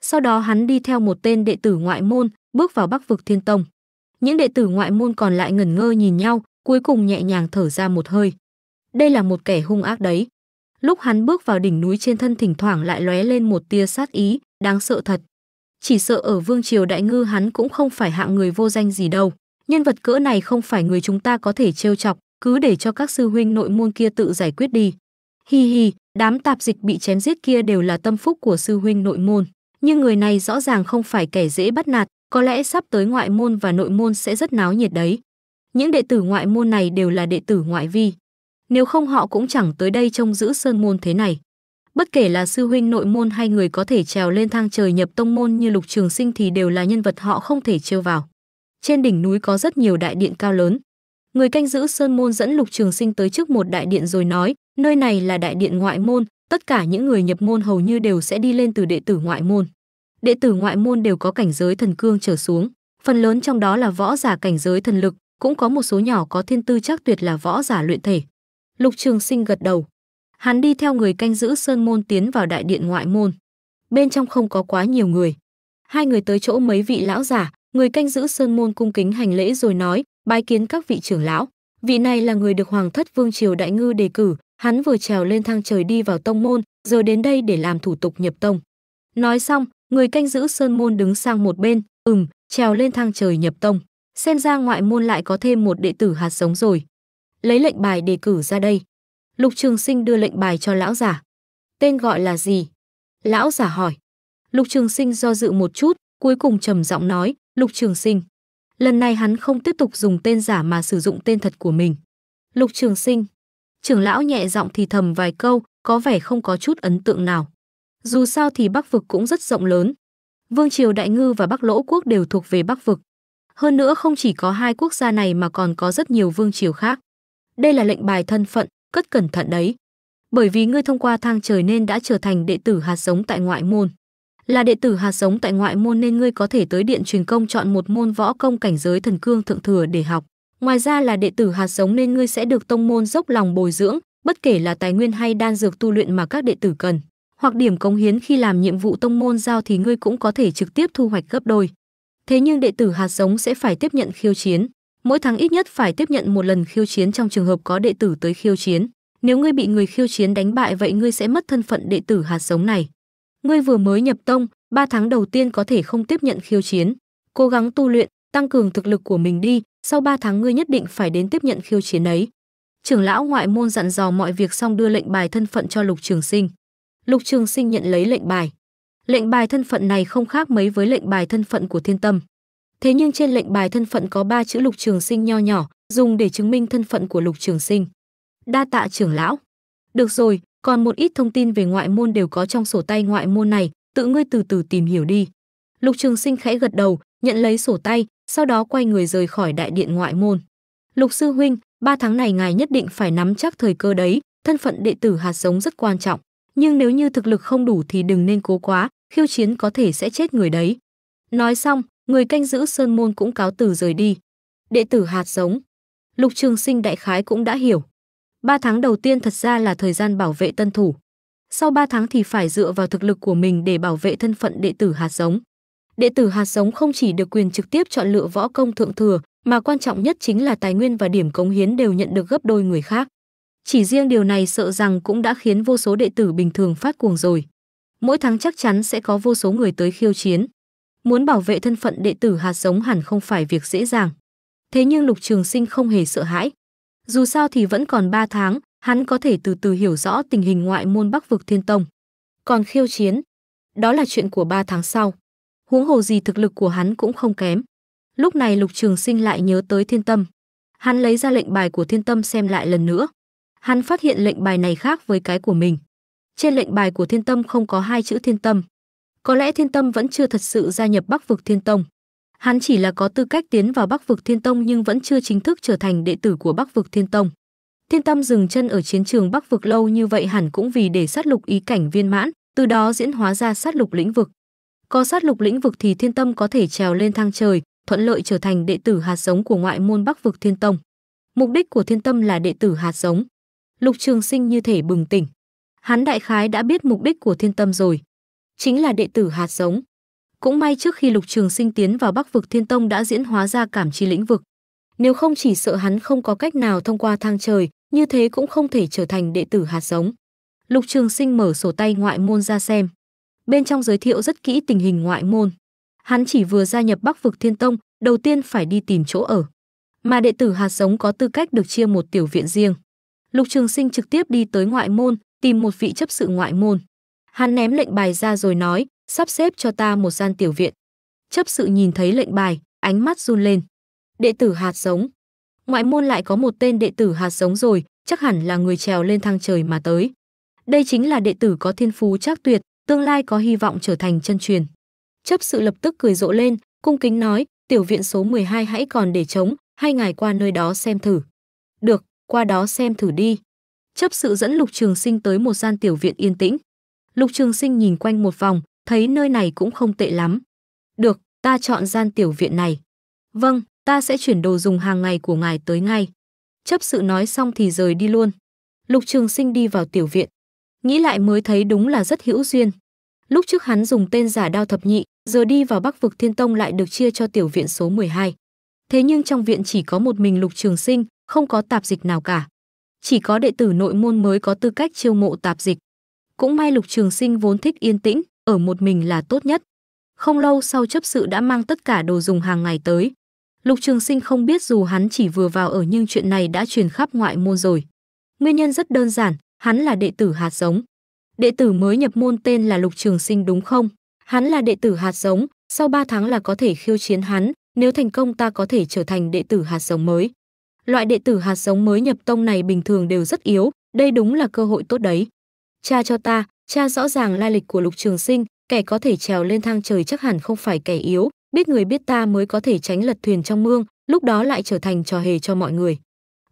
Sau đó hắn đi theo một tên đệ tử ngoại môn, bước vào Bắc vực Thiên Tông. Những đệ tử ngoại môn còn lại ngẩn ngơ nhìn nhau, cuối cùng nhẹ nhàng thở ra một hơi. Đây là một kẻ hung ác đấy. Lúc hắn bước vào đỉnh núi trên thân thỉnh thoảng lại lóe lên một tia sát ý, đáng sợ thật. Chỉ sợ ở vương triều đại ngư hắn cũng không phải hạng người vô danh gì đâu. Nhân vật cỡ này không phải người chúng ta có thể trêu chọc, cứ để cho các sư huynh nội môn kia tự giải quyết đi. Hi hi, đám tạp dịch bị chém giết kia đều là tâm phúc của sư huynh nội môn. Nhưng người này rõ ràng không phải kẻ dễ bắt nạt, có lẽ sắp tới ngoại môn và nội môn sẽ rất náo nhiệt đấy. Những đệ tử ngoại môn này đều là đệ tử ngoại vi. Nếu không họ cũng chẳng tới đây trông giữ sơn môn thế này. Bất kể là sư huynh nội môn hay người có thể trèo lên thang trời nhập tông môn như lục trường sinh thì đều là nhân vật họ không thể trêu vào. Trên đỉnh núi có rất nhiều đại điện cao lớn. Người canh giữ sơn môn dẫn lục trường sinh tới trước một đại điện rồi nói, Nơi này là đại điện ngoại môn, tất cả những người nhập môn hầu như đều sẽ đi lên từ đệ tử ngoại môn. Đệ tử ngoại môn đều có cảnh giới thần cương trở xuống, phần lớn trong đó là võ giả cảnh giới thần lực, cũng có một số nhỏ có thiên tư chắc tuyệt là võ giả luyện thể. Lục Trường Sinh gật đầu. Hắn đi theo người canh giữ sơn môn tiến vào đại điện ngoại môn. Bên trong không có quá nhiều người. Hai người tới chỗ mấy vị lão giả, người canh giữ sơn môn cung kính hành lễ rồi nói, bái kiến các vị trưởng lão. Vị này là người được Hoàng thất Vương triều Đại Ngư đề cử, Hắn vừa trèo lên thang trời đi vào tông môn, giờ đến đây để làm thủ tục nhập tông. Nói xong, người canh giữ sơn môn đứng sang một bên, ừm, trèo lên thang trời nhập tông. Xem ra ngoại môn lại có thêm một đệ tử hạt giống rồi. Lấy lệnh bài đề cử ra đây. Lục Trường Sinh đưa lệnh bài cho lão giả. Tên gọi là gì? Lão giả hỏi. Lục Trường Sinh do dự một chút, cuối cùng trầm giọng nói, Lục Trường Sinh. Lần này hắn không tiếp tục dùng tên giả mà sử dụng tên thật của mình. Lục Trường Sinh, trưởng lão nhẹ giọng thì thầm vài câu, có vẻ không có chút ấn tượng nào. Dù sao thì Bắc vực cũng rất rộng lớn. Vương triều Đại Ngư và Bắc Lỗ quốc đều thuộc về Bắc vực. Hơn nữa không chỉ có hai quốc gia này mà còn có rất nhiều vương triều khác. Đây là lệnh bài thân phận, cất cẩn thận đấy. Bởi vì ngươi thông qua thang trời nên đã trở thành đệ tử hạt giống tại ngoại môn. Là đệ tử hạt giống tại ngoại môn nên ngươi có thể tới điện truyền công chọn một môn võ công cảnh giới thần cương thượng thừa để học. Ngoài ra là đệ tử hạt giống nên ngươi sẽ được tông môn dốc lòng bồi dưỡng, bất kể là tài nguyên hay đan dược tu luyện mà các đệ tử cần, hoặc điểm cống hiến khi làm nhiệm vụ tông môn giao thì ngươi cũng có thể trực tiếp thu hoạch gấp đôi. Thế nhưng đệ tử hạt giống sẽ phải tiếp nhận khiêu chiến, mỗi tháng ít nhất phải tiếp nhận một lần khiêu chiến trong trường hợp có đệ tử tới khiêu chiến. Nếu ngươi bị người khiêu chiến đánh bại vậy ngươi sẽ mất thân phận đệ tử hạt giống này. Ngươi vừa mới nhập tông, ba tháng đầu tiên có thể không tiếp nhận khiêu chiến, cố gắng tu luyện, tăng cường thực lực của mình đi, sau 3 tháng ngươi nhất định phải đến tiếp nhận khiêu chiến ấy. Trưởng lão ngoại môn dặn dò mọi việc xong đưa lệnh bài thân phận cho Lục Trường Sinh. Lục Trường Sinh nhận lấy lệnh bài. Lệnh bài thân phận này không khác mấy với lệnh bài thân phận của Thiên Tâm. Thế nhưng trên lệnh bài thân phận có ba chữ Lục Trường Sinh nho nhỏ, dùng để chứng minh thân phận của Lục Trường Sinh. Đa tạ trưởng lão. Được rồi, còn một ít thông tin về ngoại môn đều có trong sổ tay ngoại môn này, tự ngươi từ từ tìm hiểu đi. Lục Trường Sinh khẽ gật đầu, nhận lấy sổ tay, sau đó quay người rời khỏi đại điện ngoại môn. Lục sư huynh, ba tháng này ngài nhất định phải nắm chắc thời cơ đấy, thân phận đệ tử hạt giống rất quan trọng, nhưng nếu như thực lực không đủ thì đừng nên cố quá, khiêu chiến có thể sẽ chết người đấy. Nói xong, người canh giữ sơn môn cũng cáo từ rời đi. Đệ tử hạt giống. Lục Trường Sinh đại khái cũng đã hiểu. Ba tháng đầu tiên thật ra là thời gian bảo vệ tân thủ. Sau ba tháng thì phải dựa vào thực lực của mình để bảo vệ thân phận đệ tử hạt giống đệ tử hạt giống không chỉ được quyền trực tiếp chọn lựa võ công thượng thừa, mà quan trọng nhất chính là tài nguyên và điểm cống hiến đều nhận được gấp đôi người khác. Chỉ riêng điều này sợ rằng cũng đã khiến vô số đệ tử bình thường phát cuồng rồi. Mỗi tháng chắc chắn sẽ có vô số người tới khiêu chiến. Muốn bảo vệ thân phận đệ tử hạt giống hẳn không phải việc dễ dàng. Thế nhưng Lục Trường Sinh không hề sợ hãi. Dù sao thì vẫn còn 3 tháng, hắn có thể từ từ hiểu rõ tình hình ngoại môn Bắc vực Thiên Tông. Còn khiêu chiến, đó là chuyện của 3 tháng sau huống hồ gì thực lực của hắn cũng không kém. Lúc này Lục Trường Sinh lại nhớ tới Thiên Tâm. Hắn lấy ra lệnh bài của Thiên Tâm xem lại lần nữa. Hắn phát hiện lệnh bài này khác với cái của mình. Trên lệnh bài của Thiên Tâm không có hai chữ Thiên Tâm. Có lẽ Thiên Tâm vẫn chưa thật sự gia nhập Bắc vực Thiên Tông. Hắn chỉ là có tư cách tiến vào Bắc vực Thiên Tông nhưng vẫn chưa chính thức trở thành đệ tử của Bắc vực Thiên Tông. Thiên Tâm dừng chân ở chiến trường Bắc vực lâu như vậy hẳn cũng vì để sát lục ý cảnh viên mãn, từ đó diễn hóa ra sát lục lĩnh vực. Có sát lục lĩnh vực thì Thiên Tâm có thể trèo lên thang trời, thuận lợi trở thành đệ tử hạt giống của ngoại môn Bắc vực Thiên Tông. Mục đích của Thiên Tâm là đệ tử hạt giống. Lục Trường Sinh như thể bừng tỉnh. Hắn đại khái đã biết mục đích của Thiên Tâm rồi, chính là đệ tử hạt giống. Cũng may trước khi Lục Trường Sinh tiến vào Bắc vực Thiên Tông đã diễn hóa ra cảm chi lĩnh vực. Nếu không chỉ sợ hắn không có cách nào thông qua thang trời, như thế cũng không thể trở thành đệ tử hạt giống. Lục Trường Sinh mở sổ tay ngoại môn ra xem bên trong giới thiệu rất kỹ tình hình ngoại môn. Hắn chỉ vừa gia nhập Bắc vực Thiên Tông, đầu tiên phải đi tìm chỗ ở. Mà đệ tử hạt giống có tư cách được chia một tiểu viện riêng. Lục Trường Sinh trực tiếp đi tới ngoại môn, tìm một vị chấp sự ngoại môn. Hắn ném lệnh bài ra rồi nói, sắp xếp cho ta một gian tiểu viện. Chấp sự nhìn thấy lệnh bài, ánh mắt run lên. Đệ tử hạt giống. Ngoại môn lại có một tên đệ tử hạt giống rồi, chắc hẳn là người trèo lên thang trời mà tới. Đây chính là đệ tử có thiên phú chắc tuyệt, tương lai có hy vọng trở thành chân truyền. Chấp sự lập tức cười rộ lên, cung kính nói, tiểu viện số 12 hãy còn để trống, hay ngài qua nơi đó xem thử. Được, qua đó xem thử đi. Chấp sự dẫn Lục Trường Sinh tới một gian tiểu viện yên tĩnh. Lục Trường Sinh nhìn quanh một vòng, thấy nơi này cũng không tệ lắm. Được, ta chọn gian tiểu viện này. Vâng, ta sẽ chuyển đồ dùng hàng ngày của ngài tới ngay. Chấp sự nói xong thì rời đi luôn. Lục Trường Sinh đi vào tiểu viện, nghĩ lại mới thấy đúng là rất hữu duyên. Lúc trước hắn dùng tên giả đao thập nhị, giờ đi vào Bắc vực Thiên Tông lại được chia cho tiểu viện số 12. Thế nhưng trong viện chỉ có một mình Lục Trường Sinh, không có tạp dịch nào cả. Chỉ có đệ tử nội môn mới có tư cách chiêu mộ tạp dịch. Cũng may Lục Trường Sinh vốn thích yên tĩnh, ở một mình là tốt nhất. Không lâu sau chấp sự đã mang tất cả đồ dùng hàng ngày tới. Lục Trường Sinh không biết dù hắn chỉ vừa vào ở nhưng chuyện này đã truyền khắp ngoại môn rồi. Nguyên nhân rất đơn giản, hắn là đệ tử hạt giống. Đệ tử mới nhập môn tên là Lục Trường Sinh đúng không? Hắn là đệ tử hạt giống, sau 3 tháng là có thể khiêu chiến hắn, nếu thành công ta có thể trở thành đệ tử hạt giống mới. Loại đệ tử hạt giống mới nhập tông này bình thường đều rất yếu, đây đúng là cơ hội tốt đấy. Cha cho ta, cha rõ ràng lai lịch của Lục Trường Sinh, kẻ có thể trèo lên thang trời chắc hẳn không phải kẻ yếu, biết người biết ta mới có thể tránh lật thuyền trong mương, lúc đó lại trở thành trò hề cho mọi người.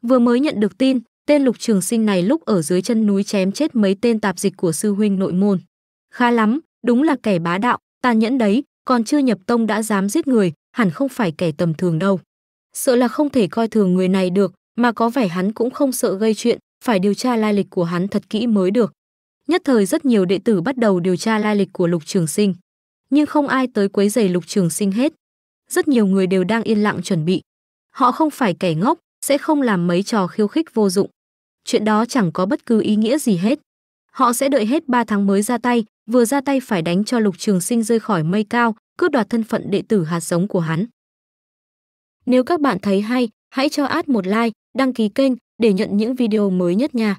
Vừa mới nhận được tin, Tên Lục Trường Sinh này lúc ở dưới chân núi chém chết mấy tên tạp dịch của sư huynh nội môn. Khá lắm, đúng là kẻ bá đạo, tàn nhẫn đấy, còn chưa nhập tông đã dám giết người, hẳn không phải kẻ tầm thường đâu. Sợ là không thể coi thường người này được, mà có vẻ hắn cũng không sợ gây chuyện, phải điều tra lai lịch của hắn thật kỹ mới được. Nhất thời rất nhiều đệ tử bắt đầu điều tra lai lịch của Lục Trường Sinh, nhưng không ai tới quấy giày Lục Trường Sinh hết. Rất nhiều người đều đang yên lặng chuẩn bị. Họ không phải kẻ ngốc, sẽ không làm mấy trò khiêu khích vô dụng chuyện đó chẳng có bất cứ ý nghĩa gì hết. Họ sẽ đợi hết 3 tháng mới ra tay, vừa ra tay phải đánh cho Lục Trường Sinh rơi khỏi mây cao, cướp đoạt thân phận đệ tử hạt giống của hắn. Nếu các bạn thấy hay, hãy cho ad một like, đăng ký kênh để nhận những video mới nhất nha.